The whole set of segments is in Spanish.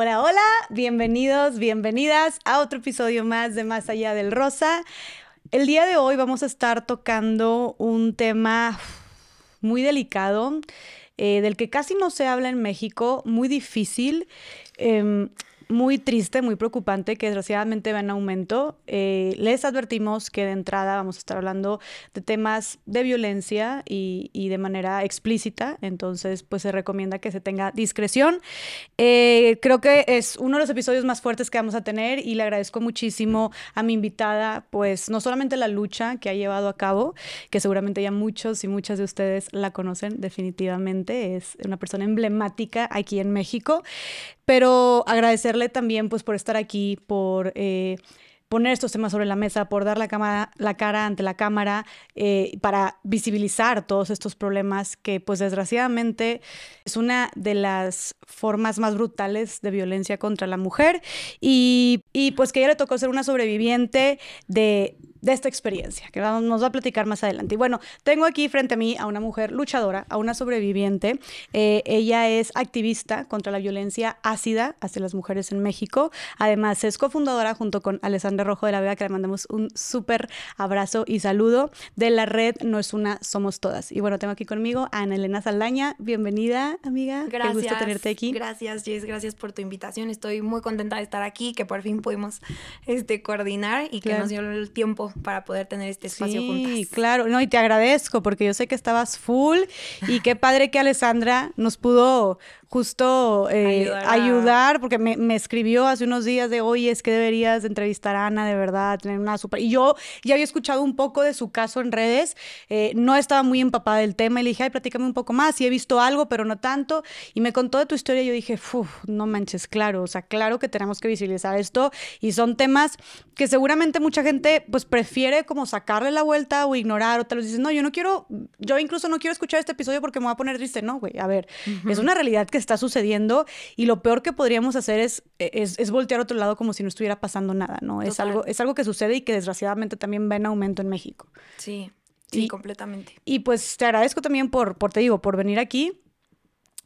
Hola, hola, bienvenidos, bienvenidas a otro episodio más de Más Allá del Rosa. El día de hoy vamos a estar tocando un tema muy delicado, eh, del que casi no se habla en México, muy difícil. Em, muy triste, muy preocupante, que desgraciadamente va en aumento. Eh, les advertimos que de entrada vamos a estar hablando de temas de violencia y, de manera explícita, entonces pues se recomienda que se tenga discreción. Eh, creo que es uno de los episodios más fuertes que vamos a tener y le agradezco muchísimo a mi invitada, pues no solamente la lucha que ha llevado a cabo, que seguramente ya muchos y muchas de ustedes la conocen definitivamente, es una persona emblemática aquí en México, pero agradecerle también pues por estar aquí, por... Eh, poner estos temas sobre la mesa, por dar la, la cara ante la cámara, eh, para visibilizar todos estos problemas que, pues desgraciadamente, es una de las formas más brutales de violencia contra la mujer y, pues que ella le tocó ser una sobreviviente de de esta experiencia, que vamos, nos va a platicar más adelante. Y bueno, tengo aquí frente a mí a una mujer luchadora, a una sobreviviente. Eh, ella es activista contra la violencia ácida hacia las mujeres en México. Además, es cofundadora junto con Alessandra Rojo de la Vega, que le mandamos un súper abrazo y saludo de la red No es una, somos todas. Y bueno, tengo aquí conmigo a Ana Elena Saldaña. Bienvenida, amiga. Gracias. Qué gusto tenerte aquí. Gracias, Jess. Gracias por tu invitación. Estoy muy contenta de estar aquí, que por fin pudimos este, coordinar y que nos dio el tiempo para poder tener este espacio Sí, claro. No, y te agradezco porque yo sé que estabas full y qué padre que Alessandra nos pudo justo eh, ayudar, porque me, me, escribió hace unos días de, oye, es que deberías entrevistar a Ana, de verdad, tener una super... Y yo ya había escuchado un poco de su caso en redes, eh, no estaba muy empapada del tema, y le dije, ay, platícame un poco más, y he visto algo, pero no tanto, y me contó de tu historia, y yo dije, no manches, claro, o sea, claro que tenemos que visibilizar esto, y son temas que seguramente mucha gente, pues, prefiere como sacarle la vuelta o ignorar, o te los dices, no, yo no quiero, yo incluso no quiero escuchar este episodio porque me voy a poner triste, no, güey, a ver, es una realidad que está sucediendo y lo peor que podríamos hacer es, e, es, es voltear a otro lado como si no estuviera pasando nada, ¿no? Es algo, es algo que sucede y que desgraciadamente también va en aumento en México. Sí, sí, completamente. Y pues te agradezco también por, por te digo, por venir aquí.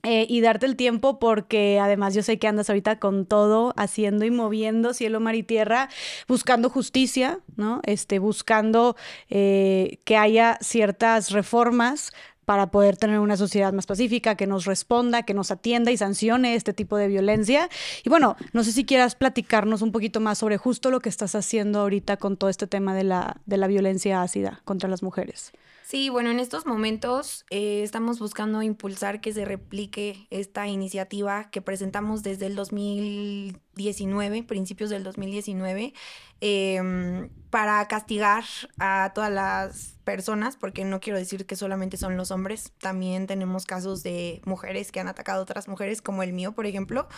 Eh, y darte el tiempo porque además yo sé que andas ahorita con todo, haciendo y moviendo cielo, mar y tierra, buscando justicia, ¿no? Este, buscando eh, que haya ciertas reformas para poder tener una sociedad más pacífica, que nos responda, que nos atienda y sancione este tipo de violencia. Y bueno, no sé si quieras platicarnos un poquito más sobre justo lo que estás haciendo ahorita con todo este tema de la, de la violencia ácida contra las mujeres. Sí, bueno, en estos momentos eh, estamos buscando impulsar que se replique esta iniciativa que presentamos desde el 2019, principios del 2019, em, para castigar a todas las personas, porque no quiero decir que solamente son los hombres, también tenemos casos de mujeres que han atacado a otras mujeres, como el mío, por ejemplo,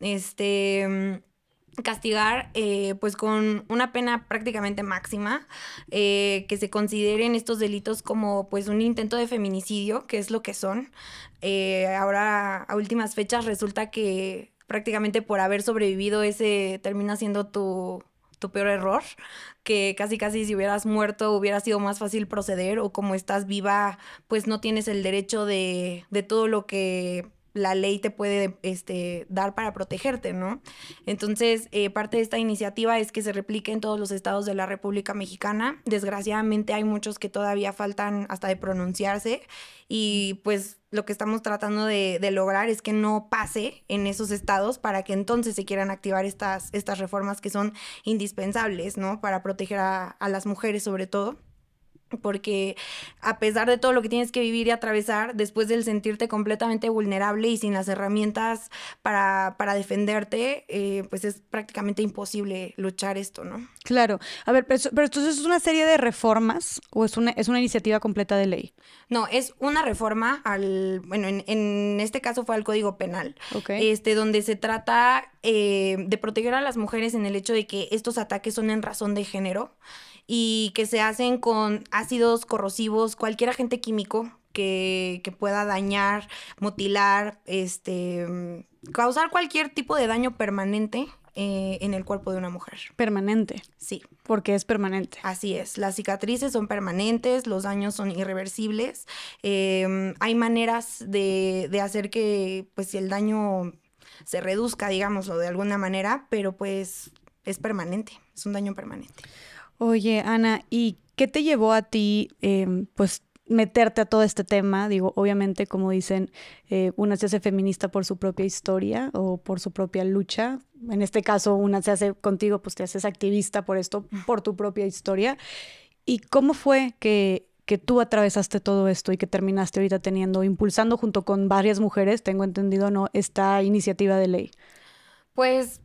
este mm, castigar eh, pues con una pena prácticamente máxima eh, que se consideren estos delitos como pues un intento de feminicidio que es lo que son eh, ahora a últimas fechas resulta que prácticamente por haber sobrevivido ese termina siendo tu peor error, que casi casi si hubieras muerto hubiera sido más fácil proceder o como estás viva, pues no tienes el derecho de, de todo lo que la ley te puede este, dar para protegerte, ¿no? Entonces, eh, parte de esta iniciativa es que se replique en todos los estados de la República Mexicana. Desgraciadamente hay muchos que todavía faltan hasta de pronunciarse y pues lo que estamos tratando de, lograr es que no pase en esos estados para que entonces se quieran activar estas, estas reformas que son indispensables, ¿no? Para proteger a las mujeres sobre todo porque a pesar de todo lo que tienes que vivir y atravesar, después del sentirte completamente vulnerable y sin las herramientas para, para defenderte, eh, pues es prácticamente imposible luchar esto, ¿no? Claro. A ver, pero, entonces es una serie de reformas o es una, es una iniciativa completa de ley? No, es una reforma al, bueno, en, este caso fue al Código Penal, este, donde se trata eh, de proteger a las mujeres en el hecho de que estos ataques son en razón de género y que se hacen con ácidos corrosivos, cualquier agente químico que, que, pueda dañar, mutilar, este, mm, causar cualquier tipo de daño permanente eh, en el cuerpo de una mujer. Permanente. Sí. Porque es permanente. Así es. Las cicatrices son permanentes, los daños son irreversibles. Em, hay maneras de, de hacer que pues, el daño se reduzca, digamos, o de alguna manera, pero pues es permanente, es un daño permanente. Oye, Ana, ¿y qué te llevó a ti, em, pues, meterte a todo este tema? Digo, obviamente, como dicen, eh, una se hace feminista por su propia historia o por su propia lucha. En este caso, una se hace contigo, pues te haces activista por esto, mm. por tu propia historia. ¿Y cómo fue que, tú atravesaste todo esto y que terminaste ahorita teniendo, impulsando junto con varias mujeres, tengo entendido, ¿no? Esta iniciativa de ley. Pues,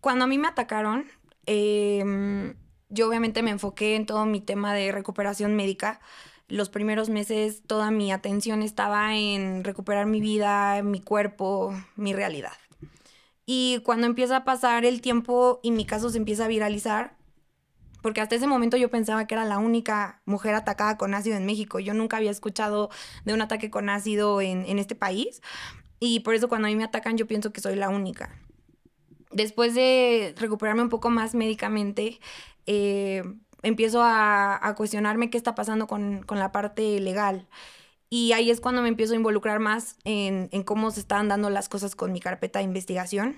cuando a mí me atacaron, eh, yo obviamente me enfoqué en todo mi tema de recuperación médica. Los primeros meses toda mi atención estaba en recuperar mi vida, mi cuerpo, mi realidad. Y cuando empieza a pasar el tiempo y mi caso se empieza a viralizar, porque hasta ese momento yo pensaba que era la única mujer atacada con ácido en México. Yo nunca había escuchado de un ataque con ácido en, en este país. Y por eso cuando a mí me atacan yo pienso que soy la única después de recuperarme un poco más médicamente, eh, empiezo a, cuestionarme qué está pasando con, la parte legal. Y ahí es cuando me empiezo a involucrar más en, cómo se están dando las cosas con mi carpeta de investigación.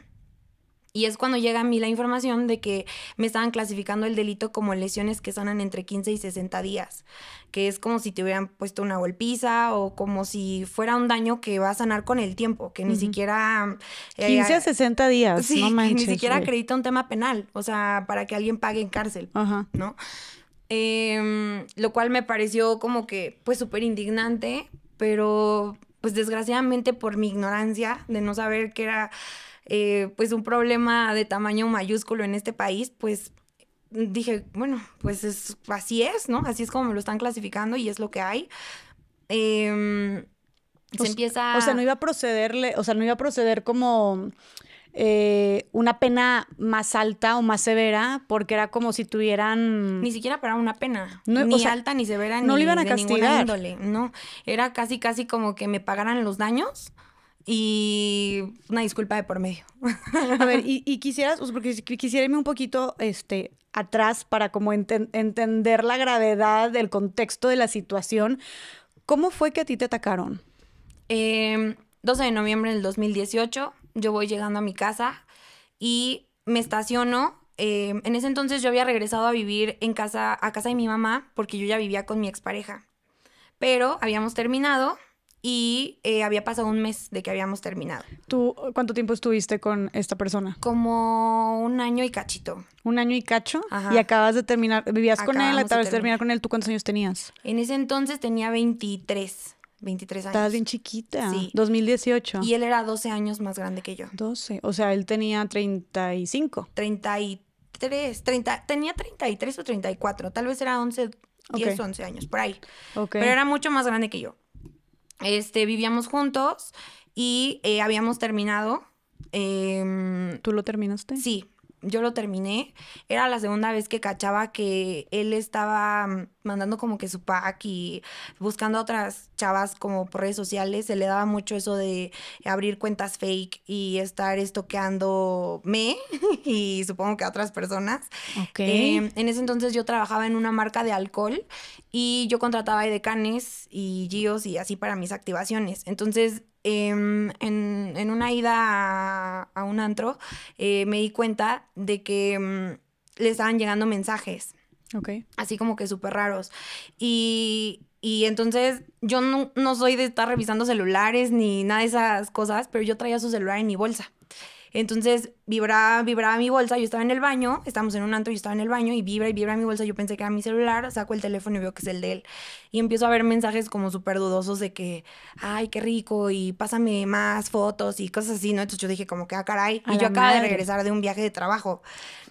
Y es cuando llega a mí la información de que me estaban clasificando el delito como lesiones que sanan entre 15 y 60 días, que es como si te hubieran puesto una golpiza o como si fuera un daño que va a sanar con el tiempo, que ni siquiera... 15 eh, a 60 días, no manches, ni siquiera acredita un tema penal, o sea, para que alguien pague en cárcel, ¿no? Em, lo cual me pareció como que, pues, súper indignante, pero, pues, desgraciadamente por mi ignorancia de no saber qué era eh, pues un problema de tamaño mayúsculo en este país, pues dije, bueno, pues así es, ¿no? Así es como me lo están clasificando y es lo que hay. Em, se empieza... O sea, no iba a procederle, o sea, no iba a proceder como... Eh, una pena más alta o más severa, porque era como si tuvieran... Ni siquiera para una pena, ni alta, ni severa, no ni, iban a no, era casi, casi como que me pagaran los daños y una disculpa de por medio. A ver, y, quisieras, porque quisiera un poquito este, atrás para como entender la gravedad del contexto de la situación. ¿Cómo fue que a ti te atacaron? 12 em, de noviembre del 2018, yo voy llegando a mi casa y me estaciono. Em, en ese entonces yo había regresado a vivir en casa, a casa de mi mamá, porque yo ya vivía con mi expareja. Pero habíamos terminado y eh, había pasado un mes de que habíamos terminado. ¿Tú cuánto tiempo estuviste con esta persona? Como un año y cachito. ¿Un año y cacho? Ajá. Y acabas de terminar, vivías con él, acabas de terminar con él, ¿tú cuántos años tenías? En ese entonces tenía 23. 23 años. Estabas bien chiquita. Sí. 2018. Y él era 12 años más grande que yo. 12. O sea, él tenía 35. 33. 30, tenía 33 o 34. Tal vez era 11, 10, o 11 años, por ahí. Pero era mucho más grande que yo este, vivíamos juntos y eh, habíamos terminado. Em, ¿Tú lo terminaste? Sí, yo lo terminé. Era la segunda vez que cachaba que él estaba mm, mandando como que su pack y buscando otras chavas como por redes sociales. Se le daba mucho eso de abrir cuentas fake y estar estoqueando me y supongo que a otras personas. Em, en ese entonces yo trabajaba en una marca de alcohol y yo contrataba decanes y gios y así para mis activaciones. Entonces Em, en, una ida a, un antro, eh, me di cuenta de que em, le estaban llegando mensajes. Así como que súper raros. Y, entonces yo no, no, soy de estar revisando celulares ni nada de esas cosas, pero yo traía su celular en mi bolsa. Entonces vibraba, vibraba mi bolsa, yo estaba en el baño, estamos en un antro, yo estaba en el baño y vibra y vibra mi bolsa, yo pensé que era mi celular, saco el teléfono y veo que es el de él. Y empiezo a ver mensajes como súper dudosos de que, ay, qué rico y pásame más fotos y cosas así, ¿no? Entonces yo dije como que, ah, caray, y yo acabo de regresar de un viaje de trabajo.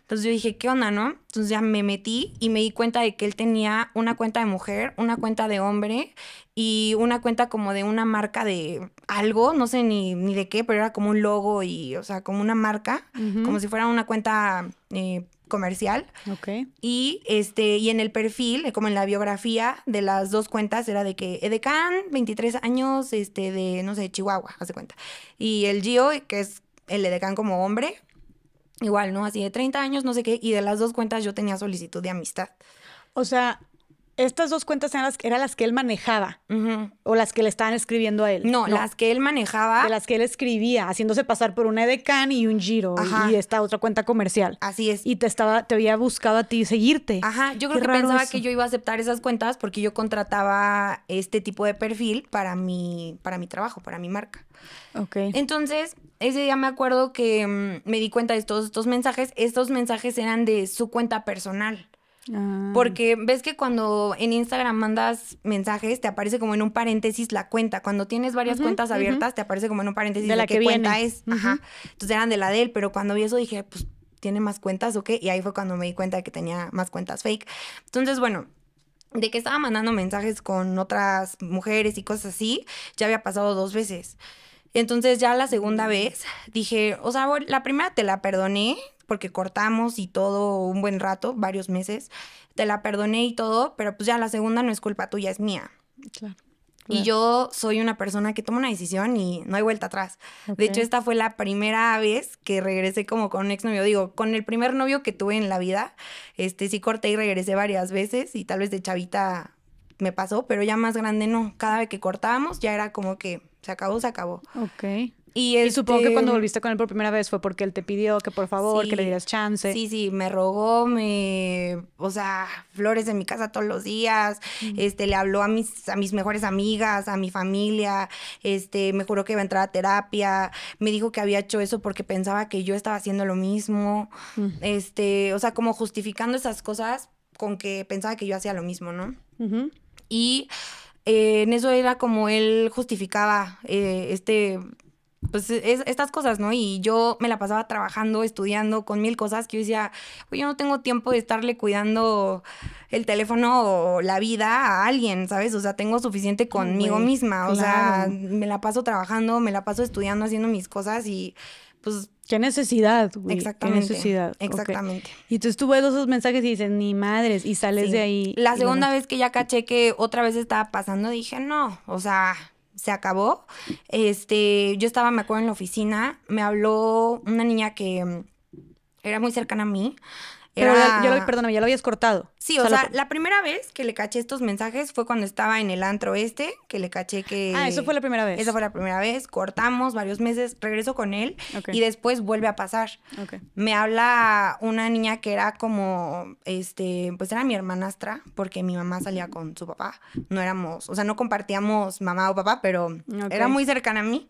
Entonces yo dije, ¿qué onda, no? Entonces ya me metí y me di cuenta de que él tenía una cuenta de mujer, una cuenta de hombre y una cuenta como de una marca de algo, no sé ni, de qué, pero era como un logo y, o sea, como una marca, como si fuera una cuenta... Eh, comercial. Ok. Y este, y en el perfil, eh, como en la biografía de las dos cuentas, era de que Edecan, 23 años, este, de, no sé, Chihuahua, hace cuenta. Y el Gio, que es el Edecán como hombre, Igual, ¿no? Así de 30 años, no sé qué. Y de las dos cuentas yo tenía solicitud de amistad. O sea, estas dos cuentas eran las, que él manejaba o las que le estaban escribiendo a él. No, las que él manejaba. De las que él escribía, haciéndose pasar por una Edecan y un Giro y esta otra cuenta comercial. Así es. Y te estaba, te había buscado a ti seguirte. Ajá, yo creo que pensaba que yo iba a aceptar esas cuentas porque yo contrataba este tipo de perfil para mi, para mi trabajo, para mi marca. Ok. Entonces, ese día me acuerdo que mm, me di cuenta de todos estos mensajes. Estos mensajes eran de su cuenta personal. Ah. Porque ves que cuando en Instagram mandas mensajes, te aparece como en un paréntesis la cuenta. Cuando tienes varias cuentas abiertas, te aparece como en un paréntesis de la que cuenta viene. es. Entonces eran de la de él, pero cuando vi eso dije, pues, ¿tiene más cuentas o qué? Y ahí fue cuando me di cuenta de que tenía más cuentas fake. Entonces, bueno, de que estaba mandando mensajes con otras mujeres y cosas así, ya había pasado dos veces. Entonces ya la segunda vez dije, o sea, la primera te la perdoné porque cortamos y todo un buen rato, varios meses, te la perdoné y todo, pero pues ya la segunda no es culpa tuya, es mía. Claro. Y yo soy una persona que toma una decisión y no hay vuelta atrás. De hecho, esta fue la primera vez que regresé como con un novio. Digo, con el primer novio que tuve en la vida, este sí corté y regresé varias veces y tal vez de chavita me pasó, pero ya más grande no. Cada vez que cortábamos ya era como que se acabó, se acabó. Ok. Y, supongo que cuando este, volviste con él por primera vez fue porque él te pidió que por favor, que le dieras chance. Sí, sí, me rogó, me, o sea, flores en mi casa todos los días, mm. este, le habló a mis, a mis mejores amigas, a mi familia, este, me juró que iba a entrar a terapia, me dijo que había hecho eso porque pensaba que yo estaba haciendo lo mismo, mm. este, o sea, como justificando esas cosas con que pensaba que yo hacía lo mismo, ¿no? Y eh, en eso era como él justificaba eh, este, pues estas cosas, ¿no? Y yo me la pasaba trabajando, estudiando con mil cosas que yo decía, pues yo no tengo tiempo de estarle cuidando el teléfono o la vida a alguien, ¿sabes? O sea, tengo suficiente conmigo misma, o sea, me la paso trabajando, me la paso estudiando, haciendo mis cosas y pues Qué necesidad, güey. Exactamente. Qué necesidad. Exactamente. Y entonces tú ves esos mensajes y dices, ni madres, y sales de ahí. La segunda vez que ya caché que otra vez estaba pasando, dije, no, o sea, se acabó. Este, yo estaba, me acuerdo, en la oficina, me habló una niña que era muy cercana a mí pero ya, lo, ya lo habías cortado. Sí, o, sea, la primera vez que le caché estos mensajes fue cuando estaba en el antro este, que le caché que... Ah, eso fue la primera vez. Eso fue la primera vez, cortamos varios meses, regreso con él y después vuelve a pasar. Me habla una niña que era como, este, pues era mi hermanastra, porque mi mamá salía con su papá. No éramos, o sea, no compartíamos mamá o papá, pero era muy cercana a mí.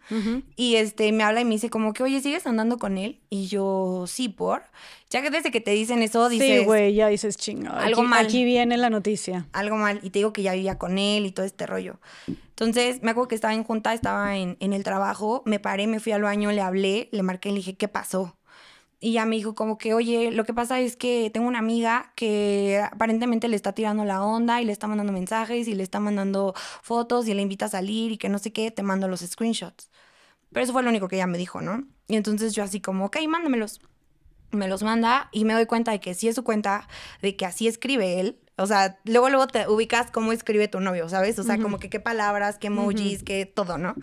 Y este, me habla y me dice como que, oye, ¿sigues andando con él? Y yo, sí, por... Ya que desde que te dicen eso, dices. Sí, güey, ya dices chingado. Algo aquí, mal. Aquí viene la noticia. Algo mal. Y te digo que ya vivía con él y todo este rollo. Entonces, me acuerdo que estaba en junta, estaba en, en el trabajo, me paré, me fui al baño, le hablé, le marqué, y le dije, ¿qué pasó? Y ya me dijo como que, oye, lo que pasa es que tengo una amiga que aparentemente le está tirando la onda y le está mandando mensajes y le está mandando fotos y le invita a salir y que no sé qué, te mando los screenshots. Pero eso fue lo único que ella me dijo, ¿no? Y entonces yo así como, ok, mándamelos me los manda y me doy cuenta de que sí es su cuenta, de que así escribe él. O sea, luego luego te ubicas cómo escribe tu novio, ¿sabes? O sea, como que qué palabras, qué emojis, qué todo, ¿no?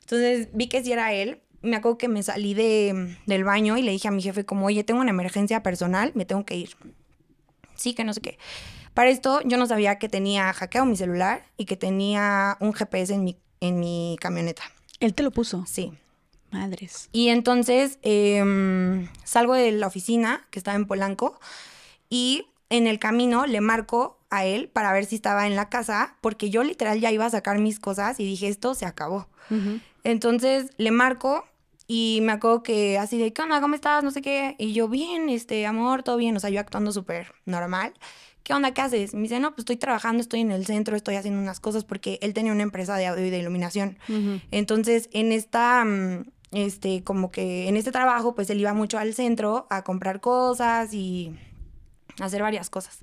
Entonces vi que sí era él. Me acuerdo que me salí de, del baño y le dije a mi jefe como, oye, tengo una emergencia personal, me tengo que ir. Sí, que no sé qué. Para esto yo no sabía que tenía hackeado mi celular y que tenía un GPS en mi, en mi camioneta. Él te lo puso. Sí. Madres. Y entonces em, salgo de la oficina, que estaba en Polanco, y en el camino le marco a él para ver si estaba en la casa, porque yo literal ya iba a sacar mis cosas y dije, esto se acabó. Entonces le marco y me acuerdo que así de, ¿qué onda? ¿Cómo estás? No sé qué. Y yo, bien, este, amor, todo bien. O sea, yo actuando súper normal. ¿Qué onda? ¿Qué haces? Me dice, no, pues estoy trabajando, estoy en el centro, estoy haciendo unas cosas, porque él tenía una empresa de audio y de iluminación. Entonces, en esta... Mm, este, como que en este trabajo, pues él iba mucho al centro a comprar cosas y hacer varias cosas.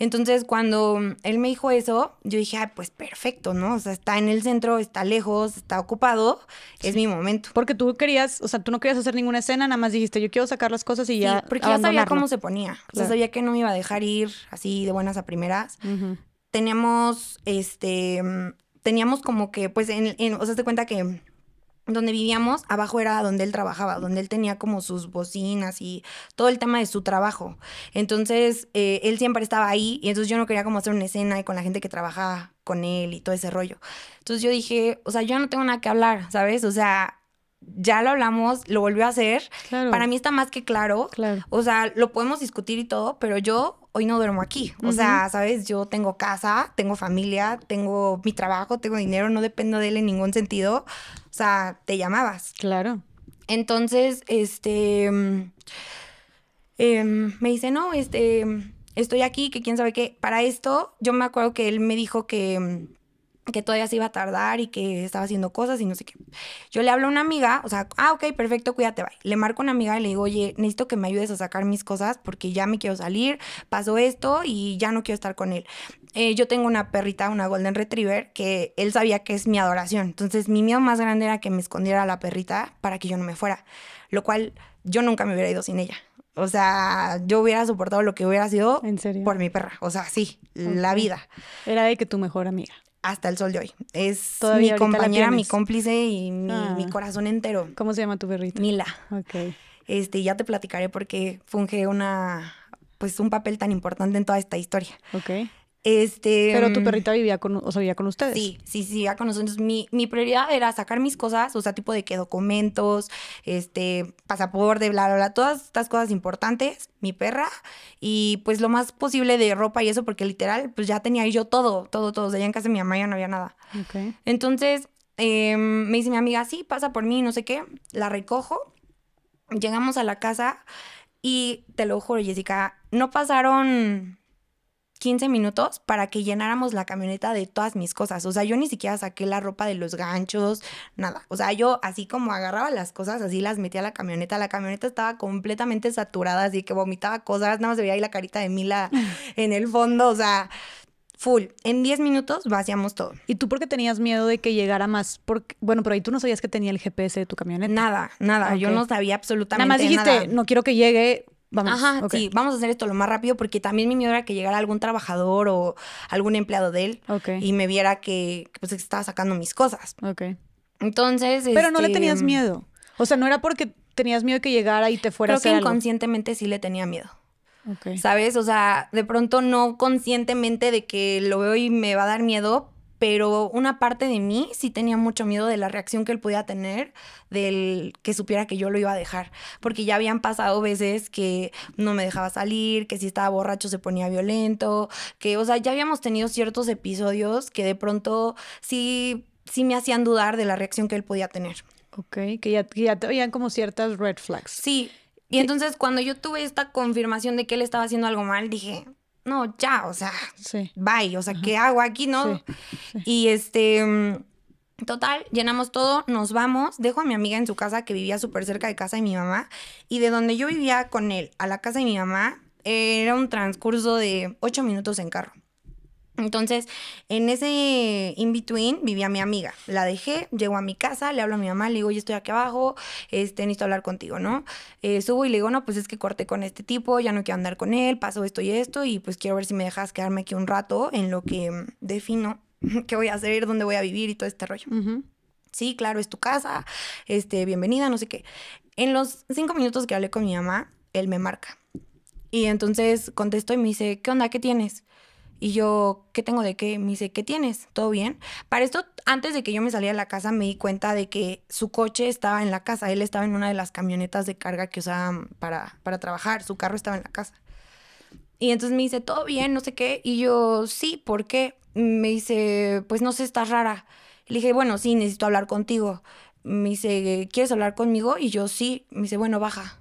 Entonces, cuando él me dijo eso, yo dije, ah, pues perfecto, ¿no? O sea, está en el centro, está lejos, está ocupado, es mi momento. Porque tú querías, o sea, tú no querías hacer ninguna escena, nada más dijiste, yo quiero sacar las cosas y ya. porque ya sabía cómo se ponía. O sea, sabía que no me iba a dejar ir así de buenas a primeras. Teníamos, este, mm, teníamos como que, pues, en, en o sea, te cuenta que donde vivíamos, abajo era donde él trabajaba, donde él tenía como sus bocinas y todo el tema de su trabajo. Entonces, eh, él siempre estaba ahí y entonces yo no quería como hacer una escena con la gente que trabajaba con él y todo ese rollo. Entonces yo dije, o sea, yo no tengo nada que hablar, ¿sabes? O sea, ya lo hablamos, lo volvió a hacer. Para mí está más que claro. O sea, lo podemos discutir y todo, pero yo hoy no duermo aquí. O sea, sabes, yo tengo casa, tengo familia, tengo mi trabajo, tengo dinero, no dependo de él en ningún sentido. O sea, te llamabas. Claro. Entonces, este, em, em, me dice, no, este, estoy aquí, que quién sabe qué. Para esto, yo me acuerdo que él me dijo que em, que todavía se iba a tardar y que estaba haciendo cosas y no sé qué. Yo le hablo a una amiga, o sea, ah, ok, perfecto, cuídate, bye. Le marco a una amiga y le digo, oye, necesito que me ayudes a sacar mis cosas porque ya me quiero salir, pasó esto y ya no quiero estar con él. Eh, yo tengo una perrita, una Golden Retriever, que él sabía que es mi adoración. Entonces, mi miedo más grande era que me escondiera la perrita para que yo no me fuera, lo cual yo nunca me hubiera ido sin ella. O sea, yo hubiera soportado lo que hubiera sido por mi perra. O sea, sí, la vida. Era de que tu mejor amiga hasta el sol de hoy. Es mi compañera, mi cómplice y ah. mi, corazón entero. ¿Cómo se llama tu perrito? Mila. Ok. Este, ya te platicaré por qué funge una, pues un papel tan importante en toda esta historia. Ok. Este, Pero tu mm, perrita vivía con, o con ustedes. Sí, sí, sí, vivía con nosotros. Mi, mi prioridad era sacar mis cosas, o sea, tipo de que documentos, este, pasaporte, bla, bla, bla, todas estas cosas importantes, mi perra, y pues lo más posible de ropa y eso, porque literal, pues ya tenía yo todo, todo, todo. O sea, en casa de mi mamá ya no había nada. Entonces, em, me dice mi amiga, sí, pasa por mí, no sé qué, la recojo, llegamos a la casa y te lo juro, Jessica, no pasaron 15 minutos para que llenáramos la camioneta de todas mis cosas. O sea, yo ni siquiera saqué la ropa de los ganchos, nada. O sea, yo así como agarraba las cosas, así las metía a la camioneta. La camioneta estaba completamente saturada, así que vomitaba cosas. Nada más se veía ahí la carita de Mila en el fondo. O sea, full. En 10 minutos vaciamos todo. ¿Y tú por qué tenías miedo de que llegara más? Porque, bueno, pero ahí tú no sabías que tenía el GPS de tu camioneta. Nada, nada. Yo no sabía absolutamente nada. Nada más dijiste, no quiero que llegue Vamos, Ajá, sí, vamos a hacer esto lo más rápido porque también mi miedo era que llegara algún trabajador o algún empleado de él y me viera que, pues, estaba sacando mis cosas. Ok. Entonces. Pero no le este, tenías mm, miedo. O sea, no era porque tenías miedo que llegara y te fuera a hacer que inconscientemente sí le tenía miedo. ¿Sabes? O sea, de pronto no conscientemente de que lo veo y me va a dar miedo, pero una parte de mí sí tenía mucho miedo de la reacción que él podía tener, del que supiera que yo lo iba a dejar, porque ya habían pasado veces que no me dejaba salir, que si estaba borracho se ponía violento, que, o sea, ya habíamos tenido ciertos episodios que de pronto sí, sí me hacían dudar de la reacción que él podía tener. Ok, que ya, ya te como ciertas red flags. Sí. Y entonces cuando yo tuve esta confirmación de que él estaba haciendo algo mal, dije, no, ya, o sea, bye, o sea, ¿qué hago aquí, no? Y este, mm, total, llenamos todo, nos vamos, dejo a mi amiga en su casa que vivía súper cerca de casa de mi mamá y de donde yo vivía con él a la casa de mi mamá era un transcurso de ocho minutos en carro. Entonces, en ese in-between vivía mi amiga. La dejé, llegó a mi casa, le hablo a mi mamá, le digo, yo estoy aquí abajo, este, necesito hablar contigo, ¿no? Eh, subo y le digo, no, pues es que corté con este tipo, ya no quiero andar con él, paso esto y esto, y pues quiero ver si me dejas quedarme aquí un rato en lo que mm, defino qué voy a hacer, dónde voy a vivir y todo este rollo. Sí, claro, es tu casa, este, bienvenida, no sé qué. En los cinco minutos que hablé con mi mamá, él me marca. Y entonces contesto y me dice, ¿qué onda? ¿Qué tienes? Y yo, ¿qué tengo de qué? Me dice, ¿qué tienes? ¿Todo bien? Para esto, antes de que yo me salía a la casa, me di cuenta de que su coche estaba en la casa. Él estaba en una de las camionetas de carga que usaban para, para trabajar. Su carro estaba en la casa. Y entonces me dice, ¿todo bien? No sé qué. Y yo, sí, ¿por qué? Me dice, pues no sé, estás rara. Le dije, bueno, sí, necesito hablar contigo. Me dice, ¿quieres hablar conmigo? Y yo, sí. Me dice, bueno, baja.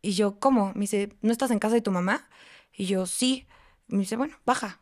Y yo, ¿cómo? Me dice, ¿no estás en casa de tu mamá? Y yo, sí me dice, bueno, baja.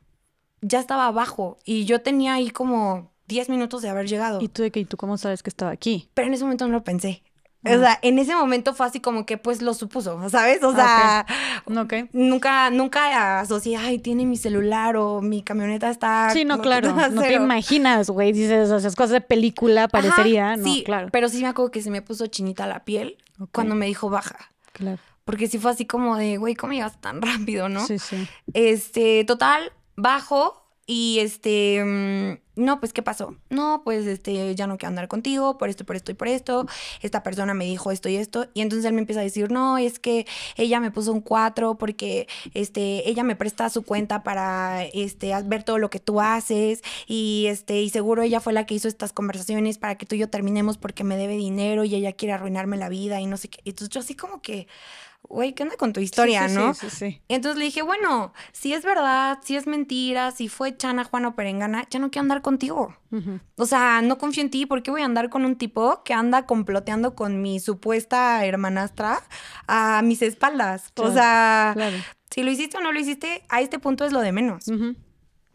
Ya estaba abajo y yo tenía ahí como 10 minutos de haber llegado. ¿Y tú de qué? ¿Y tú cómo sabes que estaba aquí? Pero en ese momento no lo pensé. O ah. sea, en ese momento fue así como que pues lo supuso, ¿sabes? O sea, nunca, nunca asocié, ay, tiene mi celular o mi camioneta está. Sí, no, claro. No te imaginas, güey. Dices, esas cosas de película parecería, no, sí, claro. Pero sí me acuerdo que se me puso chinita la piel cuando me dijo baja. Claro porque sí fue así como de, güey, ¿cómo ibas tan rápido, no? Sí, sí. Este, total, bajo y este, mm, no, pues, ¿qué pasó? No, pues, este, ya no quiero andar contigo por esto, por esto y por esto. Esta persona me dijo esto y esto. Y entonces él me empieza a decir, no, es que ella me puso un cuatro porque, este, ella me presta su cuenta para, este, ver todo lo que tú haces. Y, este, y seguro ella fue la que hizo estas conversaciones para que tú y yo terminemos porque me debe dinero y ella quiere arruinarme la vida y no sé qué. Entonces yo así como que güey, ¿qué onda con tu historia, no? Sí, sí, Entonces le dije, bueno, si es verdad, si es mentira, si fue Chana, Juan o Perengana, ya no quiero andar contigo. O sea, no confío en ti, ¿por qué voy a andar con un tipo que anda comploteando con mi supuesta hermanastra a mis espaldas? o sea, si lo hiciste o no lo hiciste, a este punto es lo de menos.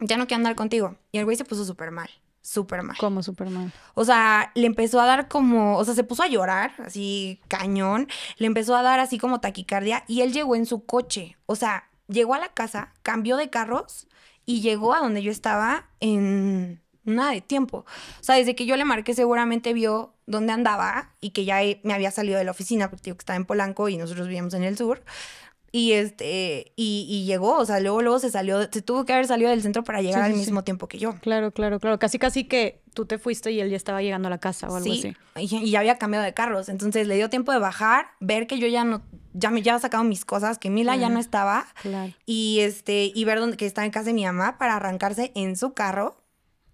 Ya no quiero andar contigo. Y el güey se puso súper mal. Superman. Como Superman. O sea, le empezó a dar como, o sea, se puso a llorar, así cañón, le empezó a dar así como taquicardia y él llegó en su coche, o sea, llegó a la casa, cambió de carros y llegó a donde yo estaba en nada de tiempo. O sea, desde que yo le marqué seguramente vio dónde andaba y que ya me había salido de la oficina, porque que estaba en Polanco y nosotros vivíamos en el sur. Y este, y, y, llegó, o sea, luego, luego se salió, se tuvo que haber salido del centro para llegar al mismo tiempo que yo. Claro, claro, claro. Casi, casi que tú te fuiste y él ya estaba llegando a la casa o algo así. Y, y ya había cambiado de carros. Entonces le dio tiempo de bajar, ver que yo ya no, ya me ya había sacado mis cosas, que Mila ya no estaba. Y este, y ver dónde, que estaba en casa de mi mamá para arrancarse en su carro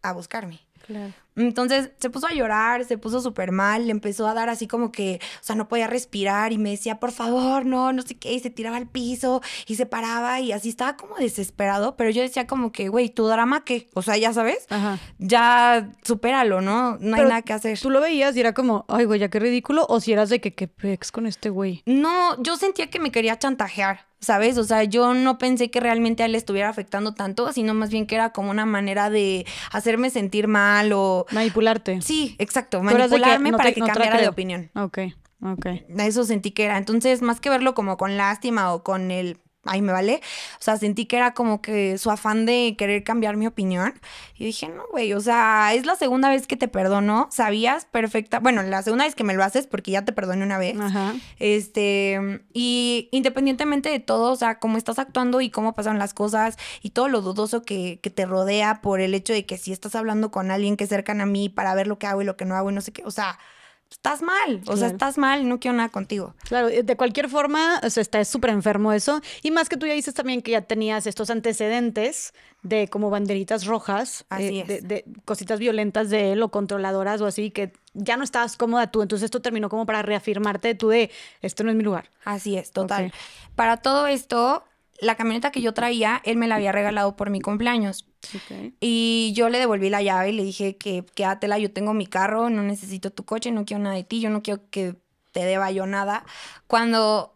a buscarme. Claro. Entonces se puso a llorar, se puso súper mal, le empezó a dar así como que, o sea, no podía respirar y me decía, por favor, no, no sé qué, y se tiraba al piso y se paraba y así estaba como desesperado, pero yo decía como que, güey, tu drama qué, o sea, ya sabes, ya supéralo, ¿no? No hay nada que hacer. Tú lo veías y era como, ay, güey, ya qué ridículo, o si eras de que qué pex con este güey. No, yo sentía que me quería chantajear. ¿sabes? O sea, yo no pensé que realmente a él estuviera afectando tanto, sino más bien que era como una manera de hacerme sentir mal o... Manipularte. Sí, exacto, manipularme para que cambiara de opinión. Ok, ok. Eso sentí que era. Entonces, más que verlo como con lástima o con el ahí me vale. O sea, sentí que era como que su afán de querer cambiar mi opinión. Y dije, no, güey, o sea, es la segunda vez que te perdono. Sabías perfecta. Bueno, la segunda vez que me lo haces, porque ya te perdoné una vez. Ajá. Este, y independientemente de todo, o sea, cómo estás actuando y cómo pasan las cosas y todo lo dudoso que, te rodea por el hecho de que si estás hablando con alguien que es cercano a mí para ver lo que hago y lo que no hago y no sé qué, o sea, estás mal, o sea, estás mal, no quiero nada contigo. Claro, eh, de cualquier forma, o sea, está súper enfermo eso. Y más que tú ya dices también que ya tenías estos antecedentes de como banderitas rojas, así eh, de, cositas violentas de él o controladoras o así, que ya no estabas cómoda tú. Entonces esto terminó como para reafirmarte tú de, esto no es mi lugar. Así es, total. Para todo esto, la camioneta que yo traía, él me la había regalado por mi cumpleaños, y yo le devolví la llave y le dije que quédatela, yo tengo mi carro, no necesito tu coche, no quiero nada de ti, yo no quiero que te deba yo nada. Cuando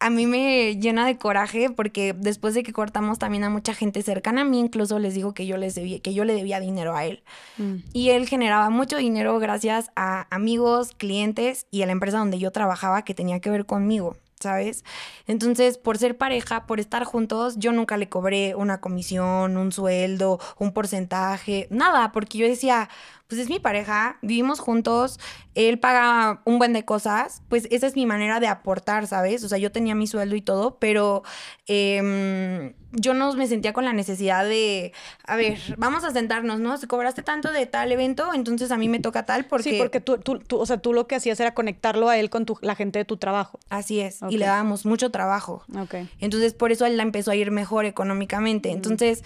a mí me llena de coraje porque después de que cortamos también a mucha gente cercana a mí, incluso les digo que yo, les debía, que yo le debía dinero a él. Mm. Y él generaba mucho dinero gracias a amigos, clientes y a la empresa donde yo trabajaba que tenía que ver conmigo. ¿sabes? Entonces, por ser pareja, por estar juntos, yo nunca le cobré una comisión, un sueldo, un porcentaje, nada, porque yo decía, pues es mi pareja, vivimos juntos, él paga un buen de cosas, pues esa es mi manera de aportar, ¿sabes? O sea, yo tenía mi sueldo y todo, pero em, yo no me sentía con la necesidad de, a ver, vamos a sentarnos, ¿no? Si cobraste tanto de tal evento, entonces a mí me toca tal porque... Sí, porque tú, tú, o sea, tú lo que hacías era conectarlo a él con la gente de tu trabajo. Así es, y le dábamos mucho trabajo. Ok. Entonces, por eso él la empezó a ir mejor económicamente. Mm. Entonces,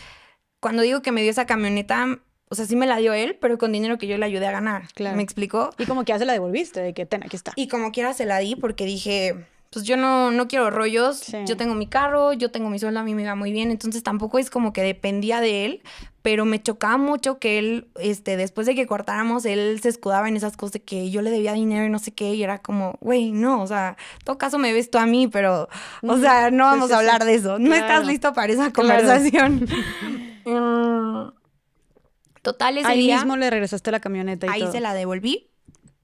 cuando digo que me dio esa camioneta o sea, sí me la dio él, pero con dinero que yo le ayudé a ganar. Claro. ¿Me explicó? Y como que ya se la devolviste, de que ten, aquí está. Y como quiera se la di porque dije, pues yo no, no quiero rollos, yo tengo mi carro, yo tengo mi sueldo, a mí me va muy bien, entonces tampoco es como que dependía de él, pero me chocaba mucho que él, este, después de que cortáramos, él se escudaba en esas cosas de que yo le debía dinero y no sé qué, y era como, güey, no, o sea, en todo caso me ves tú a mí, pero, o sea, no vamos a hablar de eso, no estás listo para esa conversación. Mm. Total, Ahí mismo le regresaste la camioneta y Ahí se la devolví.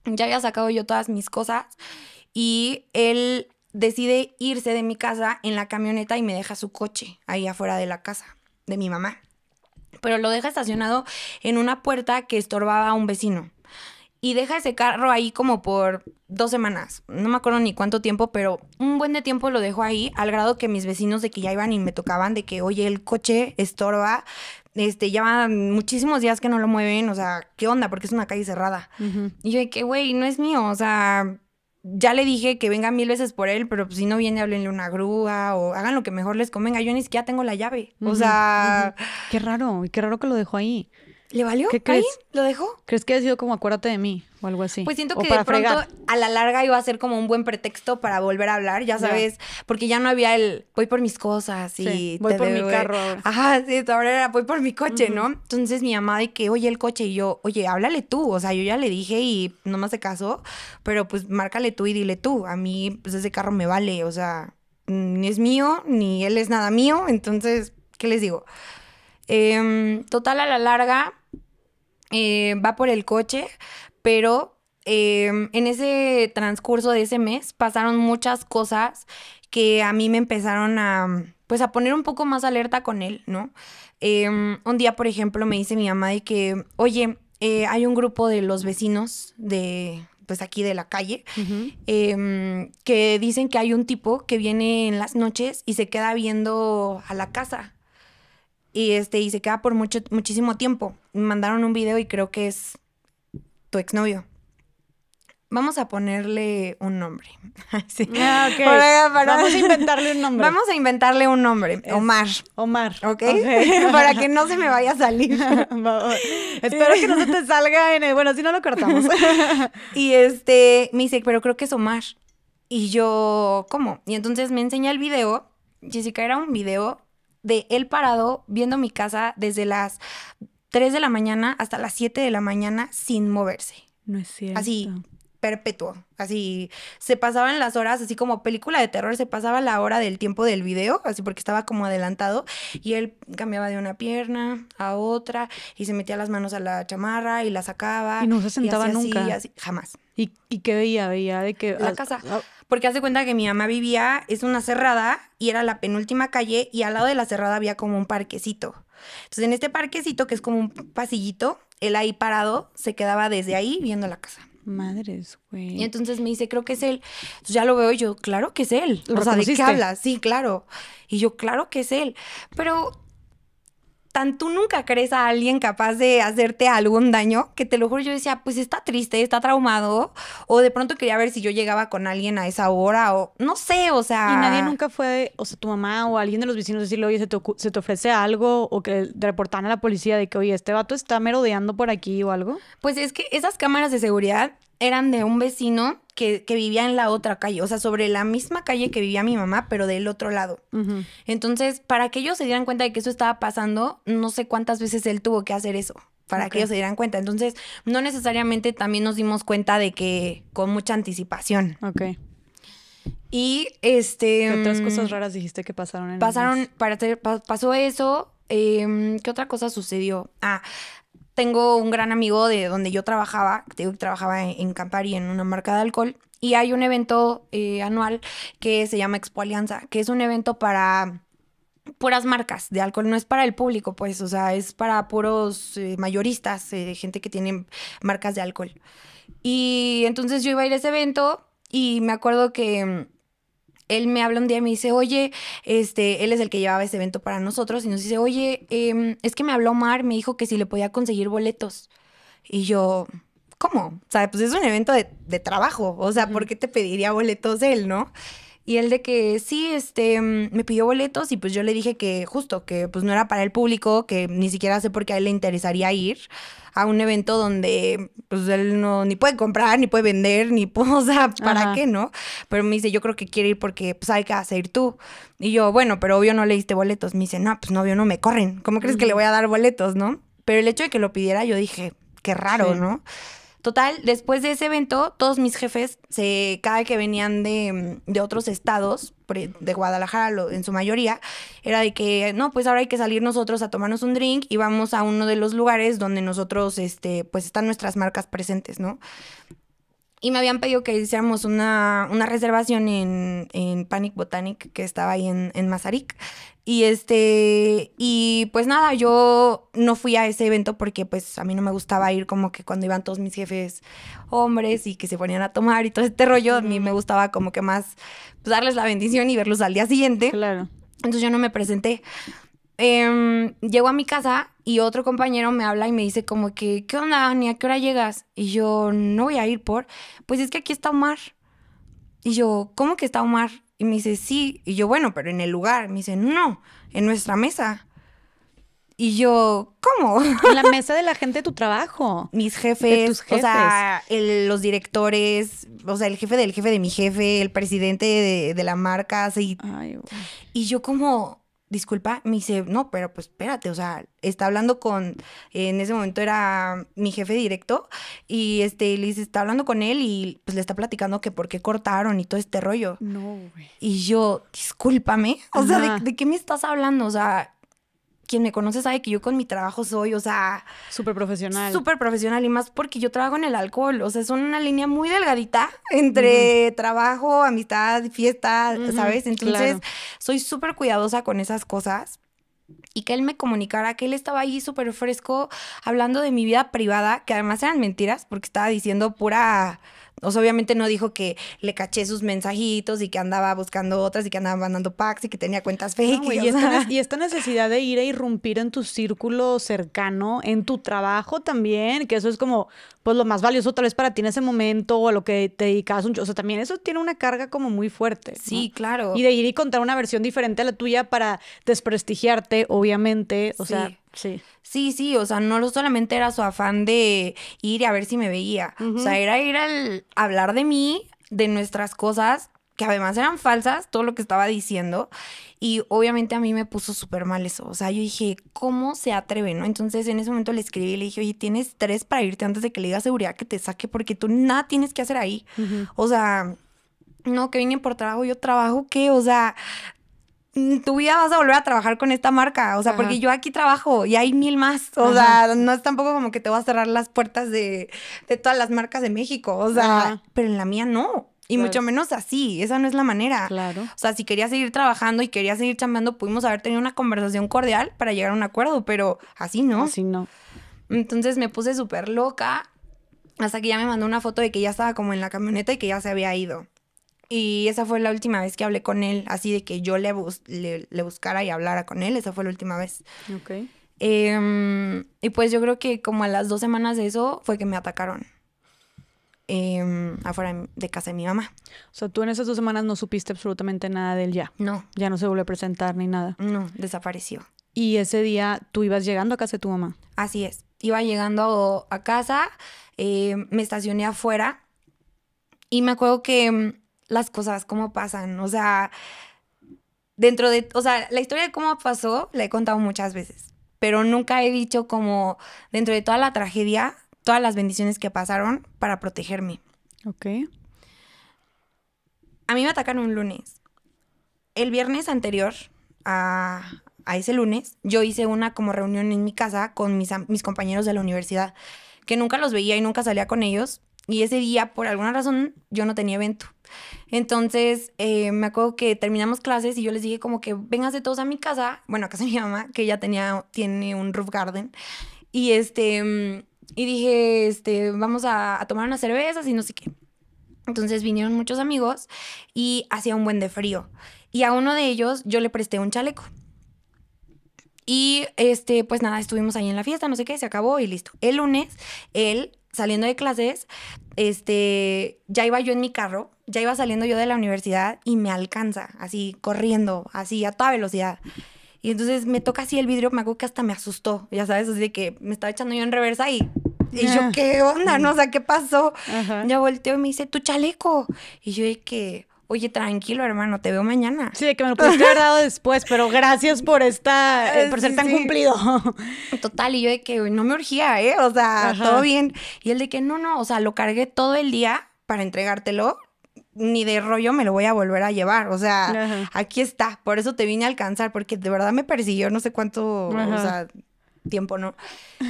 Ya había sacado yo todas mis cosas. Y él decide irse de mi casa en la camioneta y me deja su coche ahí afuera de la casa de mi mamá. Pero lo deja estacionado en una puerta que estorbaba a un vecino y deja ese carro ahí como por dos semanas. No me acuerdo ni cuánto tiempo, pero un buen de tiempo lo dejó ahí, al grado que mis vecinos de que ya iban y me tocaban de que, oye, el coche estorba, este, ya van muchísimos días que no lo mueven, o sea, ¿qué onda? Porque es una calle cerrada. Y yo que, güey, no es mío, o sea, ya le dije que venga mil veces por él, pero pues, si no viene, háblenle una grúa o hagan lo que mejor les convenga. Yo ni siquiera tengo la llave. O sea. Qué raro, qué raro que lo dejó ahí. ¿Le valió? ¿Qué crees? ¿Lo dejó? ¿Crees que ha sido como acuérdate de mí o algo así? Pues siento que de pronto a la larga iba a ser como un buen pretexto para volver a hablar, ya sabes, porque ya no había el voy por mis cosas y voy por mi carro. Ajá, sí, ahora era voy por mi coche, ¿no? Entonces mi mamá de que, oye, el coche y yo, oye, háblale tú, o sea, yo ya le dije y no nomás se caso, pero pues márcale tú y dile tú, a mí pues ese carro me vale, o sea, ni es mío, ni él es nada mío, entonces, ¿qué les digo? Em, total, a la larga, eh, va por el coche, pero em, en ese transcurso de ese mes pasaron muchas cosas que a mí me empezaron a, mm, pues, a poner un poco más alerta con él, ¿no? Em, un día, por ejemplo, me dice mi mamá de que, oye, eh, hay un grupo de los vecinos de, pues, aquí de la calle, em, que dicen que hay un tipo que viene en las noches y se queda viendo a la casa. Y, este, y se queda por mucho, muchísimo tiempo mandaron un video y creo que es tu exnovio. Vamos a ponerle un nombre. Ah, Vamos a inventarle un nombre. Vamos a inventarle un nombre. Omar. Omar. ¿Ok? para que no se me vaya a salir. Espero que no se te salga en el... Bueno, si no lo cortamos. y este, me dice, pero creo que es Omar. Y yo, ¿cómo? Y entonces me enseña el video. Jessica, era un video de él parado viendo mi casa desde las 3 de la mañana hasta las 7 de la mañana sin moverse. No es cierto. Así, perpetuo. Así, se pasaban las horas, así como película de terror, se pasaba la hora del tiempo del video, así porque estaba como adelantado, y él cambiaba de una pierna a otra, y se metía las manos a la chamarra y la sacaba. Y no se sentaba nunca. jamás. ¿Y, ¿Y, qué veía? Veía de que... La casa. Ah, porque hace cuenta que mi mamá vivía, es una cerrada, y era la penúltima calle, y al lado de la cerrada había como un parquecito. Entonces, en este parquecito, que es como un pasillito, él ahí parado se quedaba desde ahí viendo la casa. Madres, güey. Y entonces me dice, creo que es él. Entonces ya lo veo y yo, claro que es él. O sea, ¿de qué hablas? Sí, claro. Y yo, claro que es él. Pero tan tú nunca crees a alguien capaz de hacerte algún daño, que te lo juro, yo decía, pues está triste, está traumado, o de pronto quería ver si yo llegaba con alguien a esa hora, o no sé, o sea... Y nadie nunca fue, o sea, tu mamá o alguien de los vecinos decirle, oye, se te, ofrece algo, o que reportan a la policía de que, oye, este vato está merodeando por aquí o algo. Pues es que esas cámaras de seguridad eran de un vecino que, vivía en la otra calle, o sea, sobre la misma calle que vivía mi mamá, pero del otro lado. Entonces, para que ellos se dieran cuenta de que eso estaba pasando, no sé cuántas veces él tuvo que hacer eso para que ellos se dieran cuenta. Entonces, no necesariamente también nos dimos cuenta de que con mucha anticipación. Ok. Y este. otras cosas mm, raras dijiste que pasaron en Pasaron, pasó eso. Em, ¿Qué otra cosa sucedió? Ah, tengo un gran amigo de donde yo trabajaba, que trabajaba en, Campari en una marca de alcohol, y hay un evento eh, anual que se llama Expo Alianza, que es un evento para puras marcas de alcohol, no es para el público, pues, o sea, es para puros eh, mayoristas, eh, gente que tiene marcas de alcohol. Y entonces yo iba a ir a ese evento y me acuerdo que él me habla un día y me dice, oye, este, él es el que llevaba este evento para nosotros y nos dice, oye, em, es que me habló Mar, me dijo que si le podía conseguir boletos. Y yo, ¿cómo? O sea, pues es un evento de, de trabajo, o sea, ¿por qué te pediría boletos él, no? Y él de que sí, este, mm, me pidió boletos y pues yo le dije que justo, que pues no era para el público, que ni siquiera sé por qué a él le interesaría ir a un evento donde pues él no, ni puede comprar, ni puede vender, ni puede, o sea, ¿para qué, no? Pero me dice, yo creo que quiere ir porque pues hay que hacer tú. Y yo, bueno, pero obvio no le diste boletos. Me dice, no, pues no, obvio no me corren. ¿Cómo crees que le voy a dar boletos, no? Pero el hecho de que lo pidiera, yo dije, qué raro, ¿no? Total, después de ese evento, todos mis jefes, se, cada que venían de, otros estados, de Guadalajara en su mayoría, era de que, no, pues ahora hay que salir nosotros a tomarnos un drink y vamos a uno de los lugares donde nosotros, este, pues están nuestras marcas presentes, ¿no? Y me habían pedido que hiciéramos una, reservación en, en, Panic Botanic, que estaba ahí en, en Mazarik. Y este, y pues nada, yo no fui a ese evento porque pues a mí no me gustaba ir como que cuando iban todos mis jefes hombres y que se ponían a tomar y todo este rollo, a mí me gustaba como que más pues, darles la bendición y verlos al día siguiente. Claro. Entonces yo no me presenté. Em, llego a mi casa y otro compañero me habla y me dice como que, ¿qué onda, ni a qué hora llegas? Y yo, no voy a ir por, pues es que aquí está Omar. Y yo, ¿cómo que está Omar? Y me dice, sí. Y yo, bueno, pero en el lugar. Me dice, no, en nuestra mesa. Y yo, ¿cómo? En la mesa de la gente de tu trabajo. Mis jefes, o sea, los directores, o sea, el jefe del jefe de mi jefe, el presidente de, la marca, así. y yo como, disculpa, me dice, no, pero pues espérate, o sea, está hablando con, en ese momento era mi jefe directo, y este, le dice, está hablando con él y pues le está platicando que por qué cortaron y todo este rollo. No, güey. Y yo, discúlpame, o sea, ¿de, qué me estás hablando? O sea, quien me conoce sabe que yo con mi trabajo soy, o sea... Súper profesional. Súper profesional y más porque yo trabajo en el alcohol, o sea, son una línea muy delgadita entre trabajo, amistad, fiesta, ¿sabes? Entonces, soy súper cuidadosa con esas cosas y que él me comunicara que él estaba ahí súper fresco hablando de mi vida privada, que además eran mentiras porque estaba diciendo pura o sea, obviamente no dijo que le caché sus mensajitos y que andaba buscando otras y que andaba mandando packs y que tenía cuentas fake. y, esta, necesidad de ir a irrumpir en tu círculo cercano, en tu trabajo también, que eso es como, pues lo más valioso tal vez para ti en ese momento o a lo que te dedicas. Un, o sea, también eso tiene una carga como muy fuerte. Sí, claro. Y de ir y contar una versión diferente a la tuya para desprestigiarte, obviamente. O sea, Sí. Sí, sí, o sea, no solamente era su afán de ir a ver si me veía, o sea, era ir al hablar de mí, de nuestras cosas, que además eran falsas, todo lo que estaba diciendo, y obviamente a mí me puso súper mal eso, o sea, yo dije, ¿cómo se atreve, no? Entonces en ese momento le escribí y le dije, oye, tienes tres para irte antes de que le diga seguridad que te saque, porque tú nada tienes que hacer ahí, o sea... No, que vine por trabajo, yo trabajo, ¿qué? O sea, Mm, tu vida vas a volver a trabajar con esta marca, o sea, porque yo aquí trabajo y hay mil más, o sea, no es tampoco como que te voy a cerrar las puertas de, todas las marcas de México, o sea, pero en la mía no. Y mucho menos así, esa no es la manera. Claro. O sea, si quería seguir trabajando y quería seguir chambeando, pudimos haber tenido una conversación cordial para llegar a un acuerdo, pero así no. Así no. Entonces me puse súper loca hasta que ya me mandó una foto de que ya estaba como en la camioneta y que ya se había ido. Y esa fue la última vez que hablé con él, así de que yo le, le, buscara y hablara con él, esa fue la última vez. Ok. Em, y pues yo creo que como a las dos semanas de eso fue que me atacaron. Em, afuera de casa de mi mamá. O sea, tú en esas dos semanas no supiste absolutamente nada de él ya. No. Ya no se volvió a presentar ni nada. No, desapareció. Y ese día tú ibas llegando a casa de tu mamá. Así es. Iba llegando a casa, em, me estacioné afuera y me acuerdo que las cosas, cómo pasan. O sea, dentro de, o sea, la historia de cómo pasó la he contado muchas veces, pero nunca he dicho como dentro de toda la tragedia, todas las bendiciones que pasaron para protegerme. Ok. A mí me atacaron un lunes. El viernes anterior a, ese lunes, yo hice una como reunión en mi casa con mis, mis compañeros de la universidad, que nunca los veía y nunca salía con ellos. Y ese día, por alguna razón, yo no tenía evento. Entonces, eh, me acuerdo que terminamos clases y yo les dije como que de todos a mi casa, bueno, a casa de mi mamá, que ya tenía, tiene un roof garden. Y este, mm, y dije, este, vamos a, tomar unas cervezas y no sé qué. Entonces vinieron muchos amigos y hacía un buen de frío. Y a uno de ellos yo le presté un chaleco. Y este, pues nada, estuvimos ahí en la fiesta, no sé qué, se acabó y listo. El lunes, él, saliendo de clases, este, ya iba yo en mi carro ya iba saliendo yo de la universidad y me alcanza, así corriendo, así a toda velocidad. Y entonces me toca así el vidrio, me hago que hasta me asustó, ya sabes, así de que me estaba echando yo en reversa y, y yo, ah. ¿qué onda? No, o ¿qué pasó? Ya volteo y me dice, tu chaleco. Y yo de que, oye, tranquilo, hermano, te veo mañana. Sí, de que me lo puedes haber dado después, pero gracias por estar ah, por ser tan cumplido. Total, y yo de que no me urgía, ¿eh? O sea, todo bien. Y él de que, no, no, o sea, lo cargué todo el día para entregártelo ni de rollo me lo voy a volver a llevar. O sea, aquí está. Por eso te vine a alcanzar, porque de verdad me persiguió no sé cuánto, o sea, tiempo, ¿no?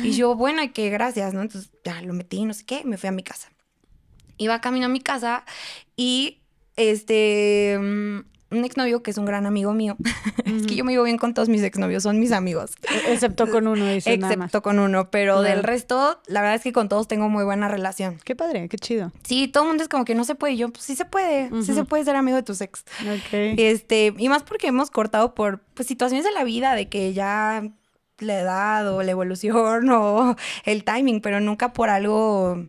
Y yo, bueno, qué que gracias, ¿no? Entonces ya lo metí, no sé qué, me fui a mi casa. Iba camino a mi casa y este mm, un exnovio que es un gran amigo mío. es que yo me vivo bien con todos mis exnovios, son mis amigos. Excepto con uno, dice. Excepto con uno, pero del resto, la verdad es que con todos tengo muy buena relación. Qué padre, qué chido. Sí, todo el mundo es como que no se puede. Yo, pues sí se puede, sí se puede ser amigo de tus ex. ok Este, y más porque hemos cortado por pues, situaciones de la vida, de que ya la edad o la evolución o el timing, pero nunca por algo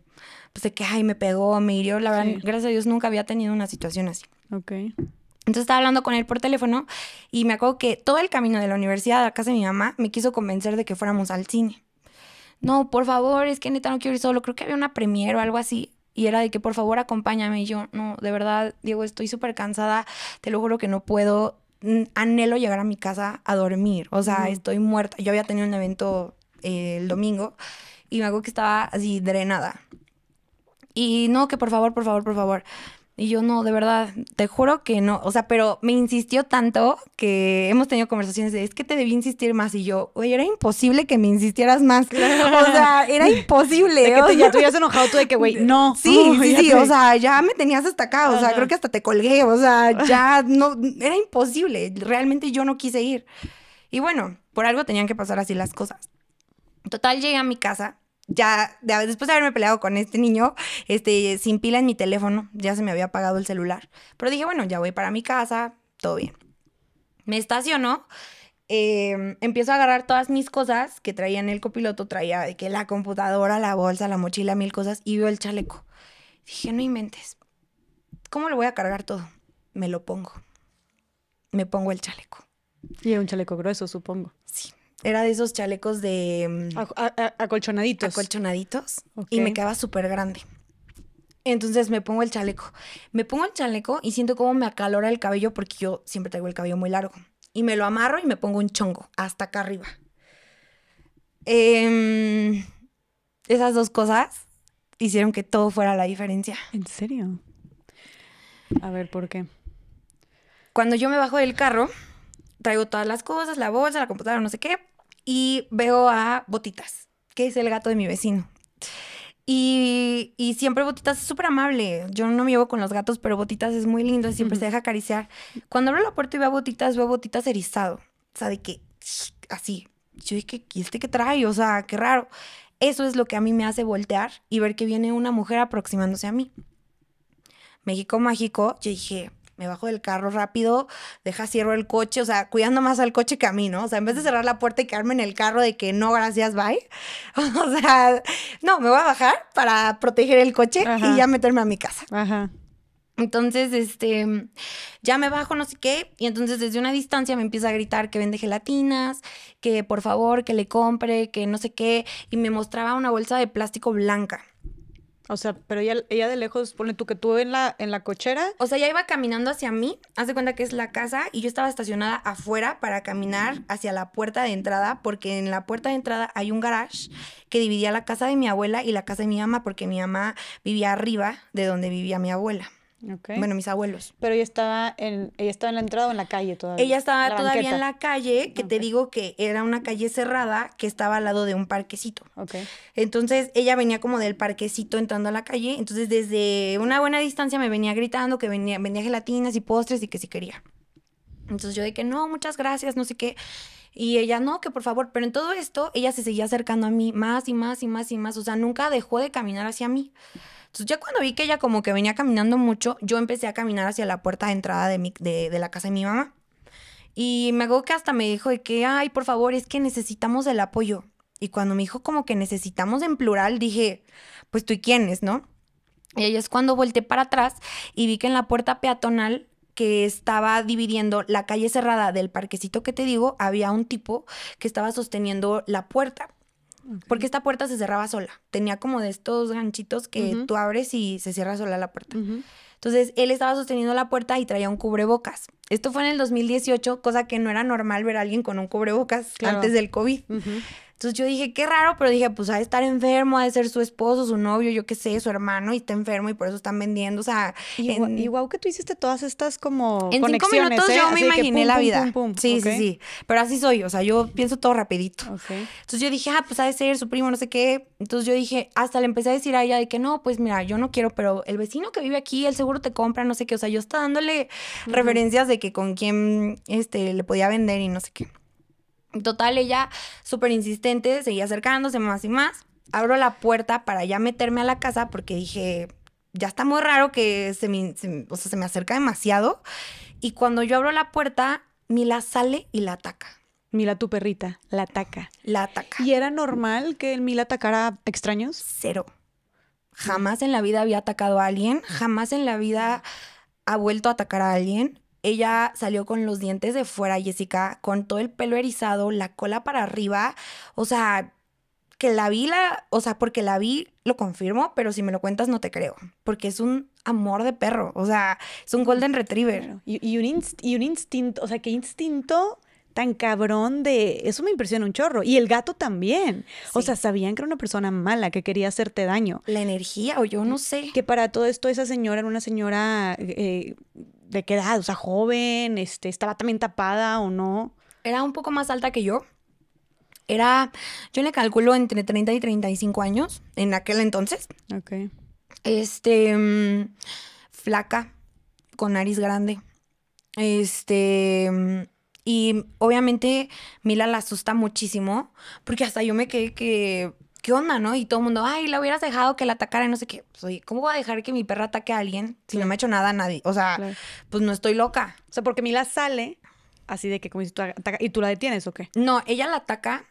pues de que ay me pegó, me hirió, la verdad, gracias a Dios nunca había tenido una situación así. Ok. Entonces estaba hablando con él por teléfono y me acuerdo que todo el camino de la universidad a casa de mi mamá me quiso convencer de que fuéramos al cine. No, por favor, es que neta no quiero ir solo. Creo que había una premiere o algo así. Y era de que por favor acompáñame. Y yo, no, de verdad, Diego, estoy súper cansada. Te lo juro que no puedo. Anhelo llegar a mi casa a dormir. O sea, estoy muerta. Yo había tenido un evento eh, el domingo y me acuerdo que estaba así drenada. Y no, que por favor, por favor, por favor. Y yo no, de verdad, te juro que no. O sea, pero me insistió tanto que hemos tenido conversaciones de, es que te debí insistir más. Y yo, oye, era imposible que me insistieras más. O sea, era imposible. De que ya te hubieras enojado tú de que, güey, no. Sí, sí, O sea, ya me tenías hasta acá. O sea, creo que hasta te colgué. O sea, ya no, era imposible. Realmente yo no quise ir. Y bueno, por algo tenían que pasar así las cosas. Total, llegué a mi casa ya después de haberme peleado con este niño, este, sin pila en mi teléfono, ya se me había apagado el celular. Pero dije, bueno, ya voy para mi casa, todo bien. Me estacionó, em, empiezo a agarrar todas mis cosas que traía en el copiloto, traía de que la computadora, la bolsa, la mochila, mil cosas, y veo el chaleco. Dije, no inventes, ¿cómo lo voy a cargar todo? Me lo pongo. Me pongo el chaleco. Y es un chaleco grueso, supongo. Era de esos chalecos de... Mm, acolchonaditos. Acolchonaditos. Y me quedaba súper grande. Entonces me pongo el chaleco. Me pongo el chaleco y siento cómo me acalora el cabello porque yo siempre traigo el cabello muy largo. Y me lo amarro y me pongo un chongo hasta acá arriba. Em, esas dos cosas hicieron que todo fuera la diferencia. ¿En serio? A ver, ¿por qué? Cuando yo me bajo del carro, traigo todas las cosas, la bolsa, la computadora, no sé qué y veo a Botitas, que es el gato de mi vecino. Y, siempre Botitas es súper amable. Yo no me llevo con los gatos, pero Botitas es muy lindo, siempre se deja acariciar. Cuando abro la puerta y veo a Botitas, veo a Botitas erizado. O sea, de que así. Yo dije, ¿y este qué trae? O sea, qué raro. Eso es lo que a mí me hace voltear y ver que viene una mujer aproximándose a mí. México mágico, yo dije, me bajo del carro rápido, deja, cierro el coche, o sea, cuidando más al coche que a mí, ¿no? O sea, en vez de cerrar la puerta y quedarme en el carro de que no, gracias, bye. O sea, no, me voy a bajar para proteger el coche y ya meterme a mi casa. Ajá. Entonces, este, ya me bajo, no sé qué, y entonces desde una distancia me empieza a gritar que vende gelatinas, que por favor, que le compre, que no sé qué, y me mostraba una bolsa de plástico blanca. O sea, pero ella, ella de lejos, pone tú que tú en la, en la cochera. O sea, ella iba caminando hacia mí, hace cuenta que es la casa, y yo estaba estacionada afuera para caminar hacia la puerta de entrada, porque en la puerta de entrada hay un garage que dividía la casa de mi abuela y la casa de mi mamá, porque mi mamá vivía arriba de donde vivía mi abuela. Bueno, mis abuelos. Pero ella estaba en, ella estaba en la entrada o en la calle todavía. Ella estaba todavía en la calle, que te digo que era una calle cerrada que estaba al lado de un parquecito. Okay. Entonces ella venía como del parquecito entrando a la calle. Entonces desde una buena distancia me venía gritando que venía, gelatinas y postres y que si sí quería. Entonces yo dije no, muchas gracias, no sé qué. Y ella, no, que por favor, pero en todo esto ella se seguía acercando a mí más y más y más y más. O sea, nunca dejó de caminar hacia mí. Entonces ya cuando vi que ella como que venía caminando mucho, yo empecé a caminar hacia la puerta de entrada de, mi, de, la casa de mi mamá. Y me que hasta me dijo de que, ay, por favor, es que necesitamos el apoyo. Y cuando me dijo como que necesitamos en plural, dije, pues tú y quiénes, ¿no? Y ahí es cuando volteé para atrás y vi que en la puerta peatonal que estaba dividiendo la calle cerrada del parquecito que te digo, había un tipo que estaba sosteniendo la puerta. Porque esta puerta se cerraba sola. Tenía como de estos ganchitos que tú abres y se cierra sola la puerta. Entonces él estaba sosteniendo la puerta y traía un cubrebocas. Esto fue en el 2018, cosa que no era normal ver a alguien con un cubrebocas antes del COVID. Entonces yo dije, qué raro, pero dije, pues ha de estar enfermo, ha de ser su esposo, su novio, yo qué sé, su hermano, y está enfermo y por eso están vendiendo. O sea, Igual que tú hiciste todas estas como. En cinco minutos ¿eh? yo me imaginé la vida. sí, sí, sí. Pero así soy, o sea, yo pienso todo rapidito. Entonces yo dije, ah, pues ha de ser su primo, no sé qué. Entonces yo dije, hasta le empecé a decir a ella de que no, pues mira, yo no quiero, pero el vecino que vive aquí, el seguro te compra, no sé qué. O sea, yo estaba dándole referencias de que con quién este, le podía vender y no sé qué. Total, ella súper insistente, seguía acercándose más y más. Abro la puerta para ya meterme a la casa porque dije, ya está muy raro que se me, se, me acerca demasiado. Y cuando yo abro la puerta, Mila sale y la ataca. Mila, tu perrita, la ataca. La ataca. ¿Y era normal que Mila atacara a extraños? Cero. Jamás en la vida había atacado a alguien, jamás en la vida ha vuelto a atacar a alguien. Ella salió con los dientes de fuera, Jessica, con todo el pelo erizado, la cola para arriba. O sea, que la vi, la, o sea, porque la vi, lo confirmo, pero si me lo cuentas no te creo, porque es un amor de perro, o sea, es un golden retriever. Y, un instinto, o sea, qué instinto tan cabrón de, eso me impresiona un chorro, y el gato también, o sea, sabían que era una persona mala, que quería hacerte daño. La energía, o yo no sé. Que para todo esto esa señora era una señora... Eh, de qué edad, o sea, joven, este, estaba también tapada o no. Era un poco más alta que yo. Era, yo le calculo entre 30 y 35 años en aquel entonces. Ok. Este, mm, flaca, con nariz grande. Este, mm, y obviamente Mila la asusta muchísimo, porque hasta yo me quedé que ¿qué onda, no? Y todo el mundo, ay, la hubieras dejado que la atacara y no sé qué. Pues, ¿cómo voy a dejar que mi perra ataque a alguien si no me ha hecho nada a nadie? O sea, pues no estoy loca. O sea, porque Mila sale así de que como si tú atacas y tú la detienes o qué? No, ella la ataca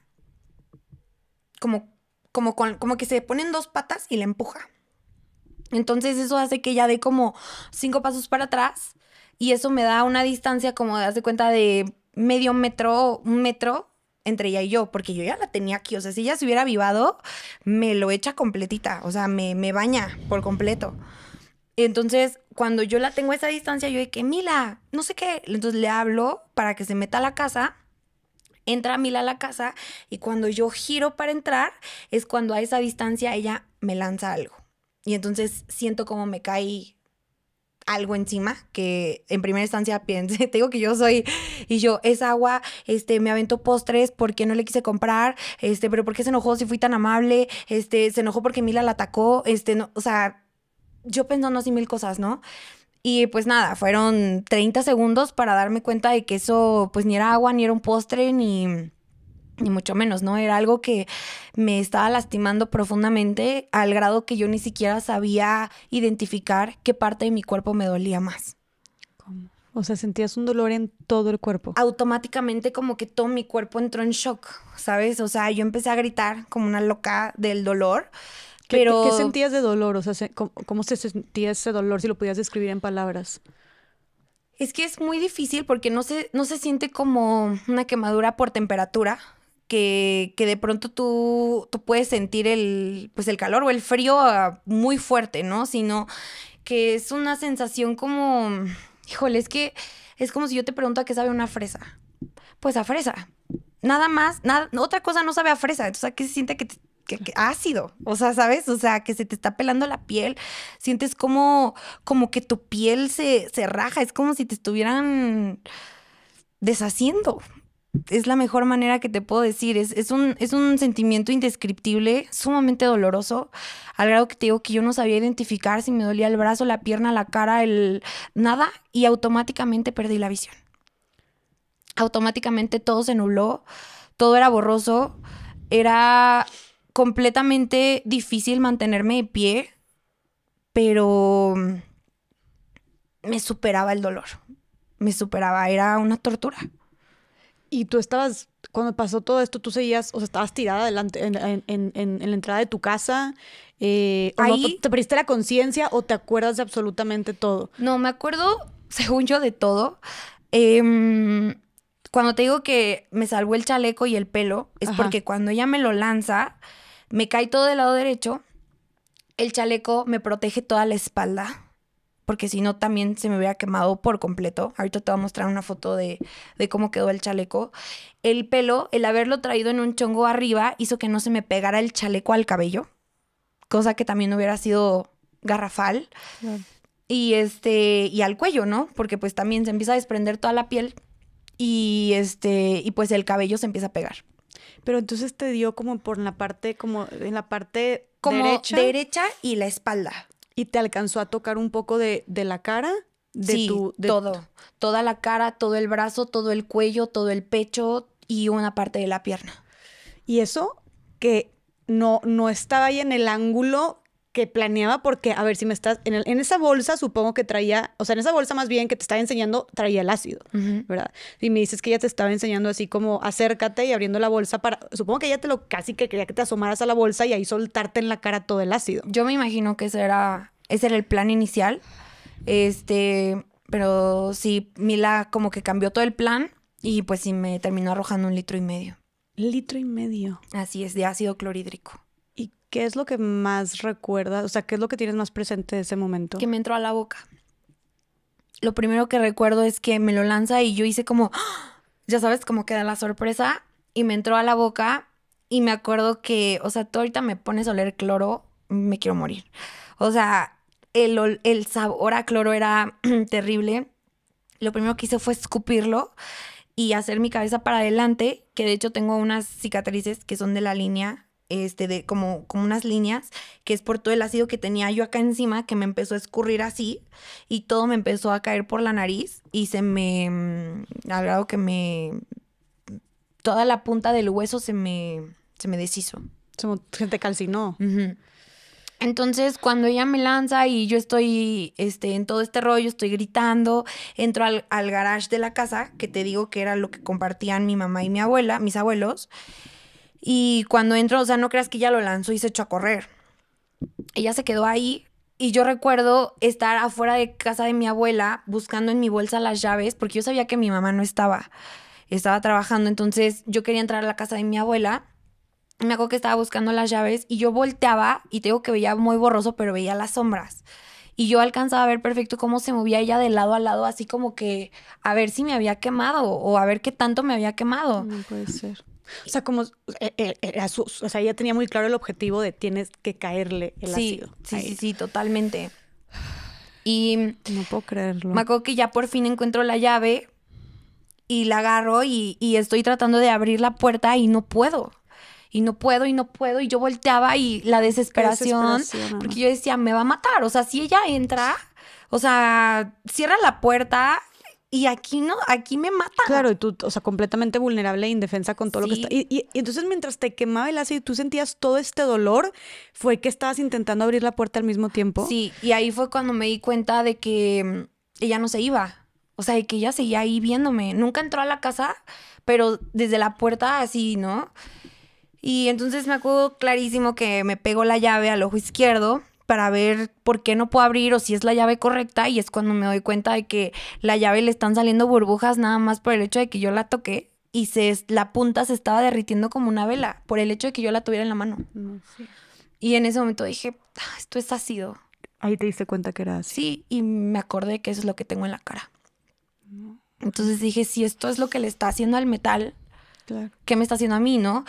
como como con, como que se ponen dos patas y la empuja. Entonces eso hace que ella dé como cinco pasos para atrás y eso me da una distancia como de, hace cuenta de medio metro, un metro entre ella y yo, porque yo ya la tenía aquí. O sea, si ella se hubiera avivado, me lo echa completita. O sea, me, baña por completo. Entonces, cuando yo la tengo a esa distancia, yo dije, Mila, no sé qué. Entonces le hablo para que se meta a la casa. Entra Mila a la casa y cuando yo giro para entrar, es cuando a esa distancia ella me lanza algo. Y entonces siento como me caí algo encima que en primera instancia piense, te digo que yo soy y yo es agua, este me aventó postres porque no le quise comprar, este, pero porque se enojó si fui tan amable, este, se enojó porque Mila la atacó, este, no, o sea, yo no así mil cosas, ¿no? Y pues nada, fueron 30 segundos para darme cuenta de que eso pues ni era agua, ni era un postre, ni ni mucho menos, ¿no? Era algo que me estaba lastimando profundamente al grado que yo ni siquiera sabía identificar qué parte de mi cuerpo me dolía más. ¿Cómo? O sea, sentías un dolor en todo el cuerpo. Automáticamente como que todo mi cuerpo entró en shock, ¿sabes? O sea, yo empecé a gritar como una loca del dolor. ¿Qué, pero... ¿Qué, sentías de dolor? O sea, ¿cómo, se sentía ese dolor si lo pudieras describir en palabras? Es que es muy difícil porque no se, no se siente como una quemadura por temperatura, que, que de pronto tú, puedes sentir el, pues el calor o el frío ah, muy fuerte, ¿no? Sino que es una sensación como, híjole, es que es como si yo te pregunto a qué sabe una fresa. Pues a fresa. Nada más, nada, otra cosa no sabe a fresa. O sea, que se siente que que, ácido, o sea, ¿sabes? O sea, que se te está pelando la piel, sientes como, como que tu piel se, se raja, es como si te estuvieran deshaciendo, es la mejor manera que te puedo decir. Es, un, es un sentimiento indescriptible, sumamente doloroso, al grado que te digo que yo no sabía identificar si me dolía el brazo, la pierna, la cara, el nada, y automáticamente perdí la visión. Automáticamente todo se nubló, todo era borroso, era completamente difícil mantenerme de pie, pero me superaba el dolor, me superaba, era una tortura y tú estabas, cuando pasó todo esto, tú seguías, o sea, estabas tirada adelante en, la entrada de tu casa. Eh, ¿Te perdiste la conciencia o te acuerdas de absolutamente todo? No, me acuerdo, según yo, de todo. Em, cuando te digo que me salvó el chaleco y el pelo, es porque cuando ella me lo lanza, me cae todo del lado derecho. El chaleco me protege toda la espalda porque si no también se me hubiera quemado por completo. Ahorita te voy a mostrar una foto de, de, cómo quedó el chaleco. El pelo, el haberlo traído en un chongo arriba, hizo que no se me pegara el chaleco al cabello, cosa que también hubiera sido garrafal. Y este, y al cuello, ¿no? Porque pues también se empieza a desprender toda la piel y este, y pues el cabello se empieza a pegar. Pero entonces te dio como por la parte, como en la parte como derecha y la espalda y te alcanzó a tocar un poco de, de la cara. De tu, todo. Toda la cara, todo el brazo, todo el cuello, todo el pecho y una parte de la pierna. Y eso que no, no estaba ahí en el ángulo que planeaba porque, a ver, si me estás, en, esa bolsa supongo que traía, o sea, en esa bolsa más bien que te estaba enseñando, traía el ácido, ¿verdad? Y me dices que ella te estaba enseñando así como acércate y abriendo la bolsa para, supongo que ella te lo casi que quería que te asomaras a la bolsa y ahí soltarte en la cara todo el ácido. Yo me imagino que ese era, ese era el plan inicial, este, pero sí, Mila como que cambió todo el plan y pues sí me terminó arrojando un litro y medio. Litro y medio. Así es, de ácido clorhídrico. ¿qué es lo que más recuerdas? O sea, ¿qué es lo que tienes más presente de ese momento? Que me entró a la boca. Lo primero que recuerdo es que me lo lanza y yo hice como, ya sabes, como queda la sorpresa y me entró a la boca y me acuerdo que, o sea, tú ahorita me pones a oler cloro, me quiero morir. O sea, el, el sabor a cloro era terrible. Lo primero que hice fue escupirlo y hacer mi cabeza para adelante, que de hecho tengo unas cicatrices que son de la línea este, de como, como unas líneas, que es por todo el ácido que tenía yo acá encima, que me empezó a escurrir así y todo me empezó a caer por la nariz y se me, mm, al grado que me, toda la punta del hueso se me, se me deshizo. Se te calcinó. Entonces, cuando ella me lanza y yo estoy este, en todo este rollo, estoy gritando, entro al, al garage de la casa, que te digo que era lo que compartían mi mamá y mi abuela, mis abuelos. Y cuando entro, o sea, no creas que ya lo lanzó y se echó a correr. Ella se quedó ahí y yo recuerdo estar afuera de casa de mi abuela buscando en mi bolsa las llaves porque yo sabía que mi mamá no estaba. Estaba trabajando, entonces yo quería entrar a la casa de mi abuela. Me acuerdo que estaba buscando las llaves y yo volteaba y tengo que veía muy borroso, pero veía las sombras. Y yo alcanzaba a ver perfecto cómo se movía ella de lado a lado, así como que a ver si me había quemado o a ver qué tanto me había quemado. No puede ser. O sea, como eh, eh, o sea, ella tenía muy claro el objetivo de tienes que caerle el sí, ácido. Sí, sí, sí, totalmente. Y no puedo creerlo. Me acuerdo que ya por fin encuentro la llave y la agarro y, estoy tratando de abrir la puerta y no puedo y no puedo y no puedo y yo volteaba y la desesperación, desesperación porque yo decía, me va a matar, o sea, si ella entra, o sea, cierra la puerta y aquí no, aquí me mata. Claro, y tú, o sea, completamente vulnerable e indefensa con todo lo que está. Y, entonces mientras te quemaba el ácido y tú sentías todo este dolor, fue que estabas intentando abrir la puerta al mismo tiempo. Sí, y ahí fue cuando me di cuenta de que mm, ella no se iba. O sea, de que ella seguía ahí viéndome. Nunca entró a la casa, pero desde la puerta así, ¿no? Y entonces me acuerdo clarísimo que me pegó la llave al ojo izquierdo para ver por qué no puedo abrir o si es la llave correcta y es cuando me doy cuenta de que la llave le están saliendo burbujas nada más por el hecho de que yo la toqué y se, la punta se estaba derritiendo como una vela por el hecho de que yo la tuviera en la mano. Y en ese momento dije, ah, esto es ácido. Ahí te diste cuenta que era así. Sí, y me acordé que eso es lo que tengo en la cara. Entonces dije, si esto es lo que le está haciendo al metal, ¿qué me está haciendo a mí, no?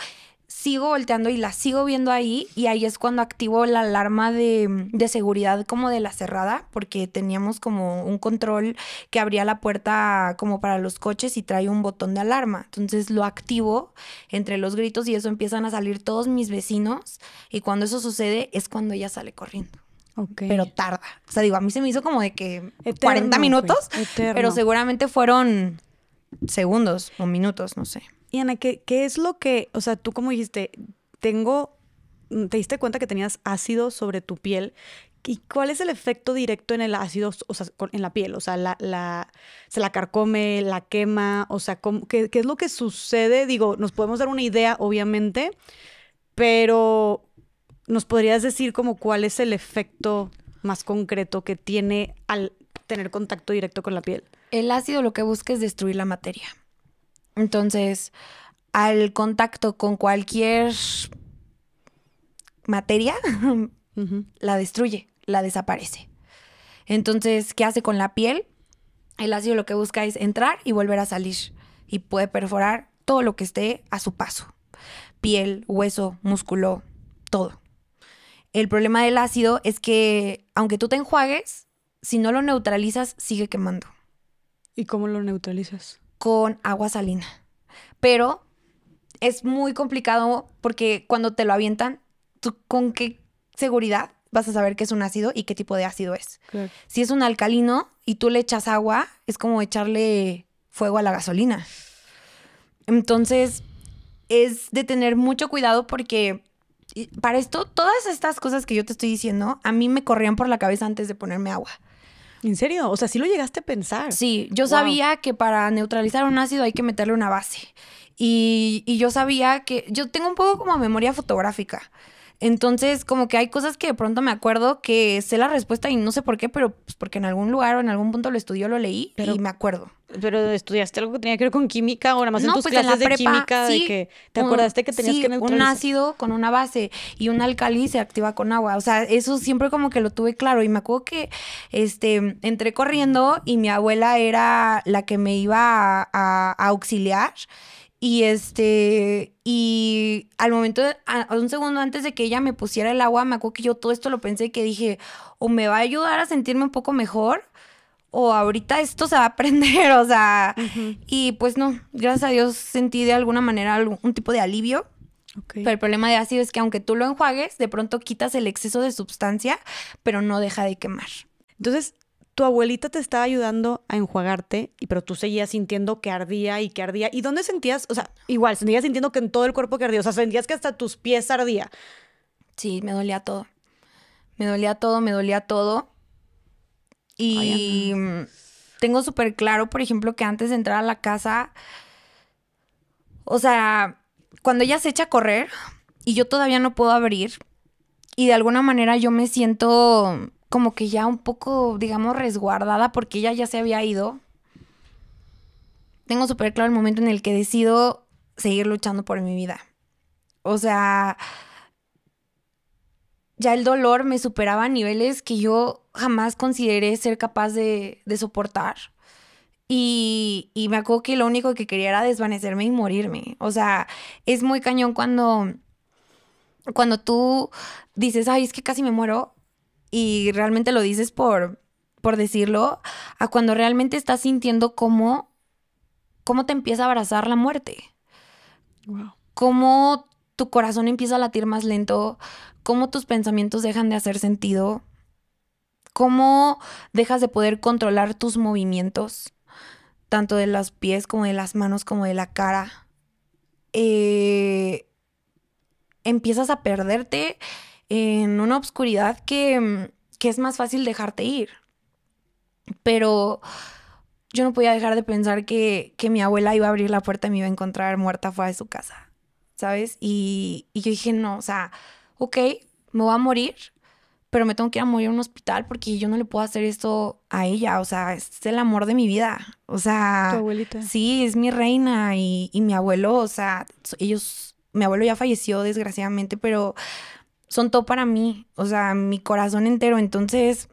sigo volteando y la sigo viendo ahí y ahí es cuando activo la alarma mm, de, seguridad como de la cerrada porque teníamos como un control que abría la puerta como para los coches y trae un botón de alarma. Entonces lo activo entre los gritos y eso empiezan a salir todos mis vecinos y cuando eso sucede es cuando ella sale corriendo. Okay. Pero tarda. O sea, digo, a mí se me hizo como de que 40 minutos, pero seguramente fueron segundos o minutos, no sé. Y Ana, ¿qué, ¿qué es lo que, o sea, tú como dijiste, tengo, mm, te diste cuenta que tenías ácido sobre tu piel, ¿Y cuál es el efecto directo en el ácido, o sea, en la piel? O sea, la, la se la carcome, la quema, o sea, qué, qué, es lo que sucede? Digo, nos podemos dar una idea, obviamente, pero ¿nos podrías decir como cuál es el efecto más concreto que tiene al tener contacto directo con la piel? El ácido lo que busca es destruir la materia. Entonces, al contacto con cualquier materia, la destruye, la desaparece. Entonces, ¿qué hace con la piel? El ácido lo que busca es entrar y volver a salir y puede perforar todo lo que esté a su paso. Piel, hueso, músculo, todo. El problema del ácido es que aunque tú te enjuagues, si no lo neutralizas, sigue quemando. ¿Y cómo lo neutralizas? con agua salina. Pero es muy complicado porque cuando te lo avientan, ¿tú con qué seguridad vas a saber qué es un ácido y qué tipo de ácido es? Si es un alcalino y tú le echas agua, es como echarle fuego a la gasolina. Entonces, es de tener mucho cuidado porque para esto, todas estas cosas que yo te estoy diciendo, a mí me corrían por la cabeza antes de ponerme agua. ¿En serio? O sea, sí lo llegaste a pensar. Sí, yo sabía que para neutralizar un ácido hay que meterle una base. Y, y, yo sabía que yo tengo un poco como memoria fotográfica. Entonces, como que hay cosas que de pronto me acuerdo que sé la respuesta y no sé por qué, pero pues porque en algún lugar o en algún punto lo estudió, lo leí y me acuerdo. Pero estudiaste algo que tenía que ver con química o nada más en tus pues, clases de química sí, que te acordaste que tenías que un ácido con una base y un alcalí se activa con agua, o sea, eso siempre como que lo tuve claro y me acuerdo que este entré corriendo y mi abuela era la que me iba a auxiliar. Y este, y al momento, un segundo antes de que ella me pusiera el agua, me acuerdo que yo todo esto lo pensé que dije, o me va a ayudar a sentirme un poco mejor, o ahorita esto se va a aprender, o sea, y pues no, gracias a Dios sentí de alguna manera un tipo de alivio. Pero el problema de ácido es que aunque tú lo enjuagues, de pronto quitas el exceso de sustancia, pero no deja de quemar. Entonces, tu abuelita te estaba ayudando a enjuagarte, pero tú seguías sintiendo que ardía y que ardía. ¿Y dónde sentías? O sea, igual, sentías sintiendo que en todo el cuerpo que ardía. O sea, sentías que hasta tus pies ardía. Sí, me dolía todo. Me dolía todo, me dolía todo. Y tengo súper claro, por ejemplo, que antes de entrar a la casa, o sea, cuando ella se echa a correr y yo todavía no puedo abrir, y de alguna manera yo me siento como que ya un poco, digamos, resguardada porque ella ya se había ido. Tengo súper claro el momento en el que decido seguir luchando por mi vida. O sea, ya el dolor me superaba a niveles que yo jamás consideré ser capaz de, soportar. Y, y, me acuerdo que lo único que quería era desvanecerme y morirme. O sea, es muy cañón cuando, cuando tú dices, ay, es que casi me muero, y realmente lo dices por, por decirlo, a cuando realmente estás sintiendo cómo, cómo te empieza a abrazar la muerte. Wow. Cómo tu corazón empieza a latir más lento, cómo tus pensamientos dejan de hacer sentido, cómo dejas de poder controlar tus movimientos, tanto de los pies como de las manos, como de la cara. Eh, empiezas a perderte en una obscuridad que, que es más fácil dejarte ir. Pero yo no podía dejar de pensar que, que, mi abuela iba a abrir la puerta y me iba a encontrar muerta fuera de su casa, ¿sabes? Y, y, yo dije, no, o sea, ok, me voy a morir, pero me tengo que ir a morir a un hospital porque yo no le puedo hacer esto a ella, o sea, es el amor de mi vida, o sea... Tu abuelita. Sí, es mi reina y, y mi abuelo, o sea, ellos... Mi abuelo ya falleció, desgraciadamente, pero son todo para mí, o sea, mi corazón entero. Entonces,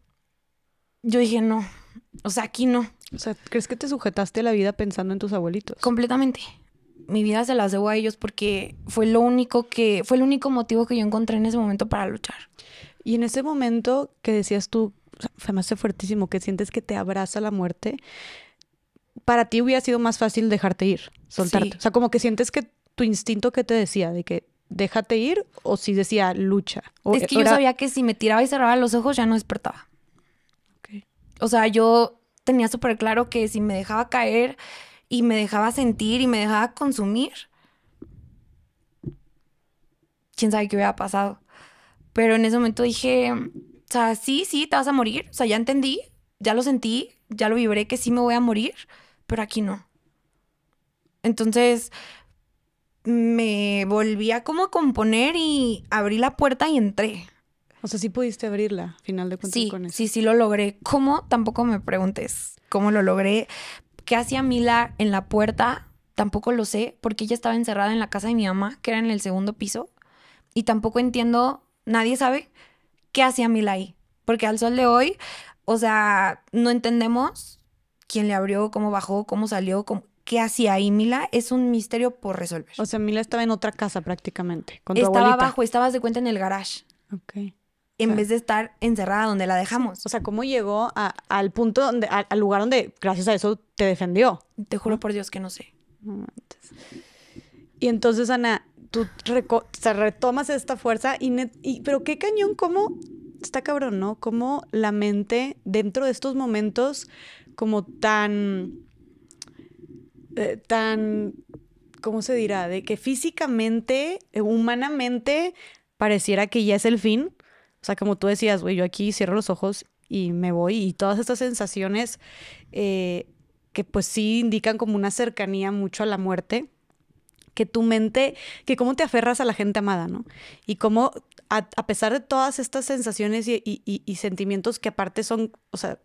yo dije, no, o sea, aquí no. O sea, ¿crees que te sujetaste la vida pensando en tus abuelitos? Completamente. Mi vida se las debo a ellos porque fue lo único que, fue el único motivo que yo encontré en ese momento para luchar. Y en ese momento que decías tú, fue más fuertísimo, que sientes que te abraza la muerte, para ti hubiera sido más fácil dejarte ir, soltarte. O sea, como que sientes que tu instinto que te decía de que déjate ir o si decía lucha. es que yo sabía que si me tiraba y cerraba los ojos ya no despertaba. O sea, yo tenía súper claro que si me dejaba caer y me dejaba sentir y me dejaba consumir, quién sabe qué hubiera pasado. Pero en ese momento dije, o sea, sí, sí, te vas a morir. O sea, ya entendí, ya lo sentí, ya lo vibré que sí me voy a morir, pero aquí no. Entonces, me volví a como componer y abrí la puerta y entré. O sea, sí pudiste abrirla, final de cuentas. Sí, con eso. sí, sí lo logré. ¿Cómo? Tampoco me preguntes cómo lo logré. ¿Qué hacía Mila en la puerta? Tampoco lo sé, porque ella estaba encerrada en la casa de mi mamá, que era en el segundo piso. Y tampoco entiendo, nadie sabe qué hacía Mila ahí. Porque al sol de hoy, o sea, no entendemos quién le abrió, cómo bajó, cómo salió, cómo, qué hacía ahí Mila es un misterio por resolver. O sea, Mila estaba en otra casa prácticamente. estaba abajo, estabas de cuenta en el garage. Ok. En vez de estar encerrada donde la dejamos. O sea, ¿cómo llegó al punto donde, al lugar donde, gracias a eso, te defendió? Te juro por Dios que no sé. Y entonces, Ana, tú retomas esta fuerza y, y, pero qué cañón, cómo está cabrón, ¿no? Cómo la mente dentro de estos momentos como tan eh, tan, ¿cómo se dirá? De que físicamente, eh, humanamente, pareciera que ya es el fin. O sea, como tú decías, güey, yo aquí cierro los ojos y me voy. Y todas estas sensaciones eh, que pues sí indican como una cercanía mucho a la muerte que tu mente, que cómo te aferras a la gente amada, ¿no? Y cómo, a, pesar de todas estas sensaciones y, y, sentimientos que aparte son, o sea,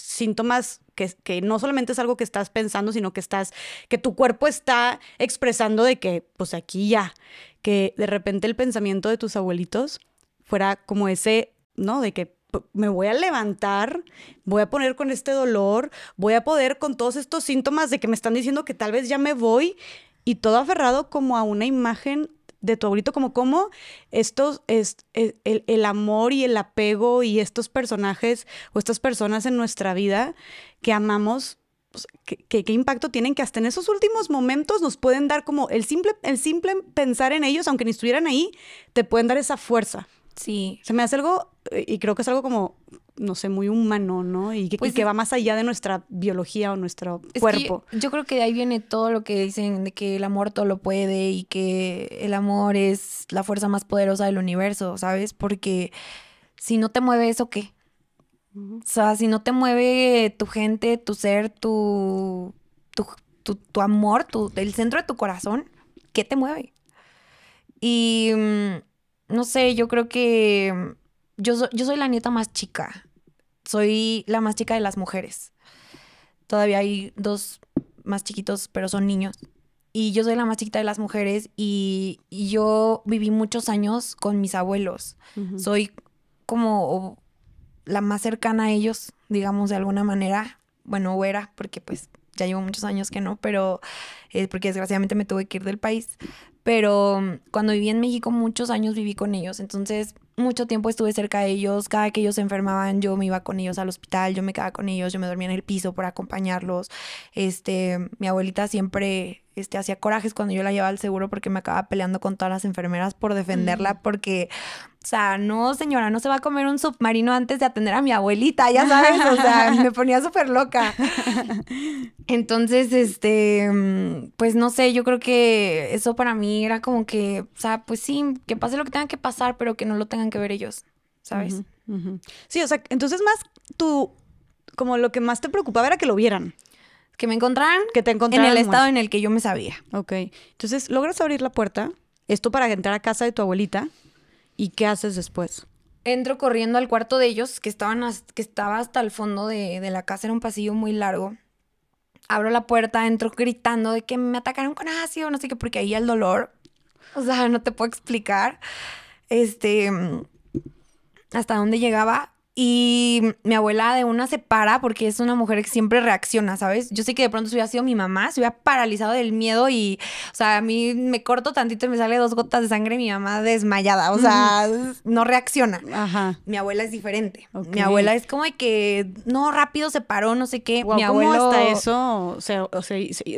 síntomas que, que, no solamente es algo que estás pensando, sino que estás, que tu cuerpo está expresando de que, pues aquí ya, que de repente el pensamiento de tus abuelitos fuera como ese, ¿no? De que me voy a levantar, voy a poner con este dolor, voy a poder con todos estos síntomas de que me están diciendo que tal vez ya me voy y todo aferrado como a una imagen de tu abuelito, como cómo estos, es, e, el, amor y el apego y estos personajes o estas personas en nuestra vida que amamos, pues, qué impacto tienen que hasta en esos últimos momentos nos pueden dar como el simple, el simple pensar en ellos, aunque ni estuvieran ahí, te pueden dar esa fuerza. Sí. Se me hace algo, eh, y creo que es algo como no sé, muy humano, ¿no? Y, que pues va más allá de nuestra biología o nuestro cuerpo. Yo, creo que de ahí viene todo lo que dicen de que el amor todo lo puede y que el amor es la fuerza más poderosa del universo, ¿sabes? Porque si no te mueve eso, ¿qué? O sea, si no te mueve tu gente, tu ser, tu, tu, amor, tu, el centro de tu corazón, ¿qué te mueve? Y mm, no sé, yo creo que yo, yo soy la nieta más chica soy la más chica de las mujeres. Todavía hay dos más chiquitos, pero son niños. Y yo soy la más chiquita de las mujeres y, yo viví muchos años con mis abuelos. Soy como la más cercana a ellos, digamos de alguna manera. Bueno, o era, porque pues ya llevo muchos años que no, pero es eh, porque desgraciadamente me tuve que ir del país. Pero mm, cuando viví en México muchos años viví con ellos, entonces mucho tiempo estuve cerca de ellos, cada que ellos se enfermaban yo me iba con ellos al hospital, yo me quedaba con ellos, yo me dormía en el piso por acompañarlos. Este, mi abuelita siempre este, hacía corajes cuando yo la llevaba al seguro porque me acababa peleando con todas las enfermeras por defenderla mm. porque o sea, no, señora, no se va a comer un submarino antes de atender a mi abuelita, ya sabes, o sea, me ponía súper loca. Entonces, este, mm, pues no sé, yo creo que eso para mí era como que, o sea, pues sí, que pase lo que tenga que pasar, pero que no lo tengan que ver ellos, ¿sabes? Sí, o sea, entonces más tú, como lo que más te preocupaba era que lo vieran. Que me encontraran. Que te encontraran. En el estado en el que yo me sabía. Ok. Entonces, logras abrir la puerta. Esto para entrar a casa de tu abuelita. ¿Y qué haces después? Entro corriendo al cuarto de ellos, que, estaban que estaba hasta el fondo de, la casa, era un pasillo muy largo. Abro la puerta, entro gritando de que me atacaron con ácido, no sé qué, porque ahí el dolor, o sea, no te puedo explicar. Este, hasta dónde llegaba, y mi abuela de una se para porque es una mujer que siempre reacciona, ¿sabes? Yo sé que de pronto si hubiera sido mi mamá, se hubiera paralizado del miedo y, o sea, a mí me corto tantito y me sale dos gotas de sangre, y mi mamá desmayada, o sea, no reacciona. Ajá. Mi abuela es diferente. Mi abuela es como de que, no, rápido se paró, no sé qué. mi abuelo... ¿cómo hasta eso, o sea,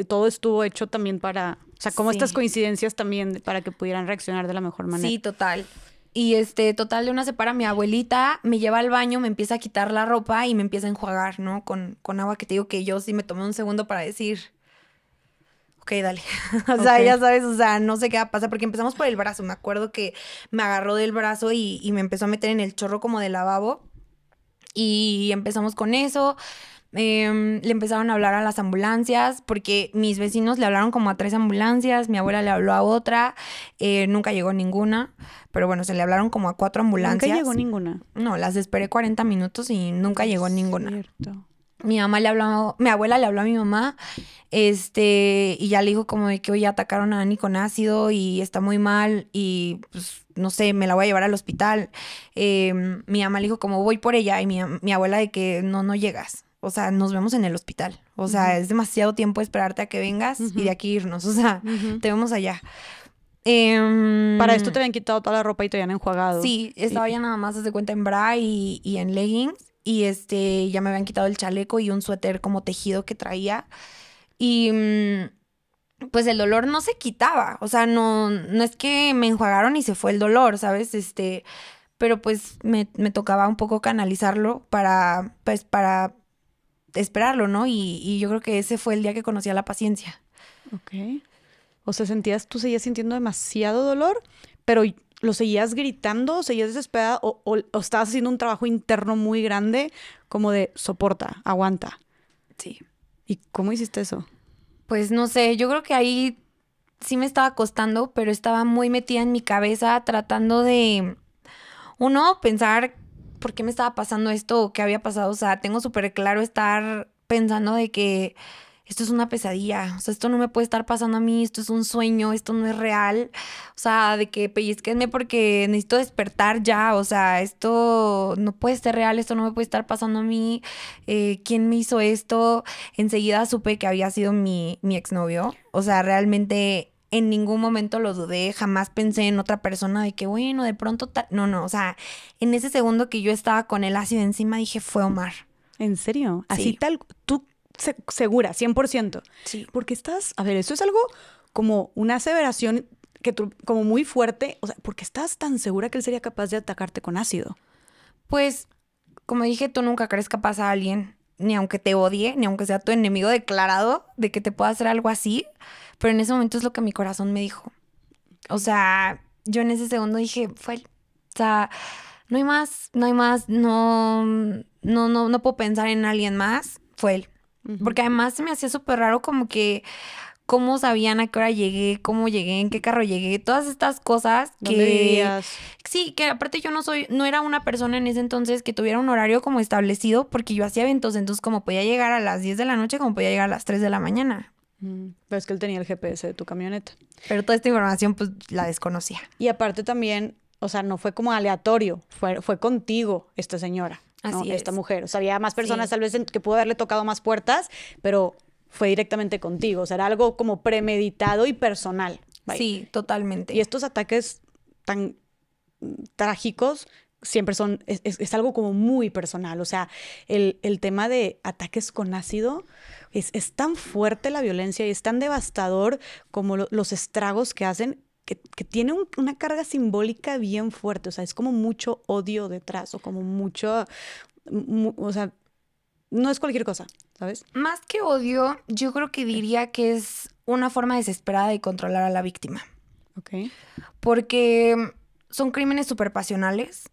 todo estuvo hecho también para, o sea, como estas coincidencias también para que pudieran reaccionar de la mejor manera. Sí, total. Y este, total, de una separa mi abuelita, me lleva al baño, me empieza a quitar la ropa y me empieza a enjuagar, ¿no? Con, con agua que te digo que yo sí me tomé un segundo para decir, ok, dale. o sea, ya sabes, o sea, no sé qué va a pasar, porque empezamos por el brazo. Me acuerdo que me agarró del brazo y, y me empezó a meter en el chorro como de lavabo. Y empezamos con eso Em, le empezaron a hablar a las ambulancias porque mis vecinos le hablaron como a tres ambulancias, mi abuela le habló a otra, eh, nunca llegó ninguna, pero bueno, se le hablaron como a cuatro ambulancias. Nunca llegó ninguna. No, las esperé 40 minutos y nunca llegó ninguna. Mi mamá le habló, mi abuela le habló a mi mamá, este, y ya le dijo como de que hoy atacaron a Ani con ácido y está muy mal y pues no sé, me la voy a llevar al hospital. Em, mi mamá le dijo como voy por ella y mi, mi abuela de que no, no llegas o sea, nos vemos en el hospital. O sea, es demasiado tiempo esperarte a que vengas y de aquí irnos. O sea, te vemos allá. Em, para esto te habían quitado toda la ropa y te habían enjuagado. Sí, estaba ya nada más, desde cuenta, en bra y, en leggings. Y este, ya me habían quitado el chaleco y un suéter como tejido que traía. Y mm, pues el dolor no se quitaba. O sea, no, no es que me enjuagaron y se fue el dolor, ¿sabes? Este, pero pues me, tocaba un poco canalizarlo para, pues, para esperarlo, ¿no? Y, yo creo que ese fue el día que conocí a la paciencia. Ok. O sea, sentías, tú seguías sintiendo demasiado dolor, pero lo seguías gritando, seguías desesperada o, o, estabas haciendo un trabajo interno muy grande como de soporta, aguanta. Sí. ¿Y cómo hiciste eso? Pues no sé, yo creo que ahí sí me estaba costando, pero estaba muy metida en mi cabeza tratando de, uno, pensar por qué me estaba pasando esto qué había pasado. O sea, tengo súper claro estar pensando de que esto es una pesadilla, o sea, esto no me puede estar pasando a mí, esto es un sueño, esto no es real, o sea, de que pellizquenme porque necesito despertar ya, o sea, esto no puede ser real, esto no me puede estar pasando a mí, eh, ¿quién me hizo esto? Enseguida supe que había sido mi, mi exnovio, o sea, realmente en ningún momento lo dudé, jamás pensé en otra persona de que, bueno, de pronto tal. No, no, o sea, en ese segundo que yo estaba con el ácido encima dije, fue Omar. ¿En serio? Así tal, tú segura, 100%. Sí. Porque estás, a ver, eso es algo como una aseveración que tú, como muy fuerte, o sea, porque estás tan segura que él sería capaz de atacarte con ácido. Pues, como dije, tú nunca crees capaz a alguien, ni aunque te odie, ni aunque sea tu enemigo declarado, de que te pueda hacer algo así. Pero en ese momento es lo que mi corazón me dijo. O sea, yo en ese segundo dije, fue él. O sea, no hay más, no hay más, no, no, no, no puedo pensar en alguien más. Fue él. Porque además se me hacía súper raro como que cómo sabían a qué hora llegué, cómo llegué, en qué carro llegué, todas estas cosas que sí, que aparte yo no soy, no era una persona en ese entonces que tuviera un horario como establecido, porque yo hacía eventos, entonces como podía llegar a las 10 de la noche, como podía llegar a las 3 de la mañana. Mm, pero es que él tenía el GPS de tu camioneta. Pero toda esta información, pues, la desconocía. Y aparte también, o sea, no fue como aleatorio, fue, fue contigo esta señora. Esta mujer. O sea, había más personas tal vez que pudo haberle tocado más puertas, pero fue directamente contigo. O sea, era algo como premeditado y personal. Sí, totalmente. Y estos ataques tan mm, trágicos siempre son, es, algo como muy personal. O sea, el, tema de ataques con ácido es, tan fuerte la violencia y es tan devastador como los estragos que hacen. Que, que tiene una carga simbólica bien fuerte, o sea, es como mucho odio detrás, o como mucho, o sea, no es cualquier cosa, ¿sabes? Más que odio, yo creo que diría que es una forma desesperada de controlar a la víctima. Ok. Porque son crímenes súper pasionales,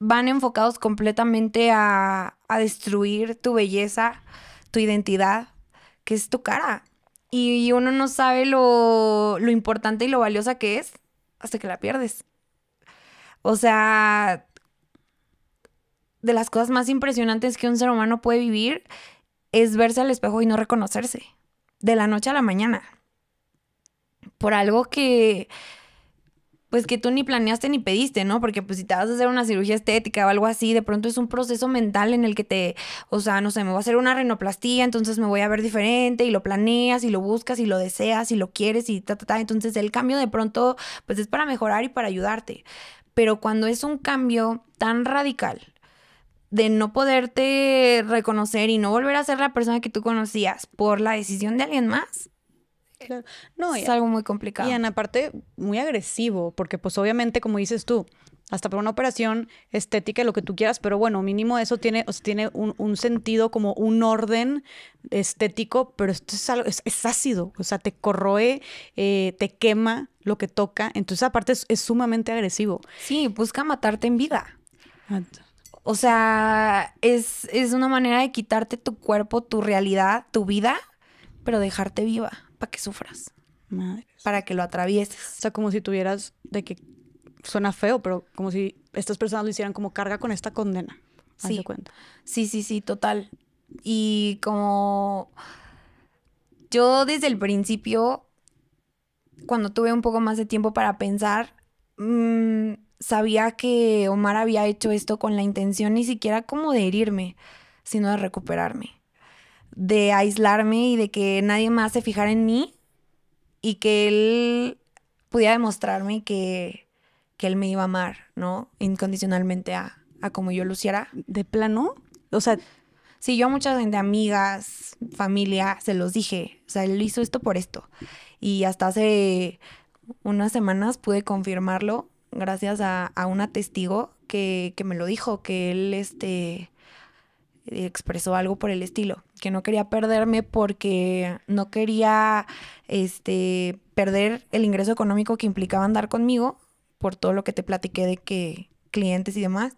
van enfocados completamente a, destruir tu belleza, tu identidad, que es tu cara. Y, uno no sabe lo, lo, importante y lo valiosa que es hasta que la pierdes. O sea, de las cosas más impresionantes que un ser humano puede vivir es verse al espejo y no reconocerse, de la noche a la mañana, por algo que pues que tú ni planeaste ni pediste, ¿no? Porque pues si te vas a hacer una cirugía estética o algo así, de pronto es un proceso mental en el que te, o sea, no sé, me voy a hacer una renoplastía, entonces me voy a ver diferente y lo planeas y lo buscas y lo deseas y lo quieres y ta, ta, ta. Entonces el cambio de pronto, pues es para mejorar y para ayudarte. Pero cuando es un cambio tan radical de no poderte reconocer y no volver a ser la persona que tú conocías por la decisión de alguien más, eh, no, es algo muy complicado. Y en aparte, muy agresivo, porque pues obviamente, como dices tú, hasta por una operación estética, lo que tú quieras, pero bueno, mínimo eso tiene, o tiene un, sentido como un orden estético, pero esto es, algo, es, ácido, o sea, te corroe, eh, te quema lo que toca, entonces aparte es, sumamente agresivo. Sí, busca matarte en vida. O sea, es, es una manera de quitarte tu cuerpo, tu realidad, tu vida, pero dejarte viva para que sufras. Para que lo atravieses. O sea, como si tuvieras de que suena feo, pero como si estas personas lo hicieran como carga con esta condena. Sí. Sí, sí, sí, total. Y como yo desde el principio, cuando tuve un poco más de tiempo para pensar, mm, sabía que Omar había hecho esto con la intención ni siquiera como de herirme, sino de recuperarme de aislarme y de que nadie más se fijara en mí y que él pudiera demostrarme que, él me iba a amar, ¿no? Incondicionalmente a, como yo luciera. ¿De plano? O sea... Sí, yo a mucha gente, amigas, familia, se los dije. O sea, él hizo esto por esto. Y hasta hace unas semanas pude confirmarlo gracias a, a una testigo que, que, me lo dijo, que él, este, expresó algo por el estilo, que no quería perderme porque no quería este, perder el ingreso económico que implicaba andar conmigo por todo lo que te platiqué de que clientes y demás,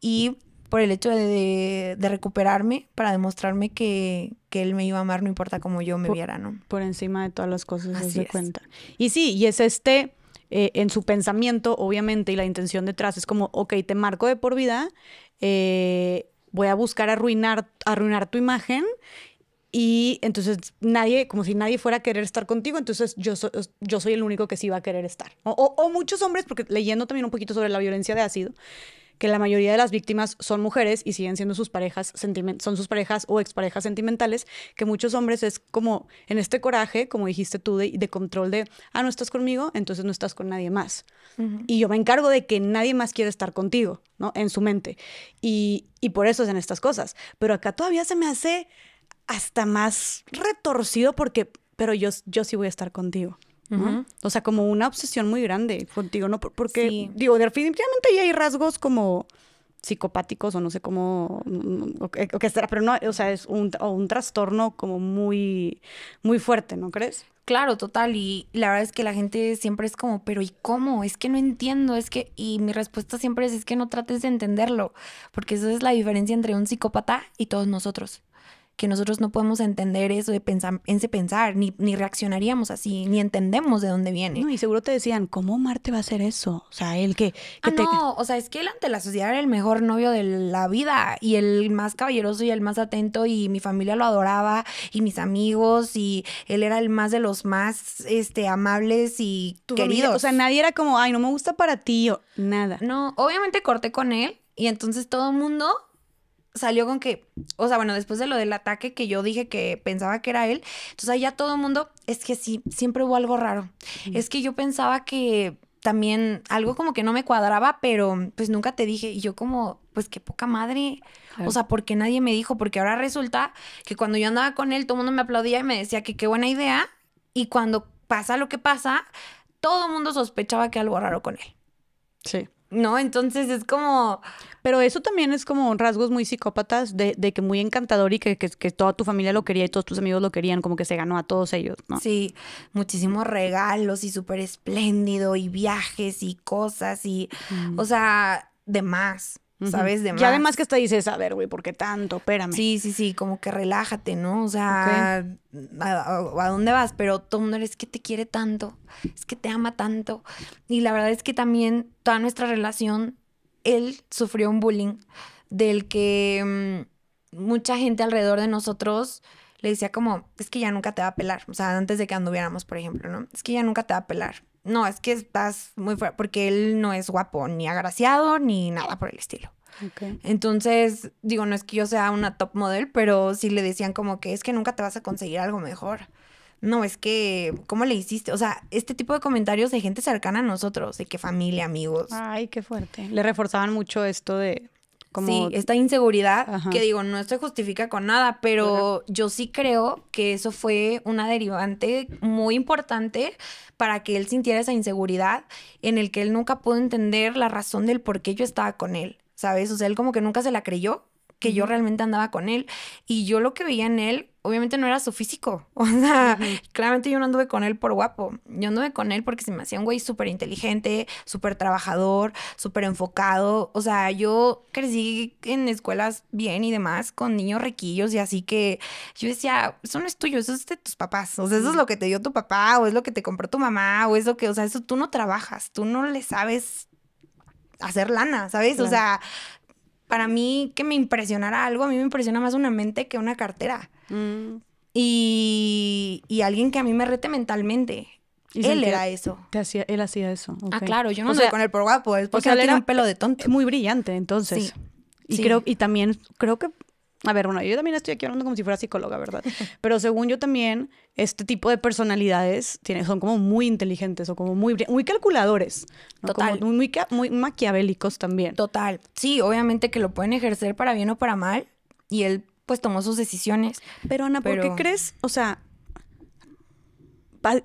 y por el hecho de, de, recuperarme para demostrarme que, que, él me iba a amar, no importa cómo yo me viera, ¿no? Por encima de todas las cosas, se cuenta. Y sí, y es este... Eh, en su pensamiento, obviamente, y la intención detrás es como, ok, te marco de por vida, eh, voy a buscar arruinar, arruinar tu imagen y entonces nadie, como si nadie fuera a querer estar contigo, entonces yo, yo soy el único que sí va a querer estar. O, o, muchos hombres, porque leyendo también un poquito sobre la violencia de ácido, que la mayoría de las víctimas son mujeres y siguen siendo sus parejas, son sus parejas o exparejas sentimentales, que muchos hombres es como en este coraje, como dijiste tú, de, control de, ah, no estás conmigo, entonces no estás con nadie más. Y yo me encargo de que nadie más quiere estar contigo, ¿no? En su mente. Y, por eso es en estas cosas. Pero acá todavía se me hace hasta más retorcido porque, pero yo, yo sí voy a estar contigo. O sea, como una obsesión muy grande contigo, ¿no? Porque, digo, definitivamente ya hay rasgos como psicopáticos o no sé cómo, mm, o, qué será, pero no, o sea, es un, trastorno como muy, muy fuerte, ¿no crees? Claro, total, y la verdad es que la gente siempre es como, pero ¿y cómo? Es que no entiendo, es que, y mi respuesta siempre es, es que no trates de entenderlo, porque eso es la diferencia entre un psicópata y todos nosotros que nosotros no podemos entender eso de pensar, ese pensar, ni, ni reaccionaríamos así, ni entendemos de dónde viene. y seguro te decían, ¿cómo Marte va a hacer eso? O sea, él que... ah, no, o sea, es que él ante la sociedad era el mejor novio de la vida y el más caballeroso y el más atento y mi familia lo adoraba y mis amigos y él era el más de los más este, amables y queridos. o sea, nadie era como, ay, no me gusta para ti o nada. No, obviamente corté con él y entonces todo el mundo salió con que, o sea, bueno, después de lo del ataque que yo dije que pensaba que era él, entonces ahí ya todo el mundo, es que sí, siempre hubo algo raro. Es que yo pensaba que también algo como que no me cuadraba, pero pues nunca te dije. Y yo como, pues qué poca madre. O sea, porque nadie me dijo, porque ahora resulta que cuando yo andaba con él, todo el mundo me aplaudía y me decía que qué buena idea. Y cuando pasa lo que pasa, todo el mundo sospechaba que algo raro con él. Sí. ¿no? Entonces es como... Pero eso también es como rasgos muy psicópatas de, que muy encantador y que, que, toda tu familia lo quería y todos tus amigos lo querían, como que se ganó a todos ellos, ¿no? Sí, muchísimos regalos y súper espléndido y viajes y cosas y, o sea, de más. ¿sabes? De Y además que hasta dices, a ver, güey, ¿por qué tanto? Espérame. Sí, sí, sí, como que relájate, ¿no? O sea, a, dónde vas? Pero todo el es que te quiere tanto, es que te ama tanto. Y la verdad es que también toda nuestra relación, él sufrió un bullying del que mm, mucha gente alrededor de nosotros le decía como, es que ya nunca te va a pelar. O sea, antes de que anduviéramos, por ejemplo, ¿no? Es que ya nunca te va a pelar no, es que estás muy fuera, porque él no es guapo, ni agraciado, ni nada por el estilo. Entonces, digo, no es que yo sea una top model, pero sí le decían como que es que nunca te vas a conseguir algo mejor. No, es que, ¿cómo le hiciste? O sea, este tipo de comentarios de gente cercana a nosotros, de que familia, amigos. Ay, qué fuerte. Le reforzaban mucho esto de, Sí, esta inseguridad que digo, no se justifica con nada, pero yo sí creo que eso fue una derivante muy importante para que él sintiera esa inseguridad en el que él nunca pudo entender la razón del por qué yo estaba con él, ¿sabes? O sea, él como que nunca se la creyó que yo realmente andaba con él. Y yo lo que veía en él, obviamente no era su físico. O sea, claramente yo no anduve con él por guapo. Yo anduve con él porque se me hacía un güey súper inteligente, súper trabajador, súper enfocado. O sea, yo crecí en escuelas bien y demás con niños riquillos y así que yo decía, eso no es tuyo, eso es de tus papás. O sea, eso es lo que te dio tu papá o es lo que te compró tu mamá o es lo que, o sea, eso tú no trabajas, tú no le sabes hacer lana, ¿sabes? O sea, para mí que me impresionara algo, a mí me impresiona más una mente que una cartera. Mm. Y, y alguien que a mí me rete mentalmente. él era eso. él hacía eso. Ah, claro, yo no sé con el por guapo, es porque él era, un pelo de tonto. Muy brillante, entonces. Sí. Y creo, y también creo que a ver, bueno, yo también estoy aquí hablando como si fuera psicóloga, ¿verdad? Pero según yo también, este tipo de personalidades son como muy inteligentes o como muy, muy calculadores. Total. muy, muy maquiavélicos también. Total. Sí, obviamente que lo pueden ejercer para bien o para mal. Y él, pues, tomó sus decisiones. Pero, Ana, ¿por qué crees? O sea,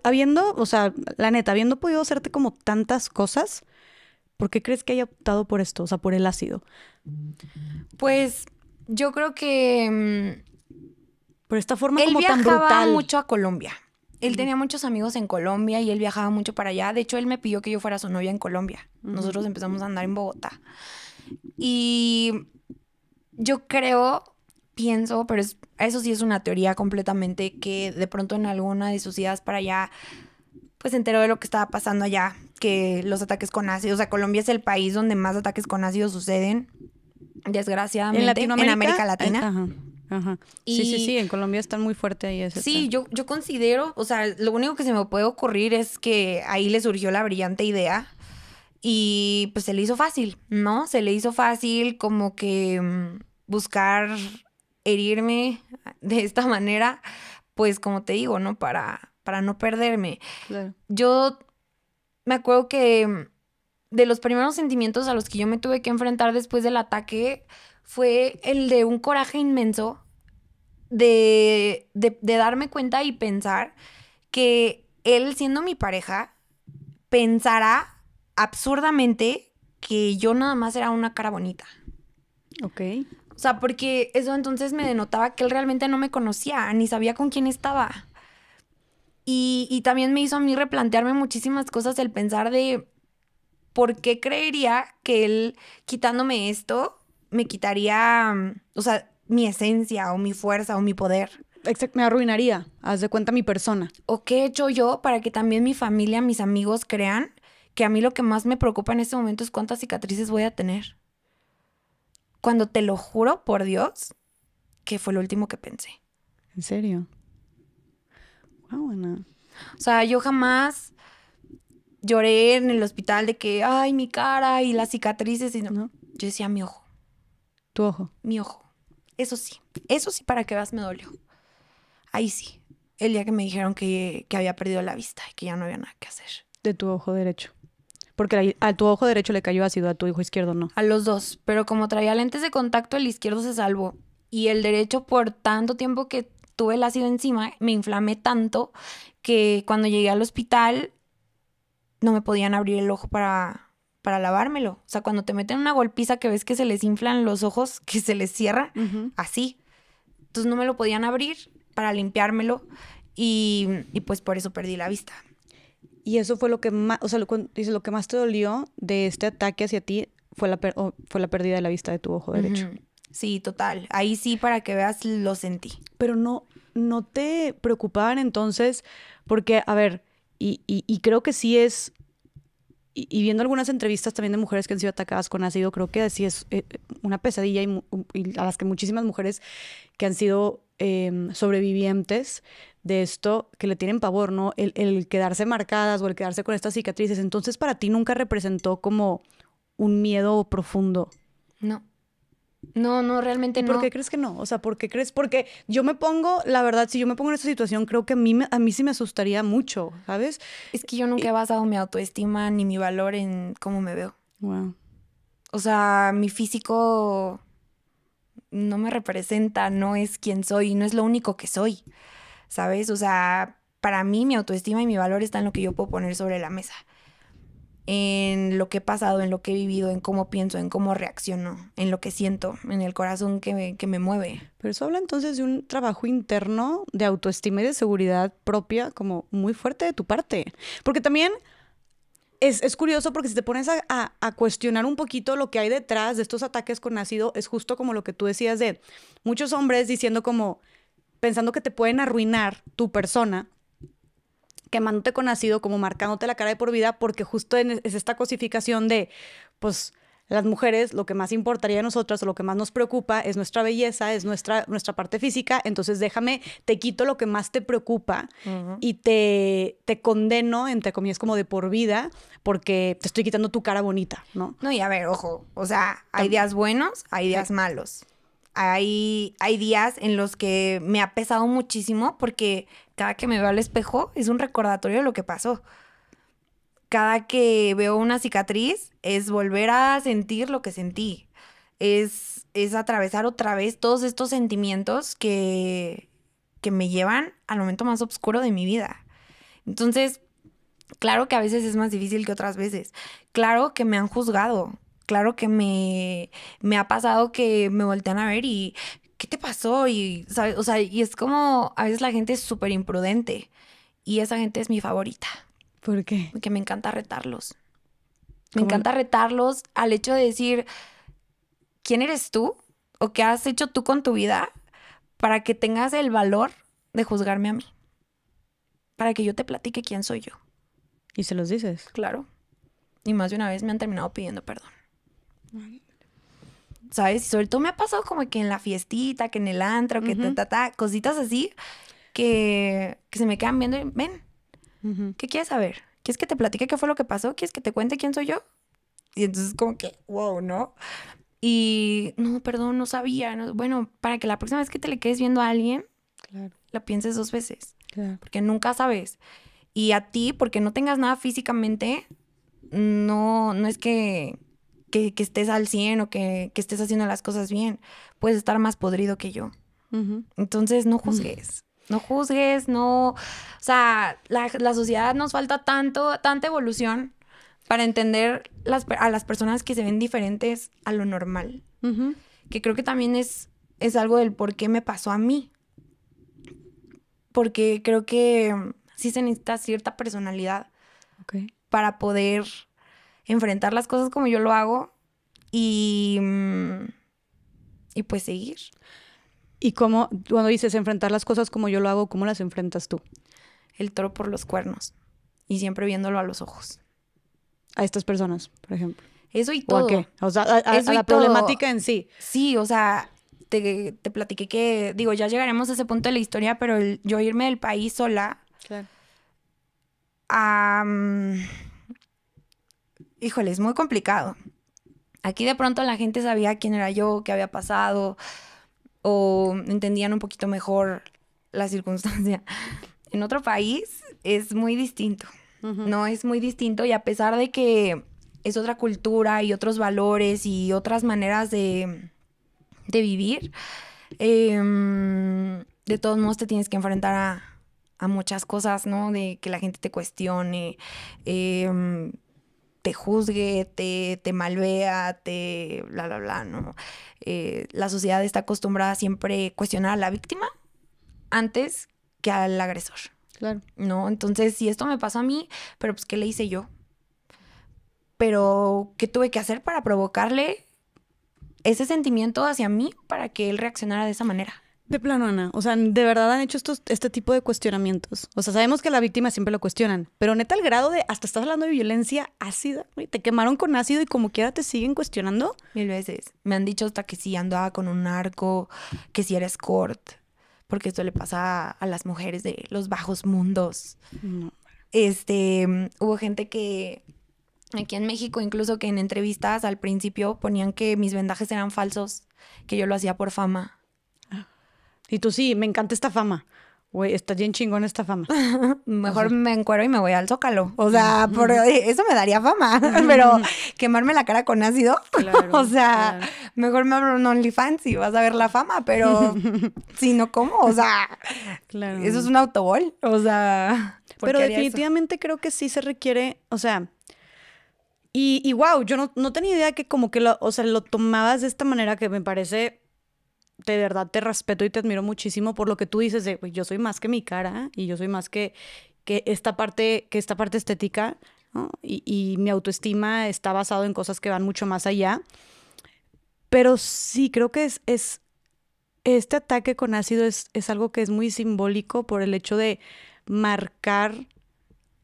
habiendo, o sea, la neta, habiendo podido hacerte como tantas cosas, ¿por qué crees que haya optado por esto? O sea, por el ácido. Pues yo creo que... Mm, por esta forma como tan brutal. mucho a Colombia. Él tenía muchos amigos en Colombia y él viajaba mucho para allá. De hecho, él me pidió que yo fuera su novia en Colombia. Nosotros empezamos a andar en Bogotá. Y yo creo, pienso, pero eso sí es una teoría completamente, que de pronto en alguna de sus idas para allá, pues se enteró de lo que estaba pasando allá, que los ataques con ácido, o sea, Colombia es el país donde más ataques con ácido suceden desgraciadamente, en, América Latina. ajá. sí, sí, sí, en Colombia están muy fuerte ahí. sí, yo, yo considero, o sea, lo único que se me puede ocurrir es que ahí le surgió la brillante idea y pues se le hizo fácil, ¿no? Se le hizo fácil como que mm, buscar herirme de esta manera, pues como te digo, ¿no? Para, para no perderme. Claro. Yo me acuerdo que mm, de los primeros sentimientos a los que yo me tuve que enfrentar después del ataque fue el de un coraje inmenso de, de, darme cuenta y pensar que él siendo mi pareja pensará absurdamente que yo nada más era una cara bonita. Ok. O sea, porque eso entonces me denotaba que él realmente no me conocía, ni sabía con quién estaba. Y, y también me hizo a mí replantearme muchísimas cosas el pensar de, ¿por qué creería que él quitándome esto me quitaría, mm, o sea, mi esencia o mi fuerza o mi poder? Exacto, me arruinaría, haz de cuenta mi persona. ¿O qué he hecho yo para que también mi familia, mis amigos crean que a mí lo que más me preocupa en este momento es cuántas cicatrices voy a tener? Cuando te lo juro por Dios, que fue lo último que pensé. ¿En serio? Wow, ah, O sea, yo jamás lloré en el hospital de que, ay, mi cara y las cicatrices y no. Yo decía, mi ojo. Tu ojo. Mi ojo. Eso sí, eso sí, para que vas me dolió. Ahí sí, el día que me dijeron que, que había perdido la vista y que ya no había nada que hacer. De tu ojo derecho. Porque a tu ojo derecho le cayó ácido, a tu hijo izquierdo no. A los dos, pero como traía lentes de contacto, el izquierdo se salvó. Y el derecho, por tanto tiempo que tuve el ácido encima, me inflamé tanto que cuando llegué al hospital no me podían abrir el ojo para, para lavármelo. O sea, cuando te meten una golpiza que ves que se les inflan los ojos, que se les cierra, así. Entonces no me lo podían abrir para limpiármelo y, pues por eso perdí la vista. Y eso fue lo que más, o sea, lo, que más te dolió de este ataque hacia ti fue la, fue la pérdida de la vista de tu ojo derecho. Sí, total. Ahí sí, para que veas, lo sentí. Pero no, no te preocupaban entonces, porque, a ver, y, creo que sí es, y, viendo algunas entrevistas también de mujeres que han sido atacadas con ácido, creo que sí es eh, una pesadilla um, y, a las que muchísimas mujeres que han sido em, sobrevivientes de esto, que le tienen pavor, ¿no? El, el quedarse marcadas o el quedarse con estas cicatrices. Entonces, para ti nunca representó como un miedo profundo. No. No, no, realmente no. ¿Por qué crees que no? O sea, ¿por qué crees? Porque yo me pongo, la verdad, si yo me pongo en esta situación, creo que a mí, a mí sí me asustaría mucho, ¿sabes? Es que yo nunca he basado mi autoestima ni mi valor en cómo me veo. Wow. O sea, mi físico no me representa, no es quien soy, no es lo único que soy, ¿sabes? O sea, para mí mi autoestima y mi valor están en lo que yo puedo poner sobre la mesa en lo que he pasado, en lo que he vivido, en cómo pienso, en cómo reacciono, en lo que siento, en el corazón que me, mueve. Pero eso habla entonces de un trabajo interno de autoestima y de seguridad propia como muy fuerte de tu parte. Porque también... Es, curioso porque si te pones a, cuestionar un poquito lo que hay detrás de estos ataques con ácido, es justo como lo que tú decías de muchos hombres diciendo como, pensando que te pueden arruinar tu persona quemándote con ácido, como marcándote la cara de por vida, porque justo es esta cosificación de, pues, las mujeres, lo que más importaría a nosotras o lo que más nos preocupa es nuestra belleza, es nuestra, nuestra parte física, entonces déjame, te quito lo que más te preocupa y te, te condeno, entre comillas, como de por vida, porque te estoy quitando tu cara bonita, ¿no? No, y a ver, ojo, o sea, hay días buenos, hay días malos hay, hay días en los que me ha pesado muchísimo porque cada que me veo al espejo es un recordatorio de lo que pasó. Cada que veo una cicatriz es volver a sentir lo que sentí. Es, atravesar otra vez todos estos sentimientos que, que me llevan al momento más oscuro de mi vida. Entonces, claro que a veces es más difícil que otras veces. Claro que me han juzgado claro que me, ha pasado que me voltean a ver y, ¿qué te pasó? Y, ¿sabes? O sea, y es como, a veces la gente es súper imprudente y esa gente es mi favorita. ¿Por qué? Porque me encanta retarlos. Me encanta retarlos al hecho de decir, ¿quién eres tú? ¿O qué has hecho tú con tu vida para que tengas el valor de juzgarme a mí? Para que yo te platique quién soy yo. ¿Y se los dices? Claro. Y más de una vez me han terminado pidiendo perdón. ¿Sabes? Y sobre todo me ha pasado como que en la fiestita, que en el antro, que ta, ta, ta, cositas así que, que, se me quedan viendo y ven, ¿qué quieres saber? ¿Quieres que te platique qué fue lo que pasó? ¿Quieres que te cuente quién soy yo? Y entonces como que, wow, ¿no? Y no, perdón, no sabía. bueno, para que la próxima vez que te le quedes viendo a alguien, la pienses dos veces. Porque nunca sabes. Y a ti, porque no tengas nada físicamente, no, no es que que, estés al 100 o que, estés haciendo las cosas bien. Puedes estar más podrido que yo. Entonces, no juzgues. No juzgues, no. O sea, la, sociedad nos falta tanto, tanta evolución para entender a las personas que se ven diferentes a lo normal. Que creo que también es, es algo del por qué me pasó a mí. Porque creo que mm, sí se necesita cierta personalidad para poder enfrentar las cosas como yo lo hago y, mm, y pues seguir. ¿Y cómo, cuando dices enfrentar las cosas como yo lo hago, cómo las enfrentas tú? El toro por los cuernos y siempre viéndolo a los ojos. A estas personas, por ejemplo. Eso y todo. ¿O qué? O sea, a, la problemática en sí. Sí, o sea, te, platiqué que, digo, ya llegaremos a ese punto de la historia, pero yo irme del país sola. Claro. Mm, híjole, es muy complicado. Aquí de pronto la gente sabía quién era yo, qué había pasado, o entendían un poquito mejor la circunstancia. En otro país es muy distinto, ¿no? Es muy distinto y a pesar de que es otra cultura y otros valores y otras maneras de, vivir, em, de todos modos te tienes que enfrentar a, muchas cosas, ¿no? De que la gente te cuestione. Em, te juzgue, te, te malvea, te bla, bla, bla, ¿no? Eh, la sociedad está acostumbrada siempre a cuestionar a la víctima antes que al agresor. Claro. ¿No? Entonces, si esto me pasó a mí, pero pues, ¿qué le hice yo? Pero, ¿qué tuve que hacer para provocarle ese sentimiento hacia mí para que él reaccionara de esa manera? De plano, Ana. O sea, de verdad han hecho estos, este tipo de cuestionamientos. O sea, sabemos que la víctima siempre lo cuestionan, pero neta el grado de hasta estás hablando de violencia ácida, güey. Te quemaron con ácido y como quiera te siguen cuestionando. Mil veces. Me han dicho hasta que si andaba con un arco, que si era escort, porque esto le pasa a, las mujeres de los bajos mundos. Este, hubo gente que aquí en México, incluso que en entrevistas al principio ponían que mis vendajes eran falsos, que yo lo hacía por fama y tú sí, me encanta esta fama. Güey, está bien chingón esta fama. Mejor me encuero y me voy al zócalo. O sea, por, eso me daría fama. Pero quemarme la cara con ácido. o sea, mejor me abro un OnlyFans y vas a ver la fama, pero si no, ¿cómo? O sea, eso es un autobol. O sea. Pero definitivamente creo que sí se requiere, o sea. Y, y wow, yo no, tenía idea que como que lo, o sea, lo tomabas de esta manera que me parece de verdad te respeto y te admiro muchísimo por lo que tú dices de, yo soy más que mi cara y yo soy más que, que, esta, parte, que esta parte estética y, mi autoestima está basado en cosas que van mucho más allá. Pero sí, creo que es, es este ataque con ácido es, es, algo que es muy simbólico por el hecho de marcar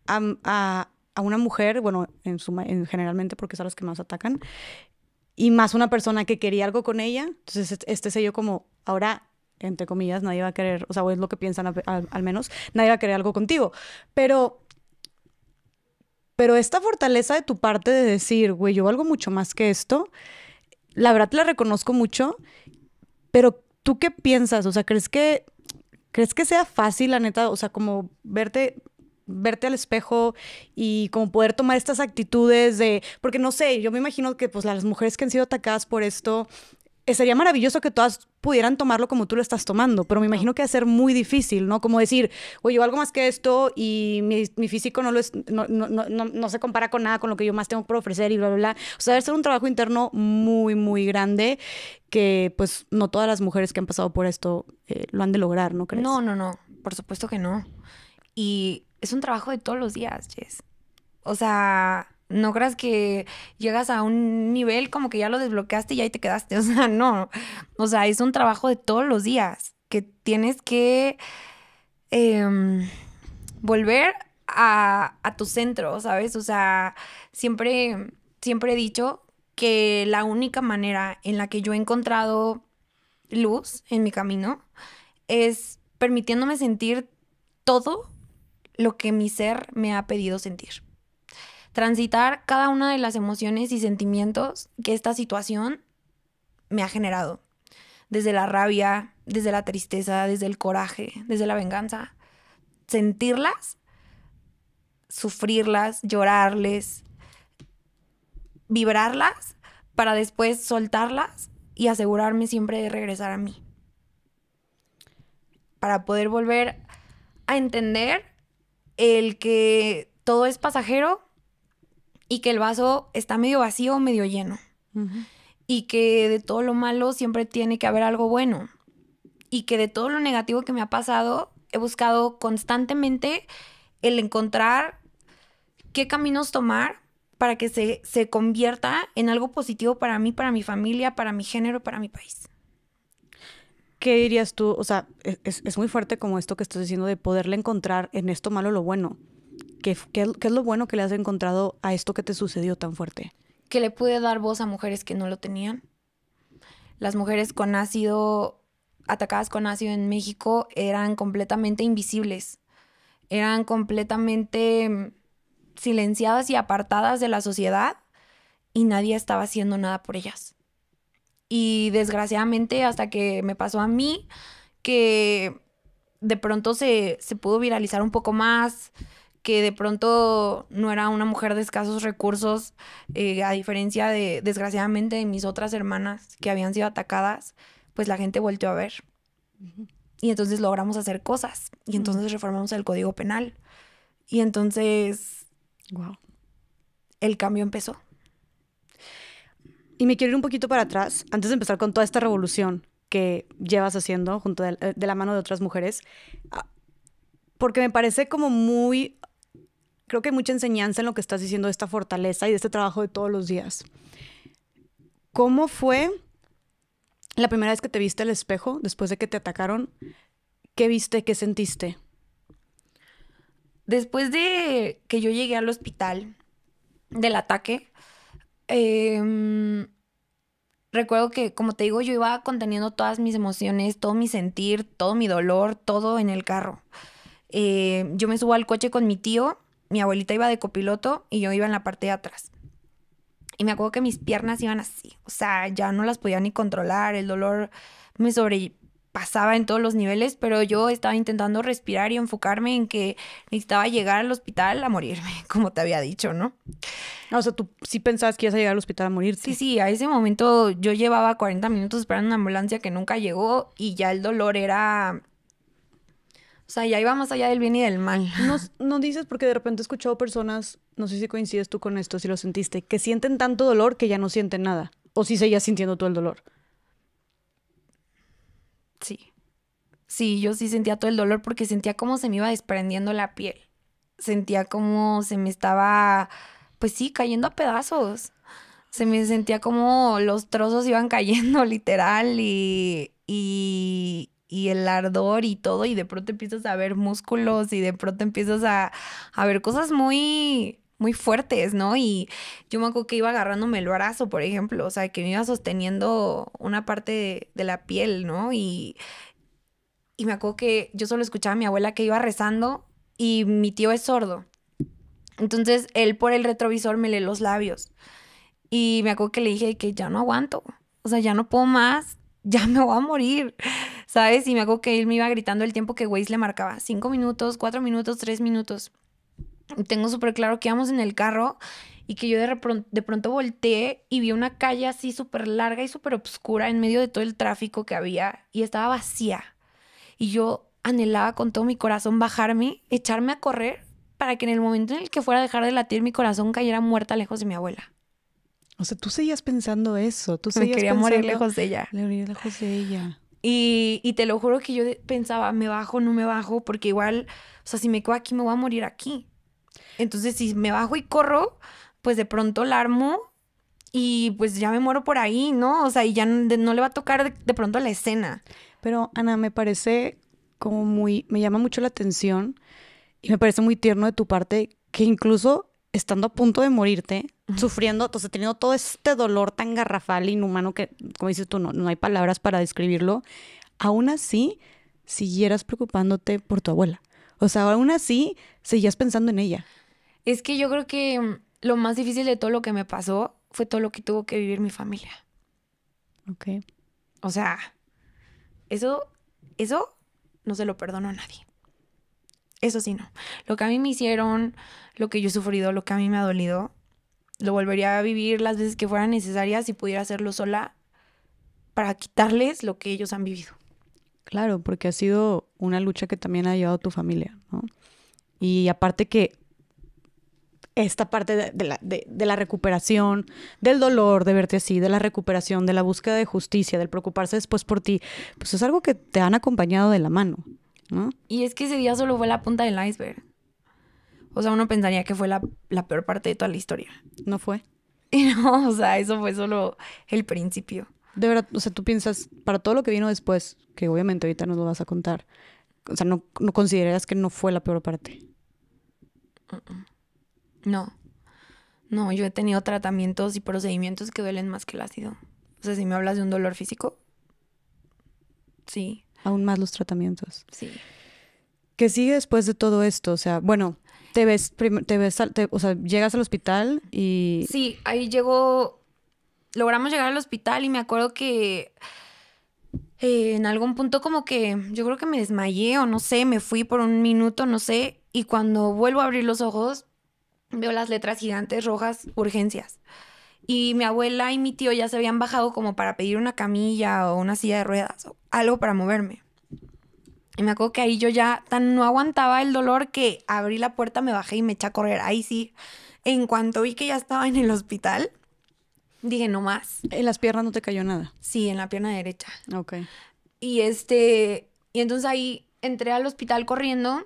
a, una mujer, bueno, en, su, en generalmente porque son las que más atacan, y más una persona que quería algo con ella. Entonces, este sello como, ahora, entre comillas, nadie va a querer, o sea, es lo que piensan al, menos, nadie va a querer algo contigo. Pero, pero esta fortaleza de tu parte de decir, güey, yo algo mucho más que esto, la verdad te la reconozco mucho, pero ¿tú qué piensas? O sea, ¿crees que, ¿crees que sea fácil, la neta? O sea, como verte verte al espejo y como poder tomar estas actitudes de, porque no sé, yo me imagino que pues las mujeres que han sido atacadas por esto, eh, sería maravilloso que todas pudieran tomarlo como tú lo estás tomando, pero me imagino que va a ser muy difícil, ¿no? Como decir, oye, yo algo más que esto y mi, físico no, lo es, no, no, no, se compara con nada, con lo que yo más tengo por ofrecer y bla, bla, bla. O sea, debe ser un trabajo interno muy, muy grande que pues no todas las mujeres que han pasado por esto eh, lo han de lograr, ¿no crees? No, no, no, por supuesto que no. Y es un trabajo de todos los días, Jess. O sea, no creas que llegas a un nivel como que ya lo desbloqueaste y ahí te quedaste. O sea, no. O sea, es un trabajo de todos los días que tienes que em, volver a, a, tu centro, ¿sabes? O sea, siempre, siempre he dicho que la única manera en la que yo he encontrado luz en mi camino es permitiéndome sentir todo lo que mi ser me ha pedido sentir. Transitar cada una de las emociones y sentimientos que esta situación me ha generado. Desde la rabia, desde la tristeza, desde el coraje, desde la venganza. Sentirlas, sufrirlas, llorarles, vibrarlas para después soltarlas y asegurarme siempre de regresar a mí. Para poder volver a entender el que todo es pasajero y que el vaso está medio vacío medio lleno. Y que de todo lo malo siempre tiene que haber algo bueno. Y que de todo lo negativo que me ha pasado, he buscado constantemente el encontrar qué caminos tomar para que se, se convierta en algo positivo para mí, para mi familia, para mi género, para mi país. ¿qué dirías tú? O sea, e-, es, muy fuerte como esto que estás diciendo de poderle encontrar en esto malo lo bueno. ¿Qué, qué es lo bueno que le has encontrado a esto que te sucedió tan fuerte? Que le pude dar voz a mujeres que no lo tenían. Las mujeres con ácido, atacadas con ácido en México, eran completamente invisibles. Eran completamente mm, silenciadas y apartadas de la sociedad y nadie estaba haciendo nada por ellas. Y desgraciadamente hasta que me pasó a mí, que de pronto se, pudo viralizar un poco más, que de pronto no era una mujer de escasos recursos, eh, a diferencia de, desgraciadamente, de mis otras hermanas que habían sido atacadas, pues la gente volteó a ver. Y entonces logramos hacer cosas. Y entonces reformamos el Código Penal. Y entonces... Wow. El cambio empezó. Y me quiero ir un poquito para atrás, antes de empezar con toda esta revolución que llevas haciendo junto eh, de, la mano de otras mujeres, ah, porque me parece como muy, creo que hay mucha enseñanza en lo que estás diciendo de esta fortaleza y de este trabajo de todos los días. ¿Cómo fue la primera vez que te viste al espejo después de que te atacaron? ¿Qué viste? ¿Qué sentiste? Después de que yo llegué al hospital del ataque, Em, recuerdo que, como te digo, yo iba conteniendo todas mis emociones, todo mi sentir, todo mi dolor, todo en el carro. Eh, yo me subo al coche con mi tío, mi abuelita iba de copiloto y yo iba en la parte de atrás. Y me acuerdo que mis piernas iban así, o sea, ya no las podía ni controlar, el dolor me sobre, pasaba en todos los niveles, pero yo estaba intentando respirar y enfocarme en que necesitaba llegar al hospital a morirme, como te había dicho, ¿no? Ah, o sea, tú sí pensabas que ibas a llegar al hospital a morirte. Sí, sí, a ese momento yo llevaba 40 minutos esperando una ambulancia que nunca llegó y ya el dolor era... O sea, ya iba más allá del bien y del mal. No, dices porque de repente he escuchado personas, no sé si coincides tú con esto, si lo sentiste, que sienten tanto dolor que ya no sienten nada. O si seguías sintiendo todo el dolor. Sí, yo sí sentía todo el dolor porque sentía como se me iba desprendiendo la piel. Sentía como se me estaba, pues sí, cayendo a pedazos. Se me sentía como los trozos iban cayendo literal y, y, el ardor y todo. Y de pronto empiezas a ver músculos y de pronto empiezas a, a ver cosas muy, muy fuertes, ¿no? Y yo me acuerdo que iba agarrándome el brazo, por ejemplo, o sea, que me iba sosteniendo una parte de la piel, ¿no? Y, y me acuerdo que yo solo escuchaba a mi abuela que iba rezando y mi tío es sordo. Entonces él por el retrovisor me lee los labios. Y me acuerdo que le dije que ya no aguanto. O sea, ya no puedo más. Ya me voy a morir. ¿Sabes? Y me acuerdo que él me iba gritando el tiempo que Waze le marcaba. Cinco minutos, cuatro minutos, tres minutos. tengo súper claro que íbamos en el carro y que yo de, de pronto volteé y vi una calle así súper larga y súper oscura en medio de todo el tráfico que había y estaba vacía. Y yo anhelaba con todo mi corazón bajarme, echarme a correr para que en el momento en el que fuera a dejar de latir mi corazón cayera muerta lejos de mi abuela. O sea, tú seguías pensando eso, tú seguías Me quería morir lejos de ella. Morir lejos de ella. Y, te lo juro que yo pensaba, me bajo, no me bajo, porque igual, o sea, si me quedo aquí, me voy a morir aquí. Entonces, si me bajo y corro, pues de pronto la armo y pues ya me muero por ahí, ¿no? O sea, y ya no, le va a tocar de, pronto la escena. Pero Ana, me parece como muy, me llama mucho la atención y me parece muy tierno de tu parte que incluso estando a punto de morirte, sufriendo, o sea, teniendo todo este dolor tan garrafal, inhumano, que como dices tú, no, no hay palabras para describirlo, aún así siguieras preocupándote por tu abuela. O sea, aún así seguías pensando en ella. Es que yo creo que mm, lo más difícil de todo lo que me pasó fue todo lo que tuvo que vivir mi familia. Ok. O sea, eso, eso no se lo perdono a nadie. Eso sí, no. Lo que a mí me hicieron, lo que yo he sufrido, lo que a mí me ha dolido, lo volvería a vivir las veces que fueran necesarias y pudiera hacerlo sola para quitarles lo que ellos han vivido. Claro, porque ha sido una lucha que también ha llevado tu familia, ¿no? Y aparte que esta parte de, la, recuperación, del dolor de verte así, de la recuperación, de la búsqueda de justicia, del preocuparse después por ti, pues es algo que te han acompañado de la mano, ¿no? Y es que ese día solo fue la punta del iceberg. O sea, uno pensaría que fue la, peor parte de toda la historia. ¿No fue? Y no, o sea, eso fue solo el principio. De verdad, o sea, tú piensas, para todo lo que vino después, que obviamente ahorita nos lo vas a contar, o sea, no, no consideras que no fue la peor parte. No. No, yo he tenido tratamientos y procedimientos que duelen más que el ácido. O sea, si me hablas de un dolor físico, sí. Aún más los tratamientos. Sí. ¿Qué sigue después de todo esto? O sea, bueno, te ves, te ves o sea, llegas al hospital y... Sí, ahí llegó, logramos llegar al hospital y me acuerdo que eh, en algún punto como que yo creo que me desmayé o no sé, me fui por un minuto, no sé, y cuando vuelvo a abrir los ojos veo las letras gigantes rojas, urgencias. Y mi abuela y mi tío ya se habían bajado como para pedir una camilla o una silla de ruedas o algo para moverme. Y me acuerdo que ahí yo ya tan no aguantaba el dolor que abrí la puerta, me bajé y me eché a correr. Ahí sí, en cuanto vi que ya estaba en el hospital, dije, no más. ¿En las piernas no te cayó nada? Sí, en la pierna derecha. Ok. Y este, y entonces ahí entré al hospital corriendo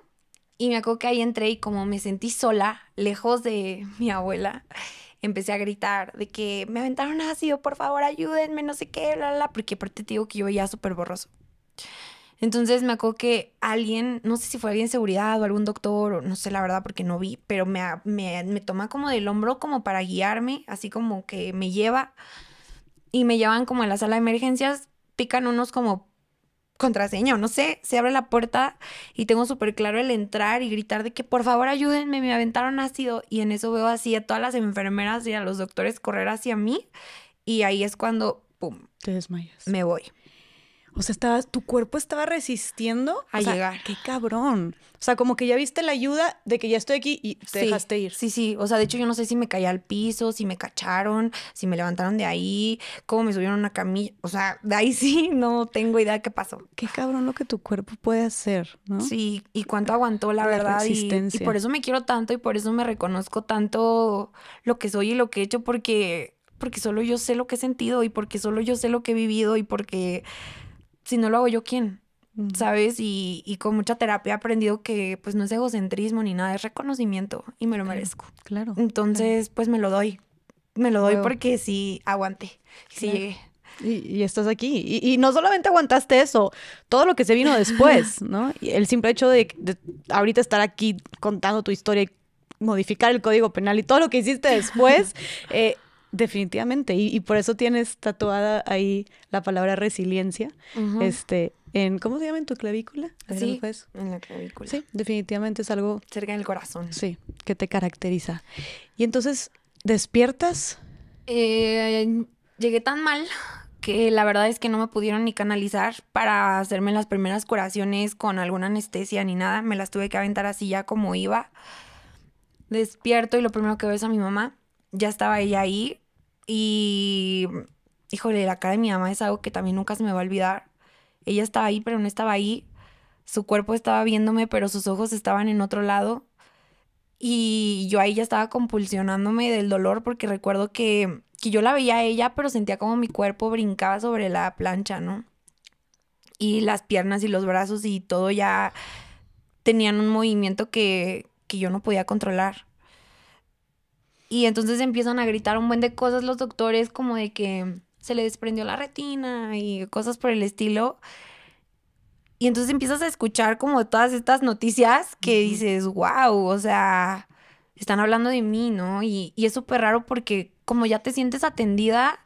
y me acuerdo que ahí entré y como me sentí sola, lejos de mi abuela, empecé a gritar de que me aventaron ácido, por favor ayúdenme, no sé qué, bla, bla, porque aparte te digo que yo ya súper borroso. Entonces me acuerdo que alguien, no sé si fue alguien de seguridad o algún doctor, o no sé la verdad porque no vi, pero me, toma como del hombro como para guiarme, así como que me lleva y me llevan como a la sala de emergencias, pican unos como contraseña no sé, se abre la puerta y tengo súper claro el entrar y gritar de que por favor ayúdenme, me aventaron ácido y en eso veo así a todas las enfermeras y a los doctores correr hacia mí y ahí es cuando, ¡pum! Te desmayas. Me voy. O sea, tu cuerpo estaba resistiendo a llegar. Qué cabrón. O sea, como que ya viste la ayuda de que ya estoy aquí y te dejaste ir. Sí, sí. O sea, de hecho, yo no sé si me caí al piso, si me cacharon, si me levantaron de ahí, cómo me subieron a una camilla. O sea, de ahí sí no tengo idea qué pasó. Qué cabrón lo que tu cuerpo puede hacer, ¿no? Sí, y cuánto aguantó, la, verdad. Resistencia. Y, por eso me quiero tanto y por eso me reconozco tanto lo que soy y lo que he hecho, porque, porque solo yo sé lo que he sentido y porque solo yo sé lo que he vivido y porque si no lo hago yo, ¿quién? ¿Sabes? Y, con mucha terapia he aprendido que pues no es egocentrismo ni nada, es reconocimiento y me lo merezco. Claro. Entonces, pues me lo doy. Me lo doy porque sí aguanté, sí Y, estás aquí. Y, no solamente aguantaste eso, todo lo que se vino después, ¿no? el simple hecho de, ahorita estar aquí contando tu historia y modificar el código penal y todo lo que hiciste después, eh, Definitivamente, y, por eso tienes tatuada ahí la palabra resiliencia, este, en, ¿cómo se llama? ¿En tu clavícula? Sí, en la clavícula. Sí, definitivamente es algo... Cerca del corazón. Sí, que te caracteriza. Y entonces, ¿despiertas? Eh, llegué tan mal que la verdad es que no me pudieron ni canalizar para hacerme las primeras curaciones con alguna anestesia ni nada, me las tuve que aventar así ya como iba. Despierto y lo primero que ves es a mi mamá, ya estaba ella ahí, y, híjole, la cara de mi mamá es algo que también nunca se me va a olvidar. Ella estaba ahí, pero no estaba ahí. Su cuerpo estaba viéndome, pero sus ojos estaban en otro lado. Y yo ahí ya estaba compulsionándome del dolor porque recuerdo que, yo la veía a ella, pero sentía como mi cuerpo brincaba sobre la plancha, ¿no? Y las piernas y los brazos y todo ya tenían un movimiento que yo no podía controlar. Y entonces empiezan a gritar un buen de cosas los doctores, como de que se le desprendió la retina y cosas por el estilo. Y entonces empiezas a escuchar como todas estas noticias que dices, wow, o sea, están hablando de mí, ¿no? Y, es súper raro porque como ya te sientes atendida,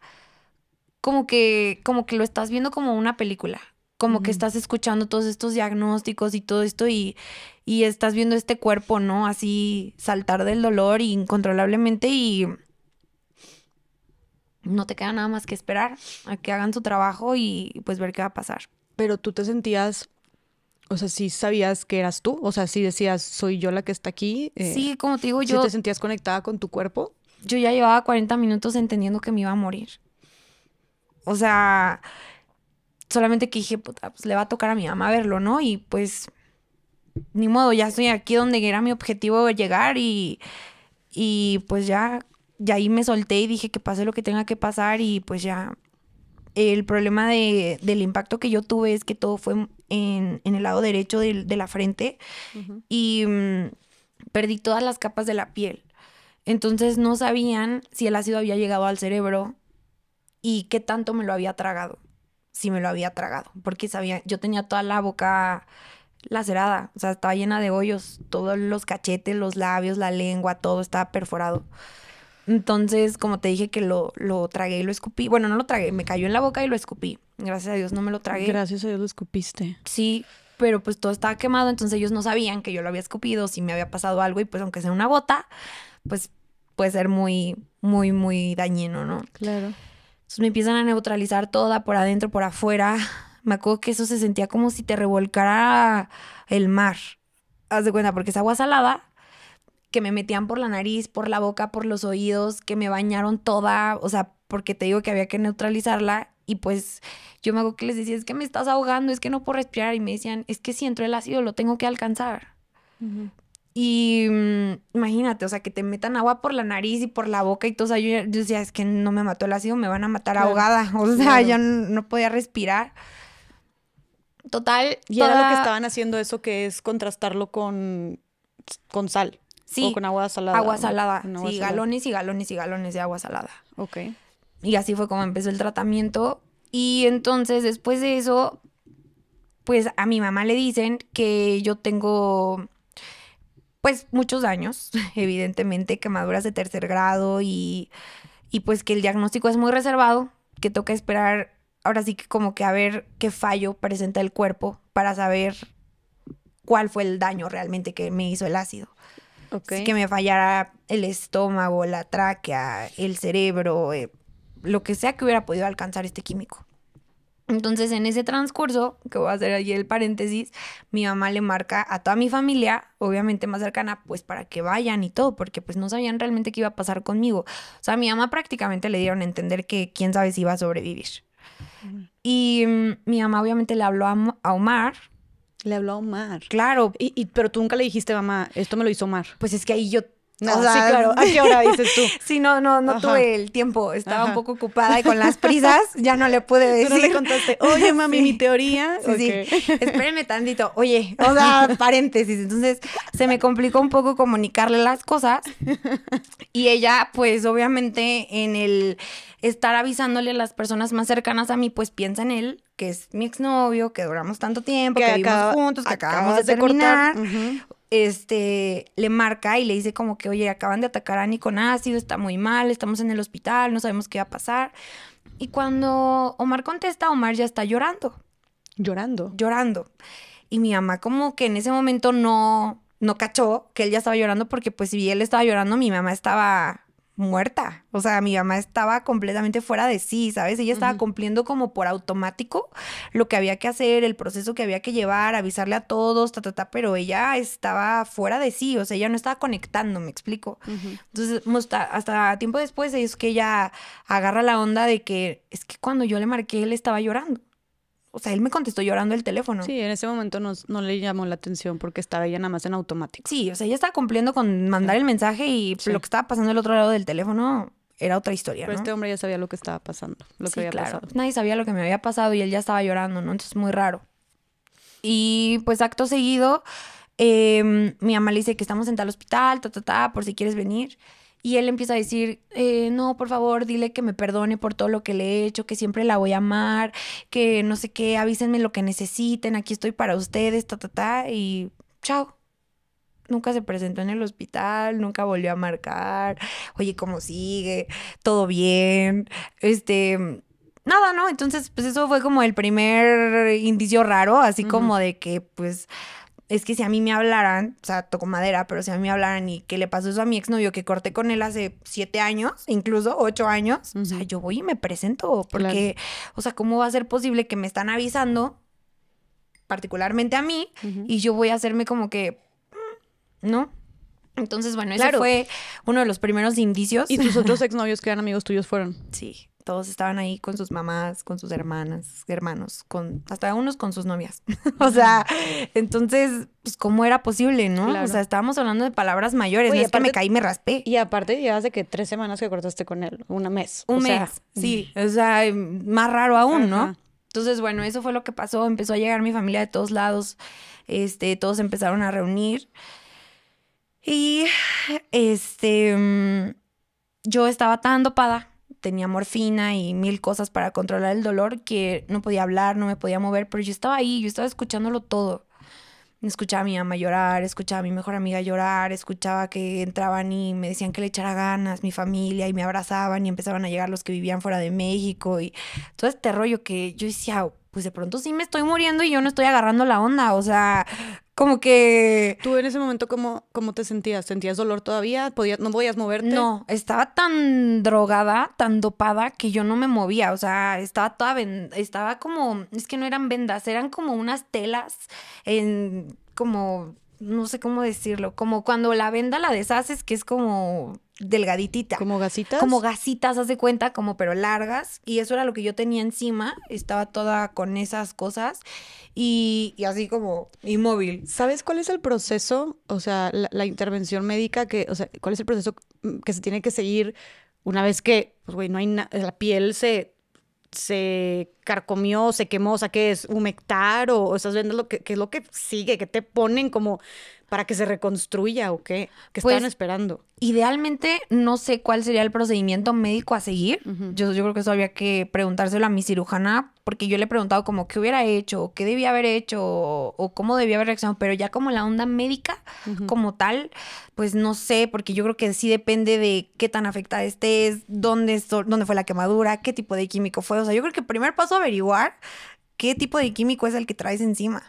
como que, como que lo estás viendo como una película como que estás escuchando todos estos diagnósticos y todo esto y, estás viendo este cuerpo, ¿no? Así saltar del dolor incontrolablemente y no te queda nada más que esperar a que hagan su trabajo y pues ver qué va a pasar. Pero tú te sentías, o sea, sí sabías que eras tú, o sea, sí decías, soy yo la que está aquí. Eh, sí, como te digo yo. ¿Sí te sentías conectada con tu cuerpo? Yo ya llevaba 40 minutos entendiendo que me iba a morir. O sea, solamente que dije, puta, pues le va a tocar a mi mamá verlo, ¿no? Y pues, ni modo, ya estoy aquí donde era mi objetivo llegar y, y pues ya, ya ahí me solté y dije que pase lo que tenga que pasar y pues ya. El problema del impacto que yo tuve es que todo fue en, el lado derecho de, la frente y mm, perdí todas las capas de la piel. Entonces no sabían si el ácido había llegado al cerebro y qué tanto me lo había tragado si me lo había tragado, porque sabía, yo tenía toda la boca lacerada, o sea, estaba llena de hoyos, todos los cachetes, los labios, la lengua, todo estaba perforado. Entonces, como te dije que lo, lo tragué y lo escupí, bueno, no lo tragué, me cayó en la boca y lo escupí. Gracias a Dios no me lo tragué. Gracias a Dios lo escupiste. Sí, pero pues todo estaba quemado, entonces ellos no sabían que yo lo había escupido, si me había pasado algo y pues aunque sea una bota, pues puede ser muy, muy, muy dañino, ¿no? Claro me empiezan a neutralizar toda por adentro, por afuera. Me acuerdo que eso se sentía como si te revolcara el mar. Haz de cuenta, porque es agua salada que me metían por la nariz, por la boca, por los oídos, que me bañaron toda, o sea, porque te digo que había que neutralizarla y pues yo me hago que les decía, es que me estás ahogando, es que no puedo respirar y me decían, es que si entro el ácido lo tengo que alcanzar. Y mm, imagínate, o sea, que te metan agua por la nariz y por la boca y todo. O sea, yo, decía, es que no me mató el ácido, me van a matar ahogada. O sea, yo no, podía respirar. Total. Y era lo que estaban haciendo eso, que es contrastarlo con, con sal. Sí. con agua salada. Agua salada. sí, galones y galones y galones de agua salada. Ok. Y así fue como empezó el tratamiento. Y entonces, después de eso, pues a mi mamá le dicen que yo tengo pues muchos daños, evidentemente, quemaduras de tercer grado y, pues que el diagnóstico es muy reservado, que toca esperar ahora sí que como que a ver qué fallo presenta el cuerpo para saber cuál fue el daño realmente que me hizo el ácido. que me fallara el estómago, la tráquea, el cerebro, eh, lo que sea que hubiera podido alcanzar este químico. Entonces, en ese transcurso, que voy a hacer allí el paréntesis, mi mamá le marca a toda mi familia, obviamente más cercana, pues para que vayan y todo, porque pues no sabían realmente qué iba a pasar conmigo. O sea, a mi mamá prácticamente le dieron a entender que quién sabe si iba a sobrevivir. Y mm, mi mamá obviamente le habló a, Omar, le habló a Omar. Claro. Y, pero tú nunca le dijiste, mamá, esto me lo hizo Omar. Pues es que ahí yo no, sí, claro. ¿A qué hora dices tú? sí, no, no, no tuve el tiempo. Estaba un poco ocupada y con las prisas ya no le pude decir. Pero le contaste, oye, mami, mi teoría. Sí, sí. Espérenme tantito. Oye, o sea, paréntesis. Entonces, se me complicó un poco comunicarle las cosas. Y ella, pues, obviamente, en el estar avisándole a las personas más cercanas a mí, pues piensa en él, que es mi exnovio, que duramos tanto tiempo, que, vivimos juntos, que acabamos de, de terminar este, le marca y le dice como que, oye, acaban de atacar a Annie con ácido, está muy mal, estamos en el hospital, no sabemos qué va a pasar. Y cuando Omar contesta, Omar ya está llorando. Llorando. Llorando. Y mi mamá como que en ese momento no, no cachó que él ya estaba llorando porque pues si él estaba llorando, mi mamá estaba muerta. O sea, mi mamá estaba completamente fuera de sí, ¿sabes? Ella estaba cumpliendo como por automático lo que había que hacer, el proceso que había que llevar, avisarle a todos, ta, ta, pero ella estaba fuera de sí, o sea, ella no estaba conectando, me explico. Entonces, hasta, tiempo después es que ella agarra la onda de que es que cuando yo le marqué, él estaba llorando. O sea, él me contestó llorando el teléfono. Sí, en ese momento no le llamó la atención porque estaba ella nada más en automático. Sí, o sea, ella estaba cumpliendo con mandar el mensaje y lo que estaba pasando al otro lado del teléfono era otra historia. Pero este hombre ya sabía lo que estaba pasando, lo que había pasado. Nadie sabía lo que me había pasado y él ya estaba llorando, ¿no? Entonces, muy raro. Y pues acto seguido, em, mi mamá le dice que estamos en tal hospital, ta, ta, ta, por si quieres venir. Y él empieza a decir, eh, no, por favor, dile que me perdone por todo lo que le he hecho, que siempre la voy a amar, que no sé qué, avísenme lo que necesiten, aquí estoy para ustedes, ta, ta, ta, y chao. Nunca se presentó en el hospital, nunca volvió a marcar, oye, ¿cómo sigue? ¿Todo bien? Este, nada, ¿no? Entonces, pues eso fue como el primer indicio raro, así como de que, pues, es que si a mí me hablaran, o sea, toco madera, pero si a mí me hablaran y que le pasó eso a mi exnovio que corté con él hace siete años, incluso ocho años, o sea, yo voy y me presento, porque, o sea, ¿cómo va a ser posible que me están avisando, particularmente a mí, y yo voy a hacerme como que, mm, ¿no? Entonces, bueno, ese fue uno de los primeros indicios. ¿Y tus otros exnovios que eran amigos tuyos fueron? Sí. Todos estaban ahí con sus mamás, con sus hermanas, hermanos, con hasta unos con sus novias. o sea, entonces, pues, ¿cómo era posible, no? O sea, estábamos hablando de palabras mayores, Y no me caí me raspé. Y aparte, ya hace que tres semanas que cortaste con él, una mes. Un mes, sí. O sea, más raro aún, ¿no? Entonces, bueno, eso fue lo que pasó. Empezó a llegar mi familia de todos lados. Este, todos empezaron a reunir. Y este, mm, yo estaba tan dopada tenía morfina y mil cosas para controlar el dolor, que no podía hablar, no me podía mover, pero yo estaba ahí, yo estaba escuchándolo todo. Escuchaba a mi mamá llorar, escuchaba a mi mejor amiga llorar, escuchaba que entraban y me decían que le echara ganas, mi familia, y me abrazaban y empezaban a llegar los que vivían fuera de México y todo este rollo que yo decía, pues de pronto sí me estoy muriendo y yo no estoy agarrando la onda, o sea, como que... ¿Tú en ese momento cómo, cómo te sentías? ¿Sentías dolor todavía? ¿Podías, ¿No podías moverte? No, estaba tan drogada, tan dopada, que yo no me movía. O sea, estaba toda... Estaba como... Es que no eran vendas, eran como unas telas en... como... No sé cómo decirlo. Como cuando la venda la deshaces, que es como delgaditita. ¿Como gasitas? Como gasitas, haz de cuenta, como pero largas. Y eso era lo que yo tenía encima. Estaba toda con esas cosas y, y así como inmóvil. ¿Sabes cuál es el proceso? O sea, la, intervención médica que, o sea, ¿cuál es el proceso que se tiene que seguir una vez que, pues, no hay la piel se se carcomió, se quemó, o sea, que es humectar o, estás viendo lo que, es lo que sigue, que te ponen como para que se reconstruya o qué? ¿Qué están pues, esperando? Idealmente no sé cuál sería el procedimiento médico a seguir. yo, yo creo que eso había que preguntárselo a mi cirujana porque yo le he preguntado como qué hubiera hecho, o qué debía haber hecho o, cómo debía haber reaccionado, pero ya como la onda médica como tal, pues no sé, porque yo creo que sí depende de qué tan afectada estés, dónde, dónde fue la quemadura, qué tipo de químico fue. O sea, yo creo que el primer paso averiguar qué tipo de químico es el que traes encima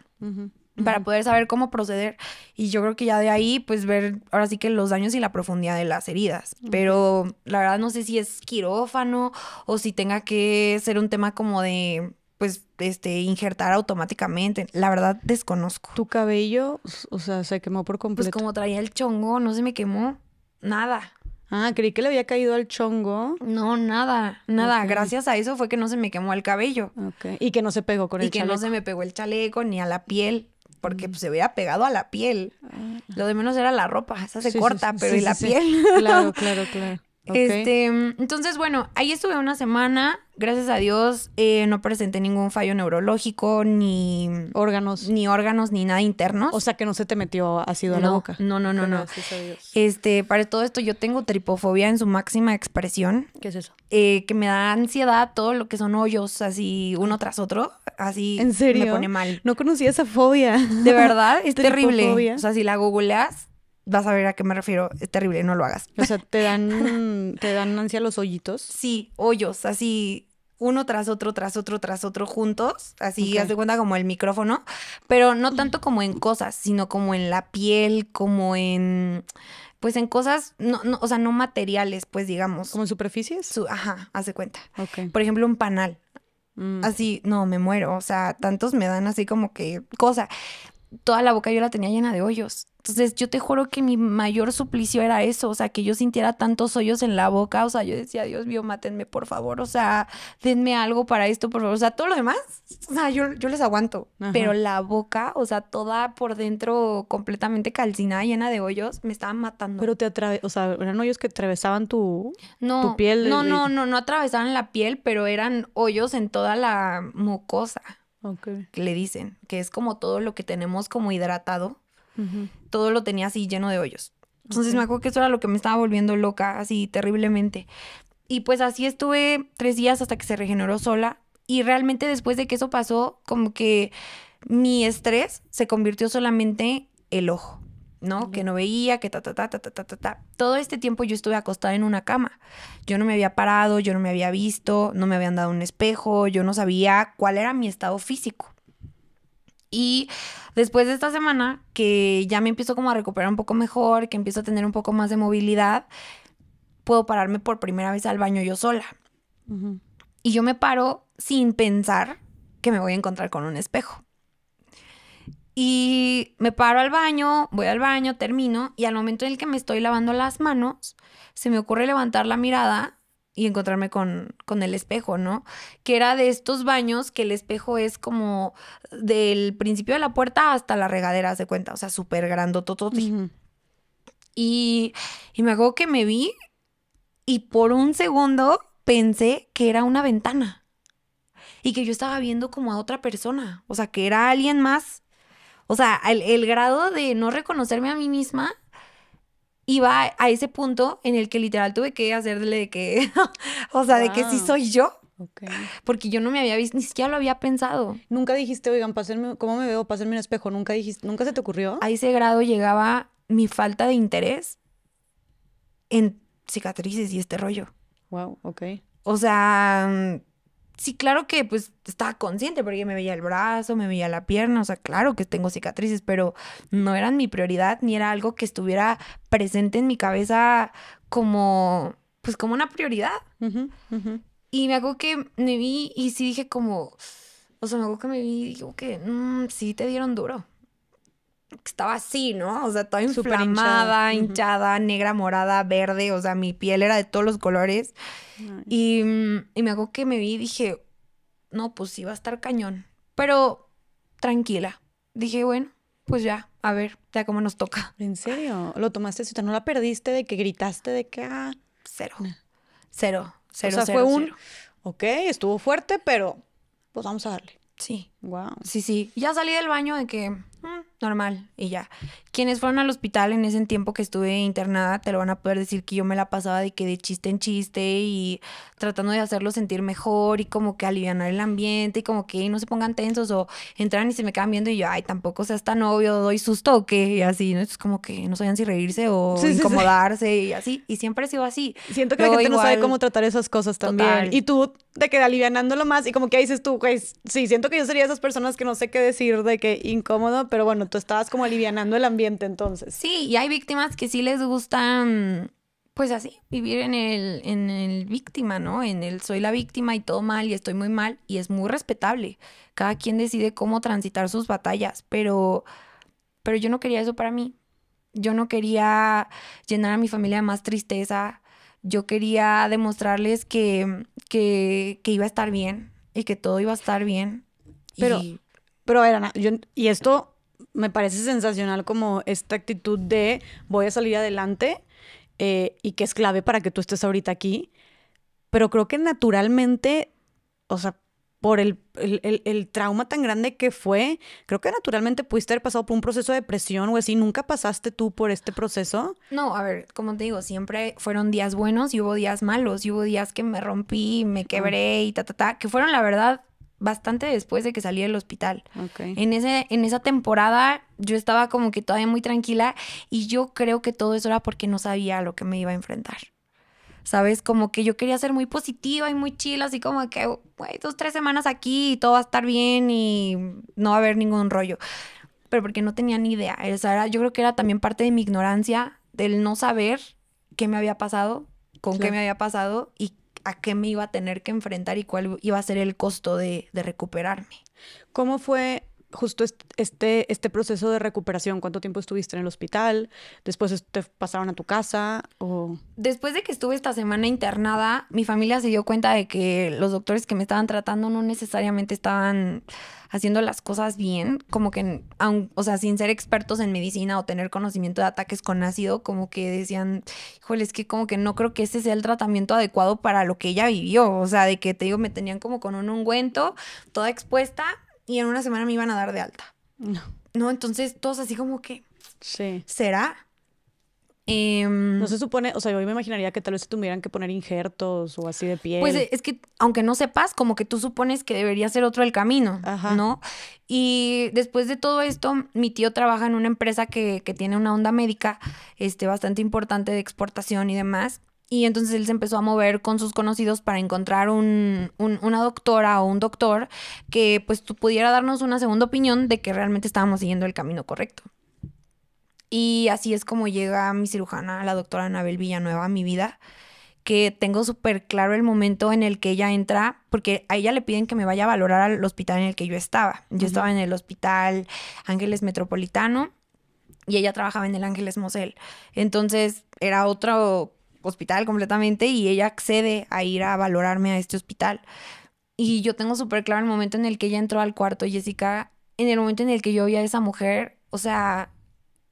para poder saber cómo proceder. Y yo creo que ya de ahí, pues ver ahora sí que los daños y la profundidad de las heridas. Pero la verdad no sé si es quirófano o si tenga que ser un tema como de, pues, este, injertar automáticamente. La verdad desconozco. ¿Tu cabello, o sea, se quemó por pues, completo? Pues como traía el chongo, no se me quemó nada. Ah, creí que le había caído al chongo. No, nada, nada. Gracias a eso fue que no se me quemó el cabello. Y que no se pegó con el chaleco. Y que no se me pegó el chaleco ni a la piel porque pues, se veía pegado a la piel. Ah, Lo de menos era la ropa, esa se corta, pero y la piel. Claro, claro, claro. Este, entonces, bueno, ahí estuve una semana. Gracias a Dios eh, no presenté ningún fallo neurológico, ni órganos. Ni órganos, ni nada internos. O sea que no se te metió ácido en la boca. No, no, no, no. Este, para todo esto, yo tengo tripofobia en su máxima expresión. ¿Qué es eso? Eh, que me da ansiedad todo lo que son hoyos así uno tras otro. Así me pone mal. No conocía esa fobia. De verdad, es terrible. O sea, si la googleas, vas a ver a qué me refiero, es terrible, no lo hagas. O sea, te dan, te dan ansia los hoyitos. Sí, hoyos, así uno tras otro, tras otro, tras otro juntos, así hace cuenta como el micrófono, pero no tanto como en cosas, sino como en la piel, como en, pues en cosas, no, o sea, no materiales, pues digamos. ¿Como en superficies? ajá, haz cuenta. Ok. Por ejemplo, un panal. Mm. Así, no, me muero, o sea, tantos me dan así como que cosa toda la boca yo la tenía llena de hoyos. Entonces yo te juro que mi mayor suplicio era eso, o sea, que yo sintiera tantos hoyos en la boca, o sea, yo decía, Dios mío, mátenme, por favor, o sea, denme algo para esto, por favor, o sea, todo lo demás, o sea, yo, les aguanto, pero la boca, o sea, toda por dentro completamente calcinada, llena de hoyos, me estaban matando. Pero te atraves, o sea, eran hoyos que atravesaban tu, tu piel. No, no, no, no atravesaban la piel, pero eran hoyos en toda la mucosa que le dicen, que es como todo lo que tenemos como hidratado, todo lo tenía así lleno de hoyos. Entonces me acuerdo que eso era lo que me estaba volviendo loca, así terriblemente. Y pues así estuve tres días hasta que se regeneró sola. Y realmente después de que eso pasó, como que mi estrés se convirtió solamente el ojo. ¿no? Que no veía, que ta, ta, ta, ta, ta, ta, ta. Todo este tiempo yo estuve acostada en una cama. Yo no me había parado, yo no me había visto, no me habían dado un espejo, yo no sabía cuál era mi estado físico. Y después de esta semana, que ya me empiezo como a recuperar un poco mejor, que empiezo a tener un poco más de movilidad, puedo pararme por primera vez al baño yo sola. Y yo me paro sin pensar que me voy a encontrar con un espejo. Y me paro al baño, voy al baño, termino y al momento en el que me estoy lavando las manos, se me ocurre levantar la mirada y encontrarme con, con el espejo, ¿no? Que era de estos baños que el espejo es como del principio de la puerta hasta la regadera, se cuenta, o sea, súper grandotototi. y, y me hago que me vi y por un segundo pensé que era una ventana y que yo estaba viendo como a otra persona, o sea, que era alguien más o sea, el, grado de no reconocerme a mí misma iba a ese punto en el que literal tuve que hacerle de que, o sea, de que sí soy yo. Porque yo no me había visto, ni siquiera lo había pensado. Nunca dijiste, oigan, ¿cómo me veo? Pásenme un espejo. Nunca dijiste, nunca se te ocurrió. A ese grado llegaba mi falta de interés en cicatrices y este rollo. Wow, ok. O sea, sí, claro que pues estaba consciente porque me veía el brazo, me veía la pierna, o sea, claro que tengo cicatrices, pero no eran mi prioridad ni era algo que estuviera presente en mi cabeza como, pues como una prioridad. Y me hago que me vi y sí dije como, o sea, me hago que me vi y digo que, mm, sí, te dieron duro estaba así, ¿no? O sea, toda inflamada, hinchada. hinchada negra, morada, verde, o sea, mi piel era de todos los colores. Y, y, me hago que me vi y dije, no, pues iba a estar cañón, pero tranquila. Dije, bueno, pues ya, a ver, ya como nos toca. ¿En serio? ¿Lo tomaste? O ¿no la perdiste de que gritaste de que... Ah, cero. Cero, cero. O sea, fue un... Ok, estuvo fuerte, pero pues vamos a darle. Sí. Wow. Sí, sí. Ya salí del baño de que... Mm, normal y ya. Quienes fueron al hospital en ese tiempo que estuve internada te lo van a poder decir que yo me la pasaba de que de chiste en chiste y tratando de hacerlo sentir mejor y como que aliviar el ambiente y como que no se pongan tensos o entran y se me quedan viendo y yo, ay, tampoco sea tan obvio, doy susto o qué, y así, ¿no? Es como que no sabían si reírse o incomodarse y así. Y siempre ha sido así. Siento que la no sabe cómo tratar esas cosas también. Y tú te quedas alivianándolo más y como que dices tú, güey, sí, siento que yo sería esas personas que no sé qué decir de que incómodo, pero bueno, tú estabas como alivianando el ambiente entonces. Sí, y hay víctimas que sí les gustan, mm, pues así, vivir en el, en el víctima, ¿no? En el soy la víctima y todo mal y estoy muy mal y es muy respetable. Cada quien decide cómo transitar sus batallas, pero, pero yo no quería eso para mí. Yo no quería llenar a mi familia de más tristeza. Yo quería demostrarles que, iba a estar bien y que todo iba a estar bien. Pero, pero, Ana, y esto me parece sensacional como esta actitud de voy a salir adelante eh, y que es clave para que tú estés ahorita aquí. Pero creo que naturalmente, o sea, por el, trauma tan grande que fue, creo que naturalmente pudiste haber pasado por un proceso de depresión o así. ¿Nunca pasaste tú por este proceso? No, a ver, como te digo, siempre fueron días buenos y hubo días malos y hubo días que me rompí, me quebré y ta, ta, ta, que fueron la verdad bastante después de que salí del hospital. En, ese, en esa temporada yo estaba como que todavía muy tranquila y yo creo que todo eso era porque no sabía lo que me iba a enfrentar. ¿Sabes? Como que yo quería ser muy positiva y muy chila, así como que, güey, dos, tres semanas aquí y todo va a estar bien y no va a haber ningún rollo. Pero porque no tenía ni idea. yo creo que era también parte de mi ignorancia, del no saber qué me había pasado, con qué me había pasado y a qué me iba a tener que enfrentar y cuál iba a ser el costo de, de recuperarme. ¿Cómo fue justo este, este proceso de recuperación? ¿Cuánto tiempo estuviste en el hospital? ¿Después te pasaron a tu casa? O... Después de que estuve esta semana internada, mi familia se dio cuenta de que los doctores que me estaban tratando no necesariamente estaban haciendo las cosas bien, como que, o sea, sin ser expertos en medicina o tener conocimiento de ataques con ácido, como que decían, híjole, es que como que no creo que ese sea el tratamiento adecuado para lo que ella vivió, o sea, de que te digo, me tenían como con un ungüento, toda expuesta, y en una semana me iban a dar de alta. No. entonces todos así como que. Sí. ¿Será? Em, no se supone, o sea, yo me imaginaría que tal vez se tuvieran que poner injertos o así de piel. Pues es que, aunque no sepas, como que tú supones que debería ser otro el camino, ¿no? Y después de todo esto, mi tío trabaja en una empresa que, que tiene una onda médica este, bastante importante de exportación y demás. Y entonces él se empezó a mover con sus conocidos para encontrar una doctora o un doctor que pues pudiera darnos una segunda opinión de que realmente estábamos siguiendo el camino correcto. Y así es como llega mi cirujana, la doctora Anabel Villanueva, a mi vida, que tengo súper claro el momento en el que ella entra, porque a ella le piden que me vaya a valorar al hospital en el que yo estaba. Yo estaba en el hospital Ángeles Metropolitano y ella trabajaba en el Ángeles Mosel. Entonces era otro hospital completamente y ella accede a ir a valorarme a este hospital. Y yo tengo súper claro el momento en el que ella entró al cuarto, Jessica, en el momento en el que yo vi a esa mujer, o sea,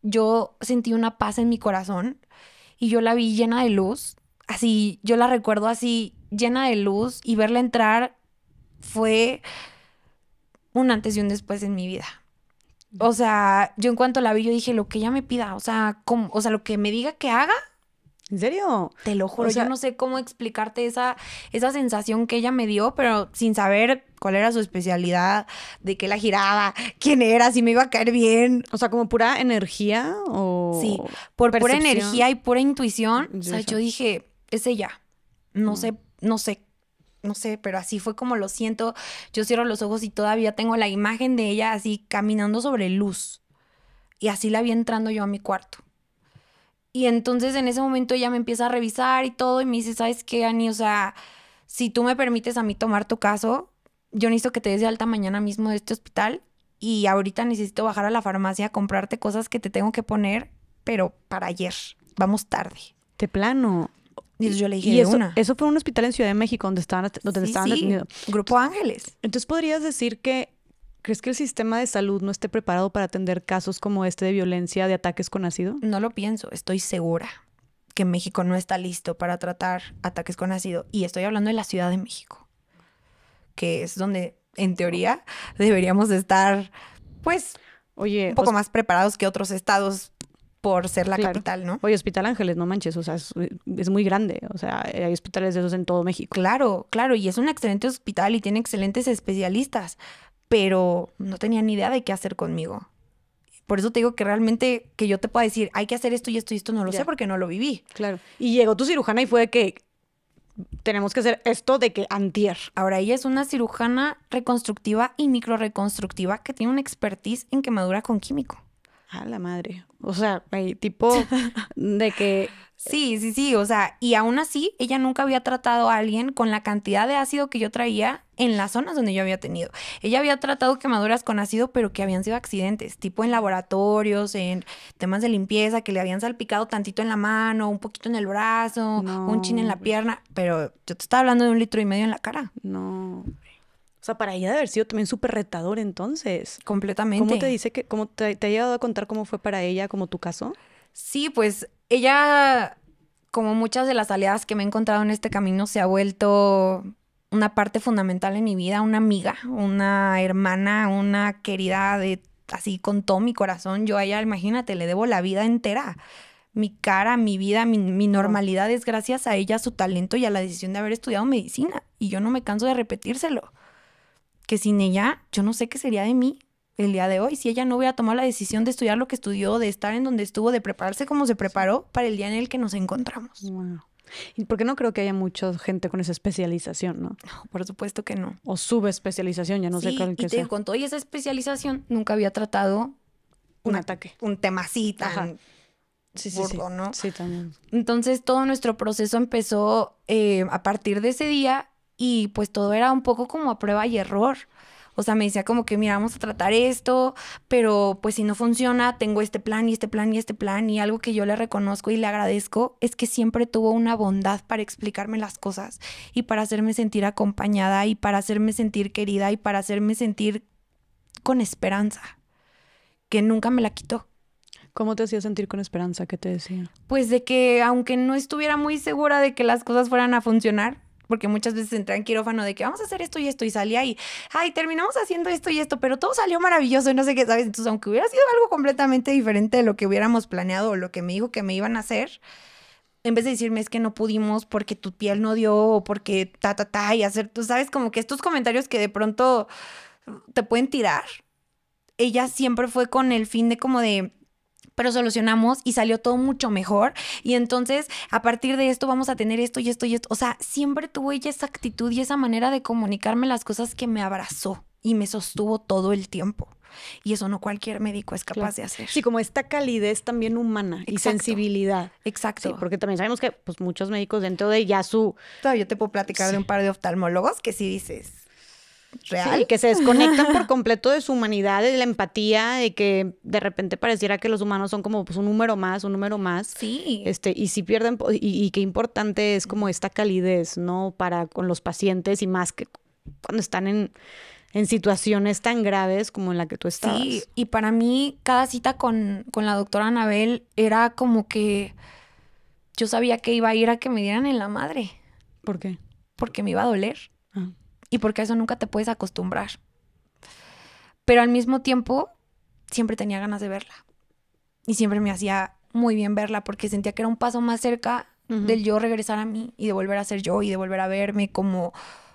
yo sentí una paz en mi corazón y yo la vi llena de luz, así, yo la recuerdo así, llena de luz y verla entrar fue un antes y un después en mi vida. O sea, yo en cuanto la vi, yo dije, lo que ella me pida, o sea, como o sea, lo que me diga que haga, ¿En serio? Te lo juro, yo no sé cómo explicarte esa, esa sensación que ella me dio, pero sin saber cuál era su especialidad, de qué la giraba, quién era, si me iba a caer bien. O sea, como pura energía o... Sí, por pura energía y pura intuición. o sea, yo dije, es ella. No mm. sé, no sé no sé, pero así fue como lo siento. Yo cierro los ojos y todavía tengo la imagen de ella así caminando sobre luz. Y así la vi entrando yo a mi cuarto. Y entonces en ese momento ella me empieza a revisar y todo y me dice, ¿sabes qué, Ani? O sea, si tú me permites a mí tomar tu caso, yo necesito que te des de alta mañana mismo de este hospital y ahorita necesito bajar a la farmacia a comprarte cosas que te tengo que poner, pero para ayer. Vamos tarde. te plano. Y yo le eso, eso fue un hospital en Ciudad de México donde estaban, donde estaban Grupo Ángeles. Entonces podrías decir que ¿Crees que el sistema de salud no esté preparado para atender casos como este de violencia, de ataques con ácido? No lo pienso, estoy segura que México no está listo para tratar ataques con ácido. Y estoy hablando de la Ciudad de México, que es donde, en teoría, deberíamos estar, pues, Oye, un poco más preparados que otros estados por ser la capital, ¿no? Oye, Hospital Ángeles, no manches, o sea, es, muy grande, o sea, hay hospitales de esos en todo México. Claro, claro, y es un excelente hospital y tiene excelentes especialistas, pero no tenía ni idea de qué hacer conmigo. Por eso te digo que realmente que yo te pueda decir, hay que hacer esto y esto y esto, no lo sé porque no lo viví. Claro. Y llegó tu cirujana y fue que tenemos que hacer esto de que antier. Ahora ella es una cirujana reconstructiva y micro reconstructiva que tiene una expertise en quemadura con químico a la madre. O sea, tipo de que... Sí, sí, sí, o sea, y aún así ella nunca había tratado a alguien con la cantidad de ácido que yo traía en las zonas donde yo había tenido. Ella había tratado quemaduras con ácido, pero que habían sido accidentes, tipo en laboratorios, en temas de limpieza, que le habían salpicado tantito en la mano, un poquito en el brazo, un chin en la pierna, pero yo te estaba hablando de un litro y medio en la cara. No. O sea, para ella debe haber sido también súper retador entonces. Completamente. ¿Cómo te dice que, cómo te, ha llegado a contar cómo fue para ella, como tu caso? Sí, pues ella, como muchas de las aliadas que me he encontrado en este camino, se ha vuelto una parte fundamental en mi vida, una amiga, una hermana, una querida de así con todo mi corazón. Yo a ella, imagínate, le debo la vida entera. Mi cara, mi vida, mi, mi normalidad es gracias a ella, su talento y a la decisión de haber estudiado medicina. Y yo no me canso de repetírselo que sin ella yo no sé qué sería de mí el día de hoy, si ella no hubiera tomado la decisión de estudiar lo que estudió, de estar en donde estuvo, de prepararse como se preparó para el día en el que nos encontramos. Y porque no creo que haya mucha gente con esa especialización, ¿no? No, por supuesto que no. O subespecialización, ya no sé cuál que y te, Con toda esa especialización, nunca había tratado un, ataque. Un tema sí, sí, sí. Sí, también. Entonces todo nuestro proceso empezó eh, a partir de ese día y pues todo era un poco como a prueba y error. O sea, me decía como que, mira, vamos a tratar esto, pero pues si no funciona, tengo este plan y este plan y este plan y algo que yo le reconozco y le agradezco es que siempre tuvo una bondad para explicarme las cosas y para hacerme sentir acompañada y para hacerme sentir querida y para hacerme sentir con esperanza, que nunca me la quitó. ¿Cómo te hacía sentir con esperanza? ¿Qué te decía? Pues de que aunque no estuviera muy segura de que las cosas fueran a funcionar, porque muchas veces entré en quirófano de que vamos a hacer esto y esto y salía y, ay, terminamos haciendo esto y esto, pero todo salió maravilloso y no sé qué, ¿sabes? Entonces, aunque hubiera sido algo completamente diferente de lo que hubiéramos planeado o lo que me dijo que me iban a hacer, en vez de decirme es que no pudimos porque tu piel no dio o porque ta, ta, ta, y hacer, tú sabes, como que estos comentarios que de pronto te pueden tirar, ella siempre fue con el fin de como de, pero solucionamos y salió todo mucho mejor. Y entonces, a partir de esto, vamos a tener esto y esto y esto. O sea, siempre tuve ella esa actitud y esa manera de comunicarme las cosas que me abrazó y me sostuvo todo el tiempo. Y eso no cualquier médico es capaz de hacer. Sí, como esta calidez también humana y sensibilidad. Exacto. porque también sabemos que pues, muchos médicos dentro de ya su... Yo te puedo platicar de un par de oftalmólogos que sí dices, real. que se desconectan por completo de su humanidad, de la empatía, de que de repente pareciera que los humanos son como pues, un número más, un número más. Sí. Este, y si pierden, y, qué importante es como esta calidez, ¿no? Para con los pacientes y más que cuando están en, situaciones tan graves como en la que tú estabas. Sí, y para mí cada cita con, con la doctora Anabel era como que yo sabía que iba a ir a que me dieran en la madre. ¿Por qué? Porque me iba a doler y porque a eso nunca te puedes acostumbrar. Pero al mismo tiempo, siempre tenía ganas de verla. Y siempre me hacía muy bien verla porque sentía que era un paso más cerca del yo regresar a mí y de volver a ser yo y de volver a verme como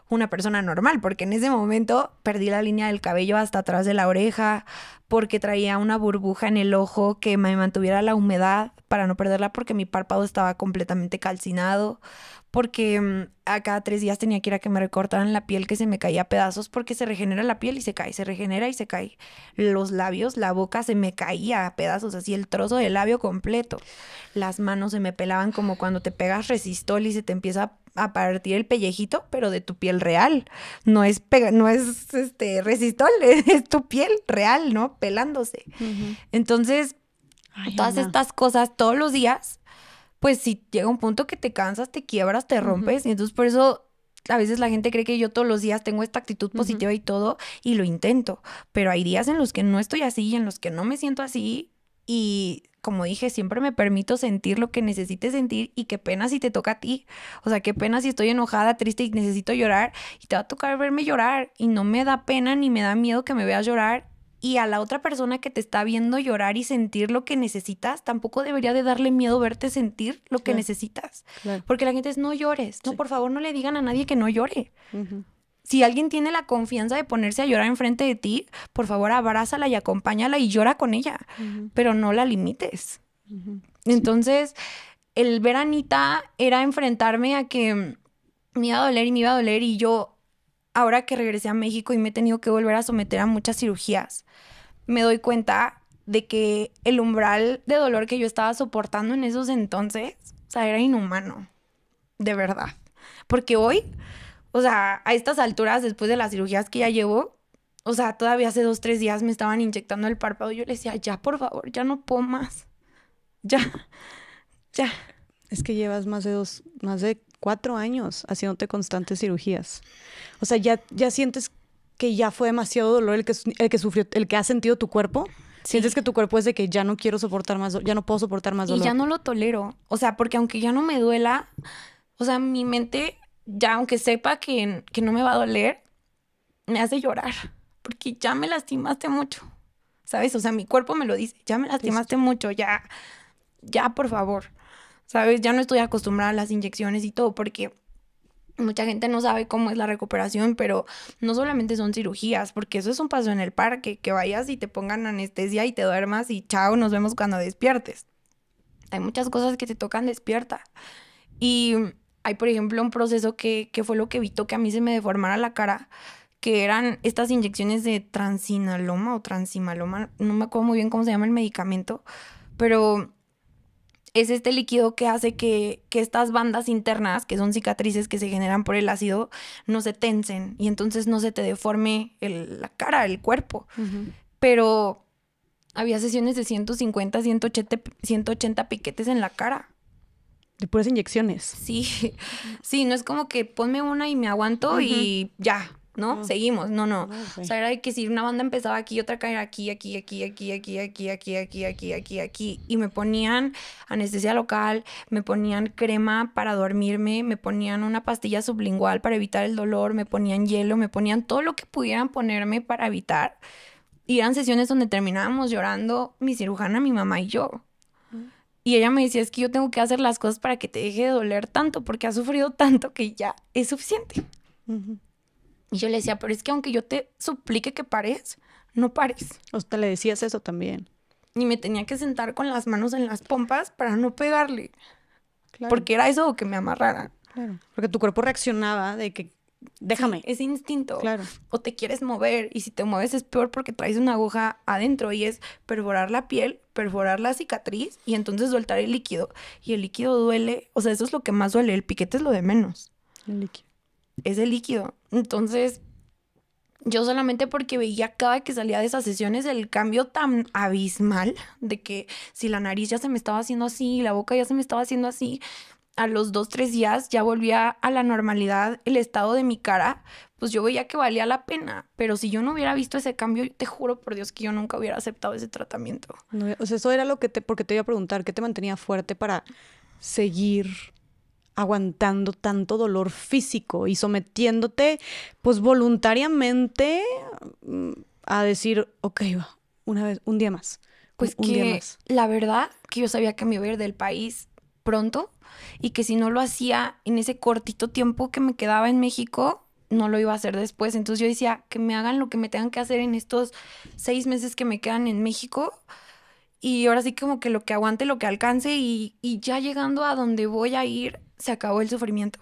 una persona normal, porque en ese momento perdí la línea del cabello hasta atrás de la oreja, porque traía una burbuja en el ojo que me mantuviera la humedad para no perderla porque mi párpado estaba completamente calcinado, porque mm, a cada tres días tenía que ir a que me recortaran la piel que se me caía a pedazos porque se regenera la piel y se cae, se regenera y se cae. Los labios, la boca se me caía a pedazos, así el trozo del labio completo. Las manos se me pelaban como cuando te pegas resistol y se te empieza a partir el pellejito, pero de tu piel real. No es, no es este, resistol, es tu piel real, ¿no? Pelándose. Entonces, todas estas cosas todos los días pues si llega un punto que te cansas, te quiebras, te rompes. Y entonces por eso a veces la gente cree que yo todos los días tengo esta actitud positiva y todo y lo intento. Pero hay días en los que no estoy así y en los que no me siento así. Y como dije, siempre me permito sentir lo que necesite sentir y qué pena si te toca a ti. O sea, qué pena si estoy enojada, triste y necesito llorar y te va a tocar verme llorar y no me da pena ni me da miedo que me veas llorar y a la otra persona que te está viendo llorar y sentir lo que necesitas, tampoco debería de darle miedo verte sentir lo que necesitas. Porque la gente es, no llores, no, por favor, no le digan a nadie que no llore. Si alguien tiene la confianza de ponerse a llorar enfrente de ti, por favor, abrázala y acompáñala y llora con ella, pero no la limites. Entonces, el Entonces, el Anita era enfrentarme a que me iba a doler y me iba a doler y yo ahora que regresé a México y me he tenido que volver a someter a muchas cirugías, me doy cuenta de que el umbral de dolor que yo estaba soportando en esos entonces, o sea, era inhumano, de verdad. Porque hoy, o sea, a estas alturas, después de las cirugías que ya llevo, o sea, todavía hace dos, tres días me estaban inyectando el párpado. Yo le decía, ya, por favor, ya no puedo más. Ya, ya. Es que llevas más de dos, más de cuatro años haciéndote constantes cirugías. O sea, ya, ya sientes que ya fue demasiado dolor el que, el que sufrió, el que ha sentido tu cuerpo. Sientes que tu cuerpo es de que ya no quiero soportar más, ya no puedo soportar más dolor. Y ya no lo tolero. O sea, porque aunque ya no me duela, o sea, mi mente, ya aunque sepa que, que no me va a doler, me hace llorar. Porque ya me lastimaste mucho. ¿Sabes? O sea, mi cuerpo me lo dice, ya me lastimaste mucho, ya, ya, por favor. ¿sabes? Ya no estoy acostumbrada a las inyecciones y todo porque mucha gente no sabe cómo es la recuperación, pero no solamente son cirugías, porque eso es un paso en el parque, que vayas y te pongan anestesia y te duermas y chao, nos vemos cuando despiertes. Hay muchas cosas que te tocan despierta. Y hay, por ejemplo, un proceso que, que fue lo que evitó que a mí se me deformara la cara, que eran estas inyecciones de transinaloma o transimaloma, no me acuerdo muy bien cómo se llama el medicamento, pero es este líquido que hace que, estas bandas internas, que son cicatrices que se generan por el ácido, no se tensen y entonces no se te deforme la cara, el cuerpo. Pero había sesiones de 150, 180, 180 piquetes en la cara. De puras inyecciones. Sí, sí, no es como que ponme una y me aguanto y ya, ¿no? Seguimos, no, no. O sea, era de que si una banda empezaba aquí, otra caía aquí, aquí, aquí, aquí, aquí, aquí, aquí, aquí, aquí, aquí, aquí. Y me ponían anestesia local, me ponían crema para dormirme, me ponían una pastilla sublingual para evitar el dolor, me ponían hielo, me ponían todo lo que pudieran ponerme para evitar. Y eran sesiones donde terminábamos llorando mi cirujana, mi mamá y yo. Y ella me decía, es que yo tengo que hacer las cosas para que te deje de doler tanto, porque has sufrido tanto que ya es suficiente. Y yo le decía, pero es que aunque yo te suplique que pares, no pares. O sea, le decías eso también. Y me tenía que sentar con las manos en las pompas para no pegarle. Porque era eso que me amarrara. Claro. Porque tu cuerpo reaccionaba de que déjame. Ese es instinto. Claro. O te quieres mover y si te mueves es peor porque traes una aguja adentro y es perforar la piel, perforar la cicatriz y entonces soltar el líquido. Y el líquido duele, o sea, eso es lo que más duele, el piquete es lo de menos. El líquido ese líquido. Entonces, yo solamente porque veía cada que salía de esas sesiones el cambio tan abismal de que si la nariz ya se me estaba haciendo así, la boca ya se me estaba haciendo así, a los dos, tres días ya volvía a la normalidad el estado de mi cara, pues yo veía que valía la pena. Pero si yo no hubiera visto ese cambio, te juro por Dios que yo nunca hubiera aceptado ese tratamiento. o sea, eso era lo que te, porque te iba a preguntar, ¿qué te mantenía fuerte para seguir aguantando tanto dolor físico y sometiéndote pues voluntariamente mm, a decir, ok, va, una vez, un día más. Pues que la verdad que yo sabía que me iba a ir del país pronto y que si no lo hacía en ese cortito tiempo que me quedaba en México, no lo iba a hacer después. Entonces yo decía, que me hagan lo que me tengan que hacer en estos seis meses que me quedan en México. Y ahora sí como que lo que aguante, lo que alcance y ya llegando a donde voy a ir, se acabó el sufrimiento.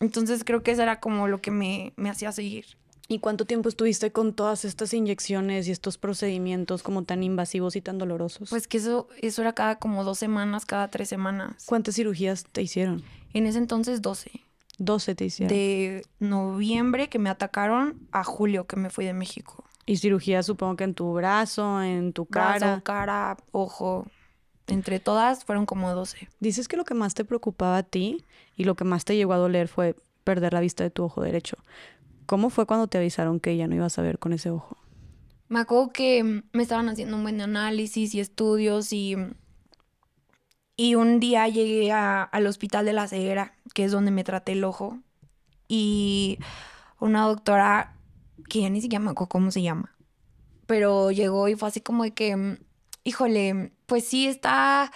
Entonces creo que eso era como lo que me, hacía seguir. ¿Y cuánto tiempo estuviste con todas estas inyecciones y estos procedimientos como tan invasivos y tan dolorosos? Pues que eso, eso era cada como dos semanas, cada tres semanas. ¿Cuántas cirugías te hicieron? En ese entonces 12. 12 te hicieron. De noviembre que me atacaron a julio que me fui de México. Y cirugías supongo que en tu brazo, en tu cara. cara, ojo. Entre todas fueron como 12. Dices que lo que más te preocupaba a ti y lo que más te llegó a doler fue perder la vista de tu ojo derecho. ¿Cómo fue cuando te avisaron que ya no ibas a ver con ese ojo? Me acuerdo que me estaban haciendo un buen análisis y estudios y, y un día llegué al hospital de la ceguera, que es donde me traté el ojo, y una doctora, que ya ni siquiera me acuerdo cómo se llama, pero llegó y fue así como de que híjole, pues sí está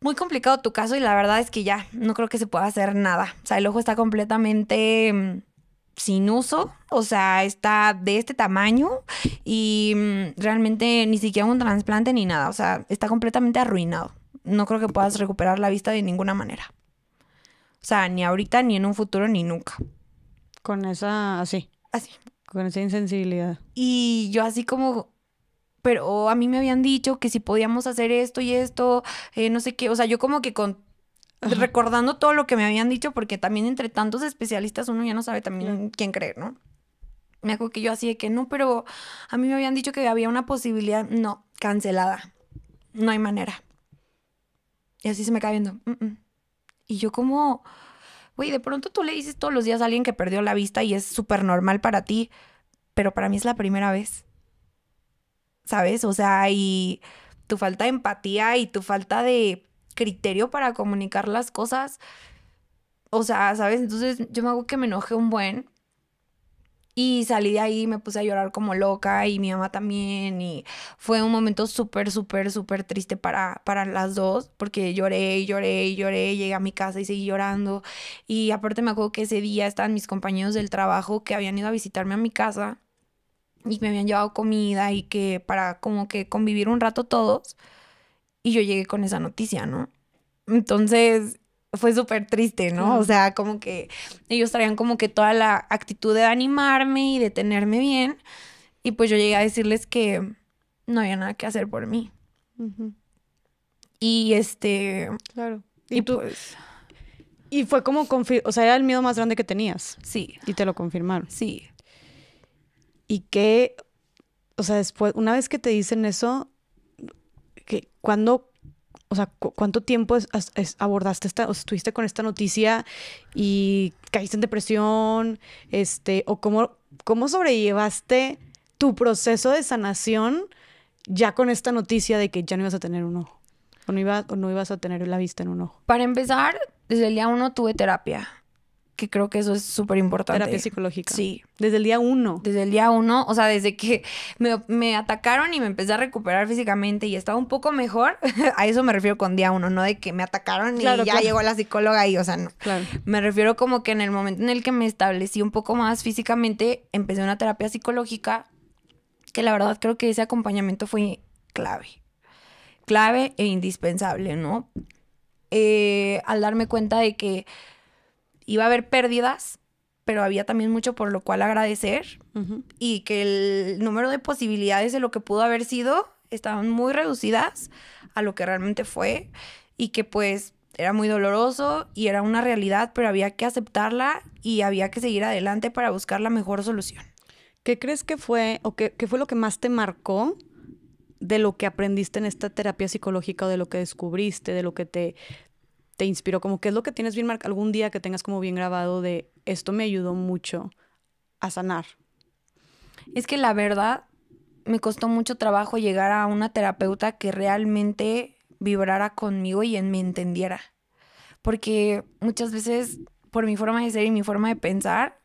muy complicado tu caso y la verdad es que ya no creo que se pueda hacer nada. O sea, el ojo está completamente mm, sin uso, o sea, está de este tamaño y mm, realmente ni siquiera un trasplante ni nada, o sea, está completamente arruinado. No creo que puedas recuperar la vista de ninguna manera. O sea, ni ahorita, ni en un futuro, ni nunca. Con esa, así. Así. Con esa insensibilidad. Y yo así como, pero a mí me habían dicho que si podíamos hacer esto y esto, eh, no sé qué, o sea, yo como que con recordando todo lo que me habían dicho, porque también entre tantos especialistas uno ya no sabe también quién creer, ¿no? Me acuerdo que yo así de que no, pero a mí me habían dicho que había una posibilidad, no, cancelada, no hay manera. Y así se me cae viendo. Y yo como, güey, de pronto tú le dices todos los días a alguien que perdió la vista y es súper normal para ti, pero para mí es la primera vez. ¿sabes? O sea, y tu falta de empatía y tu falta de criterio para comunicar las cosas. O sea, ¿sabes? Entonces yo me hago que me enoje un buen. Y salí de ahí, me puse a llorar como loca y mi mamá también. Y fue un momento súper, súper, súper triste para, para las dos, porque lloré y lloré y lloré. Llegué a mi casa y seguí llorando. Y aparte me acuerdo que ese día estaban mis compañeros del trabajo que habían ido a visitarme a mi casa y me habían llevado comida y que para como que convivir un rato todos. Y yo llegué con esa noticia, ¿no? Entonces fue súper triste, ¿no? O sea, como que ellos traían como que toda la actitud de animarme y de tenerme bien. Y pues yo llegué a decirles que no había nada que hacer por mí. Y este... Claro. Y, tú... Pues y fue como, o sea, era el miedo más grande que tenías. Sí. Y te lo confirmaron. Sí y que, o sea, después, una vez que te dicen eso, que cuando, o sea, ¿cuánto tiempo abordaste esta, o estuviste con esta noticia y caíste en depresión, este, o cómo, cómo sobrellevaste tu proceso de sanación ya con esta noticia de que ya no ibas a tener un ojo? O no, ibas, o no ibas a tener la vista en un ojo. Para empezar, desde el día uno tuve terapia que creo que eso es súper importante. Terapia psicológica. Sí. Desde el día uno. Desde el día uno, o sea, desde que me, atacaron y me empecé a recuperar físicamente y estaba un poco mejor, a eso me refiero con día uno, no de que me atacaron y ya llegó la psicóloga y, o sea, no. Me refiero como que en el momento en el que me establecí un poco más físicamente, empecé una terapia psicológica que la verdad creo que ese acompañamiento fue clave. Clave e indispensable, ¿no? Eh, al darme cuenta de que iba a haber pérdidas, pero había también mucho por lo cual agradecer y que el número de posibilidades de lo que pudo haber sido estaban muy reducidas a lo que realmente fue y que pues era muy doloroso y era una realidad, pero había que aceptarla y había que seguir adelante para buscar la mejor solución. ¿Qué crees que fue o qué, qué fue lo que más te marcó de lo que aprendiste en esta terapia psicológica o de lo que descubriste, de lo que te te inspiró? Como qué es lo que tienes bien marcado, algún día que tengas como bien grabado de esto me ayudó mucho a sanar. Es que la verdad me costó mucho trabajo llegar a una terapeuta que realmente vibrara conmigo y me entendiera. Porque muchas veces por mi forma de ser y mi forma de pensar,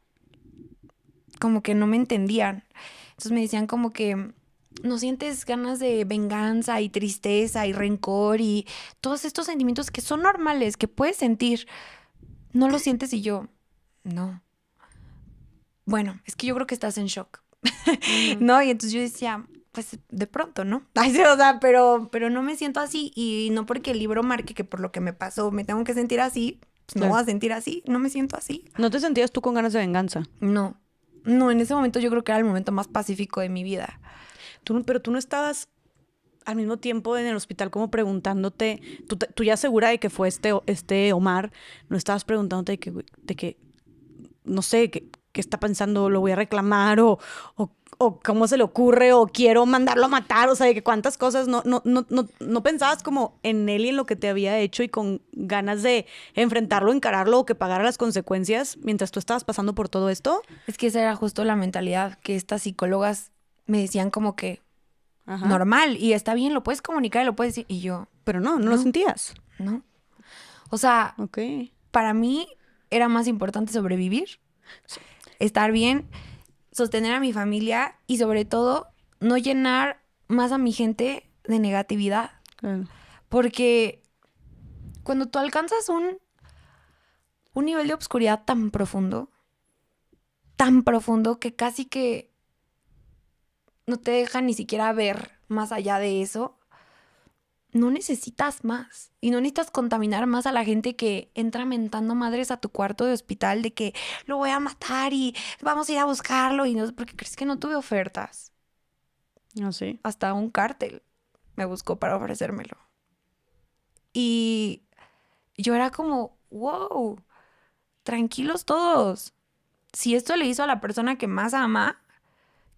como que no me entendían. Entonces me decían como que no sientes ganas de venganza y tristeza y rencor y todos estos sentimientos que son normales, que puedes sentir, no lo sientes y yo, no. Bueno, es que yo creo que estás en shock. ¿No? Y entonces yo decía, pues de pronto, ¿no? Ay, o sea, pero, pero no me siento así y no porque el libro marque que por lo que me pasó me tengo que sentir así, pues, no va voy a sentir así, no me siento así. ¿No te sentías tú con ganas de venganza? No, no, en ese momento yo creo que era el momento más pacífico de mi vida. Tú, pero tú no estabas al mismo tiempo en el hospital como preguntándote, tú, ya segura de que fue este, este Omar, no estabas preguntándote de que, no sé, qué está pensando, lo voy a reclamar o, o, cómo se le ocurre o quiero mandarlo a matar, o sea, de que cuántas cosas, no, no, no, no, no pensabas como en él y en lo que te había hecho y con ganas de enfrentarlo, encararlo o que pagara las consecuencias mientras tú estabas pasando por todo esto. Es que esa era justo la mentalidad que estas psicólogas me decían como que normal y está bien, lo puedes comunicar y lo puedes decir. Y yo. Pero no, no, lo sentías. No. O sea, para mí era más importante sobrevivir, estar bien, sostener a mi familia y sobre todo no llenar más a mi gente de negatividad. Porque cuando tú alcanzas un, un nivel de obscuridad tan profundo, tan profundo que casi que no te deja ni siquiera ver más allá de eso, no necesitas más y no necesitas contaminar más a la gente que entra mentando madres a tu cuarto de hospital de que lo voy a matar y vamos a ir a buscarlo y no, porque crees que no tuve ofertas. No sé. Hasta un cártel me buscó para ofrecérmelo. Y yo era como, wow, tranquilos todos. Si esto le hizo a la persona que más ama,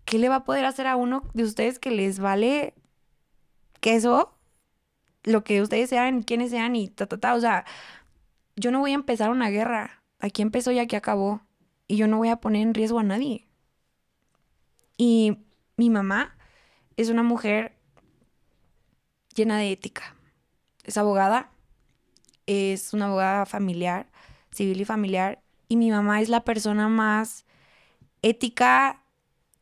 ¿qué le va a poder hacer a uno de ustedes que les vale queso? Lo que ustedes sean, quienes sean y ta, ta, ta. O sea, yo no voy a empezar una guerra. Aquí empezó y aquí acabó. Y yo no voy a poner en riesgo a nadie. Y mi mamá es una mujer llena de ética. Es abogada, es una abogada familiar, civil y familiar. Y mi mamá es la persona más ética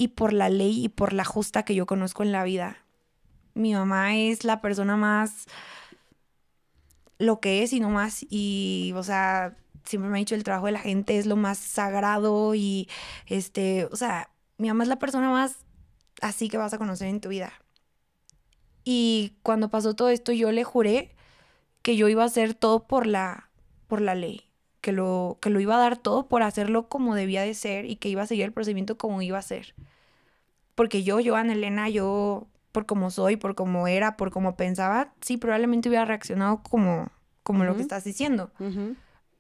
y por la ley y por la justa que yo conozco en la vida. Mi mamá es la persona más lo que es y no más. Y, o sea, siempre me ha dicho el trabajo de la gente es lo más sagrado y, este, o sea, mi mamá es la persona más así que vas a conocer en tu vida. Y cuando pasó todo esto, yo le juré que yo iba a hacer todo por la, por la ley, que lo, que lo iba a dar todo por hacerlo como debía de ser y que iba a seguir el procedimiento como iba a ser. Porque yo, Joana Elena, yo, por como soy, por como era, por como pensaba, sí, probablemente hubiera reaccionado como, como lo que estás diciendo.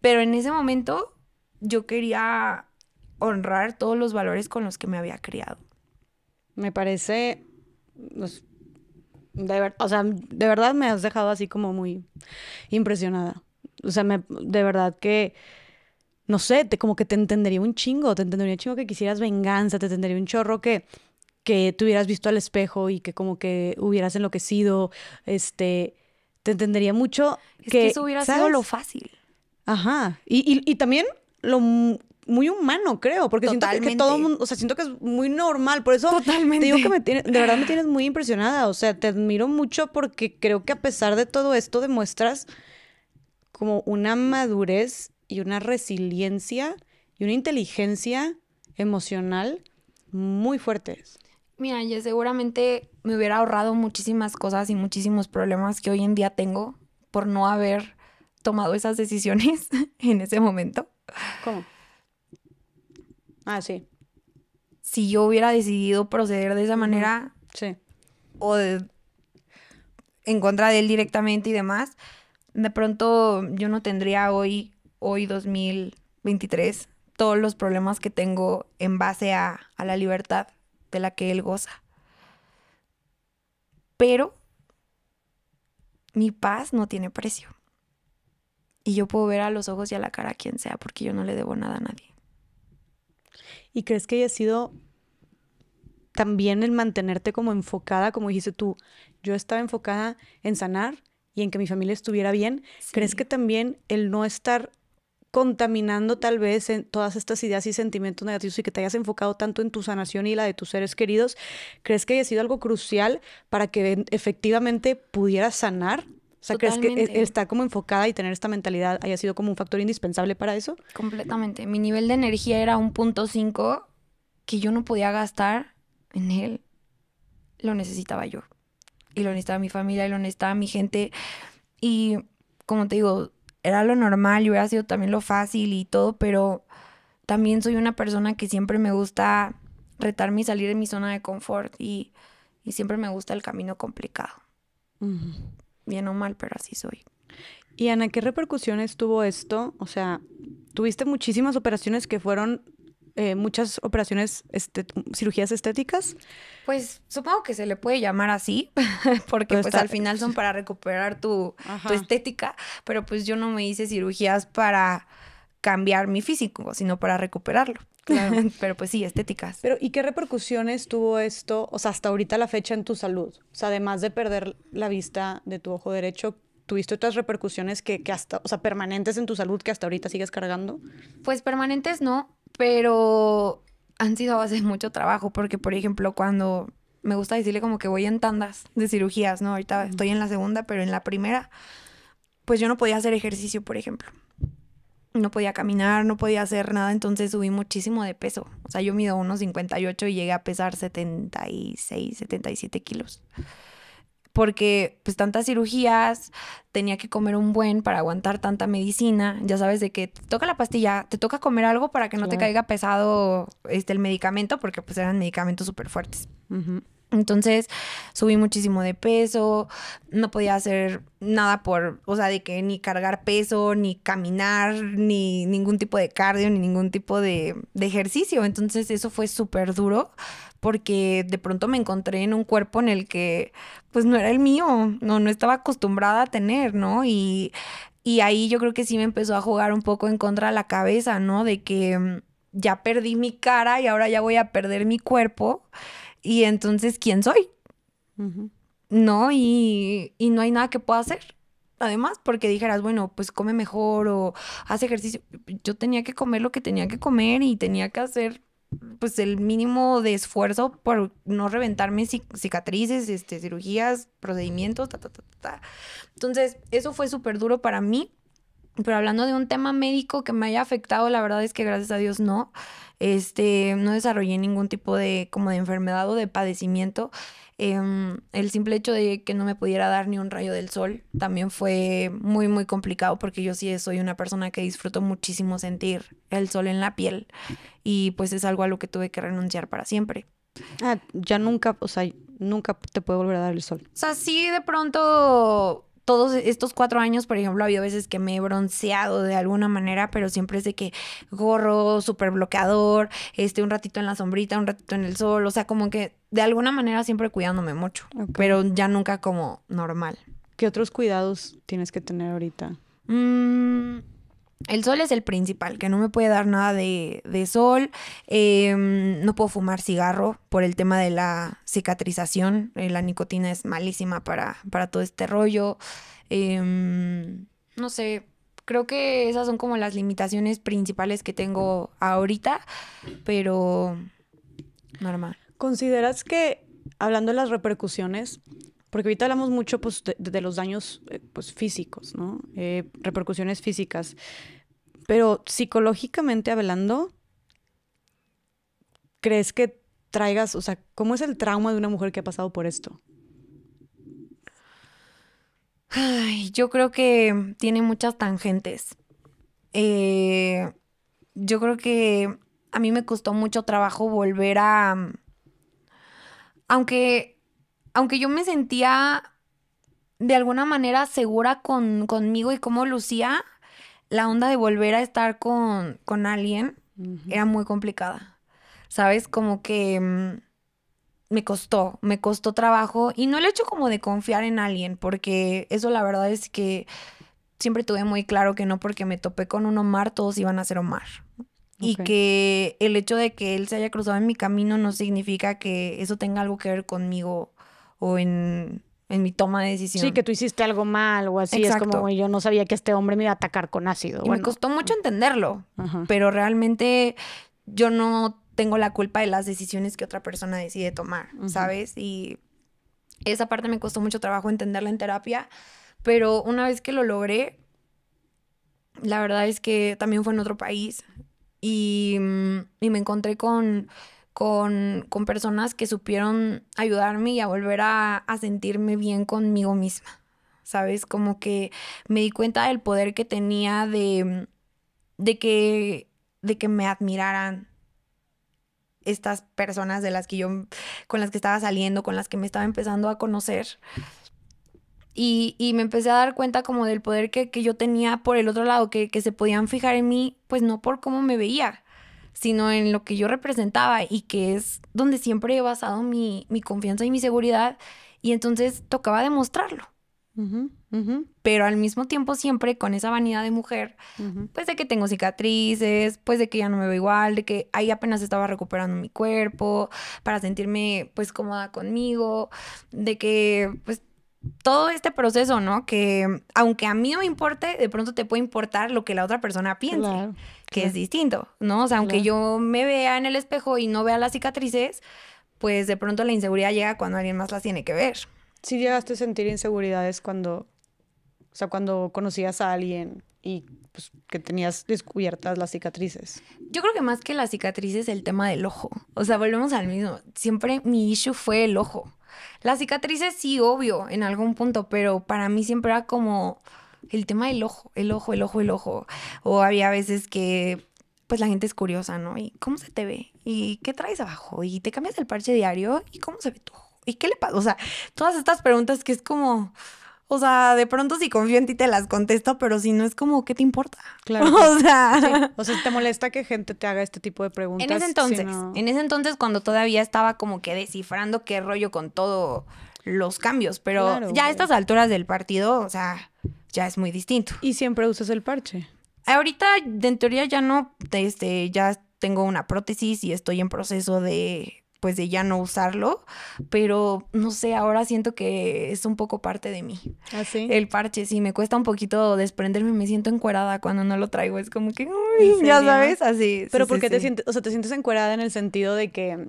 Pero en ese momento yo quería honrar todos los valores con los que me había criado. Me parece, pues, de o sea, de verdad me has dejado así como muy impresionada. O sea, me, de verdad que, no sé, te, como que te entendería un chingo, te entendería un chingo que quisieras venganza, te entendería un chorro que que te hubieras visto al espejo y que como que hubieras enloquecido, este, te entendería mucho. que, eso hubiera sido lo fácil. Ajá. Y, y, también lo muy humano, creo, porque siento que, todo mundo, o sea, siento que es muy normal, por eso te digo que me tienes, de verdad me tienes muy impresionada, o sea, te admiro mucho porque creo que a pesar de todo esto demuestras como una madurez y una resiliencia y una inteligencia emocional muy fuertes. Mira, yo seguramente me hubiera ahorrado muchísimas cosas y muchísimos problemas que hoy en día tengo por no haber tomado esas decisiones en ese momento. ¿Cómo? Ah, sí. Si yo hubiera decidido proceder de esa manera. O de, en contra de él directamente y demás, de pronto yo no tendría hoy, hoy 2023, todos los problemas que tengo en base a, a la libertad de la que él goza. Pero mi paz no tiene precio. Y yo puedo ver a los ojos y a la cara a quien sea porque yo no le debo nada a nadie. ¿Y crees que haya sido también el mantenerte como enfocada, como dijiste tú, yo estaba enfocada en sanar y en que mi familia estuviera bien? ¿Crees que también el no estar contaminando tal vez en todas estas ideas y sentimientos negativos y que te hayas enfocado tanto en tu sanación y la de tus seres queridos, ¿crees que haya sido algo crucial para que efectivamente pudieras sanar? O sea, ¿crees que e, estar como enfocada y tener esta mentalidad haya sido como un factor indispensable para eso? Completamente. Mi nivel de energía era un punto cinco que yo no podía gastar en él. Lo necesitaba yo. Y lo necesitaba mi familia, y lo necesitaba mi gente. Y como te digo, era lo normal yo hubiera sido también lo fácil y todo, pero también soy una persona que siempre me gusta retarme y salir de mi zona de confort y, siempre me gusta el camino complicado. Bien o mal, pero así soy. Y Ana, ¿qué repercusiones tuvo esto? O sea, tuviste muchísimas operaciones que fueron eh, muchas operaciones, este, cirugías estéticas? Pues supongo que se le puede llamar así, porque pues, al final son para recuperar tu, estética, pero pues yo no me hice cirugías para cambiar mi físico, sino para recuperarlo. pero pues sí, estéticas. Pero ¿y qué repercusiones tuvo esto, o sea, hasta ahorita la fecha en tu salud? O sea, además de perder la vista de tu ojo derecho, ¿Tuviste otras repercusiones que, que, hasta, o sea, permanentes en tu salud que hasta ahorita sigues cargando? Pues permanentes no, pero han sido a base de mucho trabajo, porque por ejemplo, cuando me gusta decirle como que voy en tandas de cirugías, ¿no? Ahorita estoy en la segunda, pero en la primera, pues yo no podía hacer ejercicio, por ejemplo. No podía caminar, no podía hacer nada, entonces subí muchísimo de peso. O sea, yo mido unos 58 y llegué a pesar 76, 77 kilos porque pues tantas cirugías, tenía que comer un buen para aguantar tanta medicina, ya sabes de que te toca la pastilla, te toca comer algo para que no te caiga pesado este, el medicamento, porque pues eran medicamentos súper fuertes. Entonces subí muchísimo de peso, no podía hacer nada por, o sea, de que ni cargar peso, ni caminar, ni ningún tipo de cardio, ni ningún tipo de, ejercicio. Entonces eso fue súper duro porque de pronto me encontré en un cuerpo en el que pues no era el mío, no, no estaba acostumbrada a tener, ¿no? Y, y ahí yo creo que sí me empezó a jugar un poco en contra de la cabeza, ¿no? De que mm, ya perdí mi cara y ahora ya voy a perder mi cuerpo y entonces, ¿quién soy? No, y, no hay nada que pueda hacer además, porque dijeras, bueno, pues come mejor o haz ejercicio. Yo tenía que comer lo que tenía que comer y tenía que hacer pues el mínimo de esfuerzo por no reventarme cicatrices, este, cirugías, procedimientos, ta, ta, ta, ta. Entonces, eso fue súper duro para mí. Pero hablando de un tema médico que me haya afectado, la verdad es que gracias a Dios no este, no desarrollé ningún tipo de como de enfermedad o de padecimiento. Em, el simple hecho de que no me pudiera dar ni un rayo del sol también fue muy, muy complicado porque yo sí soy una persona que disfruto muchísimo sentir el sol en la piel y pues es algo a lo que tuve que renunciar para siempre. Ah, ya nunca, o sea, nunca te puedo volver a dar el sol. O sea, sí de pronto todos estos cuatro años, por ejemplo, ha habido veces que me he bronceado de alguna manera, pero siempre es de que gorro, súper bloqueador, este, un ratito en la sombrita, un ratito en el sol, o sea, como que de alguna manera siempre cuidándome mucho, pero ya nunca como normal. ¿Qué otros cuidados tienes que tener ahorita? Mm, el sol es el principal, que no me puede dar nada de, sol. Em, no puedo fumar cigarro por el tema de la cicatrización. Eh, la nicotina es malísima para, para todo este rollo. Em, no sé, creo que esas son como las limitaciones principales que tengo ahorita, pero normal. ¿Consideras que, hablando de las repercusiones, porque ahorita hablamos mucho pues, de, los daños eh, pues, físicos, ¿no? Eh, repercusiones físicas. Pero psicológicamente hablando, ¿crees que traigas, o sea, cómo es el trauma de una mujer que ha pasado por esto? Ay, yo creo que tiene muchas tangentes. Eh, yo creo que a mí me costó mucho trabajo volver a... Aunque aunque yo me sentía de alguna manera segura conmigo y cómo lucía, la onda de volver a estar con, alguien era muy complicada. ¿Sabes? Como que mm, me costó, me costó trabajo y no el hecho como de confiar en alguien, porque eso la verdad es que siempre tuve muy claro que no porque me topé con un Omar, todos iban a ser Omar. Y que el hecho de que él se haya cruzado en mi camino no significa que eso tenga algo que ver conmigo o en, mi toma de decisión. Sí, que tú hiciste algo mal o así. Es como yo no sabía que este hombre me iba a atacar con ácido. Me costó mucho entenderlo, pero realmente yo no tengo la culpa de las decisiones que otra persona decide tomar, ¿sabes? Y esa parte me costó mucho trabajo entenderla en terapia, pero una vez que lo logré, la verdad es que también fue en otro país y, mm, y me encontré con con, personas que supieron ayudarme y a volver a, sentirme bien conmigo misma. ¿Sabes? Como que me di cuenta del poder que tenía de, que, de que me admiraran, estas personas de las que yo, con las que estaba saliendo, con las que me estaba empezando a conocer. Y, me empecé a dar cuenta como del poder que, yo tenía por el otro lado, que, que, se podían fijar en mí, pues no por cómo me veía, sino en lo que yo representaba y que es donde siempre he basado mi, confianza y mi seguridad. Y entonces tocaba demostrarlo. Pero al mismo tiempo siempre con esa vanidad de mujer, pues de que tengo cicatrices, pues de que ya no me veo igual, de que ahí apenas estaba recuperando mi cuerpo para sentirme pues cómoda conmigo, de que pues todo este proceso, ¿no? Que aunque a mí no me importe, de pronto te puede importar lo que la otra persona piense, que es distinto, ¿no? O sea, aunque yo me vea en el espejo y no vea las cicatrices, pues de pronto la inseguridad llega cuando alguien más las tiene que ver. Si llegaste a sentir inseguridades cuando, o sea, cuando conocías a alguien y pues, que tenías descubiertas las cicatrices. Yo creo que más que las cicatrices, el tema del ojo. O sea, volvemos al mismo. Siempre mi issue fue el ojo. Las cicatrices sí, obvio, en algún punto, pero para mí siempre era como el tema del ojo, el ojo, el ojo, el ojo. O había veces que pues la gente es curiosa, ¿no? ¿Y cómo se te ve? ¿Y qué traes abajo? ¿Y te cambias el parche diario? ¿Y cómo se ve tu ojo? ¿Y qué le pasa? O sea, todas estas preguntas que es como, o sea, de pronto si confío en ti te las contesto, pero si no es como, ¿qué te importa? Claro. O sea, o sea, te molesta que gente te haga este tipo de preguntas. En ese entonces, en ese entonces cuando todavía estaba como que descifrando qué rollo con todos los cambios, pero ya a estas alturas del partido, o sea, ya es muy distinto. Y siempre usas el parche. Ahorita, en teoría, ya no, este, ya tengo una prótesis y estoy en proceso de pues de ya no usarlo, pero no sé, ahora siento que es un poco parte de mí. Así. ¿Ah, el parche, sí, me cuesta un poquito desprenderme, me siento encuerada cuando no lo traigo, es como que, uy, ya sabes, así. Pero ¿por qué te sientes, o sea, te sientes encuerada en el sentido de que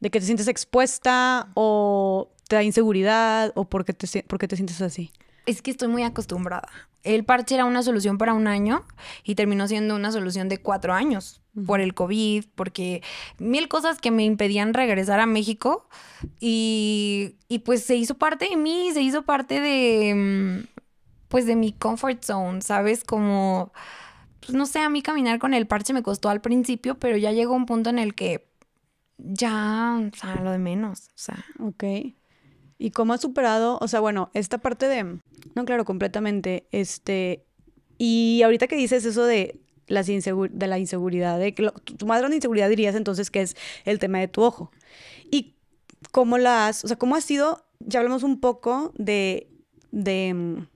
de que te sientes expuesta o te da inseguridad o porque te porque te sientes así. Es que estoy muy acostumbrada. El parche era una solución para un año y terminó siendo una solución de cuatro años por el COVID, porque mil cosas que me impedían regresar a México y, pues se hizo parte de mí, se hizo parte de, mm, pues de mi comfort zone, ¿sabes? Como, pues no sé, a mí caminar con el parche me costó al principio, pero ya llegó un punto en el que ya, o sea, lo de menos, o sea. Ok. ¿Y cómo has superado, o sea, bueno, esta parte de, no, claro, completamente, este, y ahorita que dices eso de de la inseguridad, de tu madre de inseguridad dirías entonces que es el tema de tu ojo. Y cómo la has, o sea, cómo ha sido, ya hablamos un poco de, de mm,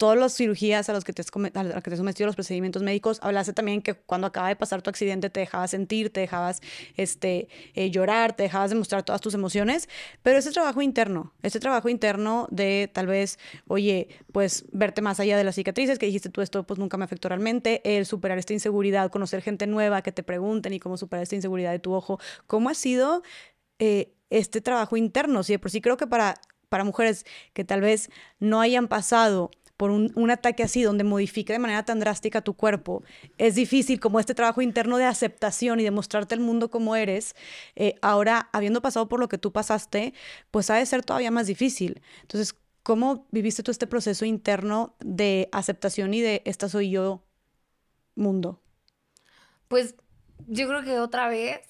todas las cirugías a las que te, has sometido, los procedimientos médicos, hablaste también que cuando acaba de pasar tu accidente te dejabas sentir, te dejabas este, eh, llorar, te dejabas mostrar todas tus emociones, pero ese trabajo interno, ese trabajo interno de tal vez, oye, pues verte más allá de las cicatrices, que dijiste tú esto pues nunca me afectó realmente, el superar esta inseguridad, conocer gente nueva, que te pregunten y cómo superar esta inseguridad de tu ojo, ¿cómo ha sido eh, este trabajo interno? Sí, por sí creo que para, para mujeres que tal vez no hayan pasado por un, ataque así, donde modifica de manera tan drástica tu cuerpo, es difícil como este trabajo interno de aceptación y de mostrarte al mundo como eres, eh, ahora habiendo pasado por lo que tú pasaste, pues ha de ser todavía más difícil. Entonces, ¿cómo viviste tú este proceso interno de aceptación y de esta soy yo mundo? Pues yo creo que otra vez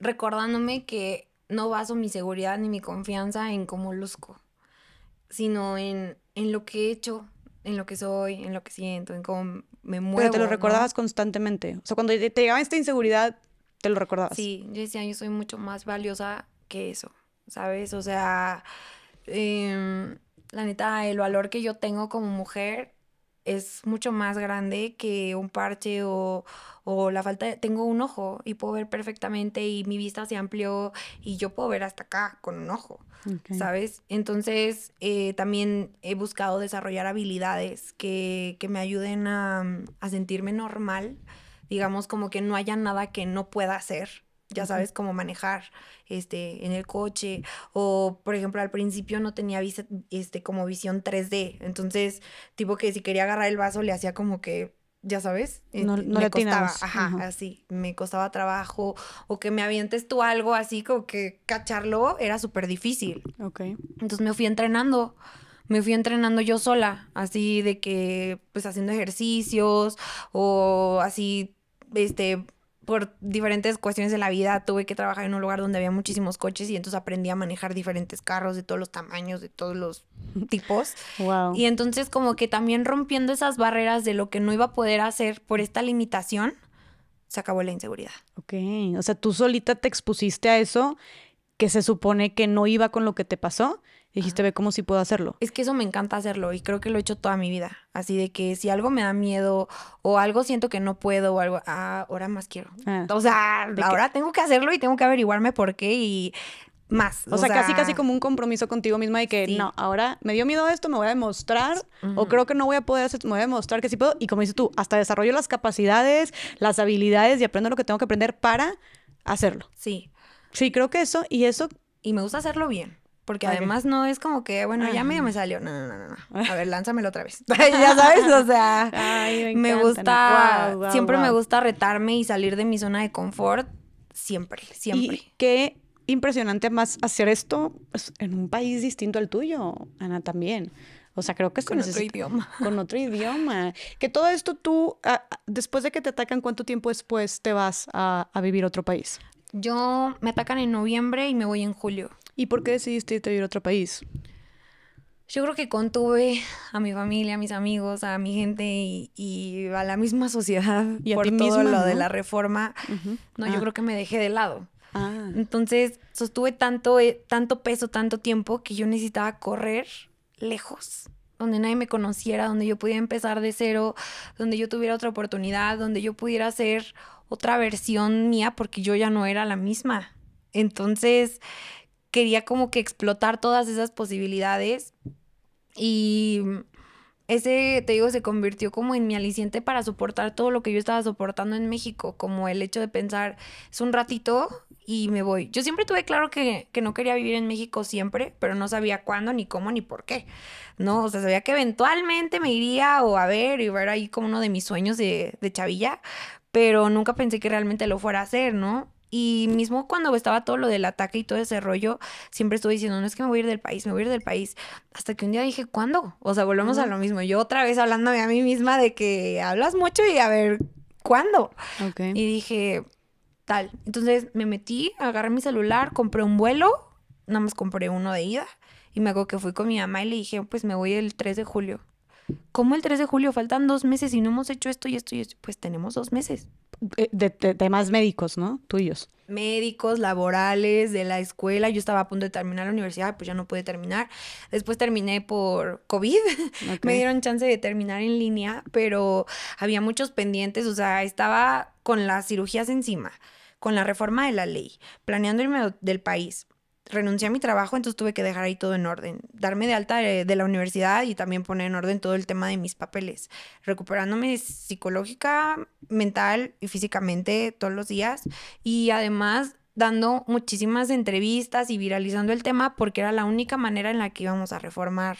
recordándome que no baso mi seguridad ni mi confianza en cómo luzco, sino en, en lo que he hecho, en lo que soy, en lo que siento, en cómo me muevo. Pero te lo recordabas constantemente. O sea, cuando te llegaba esta inseguridad, te lo recordabas. Sí, yo decía, yo soy mucho más valiosa que eso, ¿sabes? O sea, em, la neta, el valor que yo tengo como mujer es mucho más grande que un parche o, la falta de... Tengo un ojo y puedo ver perfectamente y mi vista se amplió y yo puedo ver hasta acá con un ojo, ¿sabes? Entonces eh, también he buscado desarrollar habilidades que, que me ayuden a, a sentirme normal, digamos como que no haya nada que no pueda hacer ya sabes cómo manejar este en el coche o por ejemplo al principio no tenía este como visión 3D entonces tipo que si quería agarrar el vaso le hacía como que ya sabes eh, no, me le costaba así me costaba trabajo o que me avientes tú algo así como que cacharlo era súper difícil Ok. entonces me fui entrenando me fui entrenando yo sola así de que pues haciendo ejercicios o así este por diferentes cuestiones de la vida tuve que trabajar en un lugar donde había muchísimos coches y entonces aprendí a manejar diferentes carros de todos los tamaños, de todos los tipos. Y entonces como que también rompiendo esas barreras de lo que no iba a poder hacer por esta limitación, se acabó la inseguridad. Ok, o sea, tú solita te expusiste a eso que se supone que no iba con lo que te pasó dijiste, ve cómo sí puedo hacerlo. Es que eso me encanta hacerlo y creo que lo he hecho toda mi vida. Así de que si algo me da miedo o algo siento que no puedo o algo, ah, ahora más quiero. Ah. O sea, ahora tengo que hacerlo y tengo que averiguarme por qué y más. O, sea, casi casi como un compromiso contigo misma de que no, ahora me dio miedo esto, me voy a demostrar o creo que no voy a poder hacer, me voy a demostrar que sí puedo y como dices tú, hasta desarrollo las capacidades, las habilidades y aprendo lo que tengo que aprender para hacerlo. Sí. Sí, creo que eso y eso y me gusta hacerlo bien. Porque además no es como que, bueno, ya medio ah. me salió. No, no, no, no. A ver, lánzamelo otra vez. ya sabes, o sea, me, gusta, siempre me gusta retarme y salir de mi zona de confort. Siempre, siempre. ¿Y qué impresionante más hacer esto pues, en un país distinto al tuyo, Ana, también. O sea, creo que es con otro idioma. Con otro idioma. Que todo esto tú, ah, después de que te atacan, ¿cuánto tiempo después te vas a, a vivir otro país? Yo me atacan en noviembre y me voy en julio. ¿Y por qué decidiste ir a otro país? Yo creo que contuve a mi familia, a mis amigos, a mi gente y, a la misma sociedad ¿Y por a todo lo de la reforma. No, yo ah. creo que me dejé de lado. Ah. Entonces sostuve tanto, eh, tanto peso, tanto tiempo que yo necesitaba correr lejos, donde nadie me conociera, donde yo pudiera empezar de cero, donde yo tuviera otra oportunidad, donde yo pudiera ser otra versión mía porque yo ya no era la misma. Entonces quería como que explotar todas esas posibilidades y ese, te digo, se convirtió como en mi aliciente para soportar todo lo que yo estaba soportando en México, como el hecho de pensar, es un ratito y me voy. Yo siempre tuve claro que, no quería vivir en México siempre, pero no sabía cuándo, ni cómo, ni por qué, ¿no? O sea, sabía que eventualmente me iría o a ver y ver ahí como uno de mis sueños de, de chavilla, pero nunca pensé que realmente lo fuera a hacer, ¿no? Y mismo cuando estaba todo lo del ataque y todo ese rollo, siempre estuve diciendo, no es que me voy a ir del país, me voy a ir del país. Hasta que un día dije, ¿cuándo? O sea, volvemos a lo mismo. Yo otra vez hablándome a mí misma de que hablas mucho y a ver, ¿cuándo? Y dije, tal. Entonces me metí, agarré mi celular, compré un vuelo, nada más compré uno de ida. Y me hago que fui con mi mamá y le dije, pues me voy el 3 de julio. ¿Cómo el 3 de julio faltan dos meses y no hemos hecho esto y esto y esto? Pues tenemos dos meses. Eh, de, más médicos, ¿no? Tuyos. Médicos, laborales, de la escuela. Yo estaba a punto de terminar la universidad, pues ya no pude terminar. Después terminé por COVID. Me dieron chance de terminar en línea, pero había muchos pendientes. O sea, estaba con las cirugías encima, con la reforma de la ley, planeando irme del país renuncié a mi trabajo, entonces tuve que dejar ahí todo en orden, darme de alta eh, de, la universidad y también poner en orden todo el tema de mis papeles, recuperándome psicológica, mental y físicamente todos los días y además dando muchísimas entrevistas y viralizando el tema porque era la única manera en la que íbamos a reformar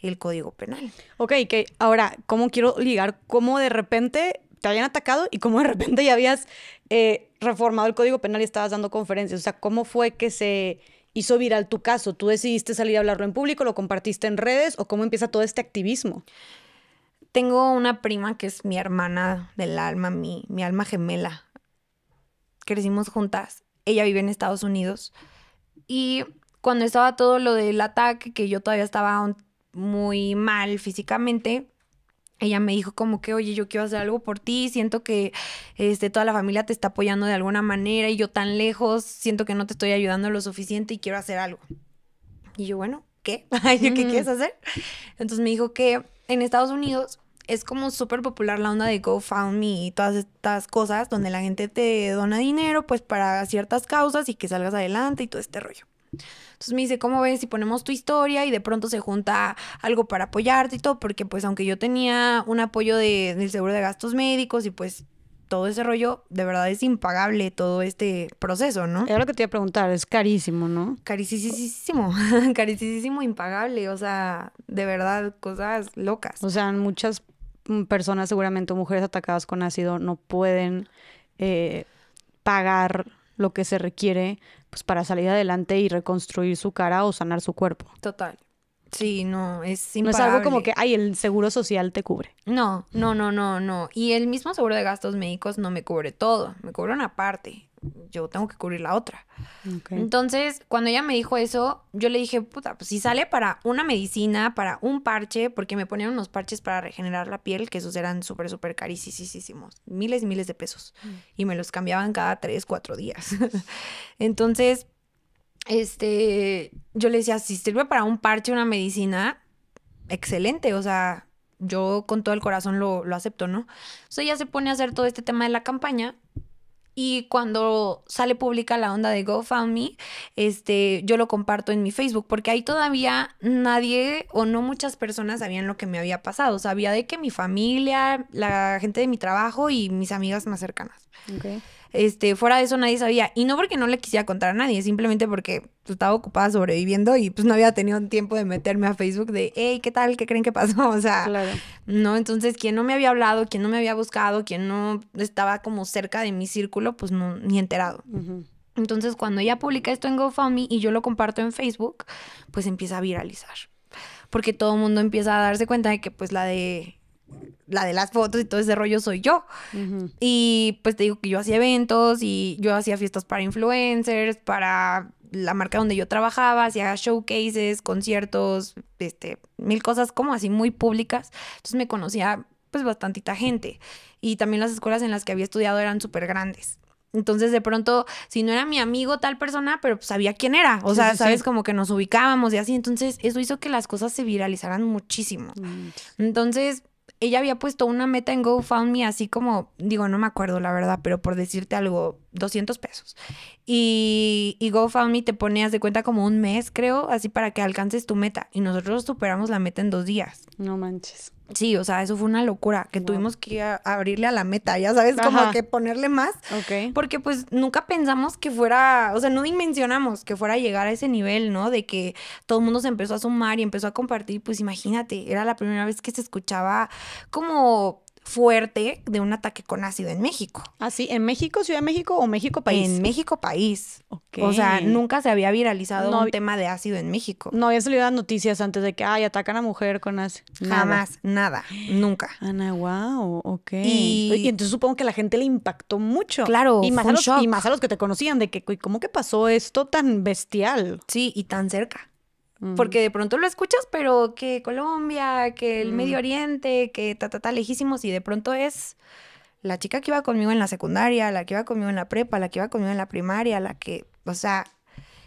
el código penal. Ok, que ahora, ¿cómo quiero ligar? ¿Cómo de repente te habían atacado y cómo de repente ya habías eh, reformado el código penal y estabas dando conferencias? O sea, ¿cómo fue que se hizo viral tu caso? ¿Tú decidiste salir a hablarlo en público? ¿Lo compartiste en redes? ¿O cómo empieza todo este activismo? Tengo una prima que es mi hermana del alma, mi, mi alma gemela. Crecimos juntas. Ella vive en Estados Unidos. Y cuando estaba todo lo del ataque, que yo todavía estaba muy mal físicamente, ella me dijo como que, oye, yo quiero hacer algo por ti, siento que este, toda la familia te está apoyando de alguna manera y yo tan lejos, siento que no te estoy ayudando lo suficiente y quiero hacer algo. Y yo, bueno, ¿qué? ¿Qué quieres hacer? Entonces me dijo que en Estados Unidos es como súper popular la onda de GoFundMe y todas estas cosas donde la gente te dona dinero pues para ciertas causas y que salgas adelante y todo este rollo. Entonces me dice, ¿cómo ves si ponemos tu historia y de pronto se junta algo para apoyarte y todo? Porque pues aunque yo tenía un apoyo del seguro de gastos médicos y pues todo ese rollo, de verdad es impagable todo este proceso, ¿no? Ahora lo que te iba a preguntar, es carísimo, ¿no? Carísimo, carísimo, impagable, o sea, de verdad, cosas locas. O sea, muchas personas, seguramente mujeres atacadas con ácido, no pueden eh, pagar lo que se requiere pues para salir adelante y reconstruir su cara o sanar su cuerpo. Total. Sí, no, es No es algo como que, ay, el seguro social te cubre. No, no, no, no, no. Y el mismo seguro de gastos médicos no me cubre todo, me cubre una parte yo tengo que cubrir la otra. Entonces, cuando ella me dijo eso, yo le dije, puta, pues si sale para una medicina, para un parche, porque me ponían unos parches para regenerar la piel, que esos eran súper, súper carísimos, miles y miles de pesos. Y me los cambiaban cada tres, cuatro días. Entonces, este, yo le decía, si sirve para un parche, una medicina, excelente, o sea... Yo con todo el corazón lo, lo acepto, ¿no? Entonces ella se pone a hacer todo este tema de la campaña y cuando sale pública la onda de GoFundMe, este, yo lo comparto en mi Facebook, porque ahí todavía nadie o no muchas personas sabían lo que me había pasado. Sabía de que mi familia, la gente de mi trabajo y mis amigas más cercanas. Este, fuera de eso nadie sabía. Y no porque no le quisiera contar a nadie, simplemente porque pues, estaba ocupada sobreviviendo y pues no había tenido tiempo de meterme a Facebook de, hey, ¿qué tal? ¿Qué creen que pasó? O sea, no, entonces quien no me había hablado, quien no me había buscado, quien no estaba como cerca de mi círculo, pues no, ni enterado. Entonces cuando ella publica esto en GoFundMe y yo lo comparto en Facebook, pues empieza a viralizar. Porque todo el mundo empieza a darse cuenta de que pues la de la de las fotos y todo ese rollo soy yo. Y pues te digo que yo hacía eventos y yo hacía fiestas para influencers, para la marca donde yo trabajaba, hacía showcases, conciertos, este, mil cosas como así muy públicas. Entonces me conocía pues bastantita gente. Y también las escuelas en las que había estudiado eran súper grandes. Entonces, de pronto, si no era mi amigo tal persona, pero pues, sabía quién era. O sea, sabes, como que nos ubicábamos y así. Entonces, eso hizo que las cosas se viralizaran muchísimo. Entonces, ella había puesto una meta en GoFundMe así como, digo, no me acuerdo la verdad, pero por decirte algo, 200 pesos. Y, y GoFundMe te ponías de cuenta como un mes, creo, así para que alcances tu meta. Y nosotros superamos la meta en dos días. No manches. Sí, o sea, eso fue una locura, que tuvimos que abrirle a la meta, ya sabes, como que ponerle más. Ok. Porque pues nunca pensamos que fuera, o sea, no dimensionamos que fuera a llegar a ese nivel, ¿no? De que todo el mundo se empezó a sumar y empezó a compartir, pues imagínate, era la primera vez que se escuchaba como fuerte de un ataque con ácido en México. ¿Ah, sí? ¿En México, Ciudad de México o México país? En México país. O sea, nunca se había viralizado un tema de ácido en México. No había salido las noticias antes de que, ay, atacan a mujer con ácido. Jamás, nada, nunca. Ana, wow, ok. Y, entonces supongo que la gente le impactó mucho. Claro, y más, a los, los que te conocían, de que, ¿cómo que pasó esto tan bestial? Sí, y tan cerca. Porque de pronto lo escuchas, pero que Colombia, que el Medio Oriente, que ta, ta, ta, lejísimos, y de pronto es la chica que iba conmigo en la secundaria, la que iba conmigo en la prepa, la que iba conmigo en la primaria, la que, o sea,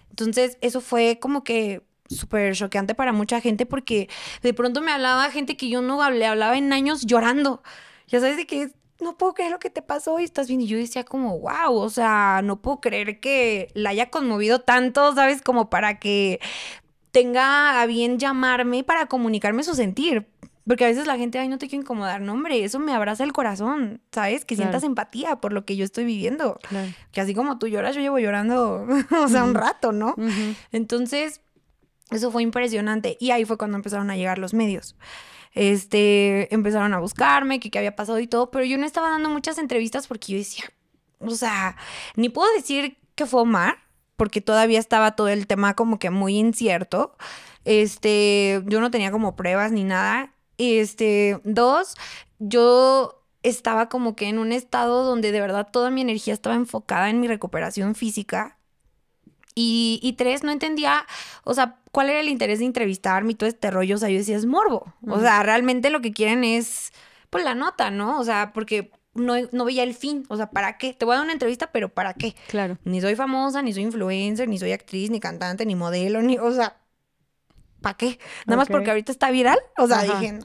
entonces eso fue como que súper choqueante para mucha gente porque de pronto me hablaba gente que yo no le hablaba en años llorando. Ya sabes de que no puedo creer lo que te pasó y estás bien. Y yo decía como, wow, o sea, no puedo creer que la haya conmovido tanto, ¿sabes? Como para que tenga a bien llamarme para comunicarme su sentir. Porque a veces la gente, ay, no te quiero incomodar, no, eso me abraza el corazón, ¿sabes? Que sientas empatía por lo que yo estoy viviendo. Que así como tú lloras, yo llevo llorando, o sea, un rato, ¿no? Entonces, eso fue impresionante. Y ahí fue cuando empezaron a llegar los medios este, empezaron a buscarme, qué había pasado y todo, pero yo no estaba dando muchas entrevistas porque yo decía, o sea, ni puedo decir que fue Omar, porque todavía estaba todo el tema como que muy incierto. Este, yo no tenía como pruebas ni nada. Este, dos, yo estaba como que en un estado donde de verdad toda mi energía estaba enfocada en mi recuperación física. Y, tres, no entendía, o sea, cuál era el interés de entrevistarme y todo este rollo. O sea, yo decía, es morbo. O sea, realmente lo que quieren es, pues, la nota, ¿no? O sea, porque no, no, veía el fin. O sea, ¿para qué? Te voy a dar una entrevista, pero ¿para qué? Claro. Ni soy famosa, ni soy influencer, ni soy actriz, ni cantante, ni modelo, ni. O sea, ¿para qué? Nada más porque ahorita está viral. O sea, Ajá. dije,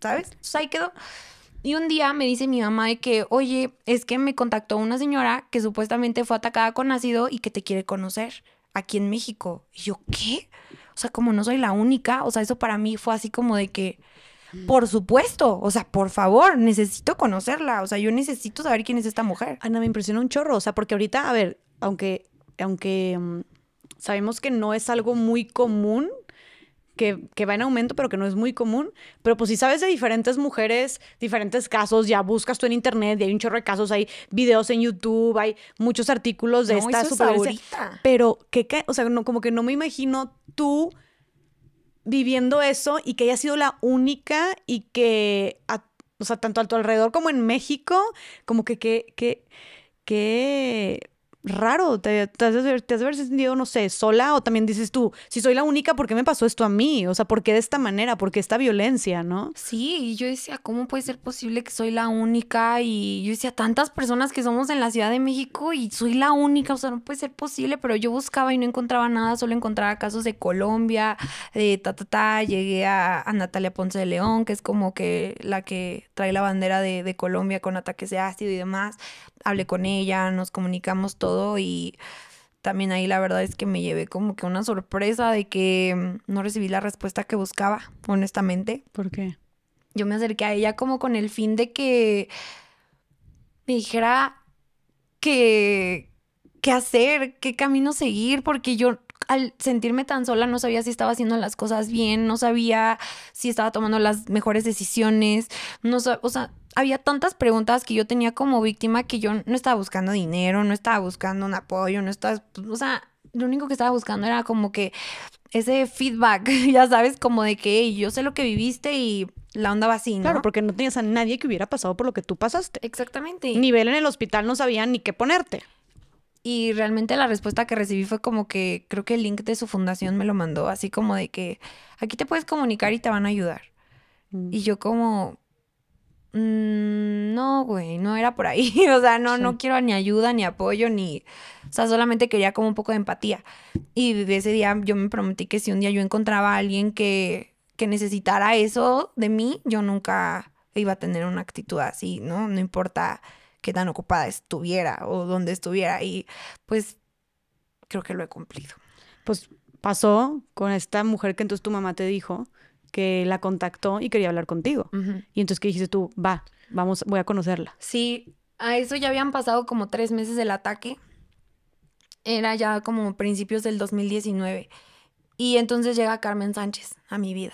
¿sabes? Entonces ahí quedó. Y un día me dice mi mamá de que, oye, es que me contactó una señora que supuestamente fue atacada con ácido y que te quiere conocer aquí en México. Y yo, ¿qué? O sea, como no soy la única, o sea, eso para mí fue así como de que Mm. Por supuesto, o sea, por favor, necesito conocerla, o sea, yo necesito saber quién es esta mujer. Ana, me impresiona un chorro, o sea, porque ahorita, a ver, aunque, aunque mm, sabemos que no es algo muy común, que, va en aumento, pero que no es muy común. Pero pues si sabes de diferentes mujeres, diferentes casos, ya buscas tú en internet, y hay un chorro de casos, hay videos en YouTube, hay muchos artículos de esta eso Pero qué? o sea, no, como que no me imagino tú viviendo eso y que haya sido la única y que, o sea, tanto a tu alrededor como en México, como que, que, que, que raro, te, has de haber, sentido, no sé, sola o también dices tú, si soy la única, ¿por qué me pasó esto a mí? O sea, ¿por qué de esta manera? ¿Por qué esta violencia, no? Sí, y yo decía, ¿cómo puede ser posible que soy la única? Y yo decía, tantas personas que somos en la Ciudad de México y soy la única, o sea, no puede ser posible, pero yo buscaba y no encontraba nada, solo encontraba casos de Colombia, de ta, ta, ta, llegué a, Natalia Ponce de León, que es como que la que trae la bandera de, de Colombia con ataques de ácido y demás, hablé con ella, nos comunicamos todo y también ahí la verdad es que me llevé como que una sorpresa de que mm, no recibí la respuesta que buscaba, honestamente. ¿Por qué? Yo me acerqué a ella como con el fin de que me dijera que qué hacer, qué camino seguir, porque yo al sentirme tan sola no sabía si estaba haciendo las cosas bien, no sabía si estaba tomando las mejores decisiones, no o sea, había tantas preguntas que yo tenía como víctima que yo no estaba buscando dinero, no estaba buscando un apoyo, no estaba, o sea, lo único que estaba buscando era como que ese feedback, ya sabes, como de que yo sé lo que viviste y la onda va así, Claro, porque no tenías a nadie que hubiera pasado por lo que tú pasaste. Exactamente. Nivel en el hospital no sabían ni qué ponerte. Y realmente la respuesta que recibí fue como que creo que el link de su fundación me lo mandó, así como de que aquí te puedes comunicar y te van a ayudar. Mm. Y yo como, Mm, no, güey, no era por ahí. o sea, no, no quiero ni ayuda, ni apoyo, ni... O sea, solamente quería como un poco de empatía. Y ese día yo me prometí que si un día yo encontraba a alguien que, que necesitara eso de mí, yo nunca iba a tener una actitud así, ¿no? No importa qué tan ocupada estuviera o dónde estuviera. Y pues creo que lo he cumplido. Pues pasó con esta mujer que entonces tu mamá te dijo que la contactó y quería hablar contigo. Y entonces ¿qué dijiste tú, va, vamos, voy a conocerla. Sí, a eso ya habían pasado como tres meses del ataque. Era ya como principios del 2019. Y entonces llega Carmen Sánchez a mi vida.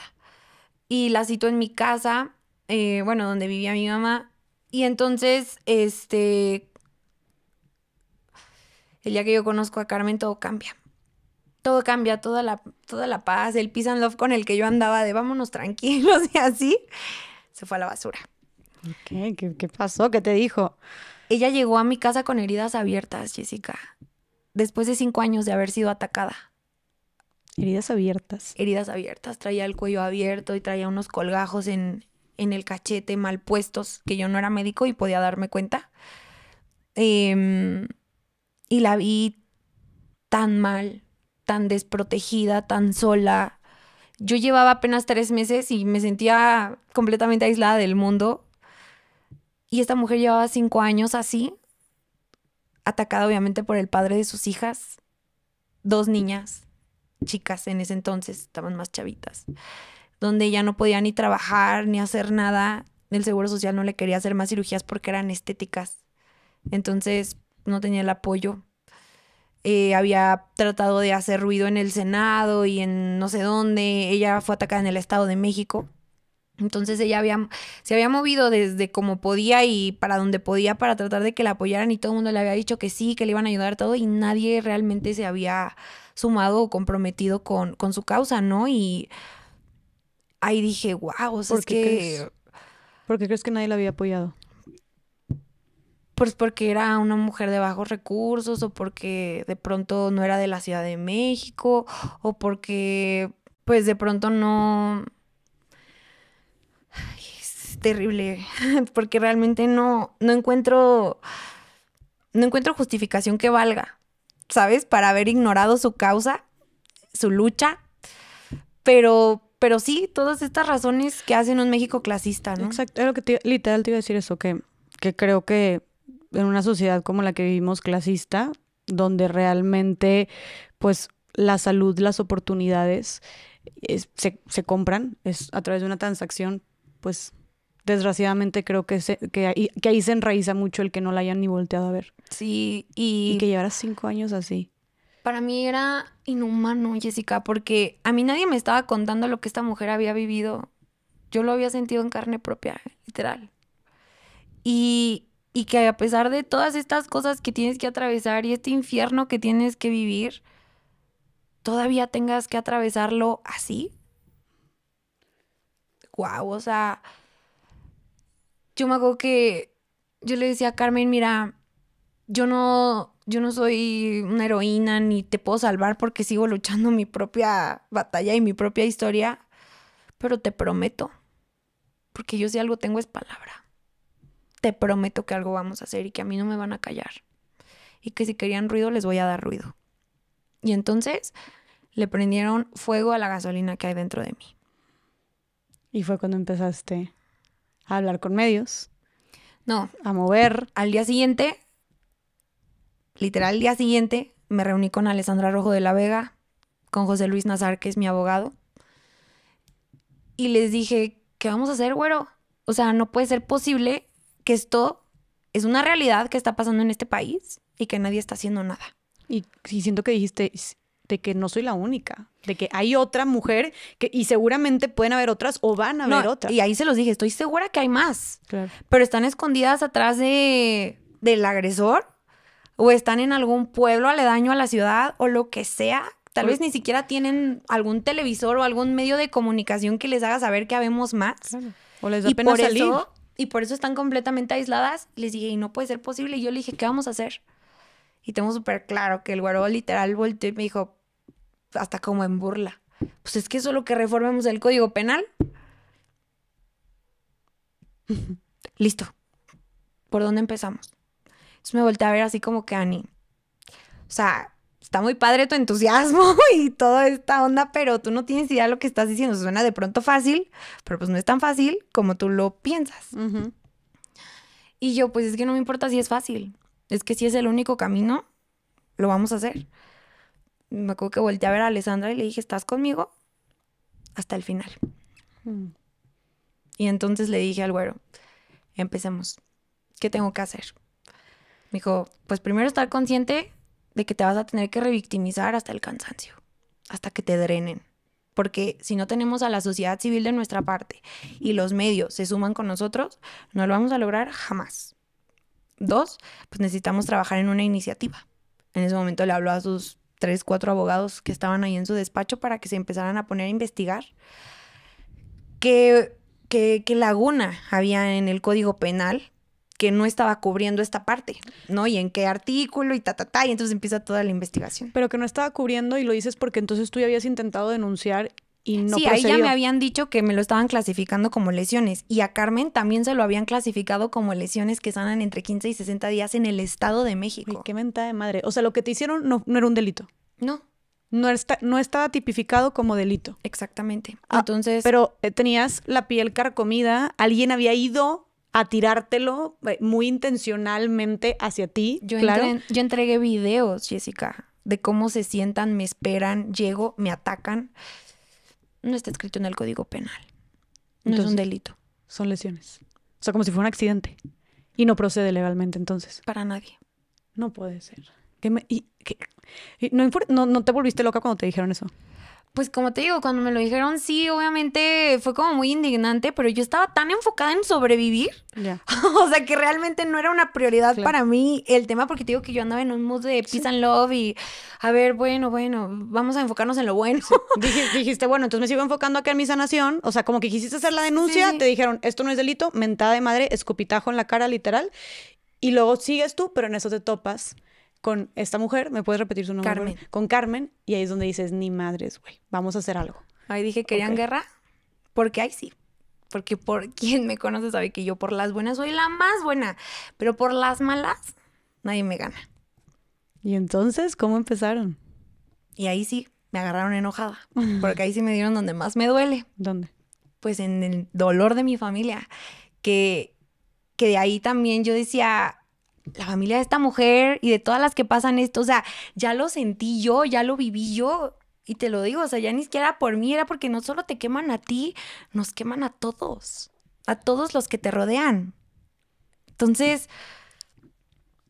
Y la cito en mi casa, eh, bueno, donde vivía mi mamá. Y entonces, este, el día que yo conozco a Carmen, todo cambia todo cambia, toda la, toda la paz, el peace and love con el que yo andaba de vámonos tranquilos y así, se fue a la basura. ¿Qué, pasó? ¿Qué te dijo? Ella llegó a mi casa con heridas abiertas, Jessica, después de cinco años de haber sido atacada. Heridas abiertas. Heridas abiertas, traía el cuello abierto y traía unos colgajos en, el cachete mal puestos, que yo no era médico y podía darme cuenta. Em, y la vi tan mal, tan desprotegida, tan sola. Yo llevaba apenas tres meses y me sentía completamente aislada del mundo. Y esta mujer llevaba cinco años así, atacada obviamente por el padre de sus hijas, dos niñas, chicas en ese entonces, estaban más chavitas, donde ella no podía ni trabajar ni hacer nada. El Seguro Social no le quería hacer más cirugías porque eran estéticas. Entonces no tenía el apoyo. Eh, había tratado de hacer ruido en el Senado y en no sé dónde. Ella fue atacada en el Estado de México. Entonces ella había, se había movido desde como podía y para donde podía para tratar de que la apoyaran y todo el mundo le había dicho que sí, que le iban a ayudar todo y nadie realmente se había sumado o comprometido con, con su causa, ¿no? Y ahí dije, wow, o que... Crees? ¿Por crees que nadie la había apoyado? pues porque era una mujer de bajos recursos o porque de pronto no era de la Ciudad de México o porque pues de pronto no... es terrible, porque realmente no, no encuentro... No encuentro justificación que valga, ¿sabes? Para haber ignorado su causa, su lucha, pero pero sí, todas estas razones que hacen un México clasista, ¿no? Exacto, es lo que literal te iba a decir eso, que, que creo que en una sociedad como la que vivimos clasista, donde realmente pues la salud, las oportunidades se, compran es a través de una transacción, pues desgraciadamente creo que, se, que, ahí, que, ahí, se enraiza mucho el que no la hayan ni volteado a ver. Sí, y... y que llevaras cinco años así. Para mí era inhumano, Jessica, porque a mí nadie me estaba contando lo que esta mujer había vivido. Yo lo había sentido en carne propia, literal. Y y que a pesar de todas estas cosas que tienes que atravesar y este infierno que tienes que vivir, todavía tengas que atravesarlo así. Guau, o sea, yo me hago que yo le decía a Carmen, mira, yo no, yo no soy una heroína ni te puedo salvar porque sigo luchando mi propia batalla y mi propia historia, pero te prometo, porque yo si algo tengo es palabra te prometo que algo vamos a hacer y que a mí no me van a callar. Y que si querían ruido, les voy a dar ruido. Y entonces le prendieron fuego a la gasolina que hay dentro de mí. Y fue cuando empezaste a hablar con medios. No. A mover. Al día siguiente, literal al día siguiente, me reuní con Alessandra Rojo de la Vega, con José Luis Nazar, que es mi abogado. Y les dije, ¿qué vamos a hacer, güero? O sea, no puede ser posible que esto es una realidad que está pasando en este país y que nadie está haciendo nada. Y, siento que dijiste de que no soy la única, de que hay otra mujer que, y seguramente pueden haber otras o van a haber otras. Y ahí se los dije, estoy segura que hay más, pero están escondidas atrás de, del agresor o están en algún pueblo aledaño a la ciudad o lo que sea. Tal vez ni siquiera tienen algún televisor o algún medio de comunicación que les haga saber que habemos más. O les da pena y por eso están completamente aisladas. Les dije, y no puede ser posible. Y yo le dije, ¿qué vamos a hacer? Y tengo súper claro que el guaro literal volteó y me dijo, hasta como en burla. Pues es que solo que reformemos el código penal. Listo. ¿Por dónde empezamos? Entonces me volteé a ver así como que Ani. O sea, está muy padre tu entusiasmo y toda esta onda, pero tú no tienes idea de lo que estás diciendo. Suena de pronto fácil, pero pues no es tan fácil como tú lo piensas. Y yo, pues es que no me importa si es fácil. Es que si es el único camino, lo vamos a hacer. Me acuerdo que volteé a ver a Alessandra y le dije, ¿estás conmigo? Hasta el final. Mm. Y entonces le dije al güero, empecemos. ¿Qué tengo que hacer? Me dijo, pues primero estar consciente de que te vas a tener que revictimizar hasta el cansancio, hasta que te drenen. Porque si no tenemos a la sociedad civil de nuestra parte y los medios se suman con nosotros, no lo vamos a lograr jamás. Dos, pues necesitamos trabajar en una iniciativa. En ese momento le habló a sus tres, cuatro abogados que estaban ahí en su despacho para que se empezaran a poner a investigar qué, qué laguna había en el Código Penal que no estaba cubriendo esta parte, ¿no? Y en qué artículo y ta, ta, ta, y entonces empieza toda la investigación. Pero que no estaba cubriendo y lo dices porque entonces tú ya habías intentado denunciar y no sí, ahí ya me habían dicho que me lo estaban clasificando como lesiones y a Carmen también se lo habían clasificado como lesiones que sanan entre 15 y 60 días en el Estado de México. Ay, qué mentada de madre. O sea, lo que te hicieron no, era un delito. No. No, no estaba tipificado como delito. Exactamente. Ah, entonces. Pero eh, tenías la piel carcomida, alguien había ido a tirártelo eh, muy intencionalmente hacia ti. Yo, yo entregué videos, Jessica, de cómo se sientan, me esperan, llego, me atacan. No está escrito en el Código Penal. No es un delito. Son lesiones. O sea, como si fuera un accidente. Y no procede legalmente entonces. Para nadie. No puede ser. y, no, te volviste loca cuando te dijeron eso? pues como te digo, cuando me lo dijeron, sí, obviamente fue como muy indignante, pero yo estaba tan enfocada en sobrevivir. o sea, que realmente no era una prioridad para mí el tema, porque te digo que yo andaba en un mood de peace and love y a ver, bueno, bueno, vamos a enfocarnos en lo bueno. Dijiste, bueno, entonces me sigo enfocando acá en mi sanación. O sea, como que quisiste hacer la denuncia, te dijeron, esto no es delito, mentada de madre, escupitajo en la cara, literal. Y luego sigues tú, pero en eso te topas con esta mujer, ¿me puedes repetir su nombre? Carmen. Con Carmen, y ahí es donde dices, ni madres, güey, vamos a hacer algo. Ahí dije, ¿querían guerra? Porque ahí sí. Porque por quien me conoce sabe que yo por las buenas soy la más buena, pero por las malas nadie me gana. ¿Y entonces cómo empezaron? Y ahí sí, me agarraron enojada, porque ahí sí me dieron donde más me duele. ¿Dónde? Pues en el dolor de mi familia, que, que de ahí también yo decía, la familia de esta mujer y de todas las que pasan esto, o sea, ya lo sentí yo, ya lo viví yo. Y te lo digo, o sea, ya ni siquiera por mí, era porque no solo te queman a ti, nos queman a todos, a todos los que te rodean. Entonces,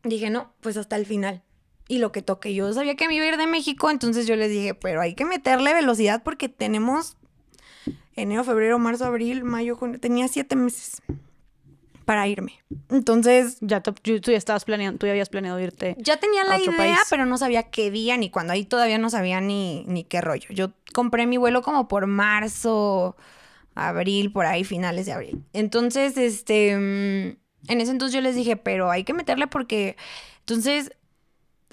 dije, no, pues hasta el final. Y lo que toque, yo sabía que me iba a ir de México, entonces yo les dije, pero hay que meterle velocidad porque tenemos enero, febrero, marzo, abril, mayo, junio, tenía siete meses para irme. Entonces... Ya tú ya estabas planeando, tú ya habías planeado irte. Ya tenía la idea, pero no sabía qué día ni cuándo. Ahí todavía no sabía ni, ni qué rollo. Yo compré mi vuelo como por marzo, abril, por ahí, finales de abril. Entonces, este... Mm, en ese entonces yo les dije, pero hay que meterle porque... Entonces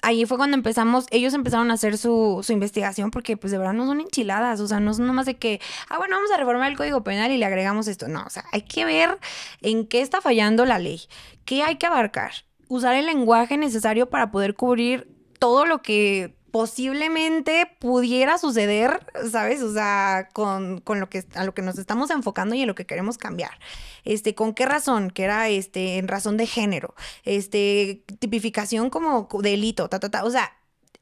ahí fue cuando empezamos, ellos empezaron a hacer su, investigación porque pues de verdad no son enchiladas, o sea, no es nomás de que, ah, bueno, vamos a reformar el Código Penal y le agregamos esto, no, o sea, hay que ver en qué está fallando la ley, qué hay que abarcar, usar el lenguaje necesario para poder cubrir todo lo que posiblemente pudiera suceder, ¿sabes? O sea, con, lo que a lo que nos estamos enfocando y en lo que queremos cambiar. Este, ¿con qué razón? Que era este, en razón de género, este, tipificación como delito, ta, O sea,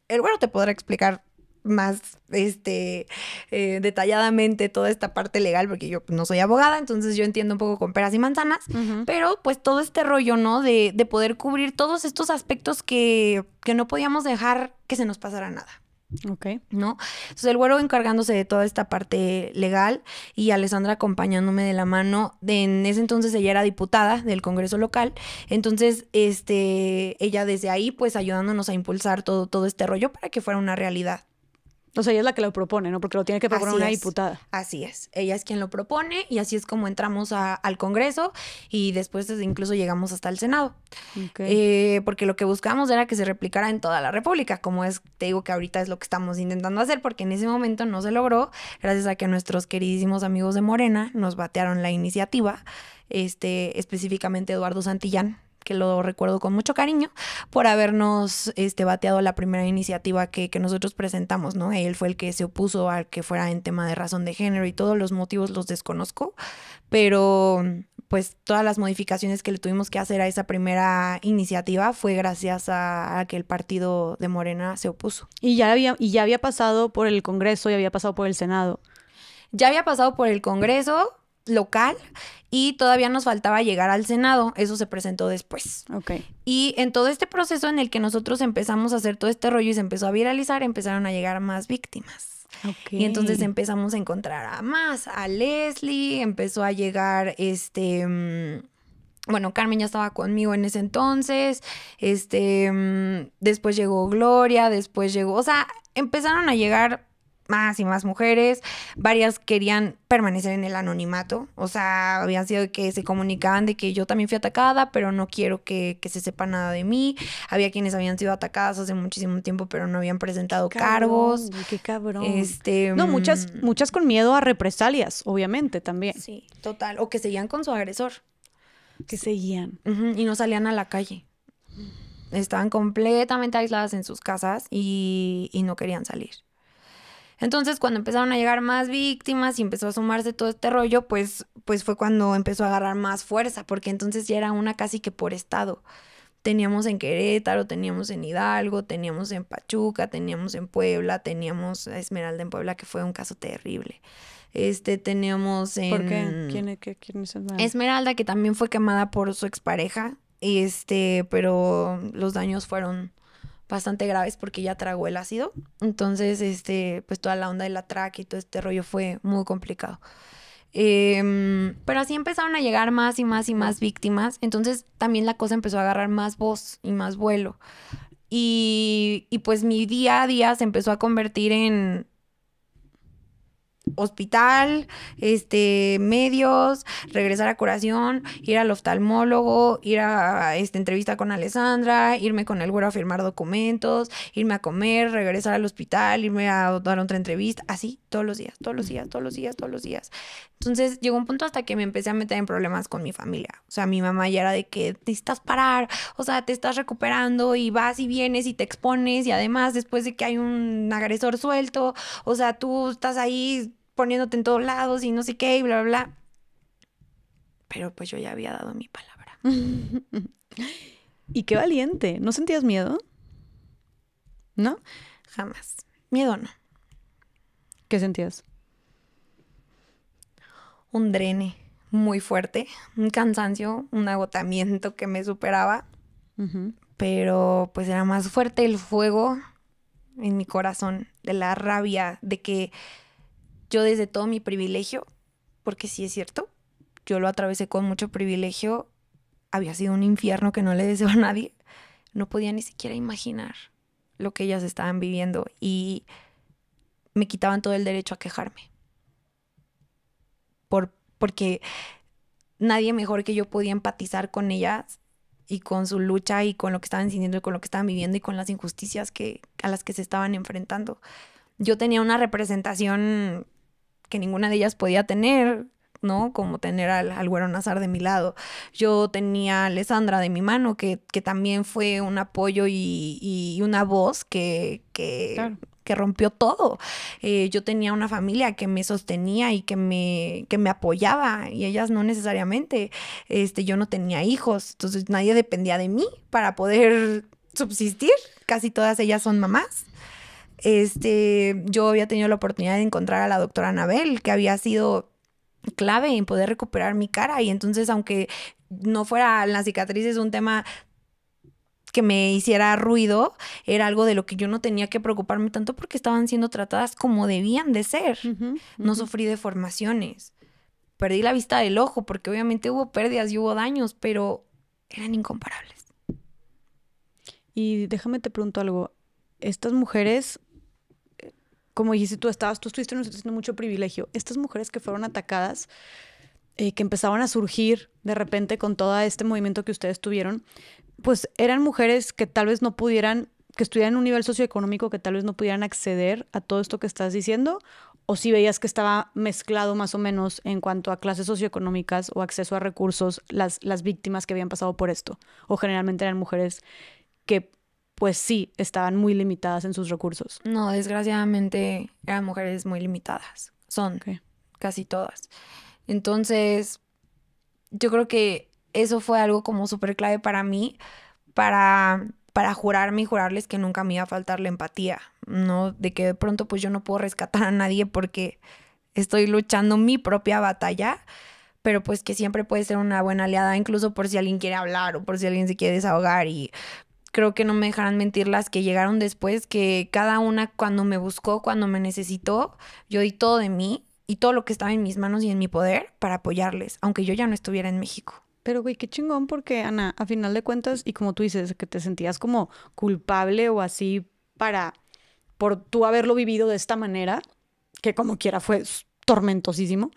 el güero te podrá explicar más este, eh, detalladamente toda esta parte legal, porque yo pues, no soy abogada, entonces yo entiendo un poco con peras y manzanas, pero pues todo este rollo, ¿no? De, poder cubrir todos estos aspectos que, no podíamos dejar que se nos pasara nada. Ok. ¿No? Entonces el güero encargándose de toda esta parte legal y Alessandra acompañándome de la mano. en ese entonces ella era diputada del Congreso local. Entonces, este, ella desde ahí, pues ayudándonos a impulsar todo, todo este rollo para que fuera una realidad. O sea, ella es la que lo propone, ¿no? Porque lo tiene que proponer una diputada. Así es. Ella es quien lo propone y así es como entramos al Congreso y después incluso llegamos hasta el Senado. Eh, porque lo que buscamos era que se replicara en toda la República, como es, te digo que ahorita es lo que estamos intentando hacer, porque en ese momento no se logró, gracias a que nuestros queridísimos amigos de Morena nos batearon la iniciativa, este, específicamente Eduardo Santillán, que lo recuerdo con mucho cariño, por habernos este, bateado la primera iniciativa que, nosotros presentamos, ¿no? Él fue el que se opuso a que fuera en tema de razón de género y todos los motivos los desconozco, pero pues todas las modificaciones que le tuvimos que hacer a esa primera iniciativa fue gracias a, que el partido de Morena se opuso. Y ya había, y ya había pasado por el Congreso y había pasado por el Senado. Ya había pasado por el Congreso, local y todavía nos faltaba llegar al Senado, eso se presentó después. Y en todo este proceso en el que nosotros empezamos a hacer todo este rollo y se empezó a viralizar, empezaron a llegar más víctimas. Y entonces empezamos a encontrar a más, a Leslie, empezó a llegar este... Mm, bueno, Carmen ya estaba conmigo en ese entonces, este, mm, después llegó Gloria, después llegó, o sea, empezaron a llegar más y más mujeres, varias querían permanecer en el anonimato, o sea, habían sido que se comunicaban de que yo también fui atacada, pero no quiero que, se sepa nada de mí, había quienes habían sido atacadas hace muchísimo tiempo, pero no habían presentado cargos. cabrón. Este, no, muchas, mm, muchas con miedo a represalias, obviamente, también. Sí, total, o que seguían con su agresor. Que seguían. y no salían a la calle estaban completamente aisladas en sus casas y, no querían salir. Entonces, cuando empezaron a llegar más víctimas y empezó a sumarse todo este rollo, pues, pues fue cuando empezó a agarrar más fuerza, porque entonces ya era una casi que por estado. Teníamos en Querétaro, teníamos en Hidalgo, teníamos en Pachuca, teníamos en Puebla, teníamos a Esmeralda en Puebla, que fue un caso terrible. Este, teníamos en... ¿Por qué? ¿Quién, quién Esmeralda? Esmeralda, que también fue quemada por su expareja, este, pero los daños fueron bastante graves porque ya tragó el ácido. Entonces, este, pues toda la onda de la y todo este rollo fue muy complicado. Em, pero así empezaron a llegar más y más y más víctimas. Entonces también la cosa empezó a agarrar más voz y más vuelo. y pues mi día a día se empezó a convertir en, hospital, este, medios, regresar a curación, ir al oftalmólogo, ir a esta entrevista con Alessandra, irme con el güero a firmar documentos, irme a comer, regresar al hospital, irme a dar otra entrevista, así todos los días, todos los días, todos los días, todos los días. Entonces llegó un punto hasta que me empecé a meter en problemas con mi familia. O sea, mi mamá ya era de que te parar, o sea, te estás recuperando y vas y vienes y te expones y además después de que hay un agresor suelto, o sea, tú estás ahí poniéndote en todos lados y no sé qué y bla, bla, bla. Pero pues yo ya había dado mi palabra. y qué valiente. ¿No sentías miedo? ¿No? Jamás. Miedo no. ¿Qué sentías? Un drene muy fuerte, un cansancio, un agotamiento que me superaba. Pero pues era más fuerte el fuego en mi corazón, de la rabia, de que yo desde todo mi privilegio, porque sí es cierto, yo lo atravesé con mucho privilegio, había sido un infierno que no le deseo a nadie, no podía ni siquiera imaginar lo que ellas estaban viviendo y me quitaban todo el derecho a quejarme. Por, porque nadie mejor que yo podía empatizar con ellas y con su lucha y con lo que estaban sintiendo y con lo que estaban viviendo y con las injusticias que, a las que se estaban enfrentando. Yo tenía una representación que ninguna de ellas podía tener, ¿no? Como tener al, güero Nazar de mi lado. Yo tenía a Alessandra de mi mano, que, que también fue un apoyo y, una voz que, que, rompió todo. Eh, yo tenía una familia que me sostenía y que me, que me apoyaba, y ellas no necesariamente. Este, yo no tenía hijos, entonces nadie dependía de mí para poder subsistir. Casi todas ellas son mamás este, yo había tenido la oportunidad de encontrar a la doctora Anabel, que había sido clave en poder recuperar mi cara. Y entonces, aunque no fuera cicatriz, es un tema que me hiciera ruido, era algo de lo que yo no tenía que preocuparme tanto porque estaban siendo tratadas como debían de ser. No sufrí deformaciones. Perdí la vista del ojo porque obviamente hubo pérdidas y hubo daños, pero eran incomparables. Y déjame te pregunto algo. Estas mujeres como dijiste tú, estabas, tú estuviste en mucho privilegio. Estas mujeres que fueron atacadas, eh, que empezaban a surgir de repente con todo este movimiento que ustedes tuvieron, pues eran mujeres que tal vez no pudieran, que estuvieran en un nivel socioeconómico que tal vez no pudieran acceder a todo esto que estás diciendo, o si veías que estaba mezclado más o menos en cuanto a clases socioeconómicas o acceso a recursos, las, las víctimas que habían pasado por esto, o generalmente eran mujeres que pues sí, estaban muy limitadas en sus recursos. No, desgraciadamente eran mujeres muy limitadas. Son casi todas. Entonces, yo creo que eso fue algo como súper clave para mí, para, para jurarme y jurarles que nunca me iba a faltar la empatía, ¿no? De que de pronto pues yo no puedo rescatar a nadie porque estoy luchando mi propia batalla, pero pues que siempre puede ser una buena aliada, incluso por si alguien quiere hablar o por si alguien se quiere desahogar y creo que no me dejarán mentir las que llegaron después, que cada una cuando me buscó, cuando me necesitó, yo di todo de mí y todo lo que estaba en mis manos y en mi poder para apoyarles, aunque yo ya no estuviera en México. Pero, güey, qué chingón, porque, Ana, a final de cuentas, y como tú dices, que te sentías como culpable o así para, por tú haberlo vivido de esta manera, que como quiera fue tormentosísimo.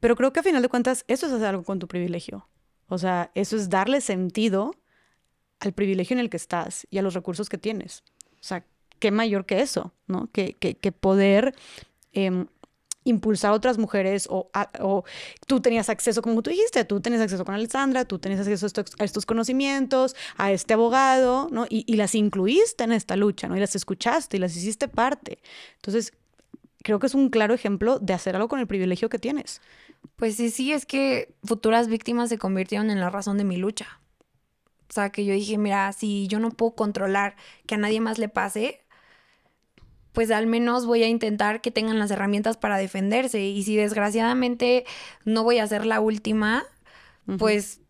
Pero creo que a final de cuentas, eso es hacer algo con tu privilegio. O sea, eso es darle sentido al privilegio en el que estás y a los recursos que tienes. O sea, qué mayor que eso, ¿no? Que, poder em, impulsar a otras mujeres o, tú tenías acceso, como tú dijiste, tú tenías acceso con Alessandra, tú tenías acceso a estos, conocimientos, a este abogado, ¿no? Y, y, las incluiste en esta lucha, ¿no? Y las escuchaste y las hiciste parte. Entonces, creo que es un claro ejemplo de hacer algo con el privilegio que tienes. Pues sí, sí, es que futuras víctimas se convirtieron en la razón de mi lucha. O sea, que yo dije, mira, si yo no puedo controlar que a nadie más le pase, pues al menos voy a intentar que tengan las herramientas para defenderse. Y si desgraciadamente no voy a ser la última, pues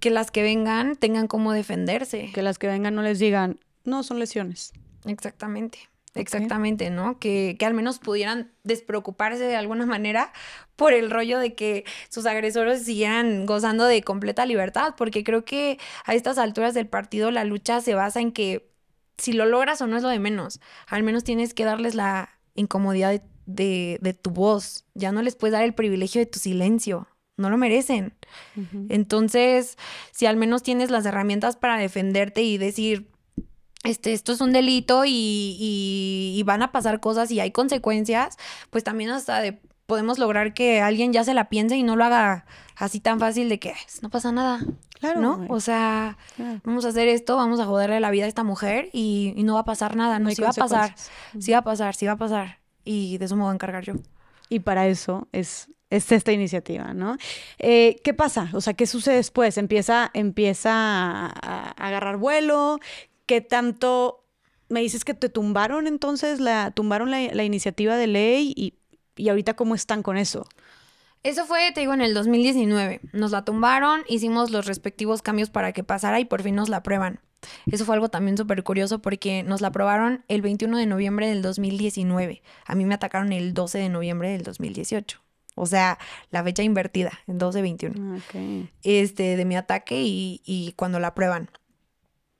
que las que vengan tengan cómo defenderse. Que las que vengan no les digan, no, son lesiones. Exactamente. Exactamente, ¿no? Que, al menos pudieran despreocuparse de alguna manera por el rollo de que sus agresores siguieran gozando de completa libertad, porque creo que a estas alturas del partido la lucha se basa en que si lo logras o no es lo de menos, al menos tienes que darles la incomodidad de, de, tu voz, ya no les puedes dar el privilegio de tu silencio, no lo merecen. Entonces, si al menos tienes las herramientas para defenderte y decir, este, esto es un delito y, van a pasar cosas y hay consecuencias, pues también hasta de, podemos lograr que alguien ya se la piense y no lo haga así tan fácil de que pues no pasa nada. Claro. ¿No? O sea, vamos a hacer esto, vamos a joderle la vida a esta mujer y, no va a pasar nada. No, sí va a pasar, sí va a pasar, sí va a pasar. Y de eso me voy a encargar yo. Y para eso es esta iniciativa, ¿no? Eh, ¿Qué pasa? O sea, ¿qué sucede después? Empieza, empieza a, agarrar vuelo, ¿qué tanto me dices que te tumbaron entonces, la, tumbaron la, iniciativa de ley y, ahorita cómo están con eso? Eso fue, te digo, en el 2019. Nos la tumbaron, hicimos los respectivos cambios para que pasara y por fin nos la aprueban. Eso fue algo también súper curioso porque nos la aprobaron el 21 de noviembre del 2019. A mí me atacaron el 12 de noviembre del 2018. O sea, la fecha invertida, en 12-21. Ah, este, de mi ataque y, y cuando la aprueban.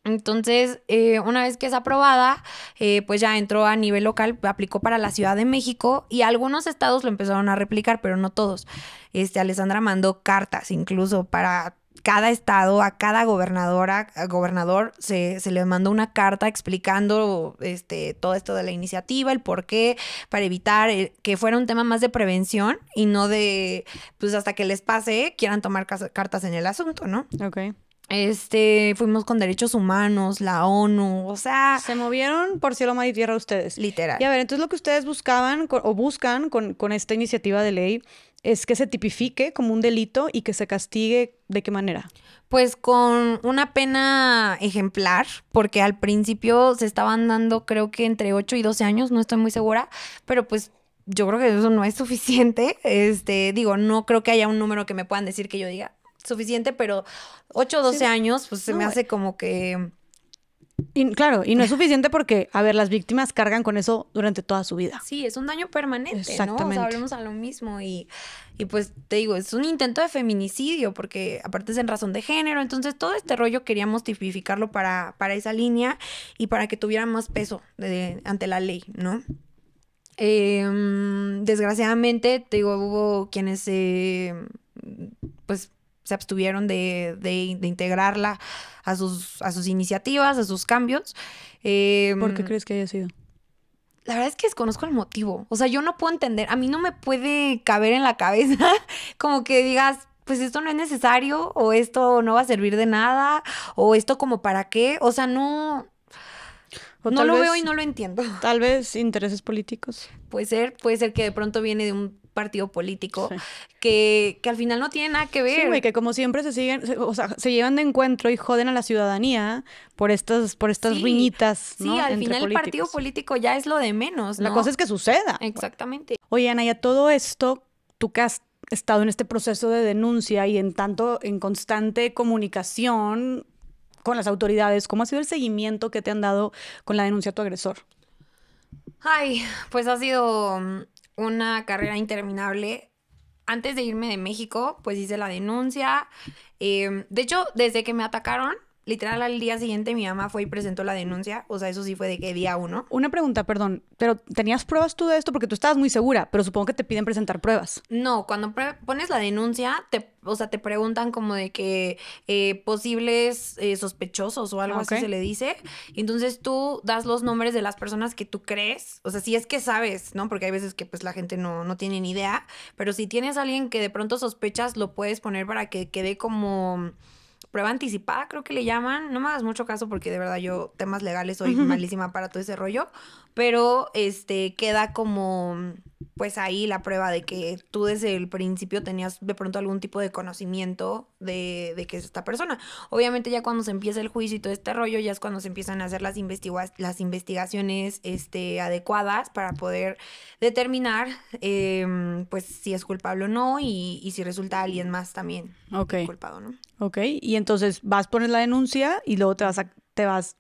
Entonces, eh, una vez que es aprobada, eh, pues ya entró a nivel local, aplicó para la Ciudad de México y algunos estados lo empezaron a replicar, pero no todos. Este, Alessandra mandó cartas incluso para cada estado, a cada gobernadora, gobernador, se, se le mandó una carta explicando este, todo esto de la iniciativa, el por qué, para evitar eh, que fuera un tema más de prevención y no de, pues hasta que les pase, quieran tomar cartas en el asunto, ¿no? Ok. Este, fuimos con derechos humanos, la ONU, o sea. Se movieron por cielo, mar y tierra ustedes. Literal. Y a ver, entonces lo que ustedes buscaban o buscan con, con esta iniciativa de ley es que se tipifique como un delito y que se castigue de qué manera? Pues con una pena ejemplar, porque al principio se estaban dando creo que entre 8 y 12 años, no estoy muy segura, pero pues yo creo que eso no es suficiente. Este, digo, no creo que haya un número que me puedan decir que yo diga, suficiente, pero 8 o 12 años, pues se me eh. hace como que... Y, claro, y no es suficiente porque, a ver, las víctimas cargan con eso durante toda su vida. Sí, es un daño permanente, Exactamente. ¿no? O sea, hablamos a lo mismo y, pues te digo, es un intento de feminicidio porque aparte es en razón de género, entonces todo este rollo queríamos tipificarlo para, para esa línea y para que tuviera más peso ante la ley, ¿no? Em, desgraciadamente, te digo, hubo quienes... pues se abstuvieron de, de, integrarla a sus, a sus iniciativas, a sus cambios. Em, ¿Por qué crees que haya sido? La verdad es que desconozco el motivo. O sea, yo no puedo entender, a mí no me puede caber en la cabeza como que digas, pues esto no es necesario o esto no va a servir de nada o esto como para qué. O sea, no... no lo veo y no lo entiendo. Tal vez intereses políticos. Puede ser, puede ser que de pronto viene de un partido político que, al final no tiene nada que ver. Sí, que como siempre se siguen, o sea, se llevan de encuentro y joden a la ciudadanía por estas, por estas riñitas. ¿no? Sí, al final el partido político ya es lo de menos. La cosa es que suceda. Exactamente. Oye, Ana, y a todo esto, tú que has estado en este proceso de denuncia y en tanto en constante comunicación con las autoridades, ¿cómo ha sido el seguimiento que te han dado con la denuncia a tu agresor? Ay, pues ha sido una carrera interminable. Antes de irme de México, pues hice la denuncia. Em, de hecho, desde que me atacaron, literal al día siguiente mi mamá fue y presentó la denuncia. O sea, eso sí fue de qué día uno. Una pregunta, perdón, pero ¿tenías pruebas tú de esto? Porque tú estabas muy segura, pero supongo que te piden presentar pruebas. No, cuando pones la denuncia, te, o sea, te preguntan como de que eh, posibles eh, sospechosos o algo ah, así se le dice. Entonces tú das los nombres de las personas que tú crees. O sea, si es que sabes, ¿no? Porque hay veces que pues la gente no, no tiene ni idea. Pero si tienes a alguien que de pronto sospechas, lo puedes poner para que quede como prueba anticipada, creo que le llaman. No me hagas mucho caso porque de verdad yo temas legales soy malísima para todo ese rollo, pero este queda como pues ahí la prueba de que tú desde el principio tenías de pronto algún tipo de conocimiento de, que es esta persona. Obviamente ya cuando se empieza el juicio y todo este rollo, ya es cuando se empiezan a hacer las, las investigaciones este, adecuadas para poder determinar em, pues si es culpable o no y, si resulta alguien más también culpado, ¿no? Ok, y entonces vas, a poner la denuncia y luego te vas te vas,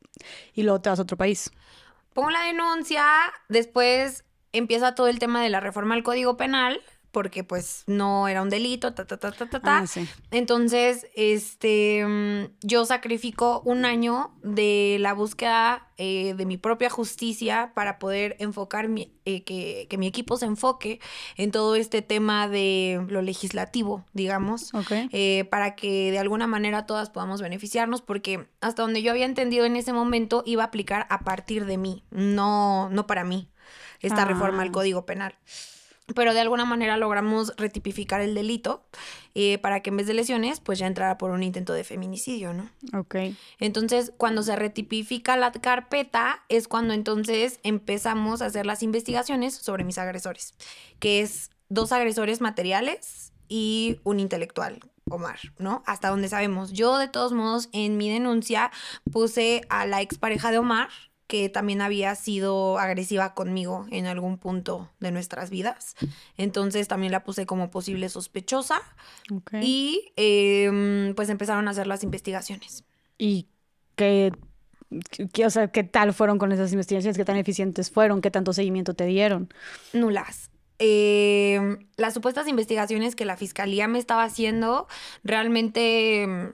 y luego te vas a otro país. Pongo la denuncia, después empieza todo el tema de la reforma al Código Penal, porque pues no era un delito, ta, ta, ta, ta, ta, ta. Ah, Entonces, este, mm, yo sacrifico un año de la búsqueda eh, de mi propia justicia para poder enfocar, eh, que, que, mi equipo se enfoque en todo este tema de lo legislativo, digamos, eh, para que de alguna manera todas podamos beneficiarnos, porque hasta donde yo había entendido en ese momento iba a aplicar a partir de mí, no, no para mí, esta ah. reforma al Código Penal pero de alguna manera logramos retipificar el delito eh, para que en vez de lesiones, pues ya entrara por un intento de feminicidio, ¿no? Ok. Entonces, cuando se retipifica la carpeta, es cuando entonces empezamos a hacer las investigaciones sobre mis agresores, que es dos agresores materiales y un intelectual, Omar, ¿no? Hasta donde sabemos. Yo, de todos modos, en mi denuncia puse a la expareja de Omar, que también había sido agresiva conmigo en algún punto de nuestras vidas. Entonces también la puse como posible sospechosa. Y em, pues empezaron a hacer las investigaciones. ¿Y qué, qué tal fueron con esas investigaciones? ¿Qué tan eficientes fueron? ¿Qué tanto seguimiento te dieron? Nulas. Em, las supuestas investigaciones que la fiscalía me estaba haciendo realmente em,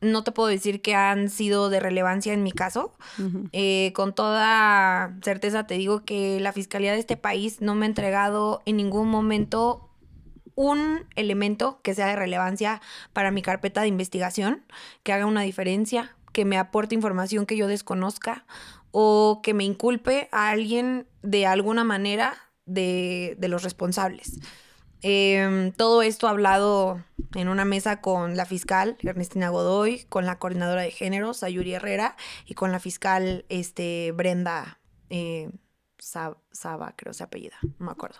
no te puedo decir que han sido de relevancia en mi caso. Eh, con toda certeza te digo que la Fiscalía de este país no me ha entregado en ningún momento un elemento que sea de relevancia para mi carpeta de investigación, que haga una diferencia, que me aporte información que yo desconozca o que me inculpe a alguien de alguna manera de, de los responsables. Em, todo esto hablado en una mesa con la fiscal Ernestina Godoy, con la coordinadora de géneros, Sayuri Herrera, y con la fiscal este, Brenda eh, Saba, creo se apellida, no me acuerdo.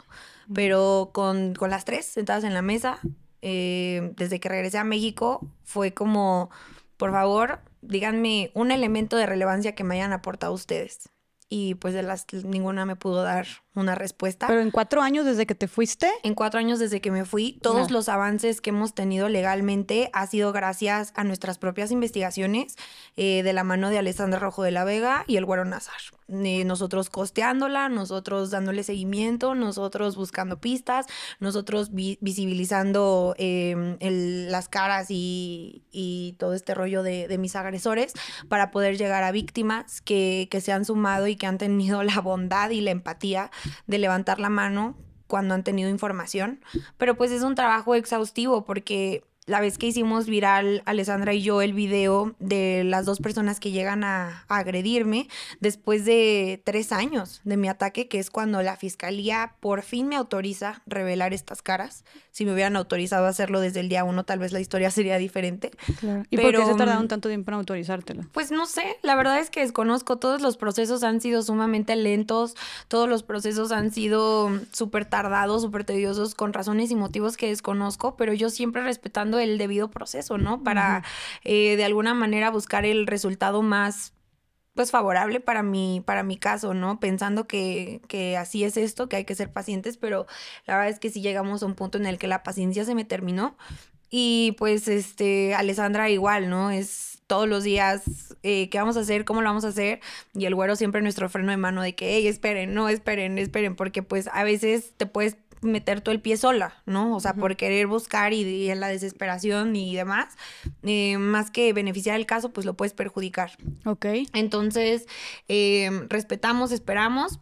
Pero con, las tres sentadas en la mesa, em, desde que regresé a México, fue como, por favor, díganme un elemento de relevancia que me hayan aportado ustedes. Y pues de las ninguna me pudo dar una respuesta. Pero en cuatro años desde que te fuiste. En cuatro años desde que me fui, todos los avances que hemos tenido legalmente ha sido gracias a nuestras propias investigaciones eh, de la mano de Alessandra Rojo de la Vega y el Güero Nazar. Eh, nosotros costeándola, nosotros dándole seguimiento, nosotros buscando pistas, nosotros visibilizando em, las caras y, todo este rollo de, mis agresores para poder llegar a víctimas que, que se han sumado y que han tenido la bondad y la empatía de levantar la mano cuando han tenido información, pero pues es un trabajo exhaustivo porque la vez que hicimos viral Alessandra y yo el video de las dos personas que llegan a, agredirme después de tres años de mi ataque, que es cuando la fiscalía por fin me autoriza revelar estas caras. Si me hubieran autorizado a hacerlo desde el día uno, tal vez la historia sería diferente. ¿Y por qué se tardaron mm, tanto tiempo en autorizártelo? Pues no sé, la verdad es que desconozco. Todos los procesos han sido sumamente lentos, todos los procesos han sido súper tardados, súper tediosos, con razones y motivos que desconozco, pero yo siempre respetando el debido proceso, ¿no? Para eh, de alguna manera buscar el resultado más pues favorable para mi, para mi caso, ¿no? Pensando que, así es esto, que hay que ser pacientes, pero la verdad es que sí llegamos a un punto en el que la paciencia se me terminó. Y pues este, Alessandra igual, ¿no? Es todos los días, eh, ¿qué vamos a hacer? ¿Cómo lo vamos a hacer? Y el güero siempre nuestro freno de mano de que, hey, esperen, no, esperen, esperen, porque pues a veces te puedes meter todo el pie sola, ¿no? O sea, por querer buscar y, en la desesperación y demás, eh, más que beneficiar el caso, pues lo puedes perjudicar. Ok. Entonces, eh, respetamos, esperamos,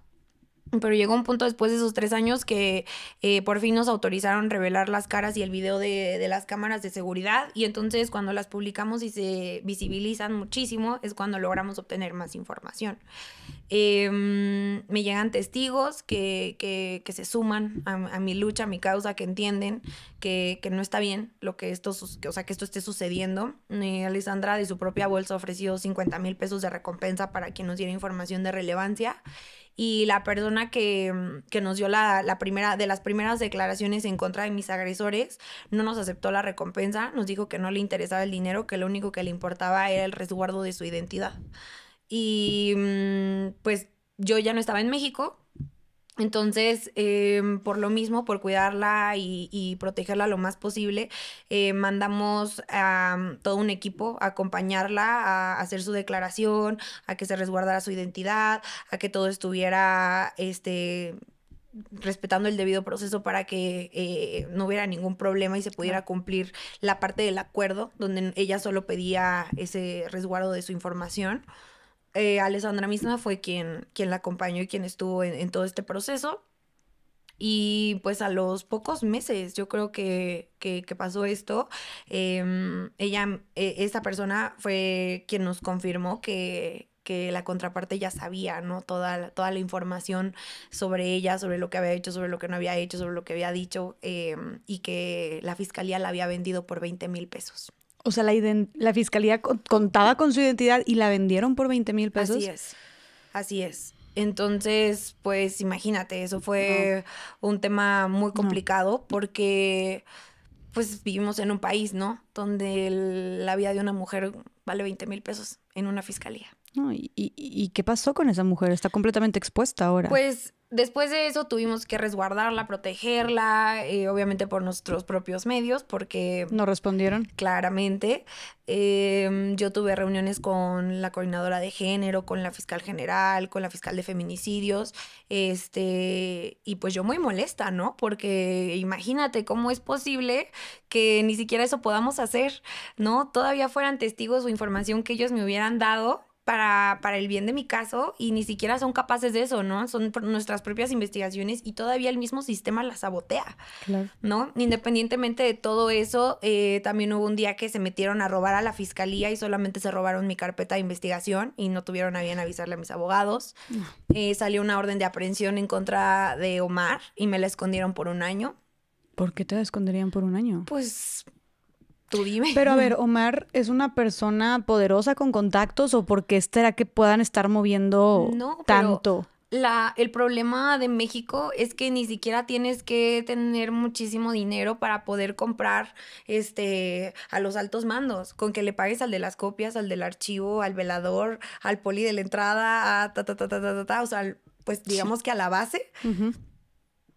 pero llegó un punto después de esos tres años que eh, por fin nos autorizaron revelar las caras y el video de, las cámaras de seguridad. Y entonces cuando las publicamos y se visibilizan muchísimo es cuando logramos obtener más información. Em, me llegan testigos que, se suman a, mi lucha, a mi causa, que entienden que, no está bien lo que esto, o sea, que esto esté sucediendo. Eh, Alessandra de su propia bolsa ofreció 50 mil pesos de recompensa para quien nos diera información de relevancia y la persona que, mm, que nos dio la, la, primera, de las primeras declaraciones en contra de mis agresores, no nos aceptó la recompensa, nos dijo que no le interesaba el dinero, que lo único que le importaba era el resguardo de su identidad. Y mm, pues yo ya no estaba en México, entonces, em, por lo mismo, por cuidarla y, protegerla lo más posible, eh, mandamos a mm, todo un equipo a acompañarla, a hacer su declaración, a que se resguardara su identidad, a que todo estuviera, este, respetando el debido proceso para que eh, no hubiera ningún problema y se pudiera cumplir la parte del acuerdo donde ella solo pedía ese resguardo de su información. Eh, Alessandra misma fue quien, quien la acompañó y quien estuvo en, todo este proceso. Y pues a los pocos meses, yo creo que, que, pasó esto, em, ella, e, esta persona fue quien nos confirmó que, la contraparte ya sabía, ¿no? Toda, toda la información sobre ella, sobre lo que había hecho, sobre lo que no había hecho, sobre lo que había dicho, em, y que la fiscalía la había vendido por 20 mil pesos. O sea, la, fiscalía contaba con su identidad y la vendieron por 20 mil pesos. Así es. Así es. Entonces, pues imagínate, eso fue un tema muy complicado porque pues vivimos en un país, ¿no? Donde la vida de una mujer vale 20 mil pesos en una fiscalía. No, ¿y, y, qué pasó con esa mujer? Está completamente expuesta ahora. Pues después de eso tuvimos que resguardarla, protegerla, eh, obviamente por nuestros propios medios, porque... No respondieron. Claramente. Em, yo tuve reuniones con la coordinadora de género, con la fiscal general, con la fiscal de feminicidios, este, y pues yo muy molesta, ¿no? Porque imagínate cómo es posible que ni siquiera eso podamos hacer, ¿no? Todavía fueran testigos o información que ellos me hubieran dado para, el bien de mi caso y ni siquiera son capaces de eso, ¿no? Son nuestras propias investigaciones y todavía el mismo sistema las sabotea, claro. ¿no? Independientemente de todo eso, eh, también hubo un día que se metieron a robar a la fiscalía y solamente se robaron mi carpeta de investigación y no tuvieron a bien avisarle a mis abogados. Eh, salió una orden de aprehensión en contra de Omar y me la escondieron por un año. ¿Por qué te la esconderían por un año? Pues Tú dime. Pero a ver, Omar es una persona poderosa con contactos o porque qué será que puedan estar moviendo no, tanto. el problema de México es que ni siquiera tienes que tener muchísimo dinero para poder comprar este a los altos mandos, con que le pagues al de las copias, al del archivo, al velador, al poli de la entrada, a ta o sea, pues digamos que a la base.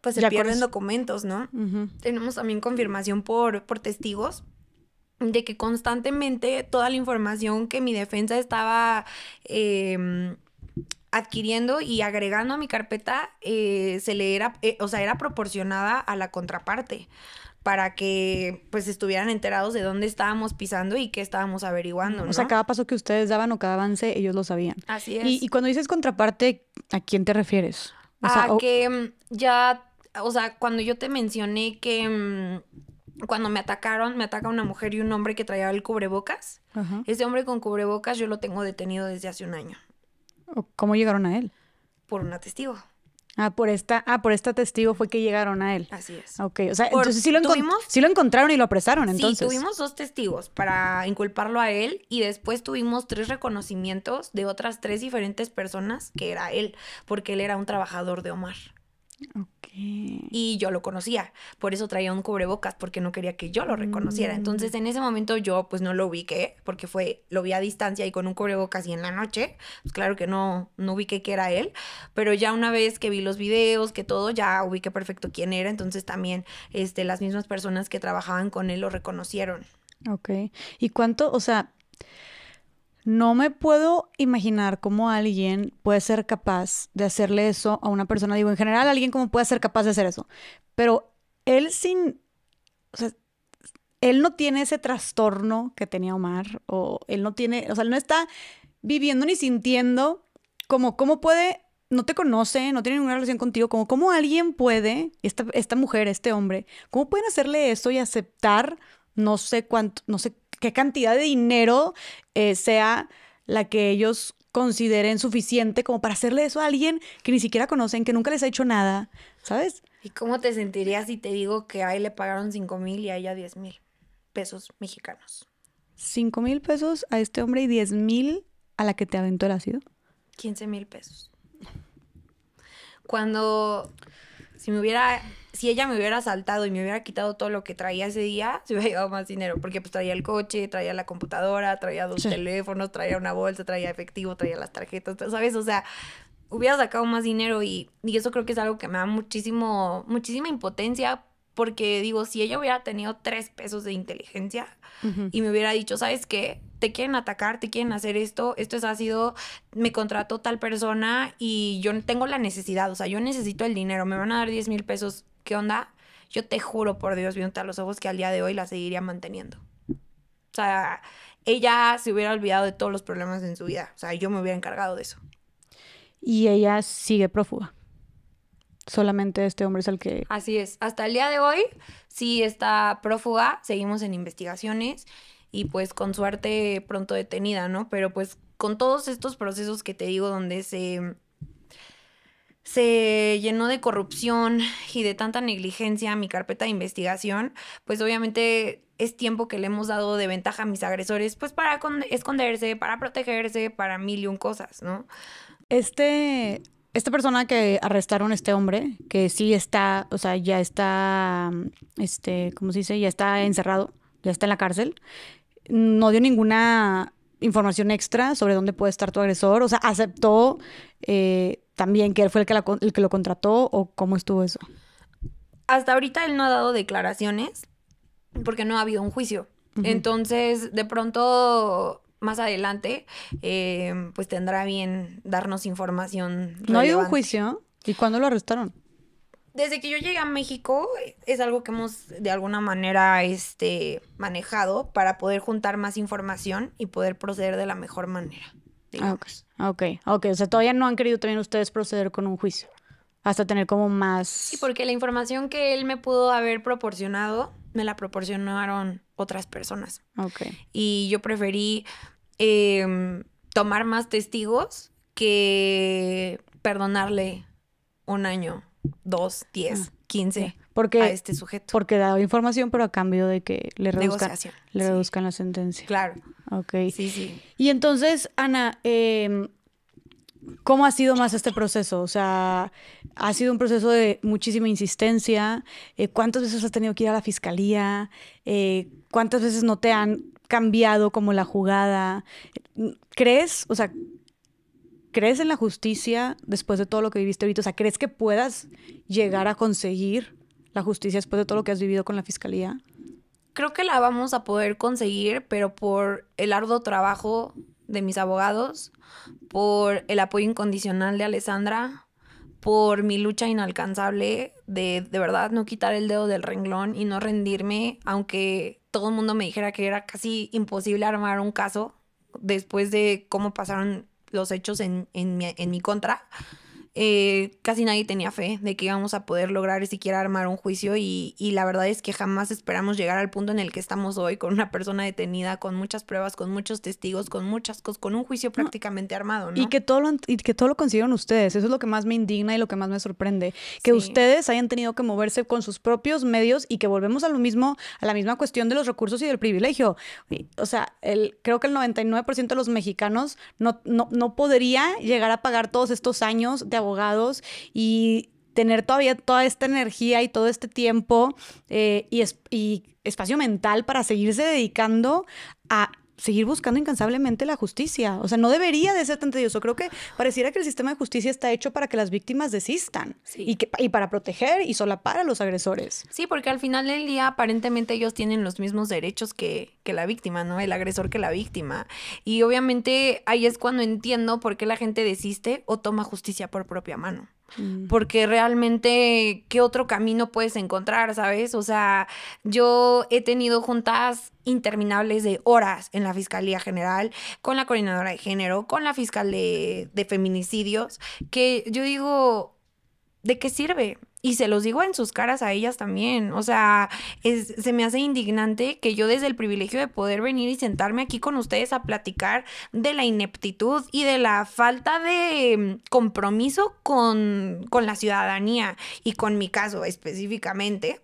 pues se pierden documentos, ¿no? Tenemos también confirmación por, por testigos de que constantemente toda la información que mi defensa estaba em, adquiriendo y agregando a mi carpeta eh, se le era, eh, o sea, era proporcionada a la contraparte para que pues estuvieran enterados de dónde estábamos pisando y qué estábamos averiguando. ¿no? O sea, cada paso que ustedes daban o cada avance, ellos lo sabían. Así es. Y, cuando dices contraparte, ¿a quién te refieres? O ah, sea, a que em, ya, o sea, cuando yo te mencioné que em, cuando me atacaron, me ataca una mujer y un hombre que traía el cubrebocas. Ese hombre con cubrebocas yo lo tengo detenido desde hace un año. ¿Cómo llegaron a él? Por un testigo. Ah, por esta, ah, por esta testigo fue que llegaron a él. Así es. Ok, o sea, entonces sí lo, lo, encontraron y lo apresaron, entonces. Sí, tuvimos dos testigos para inculparlo a él y después tuvimos tres reconocimientos de otras tres diferentes personas que era él, porque él era un trabajador de Omar. Okay. Y yo lo conocía, por eso traía un cubrebocas, porque no quería que yo lo reconociera. Entonces mm. en ese momento yo pues no lo ubiqué, porque fue, lo vi a distancia y con un cubrebocas y en la noche, pues claro que no, no ubiqué que era él, pero ya una vez que vi los videos, que todo, ya ubiqué perfecto quién era, entonces también este, las mismas personas que trabajaban con él lo reconocieron. Ok, ¿y cuánto, o sea... No me puedo imaginar cómo alguien puede ser capaz de hacerle eso a una persona. Digo, en general, alguien como puede ser capaz de hacer eso. Pero él sin... O sea, él no tiene ese trastorno que tenía Omar. O él no tiene... O sea, él no está viviendo ni sintiendo como cómo puede... No te conoce, no tiene ninguna relación contigo. Como cómo alguien puede, esta, esta mujer, este hombre, cómo pueden hacerle eso y aceptar no sé cuánto, no sé qué cantidad de dinero eh, sea la que ellos consideren suficiente como para hacerle eso a alguien que ni siquiera conocen, que nunca les ha hecho nada, ¿sabes? ¿Y cómo te sentirías si te digo que ahí le pagaron 5 mil y a ella 10 mil pesos mexicanos? 5 mil pesos a este hombre y 10 mil a la que te aventó el ácido. 15 mil pesos. Cuando, si me hubiera si ella me hubiera saltado y me hubiera quitado todo lo que traía ese día, se hubiera llevado más dinero, porque pues traía el coche, traía la computadora, traía dos teléfonos, traía una bolsa, traía efectivo, traía las tarjetas, ¿sabes? O sea, hubiera sacado más dinero y, eso creo que es algo que me da muchísimo, muchísima impotencia porque digo, si ella hubiera tenido tres pesos de inteligencia y me hubiera dicho, ¿sabes qué? Te quieren atacar, te quieren hacer esto, esto es sido, me contrató tal persona y yo tengo la necesidad, o sea, yo necesito el dinero, me van a dar 10 mil pesos qué onda, yo te juro por Dios, viéndote a los ojos, que al día de hoy la seguiría manteniendo. O sea, ella se hubiera olvidado de todos los problemas en su vida. O sea, yo me hubiera encargado de eso. Y ella sigue prófuga. Solamente este hombre es el que... Así es. Hasta el día de hoy, sí está prófuga, seguimos en investigaciones y pues con suerte pronto detenida, ¿no? Pero pues con todos estos procesos que te digo donde se se llenó de corrupción y de tanta negligencia mi carpeta de investigación, pues obviamente es tiempo que le hemos dado de ventaja a mis agresores, pues para esconderse, para protegerse, para mil y un cosas, ¿no? Este, esta persona que arrestaron, este hombre, que sí está, o sea, ya está, este, ¿cómo se dice? Ya está encerrado, ya está en la cárcel, no dio ninguna información extra sobre dónde puede estar tu agresor, o sea, aceptó... Eh, también, que él fue el que, el que lo contrató o cómo estuvo eso. Hasta ahorita él no ha dado declaraciones porque no ha habido un juicio. Entonces, de pronto, más adelante, eh, pues tendrá bien darnos información. ¿No ha habido un juicio? ¿Y cuándo lo arrestaron? Desde que yo llegué a México es algo que hemos de alguna manera este, manejado para poder juntar más información y poder proceder de la mejor manera. Ah, Ok, ok, o sea, todavía no han querido también ustedes proceder con un juicio, hasta tener como más... Sí, porque la información que él me pudo haber proporcionado, me la proporcionaron otras personas. Ok. Y yo preferí em, tomar más testigos que perdonarle un año, dos, diez, ah, quince porque, a este sujeto. Porque da información, pero a cambio de que le reduzcan, le reduzcan la sentencia. Claro. Ok. Sí, sí. Y entonces, Ana, em, ¿Cómo ha sido más este proceso? O sea, ha sido un proceso de muchísima insistencia. Eh, ¿Cuántas veces has tenido que ir a la fiscalía? Eh, ¿Cuántas veces no te han cambiado como la jugada? ¿Crees, o sea, crees en la justicia después de todo lo que viviste ahorita? O sea, ¿crees que puedas llegar a conseguir la justicia después de todo lo que has vivido con la fiscalía? Creo que la vamos a poder conseguir, pero por el arduo trabajo de mis abogados, por el apoyo incondicional de Alessandra, por mi lucha inalcanzable de de verdad no quitar el dedo del renglón y no rendirme, aunque todo el mundo me dijera que era casi imposible armar un caso después de cómo pasaron los hechos en, mi, en mi contra. Eh, casi nadie tenía fe de que íbamos a poder lograr siquiera armar un juicio y, la verdad es que jamás esperamos llegar al punto en el que estamos hoy con una persona detenida, con muchas pruebas, con muchos testigos, con muchas cosas, con un juicio prácticamente armado. Y, que todo lo, y que todo lo consiguieron ustedes, eso es lo que más me indigna y lo que más me sorprende, que ustedes hayan tenido que moverse con sus propios medios y que volvemos a lo mismo, a la misma cuestión de los recursos y del privilegio. O sea, el, creo que el 99% de los mexicanos no, no podría llegar a pagar todos estos años de abogados y tener todavía toda esta energía y todo este tiempo eh, y, y espacio mental para seguirse dedicando a seguir buscando incansablemente la justicia. O sea, no debería de ser tan tedioso. Creo que pareciera que el sistema de justicia está hecho para que las víctimas desistan y, que, y para proteger y solapar a los agresores. Sí, porque al final del día aparentemente ellos tienen los mismos derechos que, que la víctima, ¿no? El agresor que la víctima. Y obviamente ahí es cuando entiendo por qué la gente desiste o toma justicia por propia mano. Mm. Porque realmente, ¿qué otro camino puedes encontrar, sabes? O sea, yo he tenido juntas interminables de horas en la Fiscalía General, con la coordinadora de género, con la fiscal de, de feminicidios, que yo digo, ¿de qué sirve? Y se los digo en sus caras a ellas también. O sea, se me hace indignante que yo desde el privilegio de poder venir y sentarme aquí con ustedes a platicar de la ineptitud y de la falta de mm, compromiso con, con la ciudadanía y con mi caso específicamente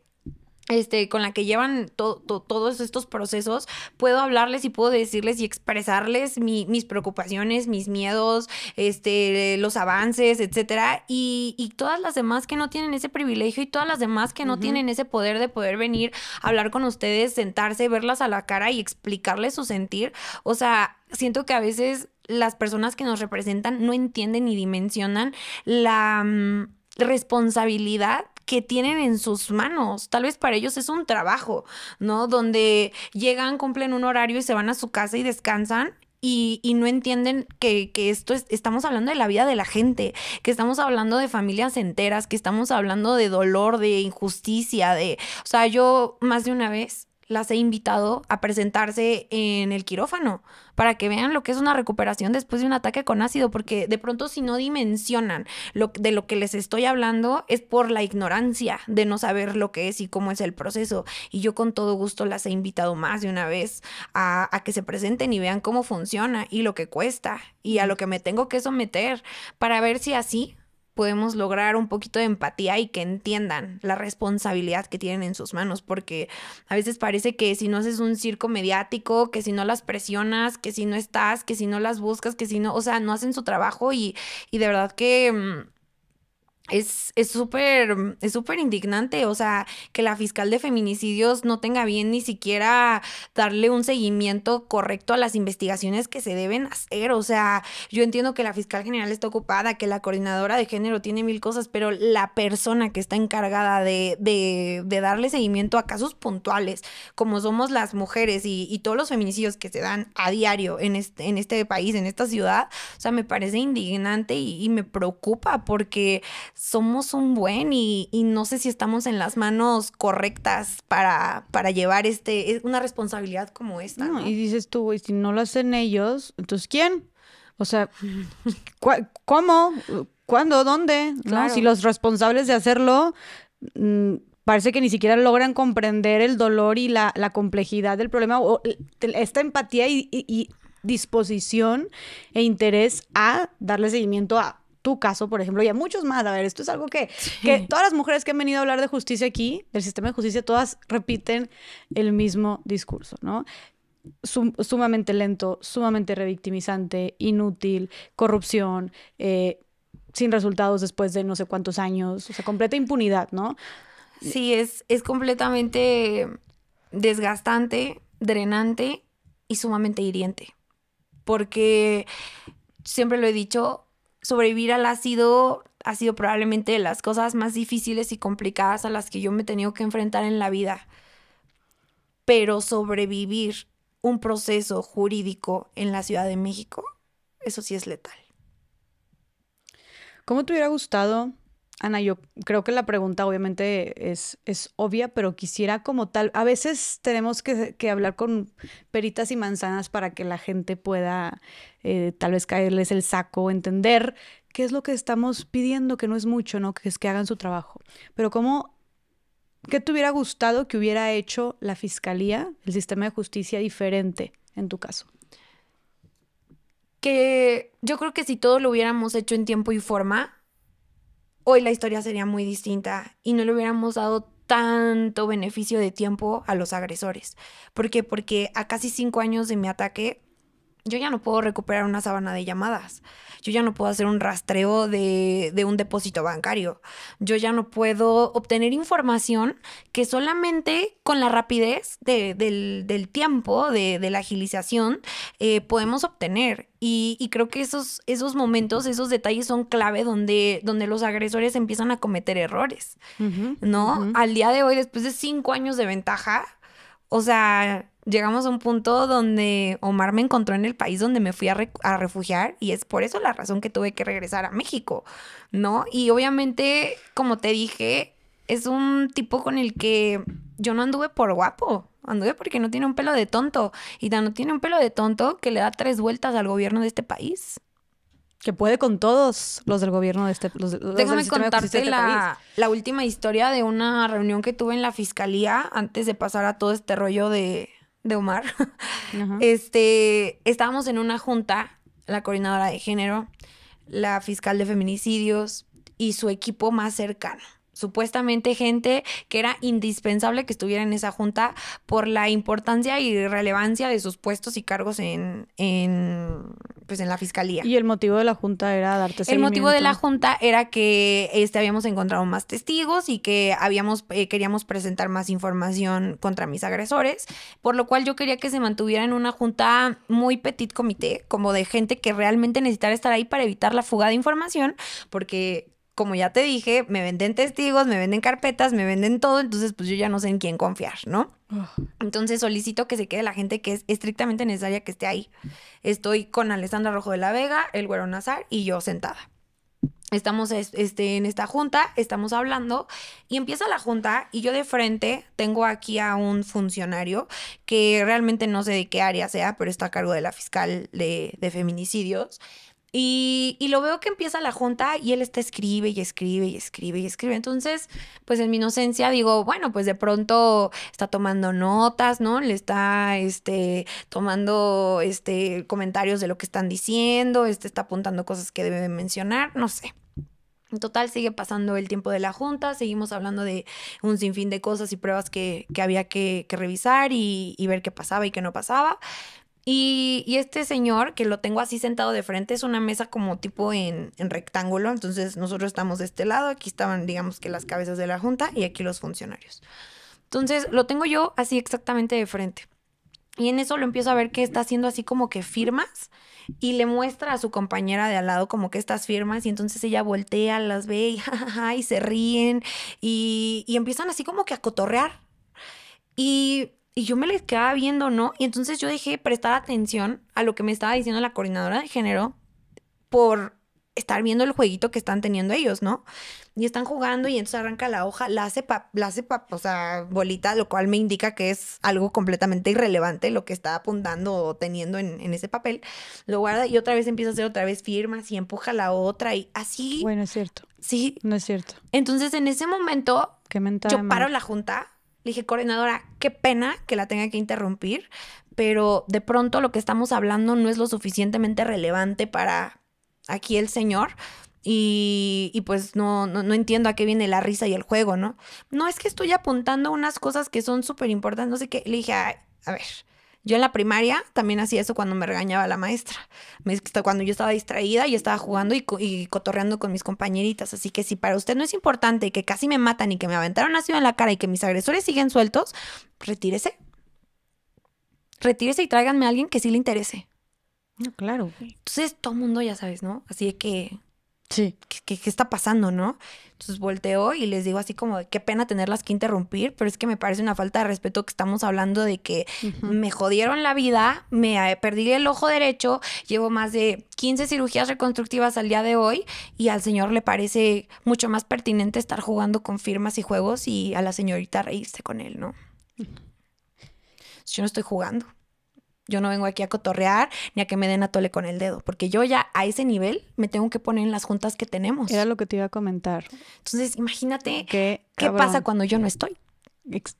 este, con la que llevan todos estos procesos, puedo hablarles y puedo decirles y expresarles mis preocupaciones, mis miedos, este, los avances, etcétera, y, todas las demás que no tienen ese privilegio y todas las demás que no tienen ese poder de poder venir a hablar con ustedes, sentarse, verlas a la cara y explicarles su sentir, o sea, siento que a veces las personas que nos representan no entienden ni dimensionan la mm, responsabilidad que tienen en sus manos. Tal vez para ellos es un trabajo, ¿no? Donde llegan, cumplen un horario y se van a su casa y descansan y, no entienden que, que, esto es, estamos hablando de la vida de la gente, que estamos hablando de familias enteras, que estamos hablando de dolor, de injusticia, de, o sea, yo más de una vez las he invitado a presentarse en el quirófano para que vean lo que es una recuperación después de un ataque con ácido, porque de pronto si no dimensionan lo, de lo que les estoy hablando es por la ignorancia de no saber lo que es y cómo es el proceso. Y yo con todo gusto las he invitado más de una vez a, a que se presenten y vean cómo funciona y lo que cuesta y a lo que me tengo que someter para ver si así podemos lograr un poquito de empatía y que entiendan la responsabilidad que tienen en sus manos, porque a veces parece que si no haces un circo mediático, que si no las presionas, que si no estás, que si no las buscas, que si no, o sea, no hacen su trabajo y, y de verdad que mm, es súper indignante, o sea, que la fiscal de feminicidios no tenga bien ni siquiera darle un seguimiento correcto a las investigaciones que se deben hacer, o sea, yo entiendo que la fiscal general está ocupada, que la coordinadora de género tiene mil cosas, pero la persona que está encargada de, darle seguimiento a casos puntuales, como somos las mujeres y, todos los feminicidios que se dan a diario en este, en este país, en esta ciudad, o sea, me parece indignante y me preocupa porque somos un buen y, no sé si estamos en las manos correctas para, para llevar este, una responsabilidad como esta. Y dices tú, y si no lo hacen ellos, entonces ¿quién? O sea, ¿cómo? ¿Cuándo? ¿Dónde? ¿No? Si los responsables de hacerlo mm, parece que ni siquiera logran comprender el dolor y la, complejidad del problema, o esta empatía y disposición e interés a darle seguimiento a tu caso, por ejemplo, y a muchos más. A ver, esto es algo que, todas las mujeres que han venido a hablar de justicia aquí, del sistema de justicia, todas repiten el mismo discurso, ¿no? sumamente lento, sumamente revictimizante, inútil, corrupción, eh, sin resultados después de no sé cuántos años, o sea, completa impunidad, ¿no? Sí, es, es completamente desgastante, drenante y sumamente hiriente. Porque siempre lo he dicho, sobrevivir al ácido ha sido probablemente de las cosas más difíciles y complicadas a las que yo me he tenido que enfrentar en la vida. Pero sobrevivir un proceso jurídico en la Ciudad de México, eso sí es letal. ¿Cómo te hubiera gustado Ana, yo creo que la pregunta obviamente es, es obvia, pero quisiera como tal, a veces tenemos que, hablar con peritas y manzanas para que la gente pueda eh, tal vez caerles el saco, entender qué es lo que estamos pidiendo, que no es mucho, ¿no? Que es que hagan su trabajo. Pero ¿cómo, qué te hubiera gustado que hubiera hecho la fiscalía, el sistema de justicia diferente en tu caso? Que yo creo que si todo lo hubiéramos hecho en tiempo y forma, hoy la historia sería muy distinta y no le hubiéramos dado tanto beneficio de tiempo a los agresores. ¿Por qué? Porque a casi cinco años de mi ataque yo ya no puedo recuperar una sábana de llamadas, yo ya no puedo hacer un rastreo de, un depósito bancario, yo ya no puedo obtener información que solamente con la rapidez del, tiempo, de, la agilización, eh, podemos obtener. Y, creo que esos, esos momentos, esos detalles son clave donde, donde los agresores empiezan a cometer errores, ¿no? Al día de hoy, después de cinco años de ventaja, o sea, llegamos a un punto donde Omar me encontró en el país donde me fui a, refugiar y es por eso la razón que tuve que regresar a México, ¿no? Y obviamente, como te dije, es un tipo con el que yo no anduve por guapo. Anduve porque no tiene un pelo de tonto. Y tan no tiene un pelo de tonto que le da tres vueltas al gobierno de este país. Que puede con todos los del gobierno de este, este país. Déjame contarte la última historia de una reunión que tuve en la fiscalía antes de pasar a todo este rollo de, de Omar, este, estábamos en una junta, la coordinadora de género, la fiscal de feminicidios y su equipo más cercano supuestamente gente que era indispensable que estuviera en esa junta por la importancia y relevancia de sus puestos y cargos en, en pues en la fiscalía. Y el motivo de la junta era darte El motivo de la junta era que este habíamos encontrado más testigos y que habíamos eh, queríamos presentar más información contra mis agresores, por lo cual yo quería que se mantuviera en una junta muy petit comité, como de gente que realmente necesitara estar ahí para evitar la fuga de información, porque como ya te dije, me venden testigos, me venden carpetas, me venden todo, entonces pues yo ya no sé en quién confiar, ¿no? Ah. Entonces solicito que se quede la gente que es estrictamente necesaria que esté ahí. Estoy con Alessandra Rojo de la Vega, el Güero Nazar y yo sentada. Estamos este, en esta junta, estamos hablando y empieza la junta y yo de frente tengo aquí a un funcionario que realmente no sé de qué área sea, pero está a cargo de la fiscal de feminicidios y, lo veo que empieza la junta y él está escribe y escribe y escribe y escribe. Entonces, pues en mi inocencia digo, bueno, pues de pronto está tomando notas, ¿no? Le está este, tomando este, comentarios de lo que están diciendo, este, está apuntando cosas que debe mencionar, no sé. En total, sigue pasando el tiempo de la junta, seguimos hablando de un sinfín de cosas y pruebas que, había que, revisar y, ver qué pasaba y qué no pasaba. Y, este señor, que lo tengo así sentado de frente, es una mesa como tipo en, rectángulo. Entonces nosotros estamos de este lado, aquí estaban, digamos que las cabezas de la junta y aquí los funcionarios. Entonces lo tengo yo así exactamente de frente. Y en eso lo empiezo a ver que está haciendo así como que firmas y le muestra a su compañera de al lado como que estas firmas y entonces ella voltea, las ve y, se ríen y, y empiezan así como que a cotorrear. Y y yo me les quedaba viendo, ¿no? Y entonces yo dejé prestar atención a lo que me estaba diciendo la coordinadora de género por estar viendo el jueguito que están teniendo ellos, ¿no? Y están jugando y entonces arranca la hoja, la hace, pa, la hace pa, o sea, bolita, lo cual me indica que es algo completamente irrelevante lo que está apuntando o teniendo en, en ese papel. Lo guarda y otra vez empieza a hacer otra vez firmas y empuja la otra y así. Bueno, es cierto. Sí. No es cierto. Entonces en ese momento yo paro la junta le dije, coordinadora, qué pena que la tenga que interrumpir, pero de pronto lo que estamos hablando no es lo suficientemente relevante para aquí el señor. Y, pues no, no, entiendo a qué viene la risa y el juego, ¿no? No, es que estoy apuntando unas cosas que son súper importantes, no sé qué. Le dije, a ver, yo en la primaria también hacía eso cuando me regañaba la maestra. Cuando yo estaba distraída, y estaba jugando y, cotorreando con mis compañeritas. Así que si para usted no es importante que casi me matan y que me aventaron así en la cara y que mis agresores siguen sueltos, retírese. Retírese y tráiganme a alguien que sí le interese. no Claro. Entonces todo el mundo ya sabes, ¿no? Así es que Sí. ¿Qué, está pasando, no? Entonces volteo y les digo así como, qué pena tenerlas que interrumpir, pero es que me parece una falta de respeto que estamos hablando de que me jodieron la vida, me eh, perdí el ojo derecho, llevo más de 15 cirugías reconstructivas al día de hoy y al señor le parece mucho más pertinente estar jugando con firmas y juegos y a la señorita reírse con él, ¿no? Yo no estoy jugando. Yo no vengo aquí a cotorrear ni a que me den a tole con el dedo, porque yo ya a ese nivel me tengo que poner en las juntas que tenemos. Era lo que te iba a comentar. Entonces, imagínate qué, pasa cuando yo no estoy.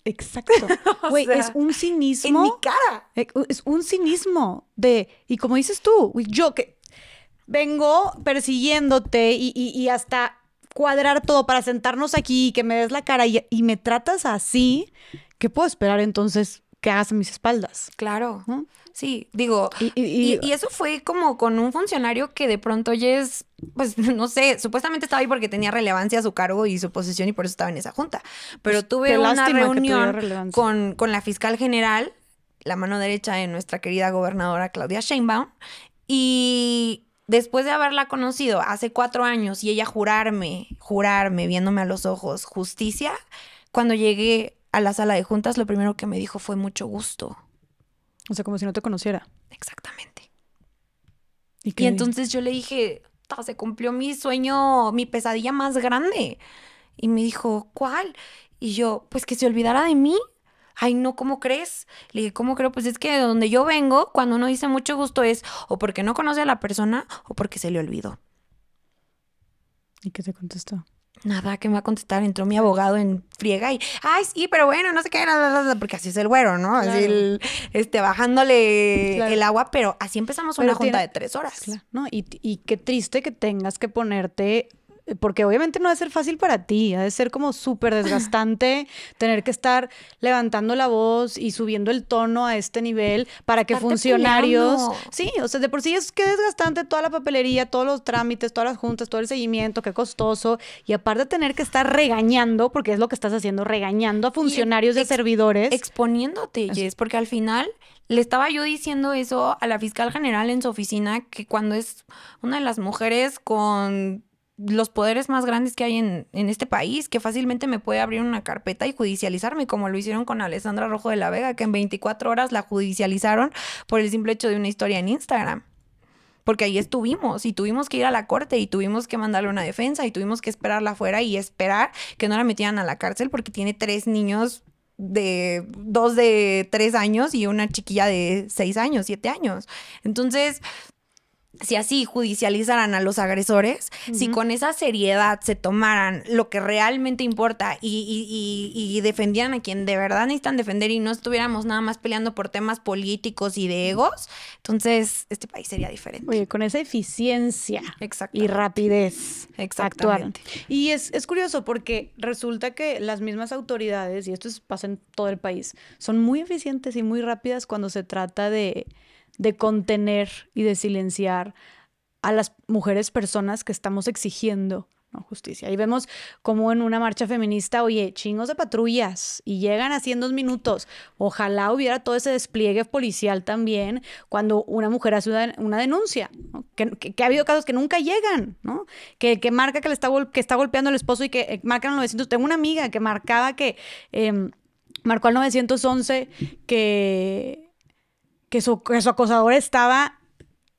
exacto. Güey, es un cinismo. En mi cara. Eh, es un cinismo de, y como dices tú, yo que vengo persiguiéndote y, hasta cuadrar todo para sentarnos aquí y que me des la cara y me tratas así, ¿qué puedo esperar entonces que hagas mis espaldas. Claro. Sí, digo, y, eso fue como con un funcionario que de pronto ya es, pues no sé, supuestamente estaba ahí porque tenía relevancia a su cargo y su posición y por eso estaba en esa junta. Pero pues, tuve una reunión con, con la fiscal general, la mano derecha de nuestra querida gobernadora Claudia Sheinbaum, y después de haberla conocido hace cuatro años y ella jurarme, jurarme, viéndome a los ojos, justicia, cuando llegué a la sala de juntas, lo primero que me dijo fue mucho gusto. O sea, como si no te conociera. Exactamente. Y, entonces yo le dije, se cumplió mi sueño, mi pesadilla más grande. Y me dijo, ¿cuál? Y yo, pues que se olvidara de mí. Ay, no, ¿cómo crees? Le dije, ¿cómo creo? Pues es que de donde yo vengo, cuando uno dice mucho gusto es o porque no conoce a la persona o porque se le olvidó. ¿Y qué te contestó? Nada, que me va a contestar? Entró mi abogado en friega y, ay, sí, pero bueno, no sé qué, porque así es el güero, ¿no? Así el, este, bajándole el agua, pero así empezamos una junta de tres horas. No, y, y qué triste que tengas que ponerte porque obviamente no va a ser fácil para ti, ha de ser como súper desgastante tener que estar levantando la voz y subiendo el tono a este nivel para que funcionarios, sí, o sea, de por sí es que desgastante toda la papelería, todos los trámites, todas las juntas, todo el seguimiento, qué costoso, y aparte tener que estar regañando, porque es lo que estás haciendo, regañando a funcionarios y de servidores. Exponiéndote, Jess, porque al final le estaba yo diciendo eso a la fiscal general en su oficina, que cuando es una de las mujeres con los poderes más grandes que hay en, este país, que fácilmente me puede abrir una carpeta y judicializarme, como lo hicieron con Alessandra Rojo de la Vega, que en 24 horas la judicializaron por el simple hecho de una historia en Instagram. Porque ahí estuvimos y tuvimos que ir a la corte y tuvimos que mandarle una defensa y tuvimos que esperarla afuera y esperar que no la metieran a la cárcel porque tiene tres niños de dos de tres años y una chiquilla de seis años, siete años. Entonces, si así judicializaran a los agresores, si con esa seriedad se tomaran lo que realmente importa y, y, defendían a quien de verdad necesitan defender y no estuviéramos nada más peleando por temas políticos y de egos, entonces este país sería diferente. Oye, con esa eficiencia y rapidez Exactamente. Y es, curioso porque resulta que las mismas autoridades, y esto pasa en todo el país, son muy eficientes y muy rápidas cuando se trata de de contener y de silenciar a las mujeres personas que estamos exigiendo justicia. Y vemos como en una marcha feminista, oye, chingos de patrullas y llegan a en dos minutos. Ojalá hubiera todo ese despliegue policial también cuando una mujer hace una, denuncia, que, ha habido casos que nunca llegan, ¿no? que, marca que, le está, que está golpeando al esposo y que marcan al 900. Tengo una amiga que marcaba que... Em, marcó al 911 que que su, acosadora acosador estaba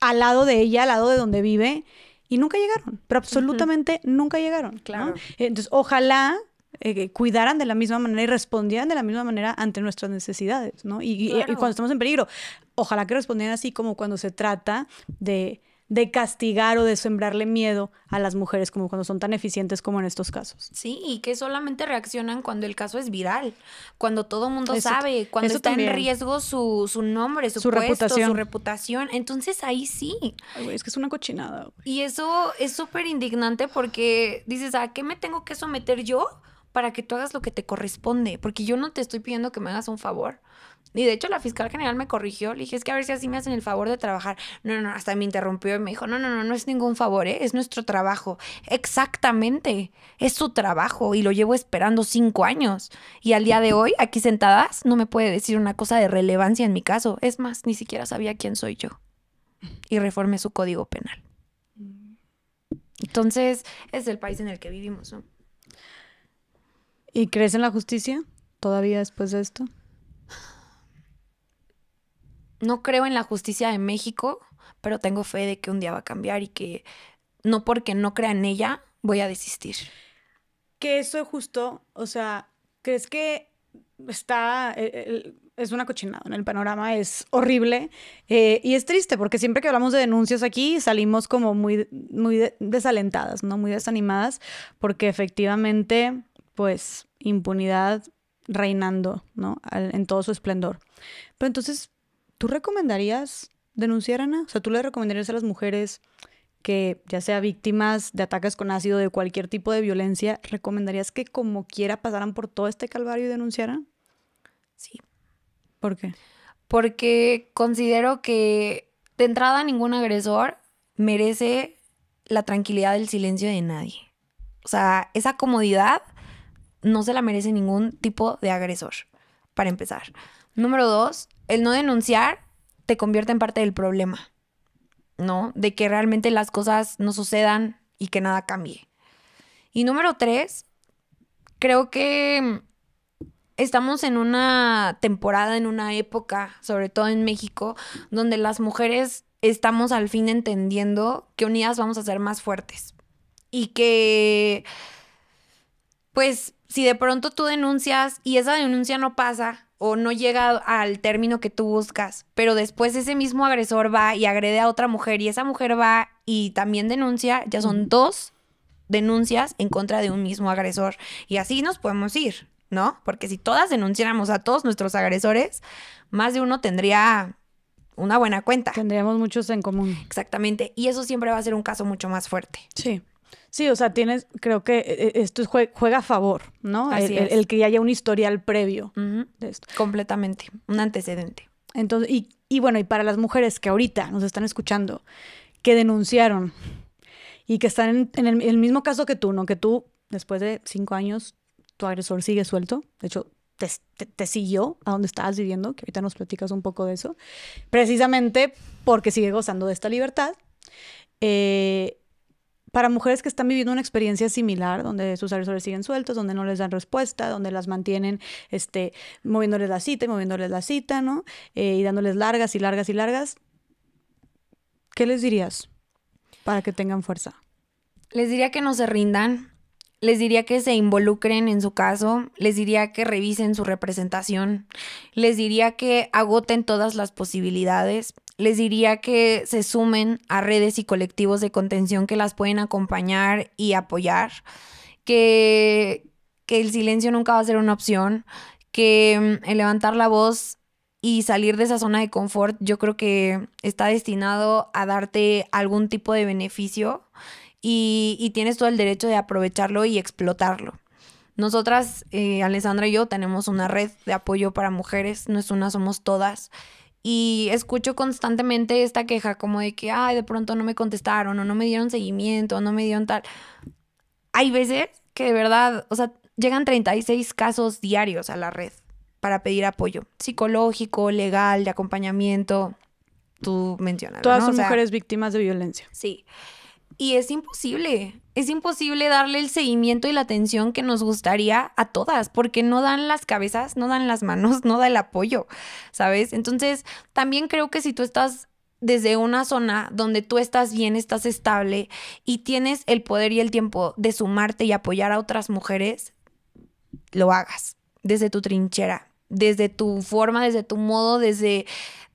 al lado de ella, al lado de donde vive, y nunca llegaron, pero absolutamente nunca llegaron. Claro. Entonces, ojalá eh, cuidaran de la misma manera y respondieran de la misma manera ante nuestras necesidades, ¿no? Y, y cuando estamos en peligro, ojalá que respondieran así como cuando se trata de de castigar o de sembrarle miedo a las mujeres como cuando son tan eficientes como en estos casos. Sí, y que solamente reaccionan cuando el caso es viral, cuando todo mundo sabe, cuando está en riesgo su, su nombre, su, reputación. su reputación. Entonces ahí sí. es que es una cochinada. Y eso es súper indignante porque dices, ¿a qué me tengo que someter yo? para que tú hagas lo que te corresponde, porque yo no te estoy pidiendo que me hagas un favor. Y de hecho la fiscal general me corrigió, le dije, es que a ver si así me hacen el favor de trabajar. No, no, no, hasta me interrumpió y me dijo, no, no, no, no es ningún favor, ¿eh? es nuestro trabajo. Exactamente, es su trabajo y lo llevo esperando cinco años. Y al día de hoy, aquí sentadas, no me puede decir una cosa de relevancia en mi caso. Es más, ni siquiera sabía quién soy yo. Y reformé su código penal. Entonces, es el país en el que vivimos. ¿Y crees en la justicia todavía después de esto? no creo en la justicia de México, pero tengo fe de que un día va a cambiar y que no porque no crea en ella voy a desistir. Que eso es justo, o sea, ¿crees que está... es una cochinada en el panorama, es horrible eh, y es triste porque siempre que hablamos de denuncias aquí salimos como muy, muy desalentadas, ¿no? Muy desanimadas porque efectivamente, pues, impunidad reinando, ¿no? en todo su esplendor. Pero entonces, ¿Tú recomendarías denunciar, Ana? O sea, ¿tú le recomendarías a las mujeres que ya sea víctimas de ataques con ácido, de cualquier tipo de violencia, ¿recomendarías que como quiera pasaran por todo este calvario y denunciaran? Sí. ¿Por qué? Porque considero que de entrada ningún agresor merece la tranquilidad del silencio de nadie. O sea, esa comodidad no se la merece ningún tipo de agresor, para empezar. Número dos, el no denunciar te convierte en parte del problema, ¿no? De que realmente las cosas no sucedan y que nada cambie. Y número tres, creo que estamos en una temporada, en una época, sobre todo en México, donde las mujeres estamos al fin entendiendo que unidas vamos a ser más fuertes. Y que, pues, si de pronto tú denuncias y esa denuncia no pasa, o no llega al término que tú buscas, pero después ese mismo agresor va y agrede a otra mujer y esa mujer va y también denuncia, ya son dos denuncias en contra de un mismo agresor y así nos podemos ir, ¿no? Porque si todas denunciáramos a todos nuestros agresores, más de uno tendría una buena cuenta. Tendríamos muchos en común. Exactamente, y eso siempre va a ser un caso mucho más fuerte. Sí. Sí, o sea, tienes, creo que eh, eh, esto juega a favor, ¿no? el, que haya un historial previo de esto. Completamente, un antecedente. Entonces, y, bueno, y para las mujeres que ahorita nos están escuchando, que denunciaron y que están en, el, mismo caso que tú, ¿no? Que tú, después de cinco años, tu agresor sigue suelto. De hecho, te, te, siguió a donde estabas viviendo, que ahorita nos platicas un poco de eso, precisamente porque sigue gozando de esta libertad. Eh, para mujeres que están viviendo una experiencia similar, donde sus agresores siguen sueltos, donde no les dan respuesta, donde las mantienen este, moviéndoles la cita y moviéndoles la cita, ¿no? Eh, y dándoles largas y largas y largas. ¿Qué les dirías para que tengan fuerza? Les diría que no se rindan, les diría que se involucren en su caso, les diría que revisen su representación, les diría que agoten todas las posibilidades, les diría que se sumen a redes y colectivos de contención que las pueden acompañar y apoyar, que, que el silencio nunca va a ser una opción, que mm, el levantar la voz y salir de esa zona de confort yo creo que está destinado a darte algún tipo de beneficio y, tienes todo el derecho de aprovecharlo y explotarlo. Nosotras, eh, Alessandra y yo, tenemos una red de apoyo para mujeres, no es una, somos todas. Y escucho constantemente esta queja como de que, ay, de pronto no me contestaron o no me dieron seguimiento o no me dieron tal. Hay veces que de verdad, o sea, llegan 36 casos diarios a la red para pedir apoyo psicológico, legal, de acompañamiento. Tú mencionas. Todas son mujeres víctimas de violencia. Sí. Y es imposible, es imposible darle el seguimiento y la atención que nos gustaría a todas, porque no dan las cabezas, no dan las manos, no da el apoyo, ¿sabes? Entonces, también creo que si tú estás desde una zona donde tú estás bien, estás estable y tienes el poder y el tiempo de sumarte y apoyar a otras mujeres, lo hagas desde tu trinchera, desde tu forma, desde tu modo, desde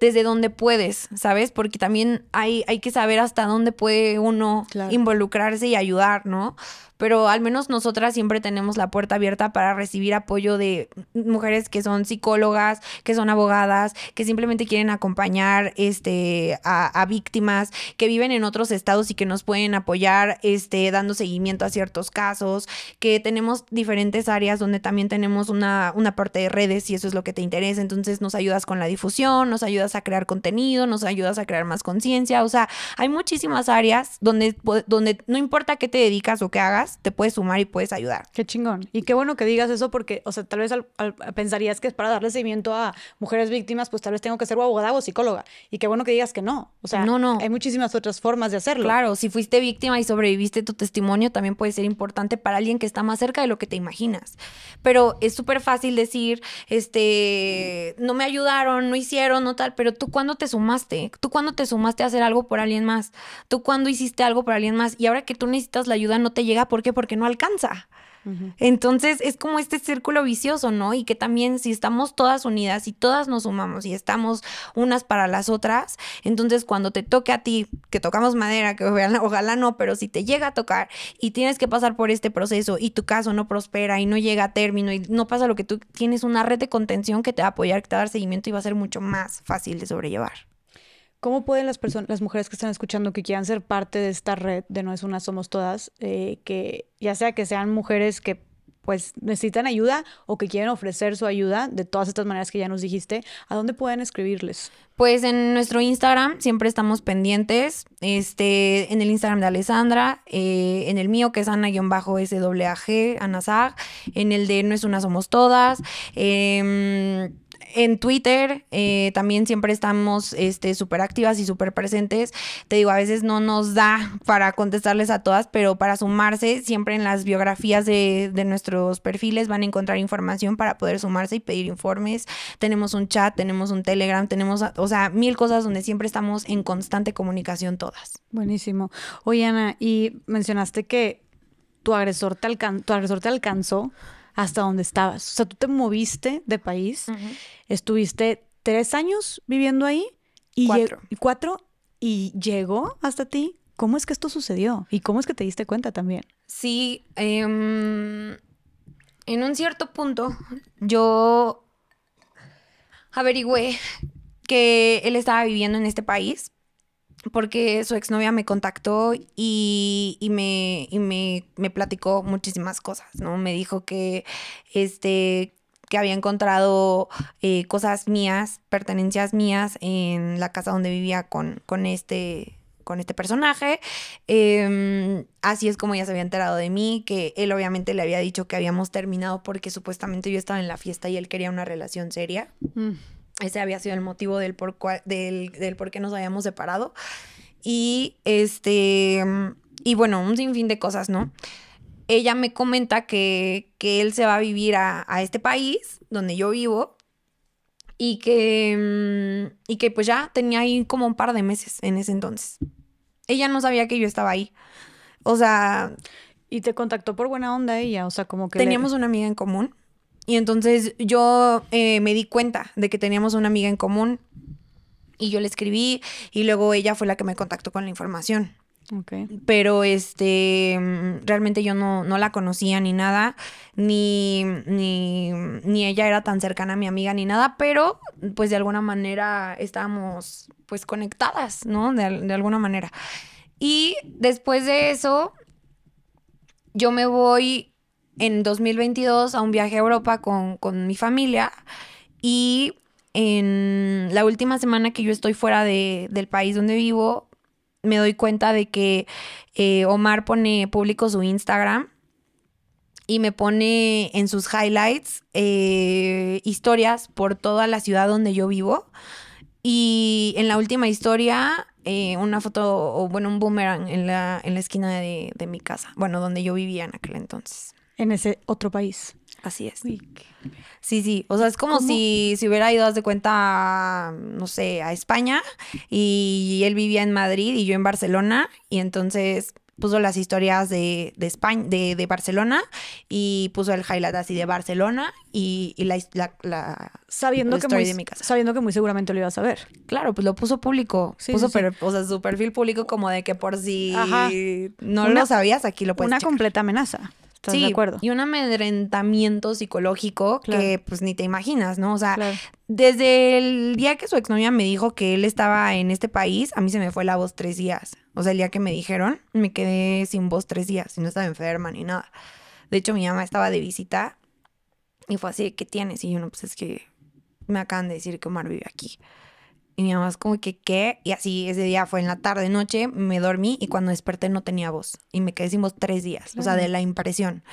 desde donde puedes, ¿sabes? Porque también hay, hay que saber hasta dónde puede uno involucrarse y ayudar, ¿no? pero al menos nosotras siempre tenemos la puerta abierta para recibir apoyo de mujeres que son psicólogas, que son abogadas, que simplemente quieren acompañar este, a, víctimas, que viven en otros estados y que nos pueden apoyar este, dando seguimiento a ciertos casos, que tenemos diferentes áreas donde también tenemos una, una parte de redes y eso es lo que te interesa, entonces nos ayudas con la difusión, nos ayudas a crear contenido, nos ayudas a crear más conciencia, o sea, hay muchísimas áreas donde, donde no importa qué te dedicas o qué hagas, te puedes sumar y puedes ayudar. Qué chingón. Y qué bueno que digas eso porque, o sea, tal vez al, pensarías que es para darle seguimiento a mujeres víctimas, pues tal vez tengo que ser o abogada o psicóloga. Y qué bueno que digas que no. O sea, no, no. hay muchísimas otras formas de hacerlo. Claro, si fuiste víctima y sobreviviste tu testimonio, también puede ser importante para alguien que está más cerca de lo que te imaginas. Pero es súper fácil decir, este, no me ayudaron, no hicieron, no tal, pero tú cuándo te sumaste, tú cuándo te sumaste a hacer algo por alguien más, tú cuándo hiciste algo por alguien más y ahora que tú necesitas la ayuda no te llega ¿Por qué? Porque no alcanza. Entonces es como este círculo vicioso, ¿no? Y que también si estamos todas unidas y todas nos sumamos y estamos unas para las otras, entonces cuando te toque a ti, que tocamos madera, que ojalá no, pero si te llega a tocar y tienes que pasar por este proceso y tu caso no prospera y no llega a término y no pasa lo que tú tienes una red de contención que te va a apoyar, que te va a dar seguimiento y va a ser mucho más fácil de sobrellevar. ¿Cómo pueden las personas, las mujeres que están escuchando que quieran ser parte de esta red de No es una, somos todas, eh, que ya sea que sean mujeres que pues necesitan ayuda o que quieren ofrecer su ayuda de todas estas maneras que ya nos dijiste, ¿a dónde pueden escribirles? Pues en nuestro Instagram siempre estamos pendientes, este, en el Instagram de Alessandra, eh, en el mío que es Ana-SWAG, Anasag, en el de No es una somos todas, em, en Twitter eh, también siempre estamos este, súper activas y súper presentes. Te digo, a veces no nos da para contestarles a todas, pero para sumarse, siempre en las biografías de, de nuestros perfiles van a encontrar información para poder sumarse y pedir informes. Tenemos un chat, tenemos un Telegram, tenemos, o sea, mil cosas donde siempre estamos en constante comunicación todas. Buenísimo. Oye, Ana, y mencionaste que tu agresor te, alcan tu agresor te alcanzó hasta donde estabas. O sea, tú te moviste de país, estuviste tres años viviendo ahí y cuatro. cuatro y llegó hasta ti. ¿Cómo es que esto sucedió? ¿Y cómo es que te diste cuenta también? Sí, em, en un cierto punto yo averigüé que él estaba viviendo en este país porque su exnovia me contactó y, me, me, platicó muchísimas cosas, ¿no? Me dijo que, este, que había encontrado eh, cosas mías, pertenencias mías en la casa donde vivía con, con este con este personaje. Em, así es como ella se había enterado de mí, que él obviamente le había dicho que habíamos terminado porque supuestamente yo estaba en la fiesta y él quería una relación seria. Mm. Ese había sido el motivo del por, del, por qué nos habíamos separado. Y este, y bueno, un sinfín de cosas, ¿no? Ella me comenta que, que él se va a vivir a, este país donde yo vivo y que, y que pues ya tenía ahí como un par de meses en ese entonces. Ella no sabía que yo estaba ahí. O sea... Y te contactó por buena onda ella, o sea, como que... Teníamos una amiga en común y entonces yo eh, me di cuenta de que teníamos una amiga en común y yo le escribí y luego ella fue la que me contactó con la información. Okay. Pero este mm, realmente yo no, la conocía ni nada, ni, ni, ella era tan cercana a mi amiga ni nada, pero pues de alguna manera estábamos pues conectadas, ¿no? De, de alguna manera. Y después de eso, yo me voy en 2022 a un viaje a Europa con, mi familia y en la última semana que yo estoy fuera de, del país donde vivo, me doy cuenta de que eh, Omar pone público su Instagram y me pone en sus highlights eh, historias por toda la ciudad donde yo vivo. Y en la última historia, eh, una foto, o bueno, un boomerang en la, esquina de mi casa, bueno, donde yo vivía en aquel entonces en ese otro país. Así es. Sí, sí. O sea, es como si, si hubiera ido, haz de cuenta, no sé, a España y él vivía en Madrid y yo en Barcelona y entonces puso las historias de, España, de, Barcelona y puso el highlight así de Barcelona y, la, la, sabiendo que de mi casa. Sabiendo que muy seguramente lo iba a saber. Claro, pues lo puso público. puso sí, o sea, su perfil público como de que por si no lo sabías, aquí lo puedes Una completa amenaza sí, de acuerdo? Y un amedrentamiento psicológico que pues ni te imaginas, ¿no? O sea, desde el día que su exnovia me dijo que él estaba en este país, a mí se me fue la voz tres días. O sea, el día que me dijeron, me quedé sin voz tres días y no estaba enferma ni nada. De hecho, mi mamá estaba de visita y fue así, ¿qué tienes? Y yo, no, pues es que me acaban de decir que Omar vive aquí. Y mi mamá como que, ¿qué? Y así ese día fue en la tarde, noche, me dormí y cuando desperté no tenía voz. Y me quedé sin voz tres días, o sea, de la impresión,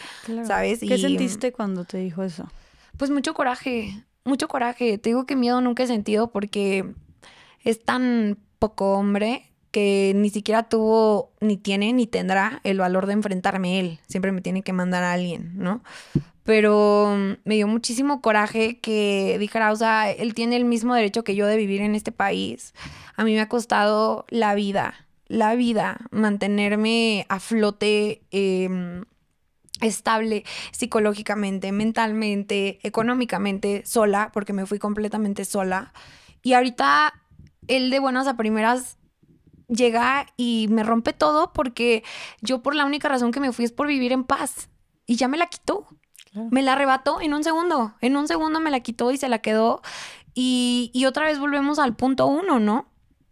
¿sabes? ¿Qué mm, sentiste cuando te dijo eso? Pues mucho coraje, mucho coraje. Te digo que miedo nunca he sentido porque es tan poco hombre que ni siquiera tuvo, ni tiene, ni tendrá el valor de enfrentarme él. Siempre me tiene que mandar a alguien, ¿no? pero mm, me dio muchísimo coraje que dijera, o sea, él tiene el mismo derecho que yo de vivir en este país. A mí me ha costado la vida, la vida, mantenerme a flote. Em, estable psicológicamente, mentalmente, económicamente, sola, porque me fui completamente sola. Y ahorita él de buenas a primeras llega y me rompe todo porque yo por la única razón que me fui es por vivir en paz y ya me la quitó. Me la arrebató en un segundo, en un segundo me la quitó y se la quedó. Y, otra vez volvemos al punto uno, ¿no?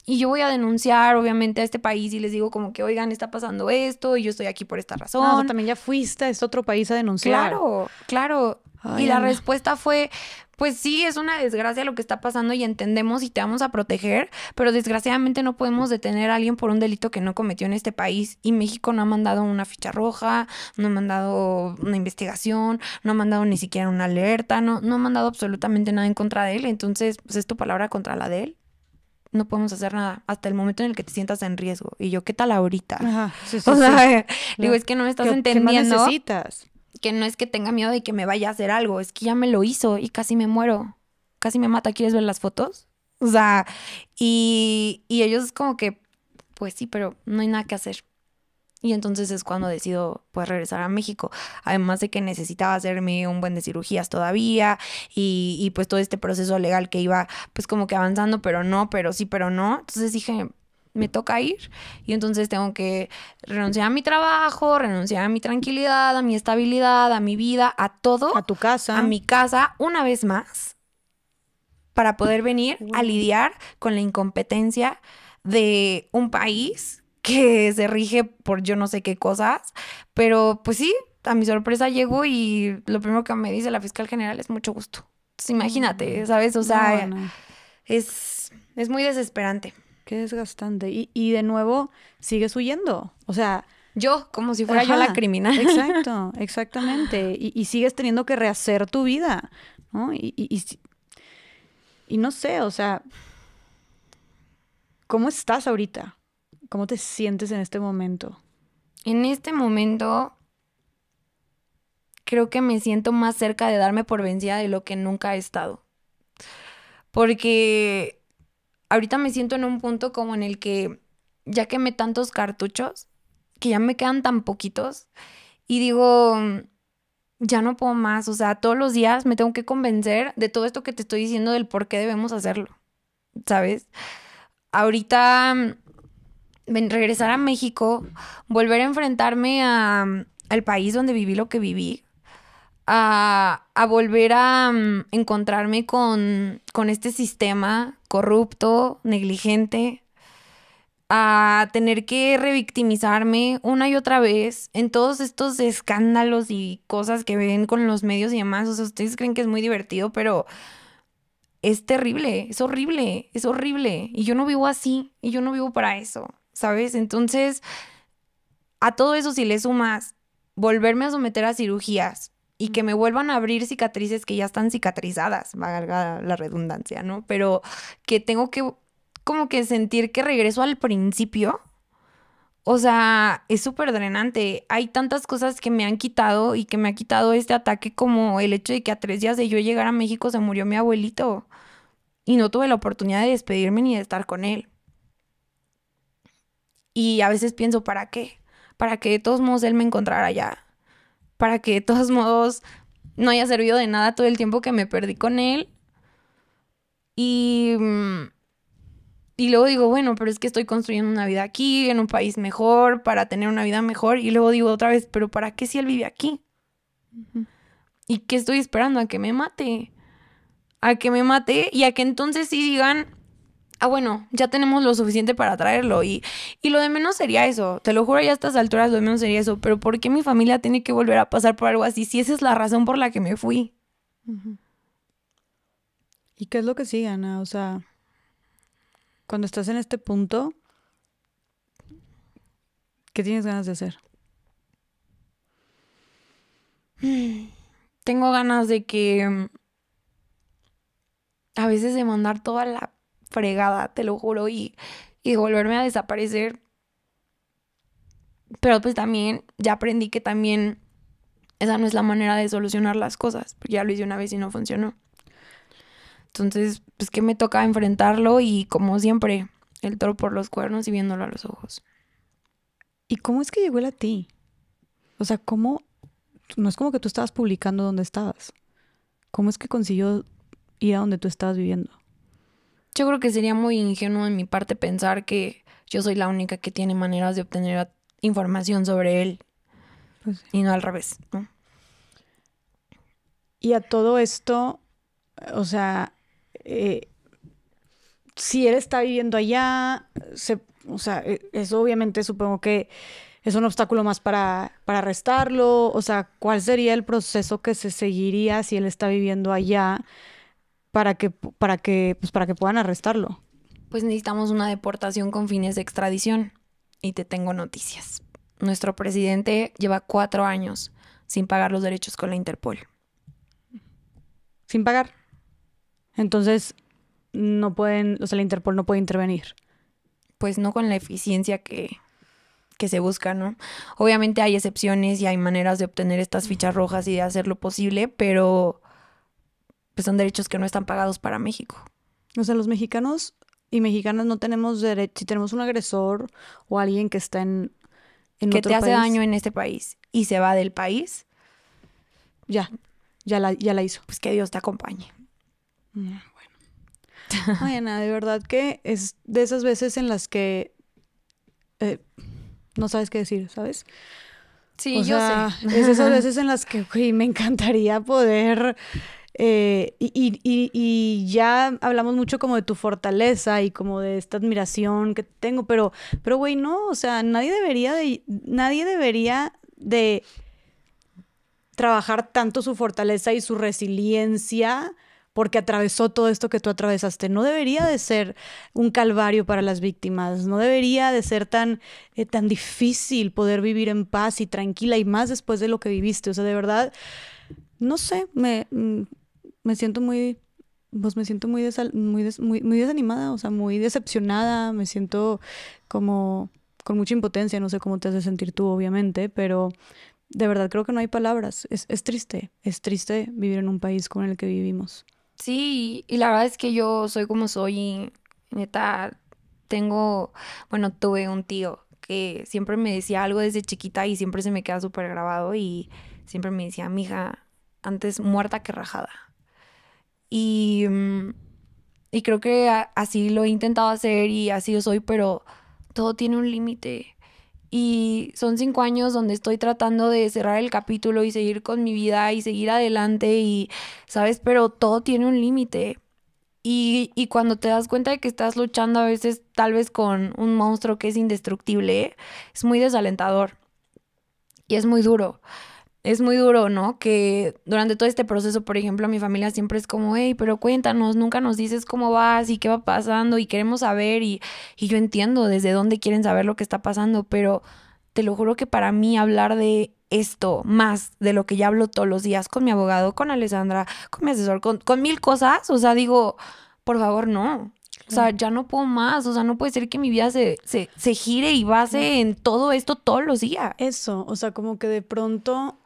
Y yo voy a denunciar, obviamente, a este país y les digo como que, oigan, está pasando esto y yo estoy aquí por esta ah, razón. No, también ya fuiste a este otro país a denunciar. Claro, claro. y la respuesta fue, pues sí, es una desgracia lo que está pasando y entendemos y te vamos a proteger, pero desgraciadamente no podemos detener a alguien por un delito que no cometió en este país y México no ha mandado una ficha roja, no ha mandado una investigación, no ha mandado ni siquiera una alerta, no, no ha mandado absolutamente nada en contra de él, entonces pues es tu palabra contra la de él. No podemos hacer nada hasta el momento en el que te sientas en riesgo. Y yo, ¿qué tal ahorita? o sea, digo, es que no me estás entendiendo que no es que tenga miedo de que me vaya a hacer algo, es que ya me lo hizo y casi me muero, casi me mata, ¿quieres ver las fotos? O sea, y, y ellos como que, pues sí, pero no hay nada que hacer. Y entonces es cuando decido pues regresar a México. Además de que necesitaba hacerme un buen de cirugías todavía y, y pues todo este proceso legal que iba pues como que avanzando, pero no, pero sí, pero no. Entonces dije, me toca ir y entonces tengo que renunciar a mi trabajo, renunciar a mi tranquilidad, a mi estabilidad, a mi vida, a todo. A tu casa. A mi casa, una vez más, para poder venir a lidiar con la incompetencia de un país que se rige por yo no sé qué cosas, pero pues sí, a mi sorpresa llego y lo primero que me dice la fiscal general es mucho gusto. Pues imagínate, mm. ¿sabes? O sea, es muy desesperante. Qué desgastante. Y, y de nuevo, sigues huyendo. O sea... Yo, como si fuera yo la criminal. Exacto, exactamente. Y, sigues teniendo que rehacer tu vida, ¿no? Y, y, y no sé, o sea, ¿cómo estás ahorita? ¿Cómo te sientes en este momento? En este momento creo que me siento más cerca de darme por vencida de lo que nunca he estado. Porque ahorita me siento en un punto como en el que ya quemé tantos cartuchos, que ya me quedan tan poquitos, y digo, mm, ya no puedo más, o sea, todos los días me tengo que convencer de todo esto que te estoy diciendo del por qué debemos hacerlo, ¿sabes? Ahorita mm, regresar a México, volver a enfrentarme mm, al país donde viví lo que viví, a, volver a encontrarme con, con, este sistema, corrupto, negligente, a tener que revictimizarme una y otra vez en todos estos escándalos y cosas que ven con los medios y demás. O sea, ustedes creen que es muy divertido, pero es terrible, es horrible, es horrible. Y yo no vivo así, y yo no vivo para eso, ¿sabes? Entonces, a todo eso si le sumas volverme a someter a cirugías, y que me vuelvan a abrir cicatrices que ya están cicatrizadas, valga la redundancia, ¿no? Pero que tengo que como que sentir que regreso al principio. O sea, es súper drenante. Hay tantas cosas que me han quitado y que me ha quitado este ataque como el hecho de que a tres días de yo llegar a México se murió mi abuelito y no tuve la oportunidad de despedirme ni de estar con él. Y a veces pienso, ¿para qué? Para que de todos modos él me encontrara allá para que de todos modos no haya servido de nada todo el tiempo que me perdí con él. Y, mm, y luego digo, bueno, pero es que estoy construyendo una vida aquí, en un país mejor, para tener una vida mejor. Y luego digo otra vez, pero ¿para qué si él vive aquí? ¿Y qué estoy esperando? A que me mate. A que me mate y a que entonces sí digan, ah, bueno, ya tenemos lo suficiente para traerlo. Y, lo de menos sería eso. Te lo juro, ya a estas alturas lo de menos sería eso. Pero ¿por qué mi familia tiene que volver a pasar por algo así si esa es la razón por la que me fui? ¿Y qué es lo que sigue, Ana? O sea, cuando estás en este punto, ¿qué tienes ganas de hacer? Tengo ganas de que mm, a veces de mandar toda la fregada, te lo juro, y, volverme a desaparecer. Pero pues también ya aprendí que también esa no es la manera de solucionar las cosas, ya lo hice una vez y no funcionó. Entonces, pues que me toca enfrentarlo y como siempre, el toro por los cuernos y viéndolo a los ojos. ¿Y cómo es que llegó él a ti? O sea, ¿cómo? No es como que tú estabas publicando donde estabas. ¿Cómo es que consiguió ir a donde tú estabas viviendo? Yo creo que sería muy ingenuo en mi parte pensar que yo soy la única que tiene maneras de obtener información sobre él pues y no al revés, Y a todo esto, o sea, eh, si él está viviendo allá, o sea, e, eso obviamente supongo que es un obstáculo más para, para arrestarlo, o sea, ¿cuál sería el proceso que se seguiría si él está viviendo allá? para que, para que, pues para que puedan arrestarlo. Pues necesitamos una deportación con fines de extradición. Y te tengo noticias. Nuestro presidente lleva cuatro años sin pagar los derechos con la Interpol. Sin pagar. Entonces, no pueden, o sea, la Interpol no puede intervenir. Pues no con la eficiencia que, que se busca, ¿no? Obviamente hay excepciones y hay maneras de obtener estas fichas rojas y de hacer lo posible, pero pues son derechos que no están pagados para México. O sea, los mexicanos y mexicanas no tenemos derecho, si tenemos un agresor o alguien que está en, que te hace daño en este país y se va del país, ya, ya la, ya la hizo. Pues que Dios te acompañe. Mm, bueno. Ay, Ana, de verdad que es de esas veces en las que eh, no sabes qué decir, ¿sabes? Sí, yo sé. Es esas veces en las que, me encantaría poder eh, y, ya hablamos mucho como de tu fortaleza y como de esta admiración que tengo, pero, pero güey, no, o sea, nadie debería de, nadie debería de trabajar tanto su fortaleza y su resiliencia porque atravesó todo esto que tú atravesaste. No debería de ser un calvario para las víctimas, no debería de ser tan, eh, tan difícil poder vivir en paz y tranquila y más después de lo que viviste. O sea, de verdad, no sé, me, mm, me siento muy, pues me siento muy, muy, muy, desanimada, o sea, muy decepcionada, me siento como con mucha impotencia, no sé cómo te hace sentir tú, obviamente, pero de verdad creo que no hay palabras, es, triste, es triste vivir en un país con el que vivimos. Sí, y la verdad es que yo soy como soy y neta, tengo, bueno, tuve un tío que siempre me decía algo desde chiquita y siempre se me queda súper grabado y siempre me decía, mija, antes muerta que rajada. Y, mm, y creo que así lo he intentado hacer y así lo soy, pero todo tiene un límite. Y son cinco años donde estoy tratando de cerrar el capítulo y seguir con mi vida y seguir adelante y, ¿sabes? Pero todo tiene un límite. y, cuando te das cuenta de que estás luchando a veces tal vez con un monstruo que es indestructible, es muy desalentador y es muy duro es muy duro, ¿no? Que durante todo este proceso, por ejemplo, mi familia siempre es como, hey, pero cuéntanos, nunca nos dices cómo vas y qué va pasando y queremos saber y, yo entiendo desde dónde quieren saber lo que está pasando, pero te lo juro que para mí hablar de esto más de lo que ya hablo todos los días con mi abogado, con Alessandra, con mi asesor, con, mil cosas, o sea, digo, por favor, no. O sea, ya no puedo más. O sea, no puede ser que mi vida se, se, se gire y base en todo esto todos los días. Eso, o sea, como que de pronto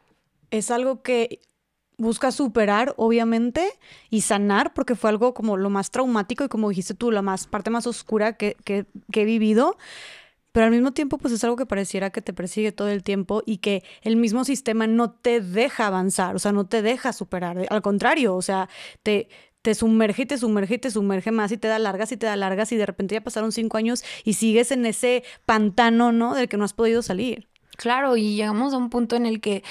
es algo que busca superar, obviamente, y sanar, porque fue algo como lo más traumático y como dijiste tú, la más parte más oscura que, he vivido. Pero al mismo tiempo, pues es algo que pareciera que te persigue todo el tiempo y que el mismo sistema no te deja avanzar, o sea, no te deja superar. Al contrario, o sea, te, te sumerge y te sumerge y te sumerge más y te da largas y te da largas y de repente ya pasaron cinco años y sigues en ese pantano, ¿no? Del que no has podido salir. Claro, y llegamos a un punto en el que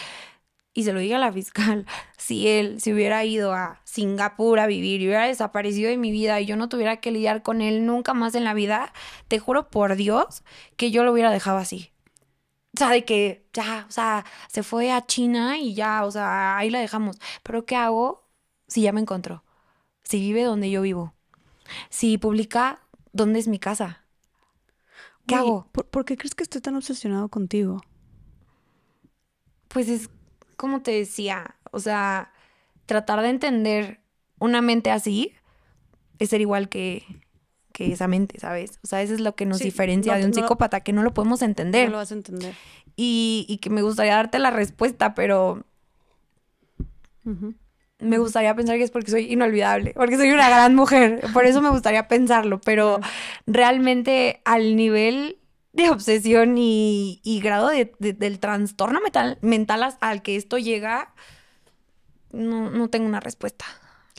y se lo diga a la fiscal, si él se hubiera ido a Singapur a vivir y hubiera desaparecido de mi vida y yo no tuviera que lidiar con él nunca más en la vida, te juro por Dios que yo lo hubiera dejado así. O sea, de que ya, o sea, se fue a China y ya, o sea, ahí la dejamos. Pero ¿qué hago si ya me encontró? Si vive donde yo vivo. Si publica dónde es mi casa. ¿Qué hago? ¿por, ¿Por qué crees que estoy tan obsesionado contigo? Pues es como te decía, o sea, tratar de entender una mente así es ser igual que, que esa mente, ¿sabes? O sea, eso es lo que nos diferencia de un psicópata, que no lo podemos entender. No lo vas a entender. Y, que me gustaría darte la respuesta, pero... Me gustaría pensar que es porque soy inolvidable, porque soy una gran mujer, por eso me gustaría pensarlo, pero realmente al nivel de obsesión y, grado del trastorno mental, mental, al que esto llega, no, tengo una respuesta.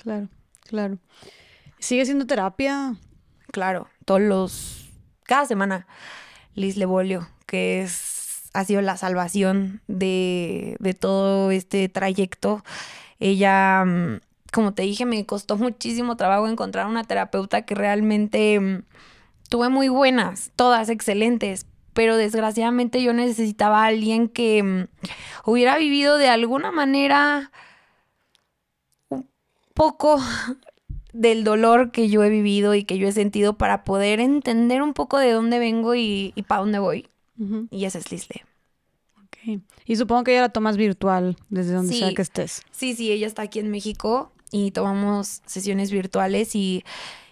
Claro, claro. ¿Sigue siendo terapia? Claro, todos los... Cada semana, Liz Lebolio, que es, ha sido la salvación de todo este trayecto. Ella, mm, como te dije, me costó muchísimo trabajo encontrar una terapeuta que realmente mm, Tuve muy buenas, todas excelentes, pero desgraciadamente yo necesitaba a alguien que mm, hubiera vivido de alguna manera un poco del dolor que yo he vivido y que yo he sentido para poder entender un poco de dónde vengo y, para dónde voy. Y esa es Lisle. Y supongo que ella la tomas virtual desde donde sea que estés. Sí, sí, ella está aquí en México y tomamos sesiones virtuales y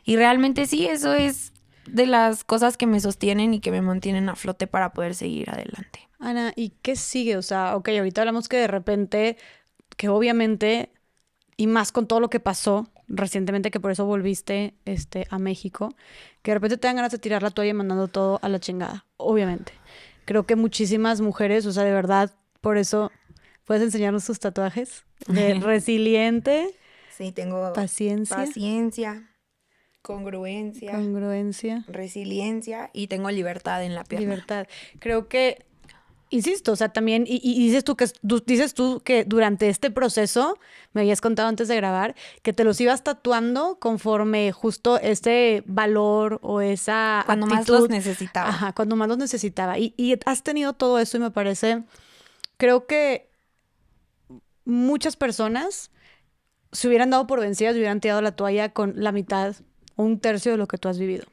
realmente sí, eso es de las cosas que me sostienen y que me mantienen a flote para poder seguir adelante. Ana, ¿y qué sigue? O sea, ok, ahorita hablamos que de repente, que obviamente, y más con todo lo que pasó recientemente, que por eso volviste este, a México, que de repente te dan ganas de tirar la toalla y mandando todo a la chingada, obviamente. Creo que muchísimas mujeres, o sea, de verdad, por eso, ¿puedes enseñarnos tus tatuajes? De resiliente. Sí, tengo paciencia. Paciencia, Congruencia. Congruencia. Resiliencia y tengo libertad en la pierna. Libertad. Creo que, insisto, o sea, también, y, dices, tú que, dices tú que durante este proceso, me habías contado antes de grabar, que te los ibas tatuando conforme justo este valor o esa... Cuando actitud, más los necesitaba. Ajá, cuando más los necesitaba. Y, y has tenido todo eso y me parece, creo que muchas personas se hubieran dado por vencidas y hubieran tirado la toalla con la mitad un tercio de lo que tú has vivido.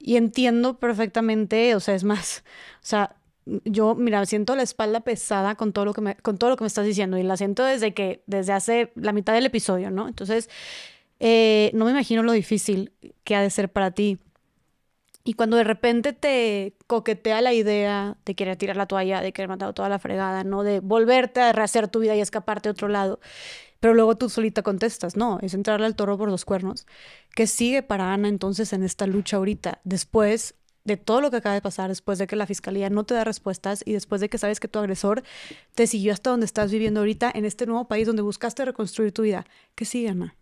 Y entiendo perfectamente, o sea, es más, o sea, yo, mira, siento la espalda pesada con todo lo que me, con todo lo que me estás diciendo y la siento desde que, desde hace la mitad del episodio, ¿no? Entonces, eh, no me imagino lo difícil que ha de ser para ti. Y cuando de repente te coquetea la idea de querer tirar la toalla, de querer matar toda la fregada, ¿no? De volverte a rehacer tu vida y escaparte a otro lado. Pero luego tú solita contestas, no, es entrarle al toro por los cuernos. ¿Qué sigue para Ana entonces en esta lucha ahorita? Después de todo lo que acaba de pasar, después de que la fiscalía no te da respuestas y después de que sabes que tu agresor te siguió hasta donde estás viviendo ahorita, en este nuevo país donde buscaste reconstruir tu vida, ¿qué sigue, Ana?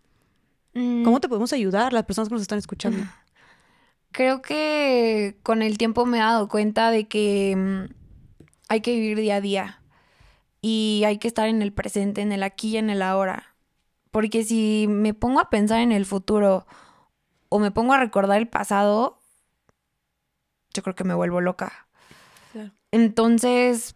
Mm. ¿Cómo te podemos ayudar las personas que nos están escuchando? Creo que con el tiempo me he dado cuenta de que mm, hay que vivir día a día y hay que estar en el presente, en el aquí y en el ahora. Porque si me pongo a pensar en el futuro o me pongo a recordar el pasado, yo creo que me vuelvo loca. Entonces,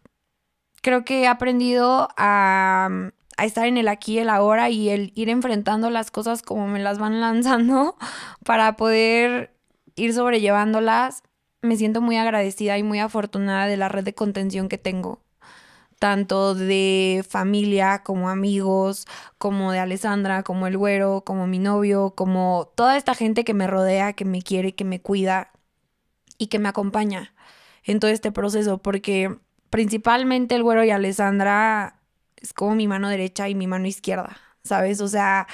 creo que he aprendido a, a, estar en el aquí y el ahora y el ir enfrentando las cosas como me las van lanzando para poder ir sobrellevándolas. Me siento muy agradecida y muy afortunada de la red de contención que tengo tanto de familia como amigos, como de Alessandra, como el güero, como mi novio, como toda esta gente que me rodea, que me quiere, que me cuida y que me acompaña en todo este proceso, porque principalmente el güero y Alessandra es como mi mano derecha y mi mano izquierda, ¿sabes? O sea,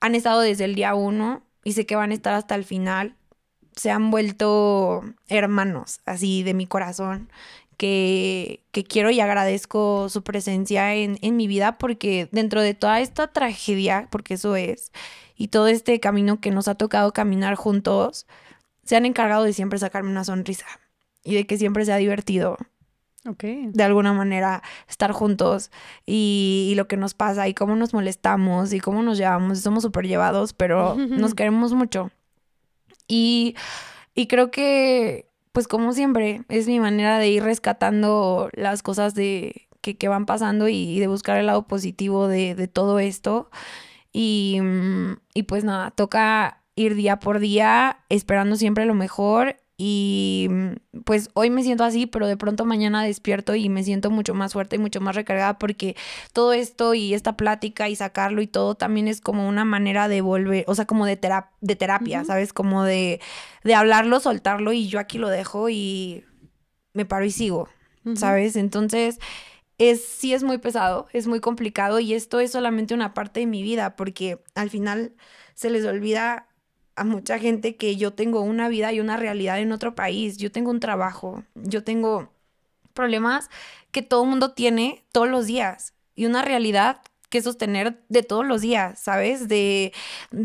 han estado desde el día uno y sé que van a estar hasta el final. Se han vuelto hermanos, así de mi corazón que, quiero y agradezco su presencia en, mi vida porque dentro de toda esta tragedia, porque eso es, y todo este camino que nos ha tocado caminar juntos, se han encargado de siempre sacarme una sonrisa y de que siempre sea divertido Okay. De alguna manera, estar juntos y, y, lo que nos pasa y cómo nos molestamos y cómo nos llevamos. Somos súper llevados, pero nos queremos mucho. y creo que, pues como siempre, es mi manera de ir rescatando las cosas de, que, van pasando y, de buscar el lado positivo de, todo esto. Y, mm, y pues nada, toca ir día por día esperando siempre lo mejor y mm, pues hoy me siento así, pero de pronto mañana despierto y me siento mucho más fuerte y mucho más recargada porque todo esto y esta plática y sacarlo y todo también es como una manera de volver, o sea, como de, de terapia, ¿sabes? Como de, hablarlo, soltarlo y yo aquí lo dejo y me paro y sigo, ¿sabes? Entonces, es, sí es muy pesado, es muy complicado y esto es solamente una parte de mi vida porque al final se les olvida a mucha gente que yo tengo una vida y una realidad en otro país, yo tengo un trabajo, yo tengo problemas que todo el mundo tiene todos los días y una realidad que sostener de todos los días, ¿sabes? De,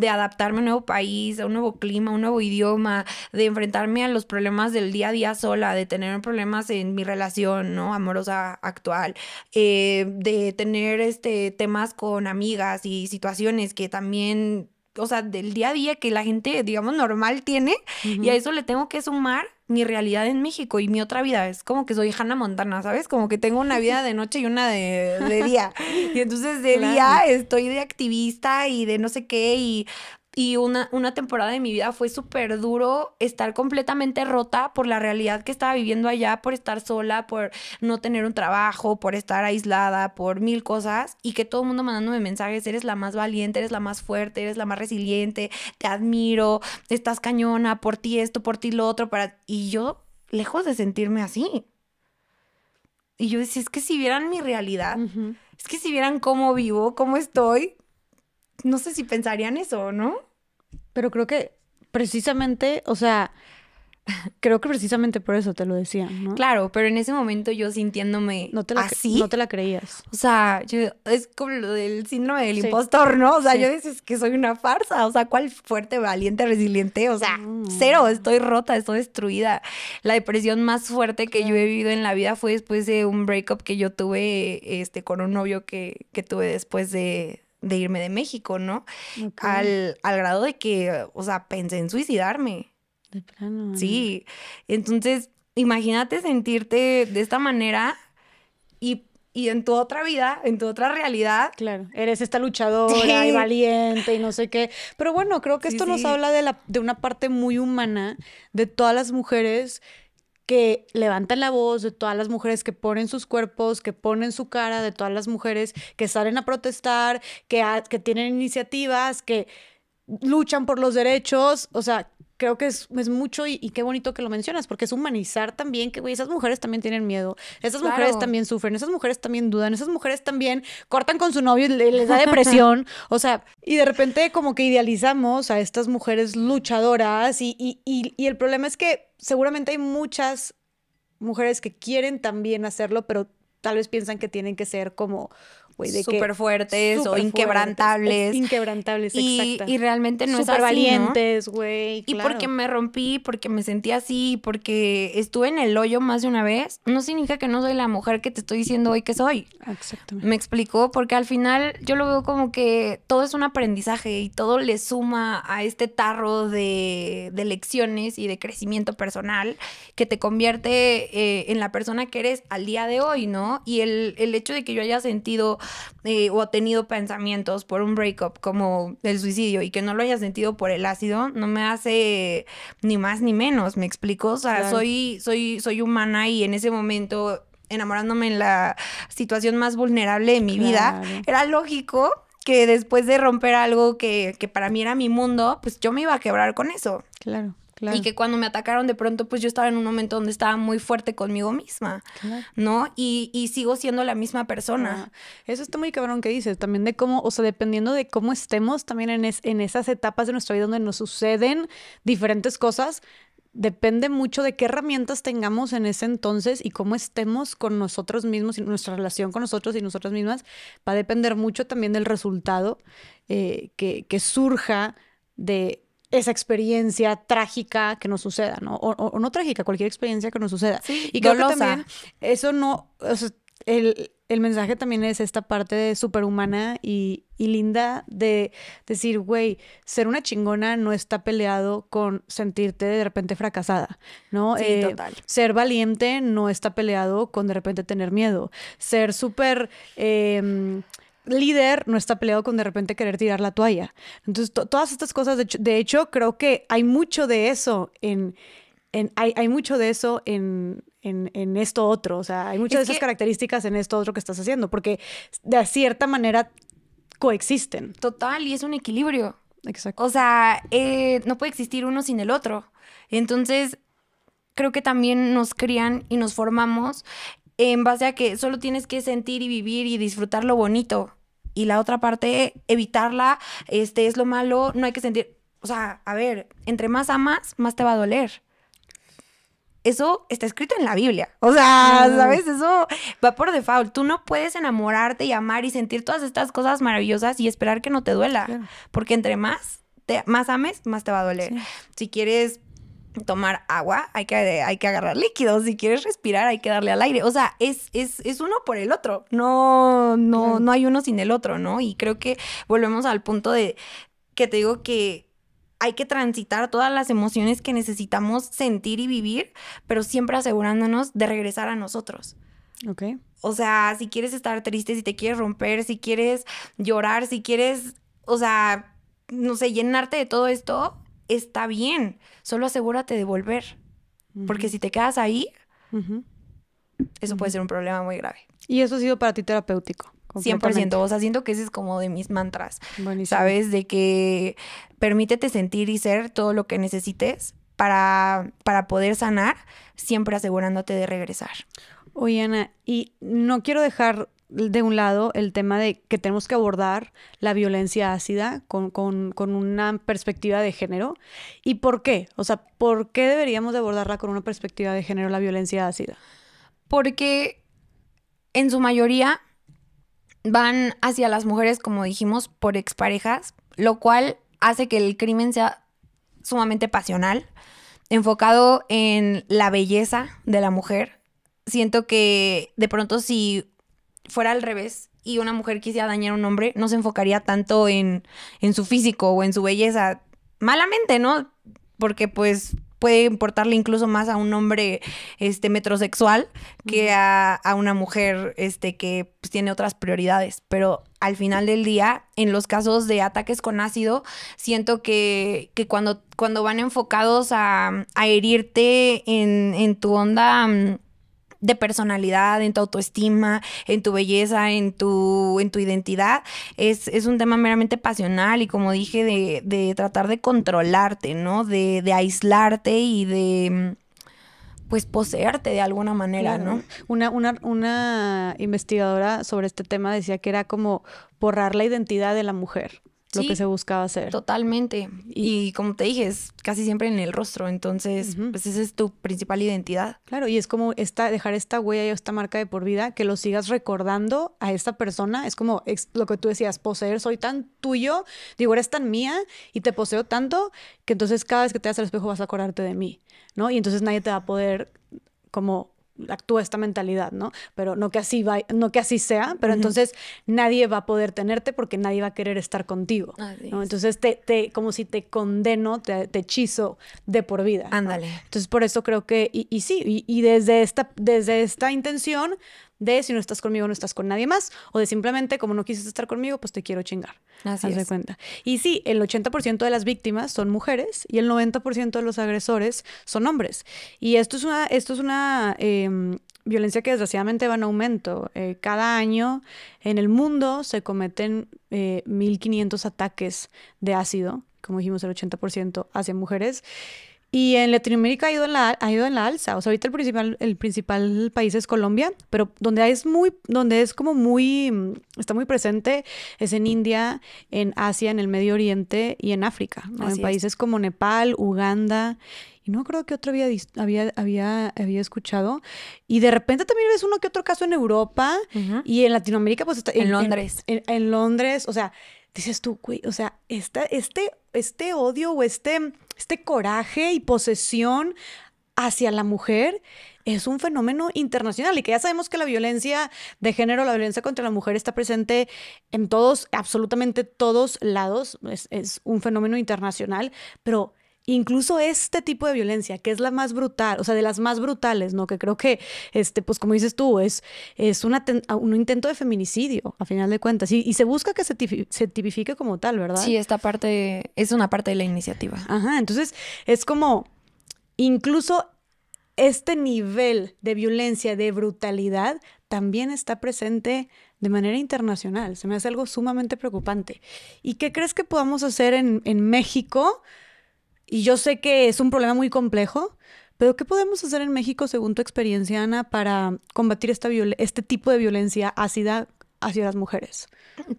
adaptarme a un nuevo país, a un nuevo clima, a un nuevo idioma, de enfrentarme a los problemas del día a día sola, de tener problemas en mi relación, ¿no? Amorosa actual, eh, de tener este, temas con amigas y situaciones que también o sea, del día a día que la gente, digamos, normal tiene. Y a eso le tengo que sumar mi realidad en México y mi otra vida. Es como que soy Hannah Montana, ¿sabes? Como que tengo una vida de noche y una de, día. Y entonces de día estoy de activista y de no sé qué y y una, una temporada de mi vida fue súper duro estar completamente rota por la realidad que estaba viviendo allá, por estar sola, por no tener un trabajo, por estar aislada, por mil cosas y que todo el mundo mandándome mensajes, eres la más valiente, eres la más fuerte, eres la más resiliente, te admiro, estás cañona, por ti esto, por ti lo otro, para... y yo lejos de sentirme así. Y yo decía, es que si vieran mi realidad, es que si vieran cómo vivo, cómo estoy, no sé si pensarían eso, ¿no? Pero creo que precisamente, o sea, creo que precisamente por eso te lo decía, ¿no? Claro, pero en ese momento yo sintiéndome no te así. No te la creías. O sea, es como lo del síndrome del impostor, ¿no? O sea, yo dices que soy una farsa. O sea, ¿cuál fuerte, valiente, resiliente? O sea, cero, estoy rota, estoy destruida. La depresión más fuerte que yo he vivido en la vida fue después de un breakup que yo tuve este, con un novio que tuve después de, de irme de México, ¿no? Al, grado de que, o sea, pensé en suicidarme. De plano. Sí. Entonces, imagínate sentirte de esta manera y, en tu otra vida, en tu otra realidad. Claro, eres esta luchadora y valiente y no sé qué. Pero bueno, creo que esto nos habla de, la, de una parte muy humana de todas las mujeres que levantan la voz, de todas las mujeres que ponen sus cuerpos, que ponen su cara, de todas las mujeres que salen a protestar, que, que tienen iniciativas, que luchan por los derechos, o sea, creo que es, mucho y, qué bonito que lo mencionas, porque es humanizar también que, güey, esas mujeres también tienen miedo, esas mujeres también sufren, esas mujeres también dudan, esas mujeres también cortan con su novio y les da depresión, o sea, y de repente como que idealizamos a estas mujeres luchadoras y el problema es que seguramente hay muchas mujeres que quieren también hacerlo, pero tal vez piensan que tienen que ser como güey. Súper fuertes o inquebrantables. inquebrantables, y, exacto. Y realmente no es así, valientes, güey. Y porque me rompí, porque me sentí así, porque estuve en el hoyo más de una vez, no significa que no soy la mujer que te estoy diciendo hoy que soy. Exactamente. Me explicó, porque al final yo lo veo como que todo es un aprendizaje y todo le suma a este tarro de, lecciones y de crecimiento personal que te convierte eh, en la persona que eres al día de hoy, ¿no? Y el, el hecho de que yo haya sentido eh, o o tenido pensamientos por un breakup como el suicidio y que no lo haya sentido por el ácido, no me hace ni más ni menos, ¿me explico? O sea, soy, soy, soy humana y en ese momento enamorándome en la situación más vulnerable de mi vida, era lógico que después de romper algo que, que para mí era mi mundo, pues yo me iba a quebrar con eso. Claro. Y que cuando me atacaron de pronto, pues yo estaba en un momento donde estaba muy fuerte conmigo misma, ¿no? Y, sigo siendo la misma persona. Ah, eso está muy cabrón que dices, también de cómo, o sea, dependiendo de cómo estemos también en, en esas etapas de nuestra vida donde nos suceden diferentes cosas, depende mucho de qué herramientas tengamos en ese entonces y cómo estemos con nosotros mismos y nuestra relación con nosotros y nosotras mismas. Va a depender mucho también del resultado eh, que, que, surja de esa experiencia trágica que nos suceda, ¿no? O, no trágica, cualquier experiencia que nos suceda. y creo que también eso no, el, mensaje también es esta parte de superhumana y, y linda de decir, güey, ser una chingona no está peleado con sentirte de repente fracasada, ¿no? Eh, total. Ser valiente no está peleado con de repente tener miedo. Ser súper... Em, líder no está peleado con de repente querer tirar la toalla. Entonces, todas estas cosas, de hecho, creo que hay mucho de eso en, hay, mucho de eso en, esto otro, o sea, hay muchas de esas características en esto otro que estás haciendo, porque de cierta manera coexisten. Total, y es un equilibrio. Exacto. O sea, eh, no puede existir uno sin el otro. Entonces, creo que también nos crían y nos formamos en base a que solo tienes que sentir y vivir y disfrutar lo bonito. Y la otra parte, evitarla, este es lo malo, no hay que sentir. O sea, a ver, entre más amas, más te va a doler. Eso está escrito en la Biblia. O sea, ¿sabes? Eso va por default. Tú no puedes enamorarte y amar y sentir todas estas cosas maravillosas y esperar que no te duela. Porque entre más, te, más ames, más te va a doler. Si quieres tomar agua, hay que, hay que agarrar líquidos, si quieres respirar hay que darle al aire, o sea, es, es, uno por el otro, no, no, no hay uno sin el otro, ¿no? Y creo que volvemos al punto de que te digo que hay que transitar todas las emociones que necesitamos sentir y vivir, pero siempre asegurándonos de regresar a nosotros. Ok. O sea, si quieres estar triste, si te quieres romper, si quieres llorar, si quieres, o sea, no sé, llenarte de todo esto, está bien, solo asegúrate de volver, porque si te quedas ahí, eso puede ser un problema muy grave. Y eso ha sido para ti terapéutico. 100%, o sea, siento que ese es como de mis mantras, ¿sabes? De que permítete sentir y ser todo lo que necesites para, para poder sanar, siempre asegurándote de regresar. Oye, Ana, y no quiero dejar de un lado el tema de que tenemos que abordar la violencia ácida con, una perspectiva de género. ¿Y por qué? O sea, ¿por qué deberíamos de abordarla con una perspectiva de género la violencia ácida? Porque en su mayoría van hacia las mujeres, como dijimos, por exparejas, lo cual hace que el crimen sea sumamente pasional, enfocado en la belleza de la mujer. Siento que de pronto si fuera al revés y una mujer quisiera dañar a un hombre, no se enfocaría tanto en, su físico o en su belleza. Malamente, ¿no? Porque pues puede importarle incluso más a un hombre este metrosexual que a, una mujer este que pues, tiene otras prioridades pero al final del día en los casos de ataques con ácido siento que, cuando, cuando van enfocados a, herirte en, en tu onda mm, de personalidad, en tu autoestima, en tu belleza, en tu, en tu identidad. Es, un tema meramente pasional y como dije, de, de tratar de controlarte, ¿no? De, aislarte y de pues poseerte de alguna manera, ¿no? Una, una, una investigadora sobre este tema decía que era como borrar la identidad de la mujer lo que se buscaba hacer. Totalmente. Y, como te dije, es casi siempre en el rostro, entonces pues esa es tu principal identidad. Claro, y es como esta, dejar esta huella y esta marca de por vida, que lo sigas recordando a esta persona, es como lo que tú decías, poseer, soy tan tuyo, digo, eres tan mía y te poseo tanto, que entonces cada vez que te das el espejo vas a acordarte de mí, ¿no? Y entonces nadie te va a poder como actúa esta mentalidad, ¿no? Pero no que así va, no que así sea, pero entonces nadie va a poder tenerte porque nadie va a querer estar contigo. Ah, ¿no? Entonces te, te, como si te condeno, te, te hechizo de por vida. Ándale. Entonces por eso creo que, y, sí, y, desde esta, desde esta intención, de si no estás conmigo, no estás con nadie más, o de simplemente como no quisiste estar conmigo, pues te quiero chingar. Así es. cuenta. Y sí, el 80% de las víctimas son mujeres y el 90% de los agresores son hombres. Y esto es una, esto es una em, violencia que desgraciadamente va en aumento. Eh, cada año en el mundo se cometen 1.500 eh, ataques de ácido, como dijimos, el 80% hacia mujeres. Y en Latinoamérica ha ido en la, ha ido en la alza. O sea, ahorita el principal, el principal país es Colombia, pero donde es muy, donde es como muy, mm, está muy presente es en India, en Asia, en el Medio Oriente y en África, en países como Nepal, Uganda y no creo que otro había, había, había, escuchado. Y de repente también ves uno que otro caso en Europa y en Latinoamérica, pues está, en, Londres. En, Londres, o sea, dices tú, güey, o sea, este, este odio o este este coraje y posesión hacia la mujer es un fenómeno internacional y que ya sabemos que la violencia de género, la violencia contra la mujer está presente en todos, absolutamente todos lados, es, un fenómeno internacional, pero incluso este tipo de violencia, que es la más brutal, o sea, de las más brutales, ¿no? Que creo que, este, pues como dices tú, es, es un intento de feminicidio, a final de cuentas, y, se busca que se, tipifique como tal, ¿verdad? Sí, esta parte es una parte de la iniciativa. Ajá, entonces es como, incluso este nivel de violencia, de brutalidad, también está presente de manera internacional. Se me hace algo sumamente preocupante. ¿Y qué crees que podamos hacer en México? Y yo sé que es un problema muy complejo, pero ¿qué podemos hacer en México, según tu experiencia, Ana, para combatir esta este tipo de violencia ácida hacia las mujeres?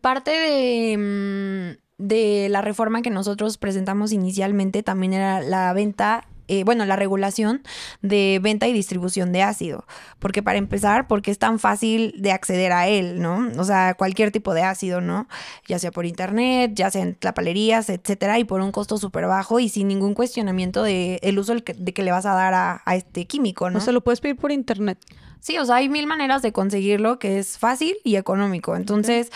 Parte de, mm, de la reforma que nosotros presentamos inicialmente también era la venta eh, bueno, la regulación de venta y distribución de ácido. Porque para empezar, porque es tan fácil de acceder a él, ¿no? O sea, cualquier tipo de ácido, ¿no? Ya sea por internet, ya sea en palerías, etcétera, y por un costo súper bajo y sin ningún cuestionamiento del el uso de que le vas a dar a, a este químico, ¿no? O sea, lo puedes pedir por internet. Sí, o sea, hay mil maneras de conseguirlo que es fácil y económico. Entonces,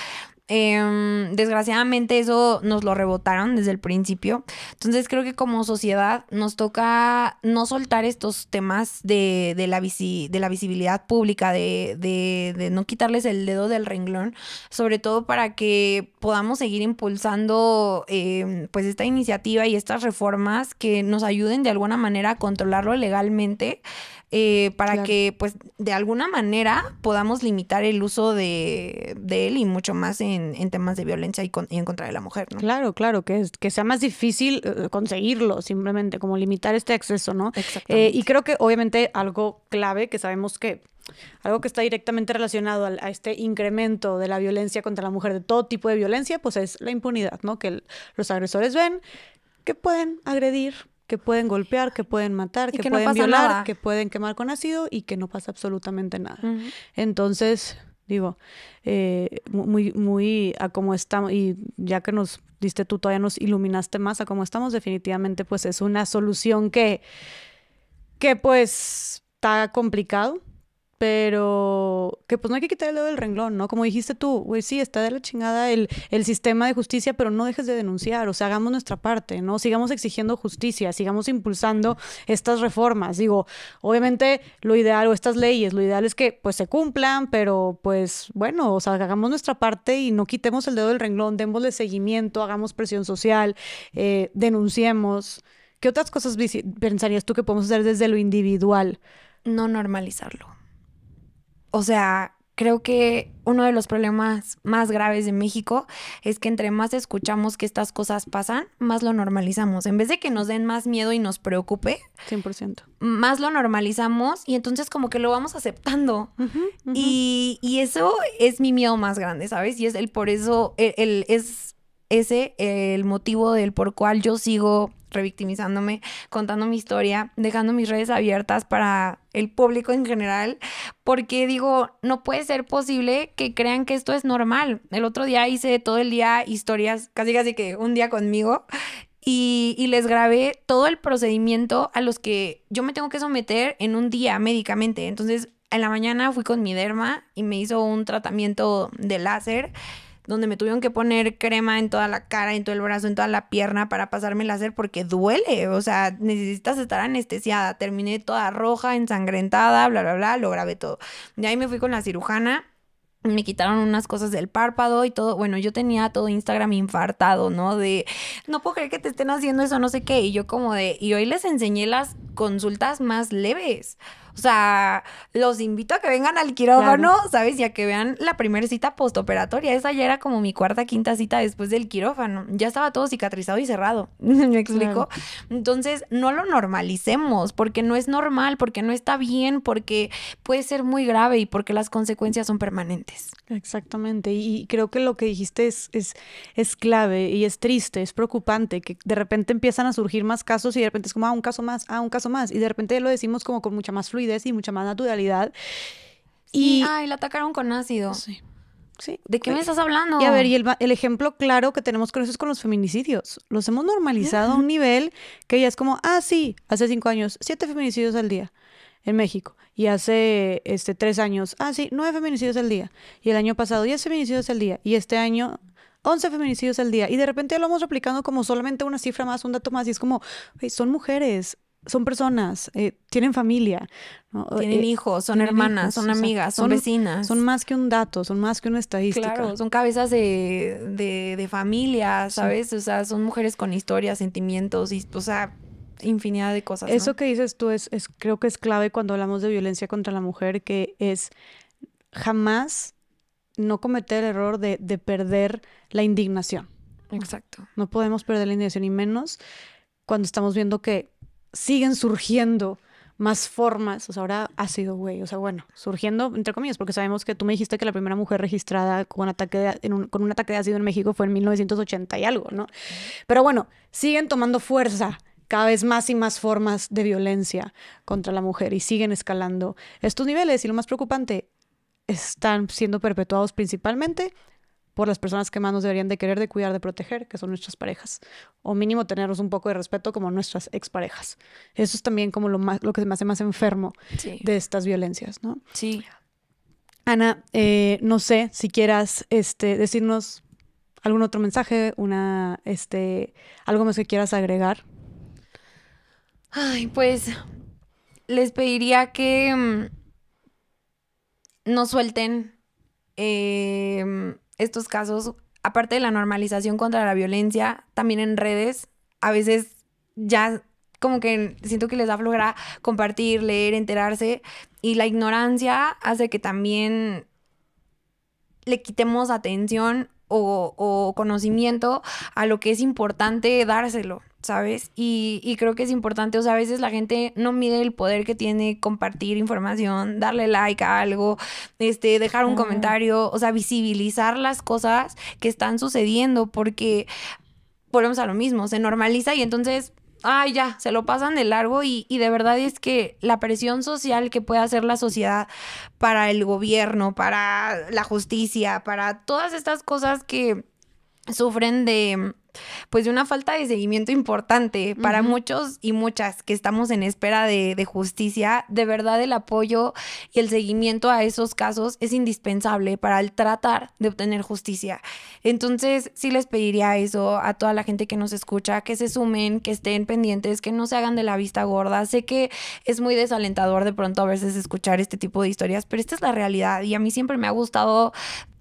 Em, desgraciadamente eso nos lo rebotaron desde el principio. Entonces creo que como sociedad nos toca no soltar estos temas de, de la, de la visibilidad pública, de, de, no quitarles el dedo del renglón, sobre todo para que podamos seguir impulsando em, pues esta iniciativa y estas reformas que nos ayuden de alguna manera a controlarlo legalmente eh, para que pues de alguna manera podamos limitar el uso de, él y mucho más en, temas de violencia y, en contra de la mujer. Claro, claro, que, es, que sea más difícil eh, conseguirlo simplemente, como limitar este acceso, ¿no? Eh, y creo que obviamente algo clave que sabemos que algo que está directamente relacionado a, este incremento de la violencia contra la mujer, de todo tipo de violencia, pues es la impunidad, ¿no? Que los agresores ven que pueden agredir que pueden golpear, que pueden matar, que, pueden violar, que pueden quemar con ácido y que no pasa absolutamente nada. Entonces, digo, eh, muy, muy a cómo estamos, y ya que nos diste tú, todavía nos iluminaste más a cómo estamos, definitivamente pues es una solución que, que pues está complicado, pero que pues no hay que quitar el dedo del renglón, ¿no? Como dijiste tú, güey, sí, está de la chingada el, el, sistema de justicia, pero no dejes de denunciar, o sea, hagamos nuestra parte, ¿no? Sigamos exigiendo justicia, sigamos impulsando estas reformas. Digo, obviamente lo ideal, o estas leyes, lo ideal es que pues se cumplan, pero pues bueno, o sea, hagamos nuestra parte y no quitemos el dedo del renglón, démosle seguimiento, hagamos presión social, eh, denunciemos. ¿Qué otras cosas pensarías tú que podemos hacer desde lo individual? No normalizarlo o sea, creo que uno de los problemas más graves de México es que entre más escuchamos que estas cosas pasan, más lo normalizamos. En vez de que nos den más miedo y nos preocupe, 100%. Más lo normalizamos y entonces como que lo vamos aceptando. Y, eso es mi miedo más grande, ¿sabes? Y es el por eso, es ese el motivo del por cual yo sigo revictimizándome, contando mi historia, dejando mis redes abiertas para el público en general, porque digo, no puede ser posible que crean que esto es normal. El otro día hice todo el día historias, casi casi que un día conmigo, y, les grabé todo el procedimiento a los que yo me tengo que someter en un día médicamente. Entonces, en la mañana fui con mi derma y me hizo un tratamiento de láser donde me tuvieron que poner crema en toda la cara, en todo el brazo, en toda la pierna para pasarme el láser porque duele, o sea, necesitas estar anestesiada. Terminé toda roja, ensangrentada, bla, bla, bla, lo grabé todo. De ahí me fui con la cirujana me quitaron unas cosas del párpado y todo. Bueno, yo tenía todo Instagram infartado, ¿no? De, no puedo creer que te estén haciendo eso, no sé qué. Y yo como de, y hoy les enseñé las consultas más leves. O sea, los invito a que vengan al quirófano, ¿sabes? Y a que vean la primera cita postoperatoria. Esa ya era como mi cuarta, quinta cita después del quirófano. Ya estaba todo cicatrizado y cerrado. ¿Me explico? Entonces, no lo normalicemos porque no es normal, porque no está bien, porque puede ser muy grave y porque las consecuencias son permanentes. Exactamente. Y creo que lo que dijiste es, es, es clave y es triste, es preocupante, que de repente empiezan a surgir más casos y de repente es como, ah, un caso más, ah, un caso más. Y de repente lo decimos como con mucha más fluidez y mucha más naturalidad. y, ay, la atacaron con ácido. Sí. Sí. ¿De qué me estás hablando? Y a ver, y el, ejemplo claro que tenemos con eso es con los feminicidios. Los hemos normalizado a un nivel que ya es como, ah, sí, hace cinco años, siete feminicidios al día en México. Y hace este, tres años, ah, sí, nueve feminicidios al día. Y el año pasado, diez feminicidios al día. Y este año, once feminicidios al día y de repente lo vamos replicando como solamente una cifra más, un dato más y es como, son mujeres, son personas, eh, tienen familia. Eh, tienen hijos, son hermanas, son amigas, son, vecinas. Son más que un dato, son más que una estadística. son cabezas de, familia, ¿sabes? O sea, son mujeres con historias, sentimientos, y, o sea, infinidad de cosas. Eso que dices tú es, es, creo que es clave cuando hablamos de violencia contra la mujer, que es jamás no cometer el error de, de perder la indignación. Exacto. No podemos perder la indignación y menos cuando estamos viendo que siguen surgiendo más formas, o sea, ahora ha sido, güey, o sea, bueno, surgiendo, entre comillas, porque sabemos que tú me dijiste que la primera mujer registrada con, ataque con un ataque de ácido en México fue en 1980 y algo, ¿no? Pero bueno, siguen tomando fuerza cada vez más y más formas de violencia contra la mujer y siguen escalando estos niveles y lo más preocupante, están siendo perpetuados principalmente por las personas que más nos deberían de querer, de cuidar, de proteger, que son nuestras parejas. O mínimo tenernos un poco de respeto como nuestras exparejas. Eso es también como lo, más, lo que me hace más enfermo de estas violencias, ¿no? Sí. Ana, eh, no sé si quieras este, decirnos algún otro mensaje, una, este, algo más que quieras agregar. Ay, pues les pediría que mm, no suelten eh, estos casos, aparte de la normalización contra la violencia, también en redes, a veces ya como que siento que les da a compartir, leer, enterarse, y la ignorancia hace que también le quitemos atención o conocimiento a lo que es importante dárselo. ¿sabes? Y, creo que es importante, o sea, a veces la gente no mide el poder que tiene compartir información, darle like a algo, este, dejar un comentario, o sea, visibilizar las cosas que están sucediendo porque volvemos a lo mismo, se normaliza y entonces... Ay, ya, se lo pasan de largo y de verdad es que la presión social que puede hacer la sociedad para el gobierno, para la justicia, para todas estas cosas que sufren de, pues de una falta de seguimiento importante para muchos y muchas que estamos en espera de, de justicia. De verdad el apoyo y el seguimiento a esos casos es indispensable para el tratar de obtener justicia. Entonces sí les pediría eso a toda la gente que nos escucha, que se sumen, que estén pendientes, que no se hagan de la vista gorda. Sé que es muy desalentador de pronto a veces escuchar este tipo de historias, pero esta es la realidad y a mí siempre me ha gustado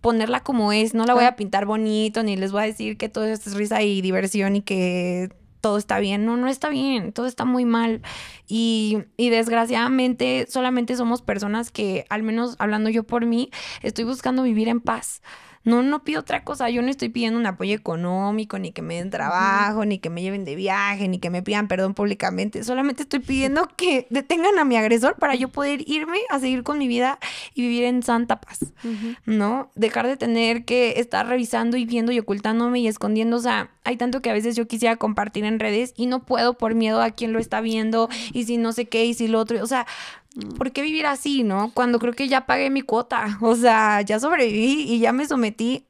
ponerla como es, no la voy a pintar bonito, ni les voy a decir que todo esto es risa y diversión y que todo está bien. No, no está bien, todo está muy mal. Y, y, desgraciadamente solamente somos personas que, al menos hablando yo por mí, estoy buscando vivir en paz. No, no pido otra cosa. Yo no estoy pidiendo un apoyo económico, ni que me den trabajo, ni que me lleven de viaje, ni que me pidan perdón públicamente. Solamente estoy pidiendo que detengan a mi agresor para yo poder irme a seguir con mi vida y vivir en santa paz, ¿no? Dejar de tener que estar revisando y viendo y ocultándome y escondiendo. O sea, hay tanto que a veces yo quisiera compartir en redes y no puedo por miedo a quién lo está viendo y si no sé qué y si lo otro. O sea, Mm. ¿por qué vivir así, no? Cuando creo que ya pagué mi cuota, o sea, ya sobreviví y ya me sometí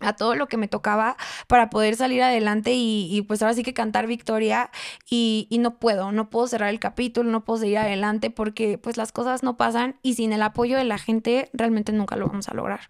a todo lo que me tocaba para poder salir adelante y, pues ahora sí que cantar victoria y, no puedo, no puedo cerrar el capítulo, no puedo seguir adelante porque pues las cosas no pasan y sin el apoyo de la gente realmente nunca lo vamos a lograr.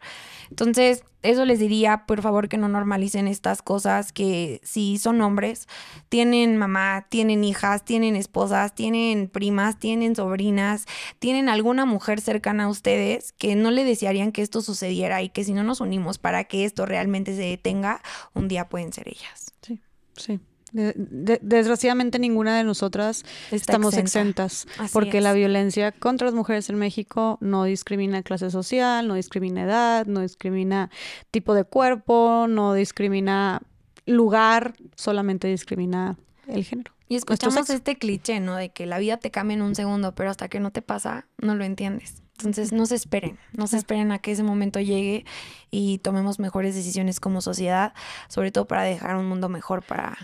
Entonces, eso les diría, por favor, que no normalicen estas cosas, que si son hombres, tienen mamá, tienen hijas, tienen esposas, tienen primas, tienen sobrinas, tienen alguna mujer cercana a ustedes que no le desearían que esto sucediera y que si no nos unimos para que esto realmente realmente se detenga, un día pueden ser ellas. Sí, sí. desgraciadamente ninguna de nosotras estamos exentas, porque la violencia contra las mujeres en México no discrimina clase social, no discrimina edad, no discrimina tipo de cuerpo, no discrimina lugar, solamente discrimina el género. Y escuchamos este cliché, ¿no? De que la vida te cambia en un segundo, pero hasta que no te pasa, no lo entiendes. Entonces, no se esperen, no se esperen a que ese momento llegue y tomemos mejores decisiones como sociedad, sobre todo para dejar un mundo mejor para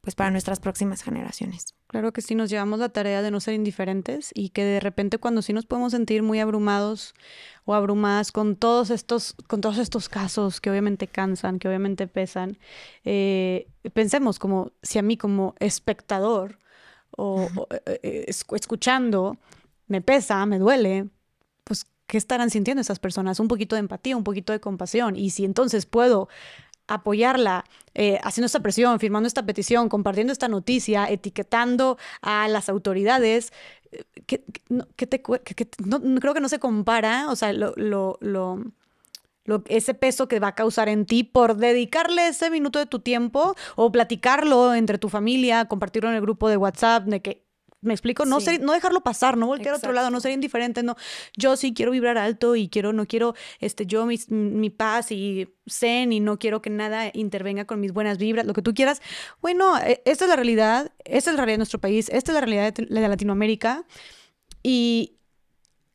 pues para nuestras próximas generaciones. Claro que sí, nos llevamos la tarea de no ser indiferentes y que de repente cuando sí nos podemos sentir muy abrumados o abrumadas con todos estos, con todos estos casos que obviamente cansan, que obviamente pesan, eh, pensemos como si a mí como espectador o, eh, eh, escuchando me pesa, me duele, qué estarán sintiendo esas personas, un poquito de empatía, un poquito de compasión. Y si entonces puedo apoyarla, eh, haciendo esta presión, firmando esta petición, compartiendo esta noticia, etiquetando a las autoridades, creo que no se compara, o sea, ese peso que va a causar en ti por dedicarle ese minuto de tu tiempo o platicarlo entre tu familia, compartirlo en el grupo de WhatsApp, de que me explico, no, no dejarlo pasar, no voltear a otro lado, no ser indiferente, no, yo sí quiero vibrar alto y quiero, no quiero, este, yo mi, paz y zen y no quiero que nada intervenga con mis buenas vibras, lo que tú quieras. Bueno, e, esta es la realidad, esta es la realidad de nuestro país, esta es la realidad de, de Latinoamérica y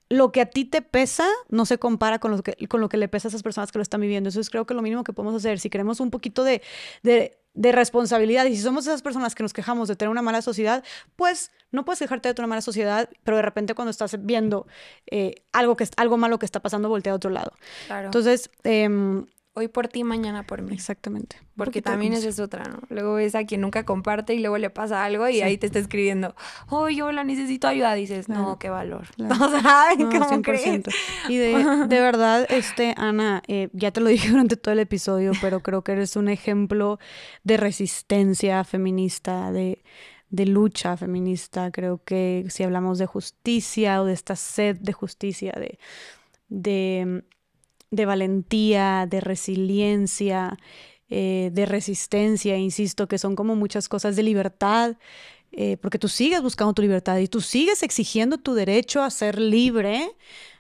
lo que a ti te pesa no se compara con lo que, con lo que le pesa a esas personas que lo están viviendo. Eso es creo que lo mínimo que podemos hacer. Si queremos un poquito de de responsabilidad. Y si somos esas personas que nos quejamos de tener una mala sociedad, pues no puedes quejarte de tener una mala sociedad, pero de repente cuando estás viendo eh, algo, que, algo malo que está pasando, voltea a otro lado. Claro. Entonces, eh, hoy por ti, mañana por mí. Exactamente. Porque también es otra, ¿no? Luego es a quien nunca comparte y luego le pasa algo y ahí te está escribiendo, oh, yo la necesito ayuda. Dices, no, qué valor. O Y de, verdad, este, Ana, eh, ya te lo dije durante todo el episodio, pero creo que eres un ejemplo de resistencia feminista, de lucha feminista, creo que si hablamos de justicia o de esta sed de justicia, de de valentía, de resiliencia, eh, de resistencia, insisto, que son como muchas cosas de libertad, eh, porque tú sigues buscando tu libertad y tú sigues exigiendo tu derecho a ser libre,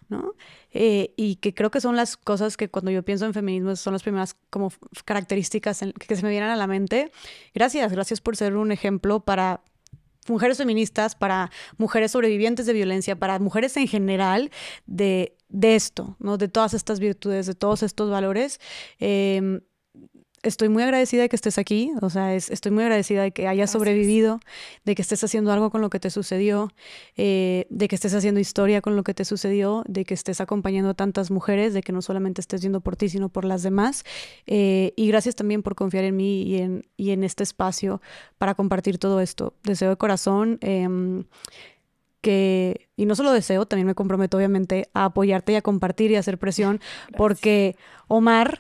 ¿no? Eh, y que creo que son las cosas que cuando yo pienso en feminismo son las primeras como características que se me vienen a la mente. Gracias, gracias por ser un ejemplo para mujeres feministas, para mujeres sobrevivientes de violencia, para mujeres en general de de esto, ¿no? De todas estas virtudes, de todos estos valores. Em, estoy muy agradecida de que estés aquí, o sea, estoy muy agradecida de que hayas sobrevivido, de que estés haciendo algo con lo que te sucedió, eh, de que estés haciendo historia con lo que te sucedió, de que estés acompañando a tantas mujeres, de que no solamente estés viendo por ti, sino por las demás. Eh, y gracias también por confiar en mí y en, este espacio para compartir todo esto. Deseo de corazón. Em, que, y no solo deseo, también me comprometo obviamente a apoyarte y a compartir y a hacer presión, porque Omar,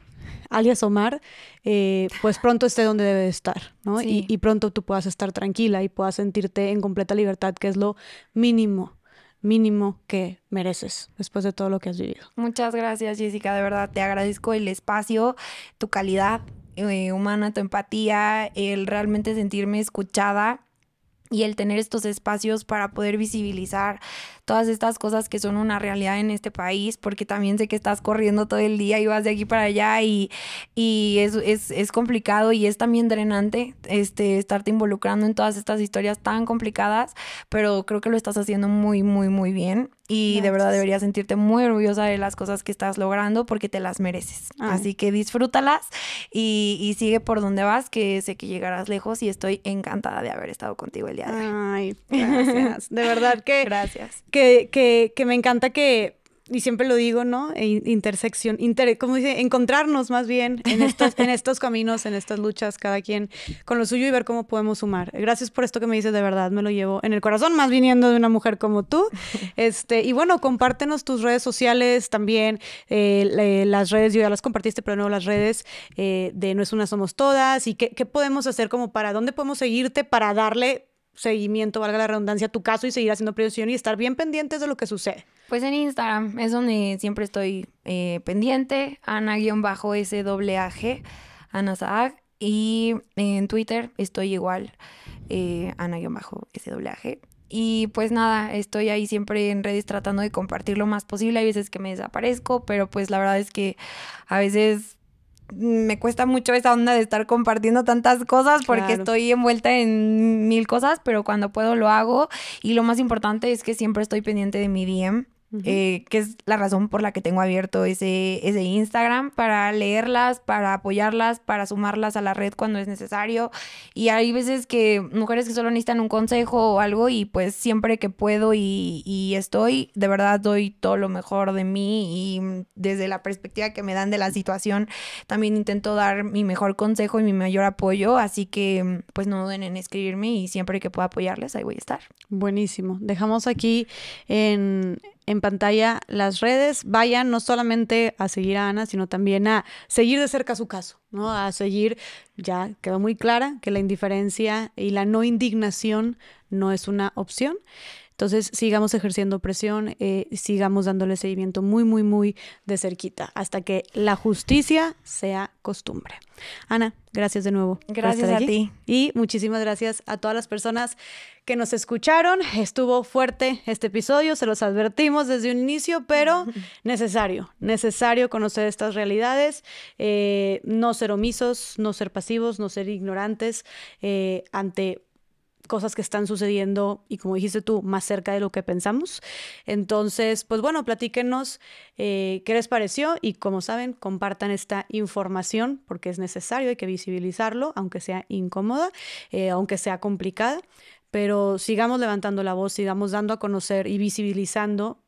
alias Omar, eh, pues pronto esté donde debe estar, ¿no? Y, pronto tú puedas estar tranquila y puedas sentirte en completa libertad, que es lo mínimo mínimo que mereces después de todo lo que has vivido. Muchas gracias Jessica, de verdad te agradezco el espacio, tu calidad eh, humana, tu empatía, el realmente sentirme escuchada y el tener estos espacios para poder visibilizar todas estas cosas que son una realidad en este país, porque también sé que estás corriendo todo el día y vas de aquí para allá y, es, complicado y es también drenante este, estarte involucrando en todas estas historias tan complicadas, pero creo que lo estás haciendo muy, muy, muy bien y de verdad deberías sentirte muy orgullosa de las cosas que estás logrando porque te las mereces. Así que disfrútalas y, sigue por donde vas, que sé que llegarás lejos y estoy encantada de haber estado contigo el día de hoy. Ay, gracias. De verdad que. Gracias. Que, que, que me encanta que y siempre lo digo, ¿no? E intersección, inter, como dice? Encontrarnos más bien en estos, en estos caminos, en estas luchas, cada quien con lo suyo y ver cómo podemos sumar. Gracias por esto que me dices, de verdad, me lo llevo en el corazón, más viniendo de una mujer como tú. Este, y bueno, compártenos tus redes sociales también, eh, las redes, yo ya las compartiste, pero no las redes eh, de No es una, somos todas, y qué, qué podemos hacer como para, dónde podemos seguirte para darle seguimiento, valga la redundancia, a tu caso y seguir haciendo previsión y estar bien pendientes de lo que sucede. Pues en Instagram es donde siempre estoy eh, pendiente, ana swag Ana Saag, y en Twitter estoy igual, eh, ana swag Y pues nada, estoy ahí siempre en redes tratando de compartir lo más posible. Hay veces que me desaparezco, pero pues la verdad es que a veces me cuesta mucho esa onda de estar compartiendo tantas cosas porque estoy envuelta en mil cosas, pero cuando puedo lo hago. Y lo más importante es que siempre estoy pendiente de mi bien eh, que es la razón por la que tengo abierto ese, ese Instagram para leerlas, para apoyarlas, para sumarlas a la red cuando es necesario. Y hay veces que mujeres que solo necesitan un consejo o algo y pues siempre que puedo y, y estoy, de verdad doy todo lo mejor de mí y desde la perspectiva que me dan de la situación, también intento dar mi mejor consejo y mi mayor apoyo. Así que pues no duden en escribirme y siempre que pueda apoyarles, ahí voy a estar. Buenísimo. Dejamos aquí en en pantalla las redes. Vayan no solamente a seguir a Ana, sino también a seguir de cerca su caso, ¿no? A seguir, ya quedó muy clara que la indiferencia y la no indignación no es una opción. Entonces, sigamos ejerciendo presión, eh, sigamos dándole seguimiento muy, muy, muy de cerquita, hasta que la justicia sea costumbre. Ana, gracias de nuevo. Gracias a ti. Y muchísimas gracias a todas las personas que nos escucharon. Estuvo fuerte este episodio, se los advertimos desde un inicio, pero necesario, necesario conocer estas realidades, eh, no ser omisos, no ser pasivos, no ser ignorantes eh, ante cosas que están sucediendo y como dijiste tú, más cerca de lo que pensamos. Entonces, pues bueno, platíquenos eh, qué les pareció y como saben, compartan esta información porque es necesario, hay que visibilizarlo, aunque sea incómoda, eh, aunque sea complicada, pero sigamos levantando la voz, sigamos dando a conocer y visibilizando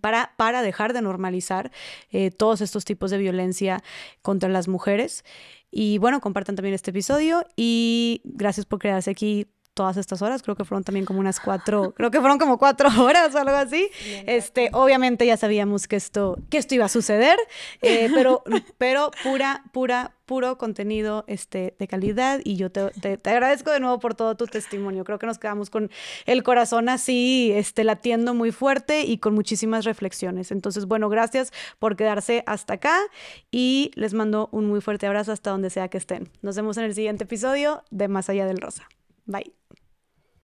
para, para dejar de normalizar eh, todos estos tipos de violencia contra las mujeres. Y bueno, compartan también este episodio y gracias por quedarse aquí todas estas horas, creo que fueron también como unas cuatro, creo que fueron como cuatro horas o algo así. este, obviamente ya sabíamos que esto, que esto iba a suceder, eh, pero, pero pura, pura, puro contenido este, de calidad y yo te, agradezco de nuevo por todo tu testimonio. Creo que nos quedamos con el corazón así, este, latiendo muy fuerte y con muchísimas reflexiones. Entonces, bueno, gracias por quedarse hasta acá y les mando un muy fuerte abrazo hasta donde sea que estén. Nos vemos en el siguiente episodio de Más allá del Rosa. Bye.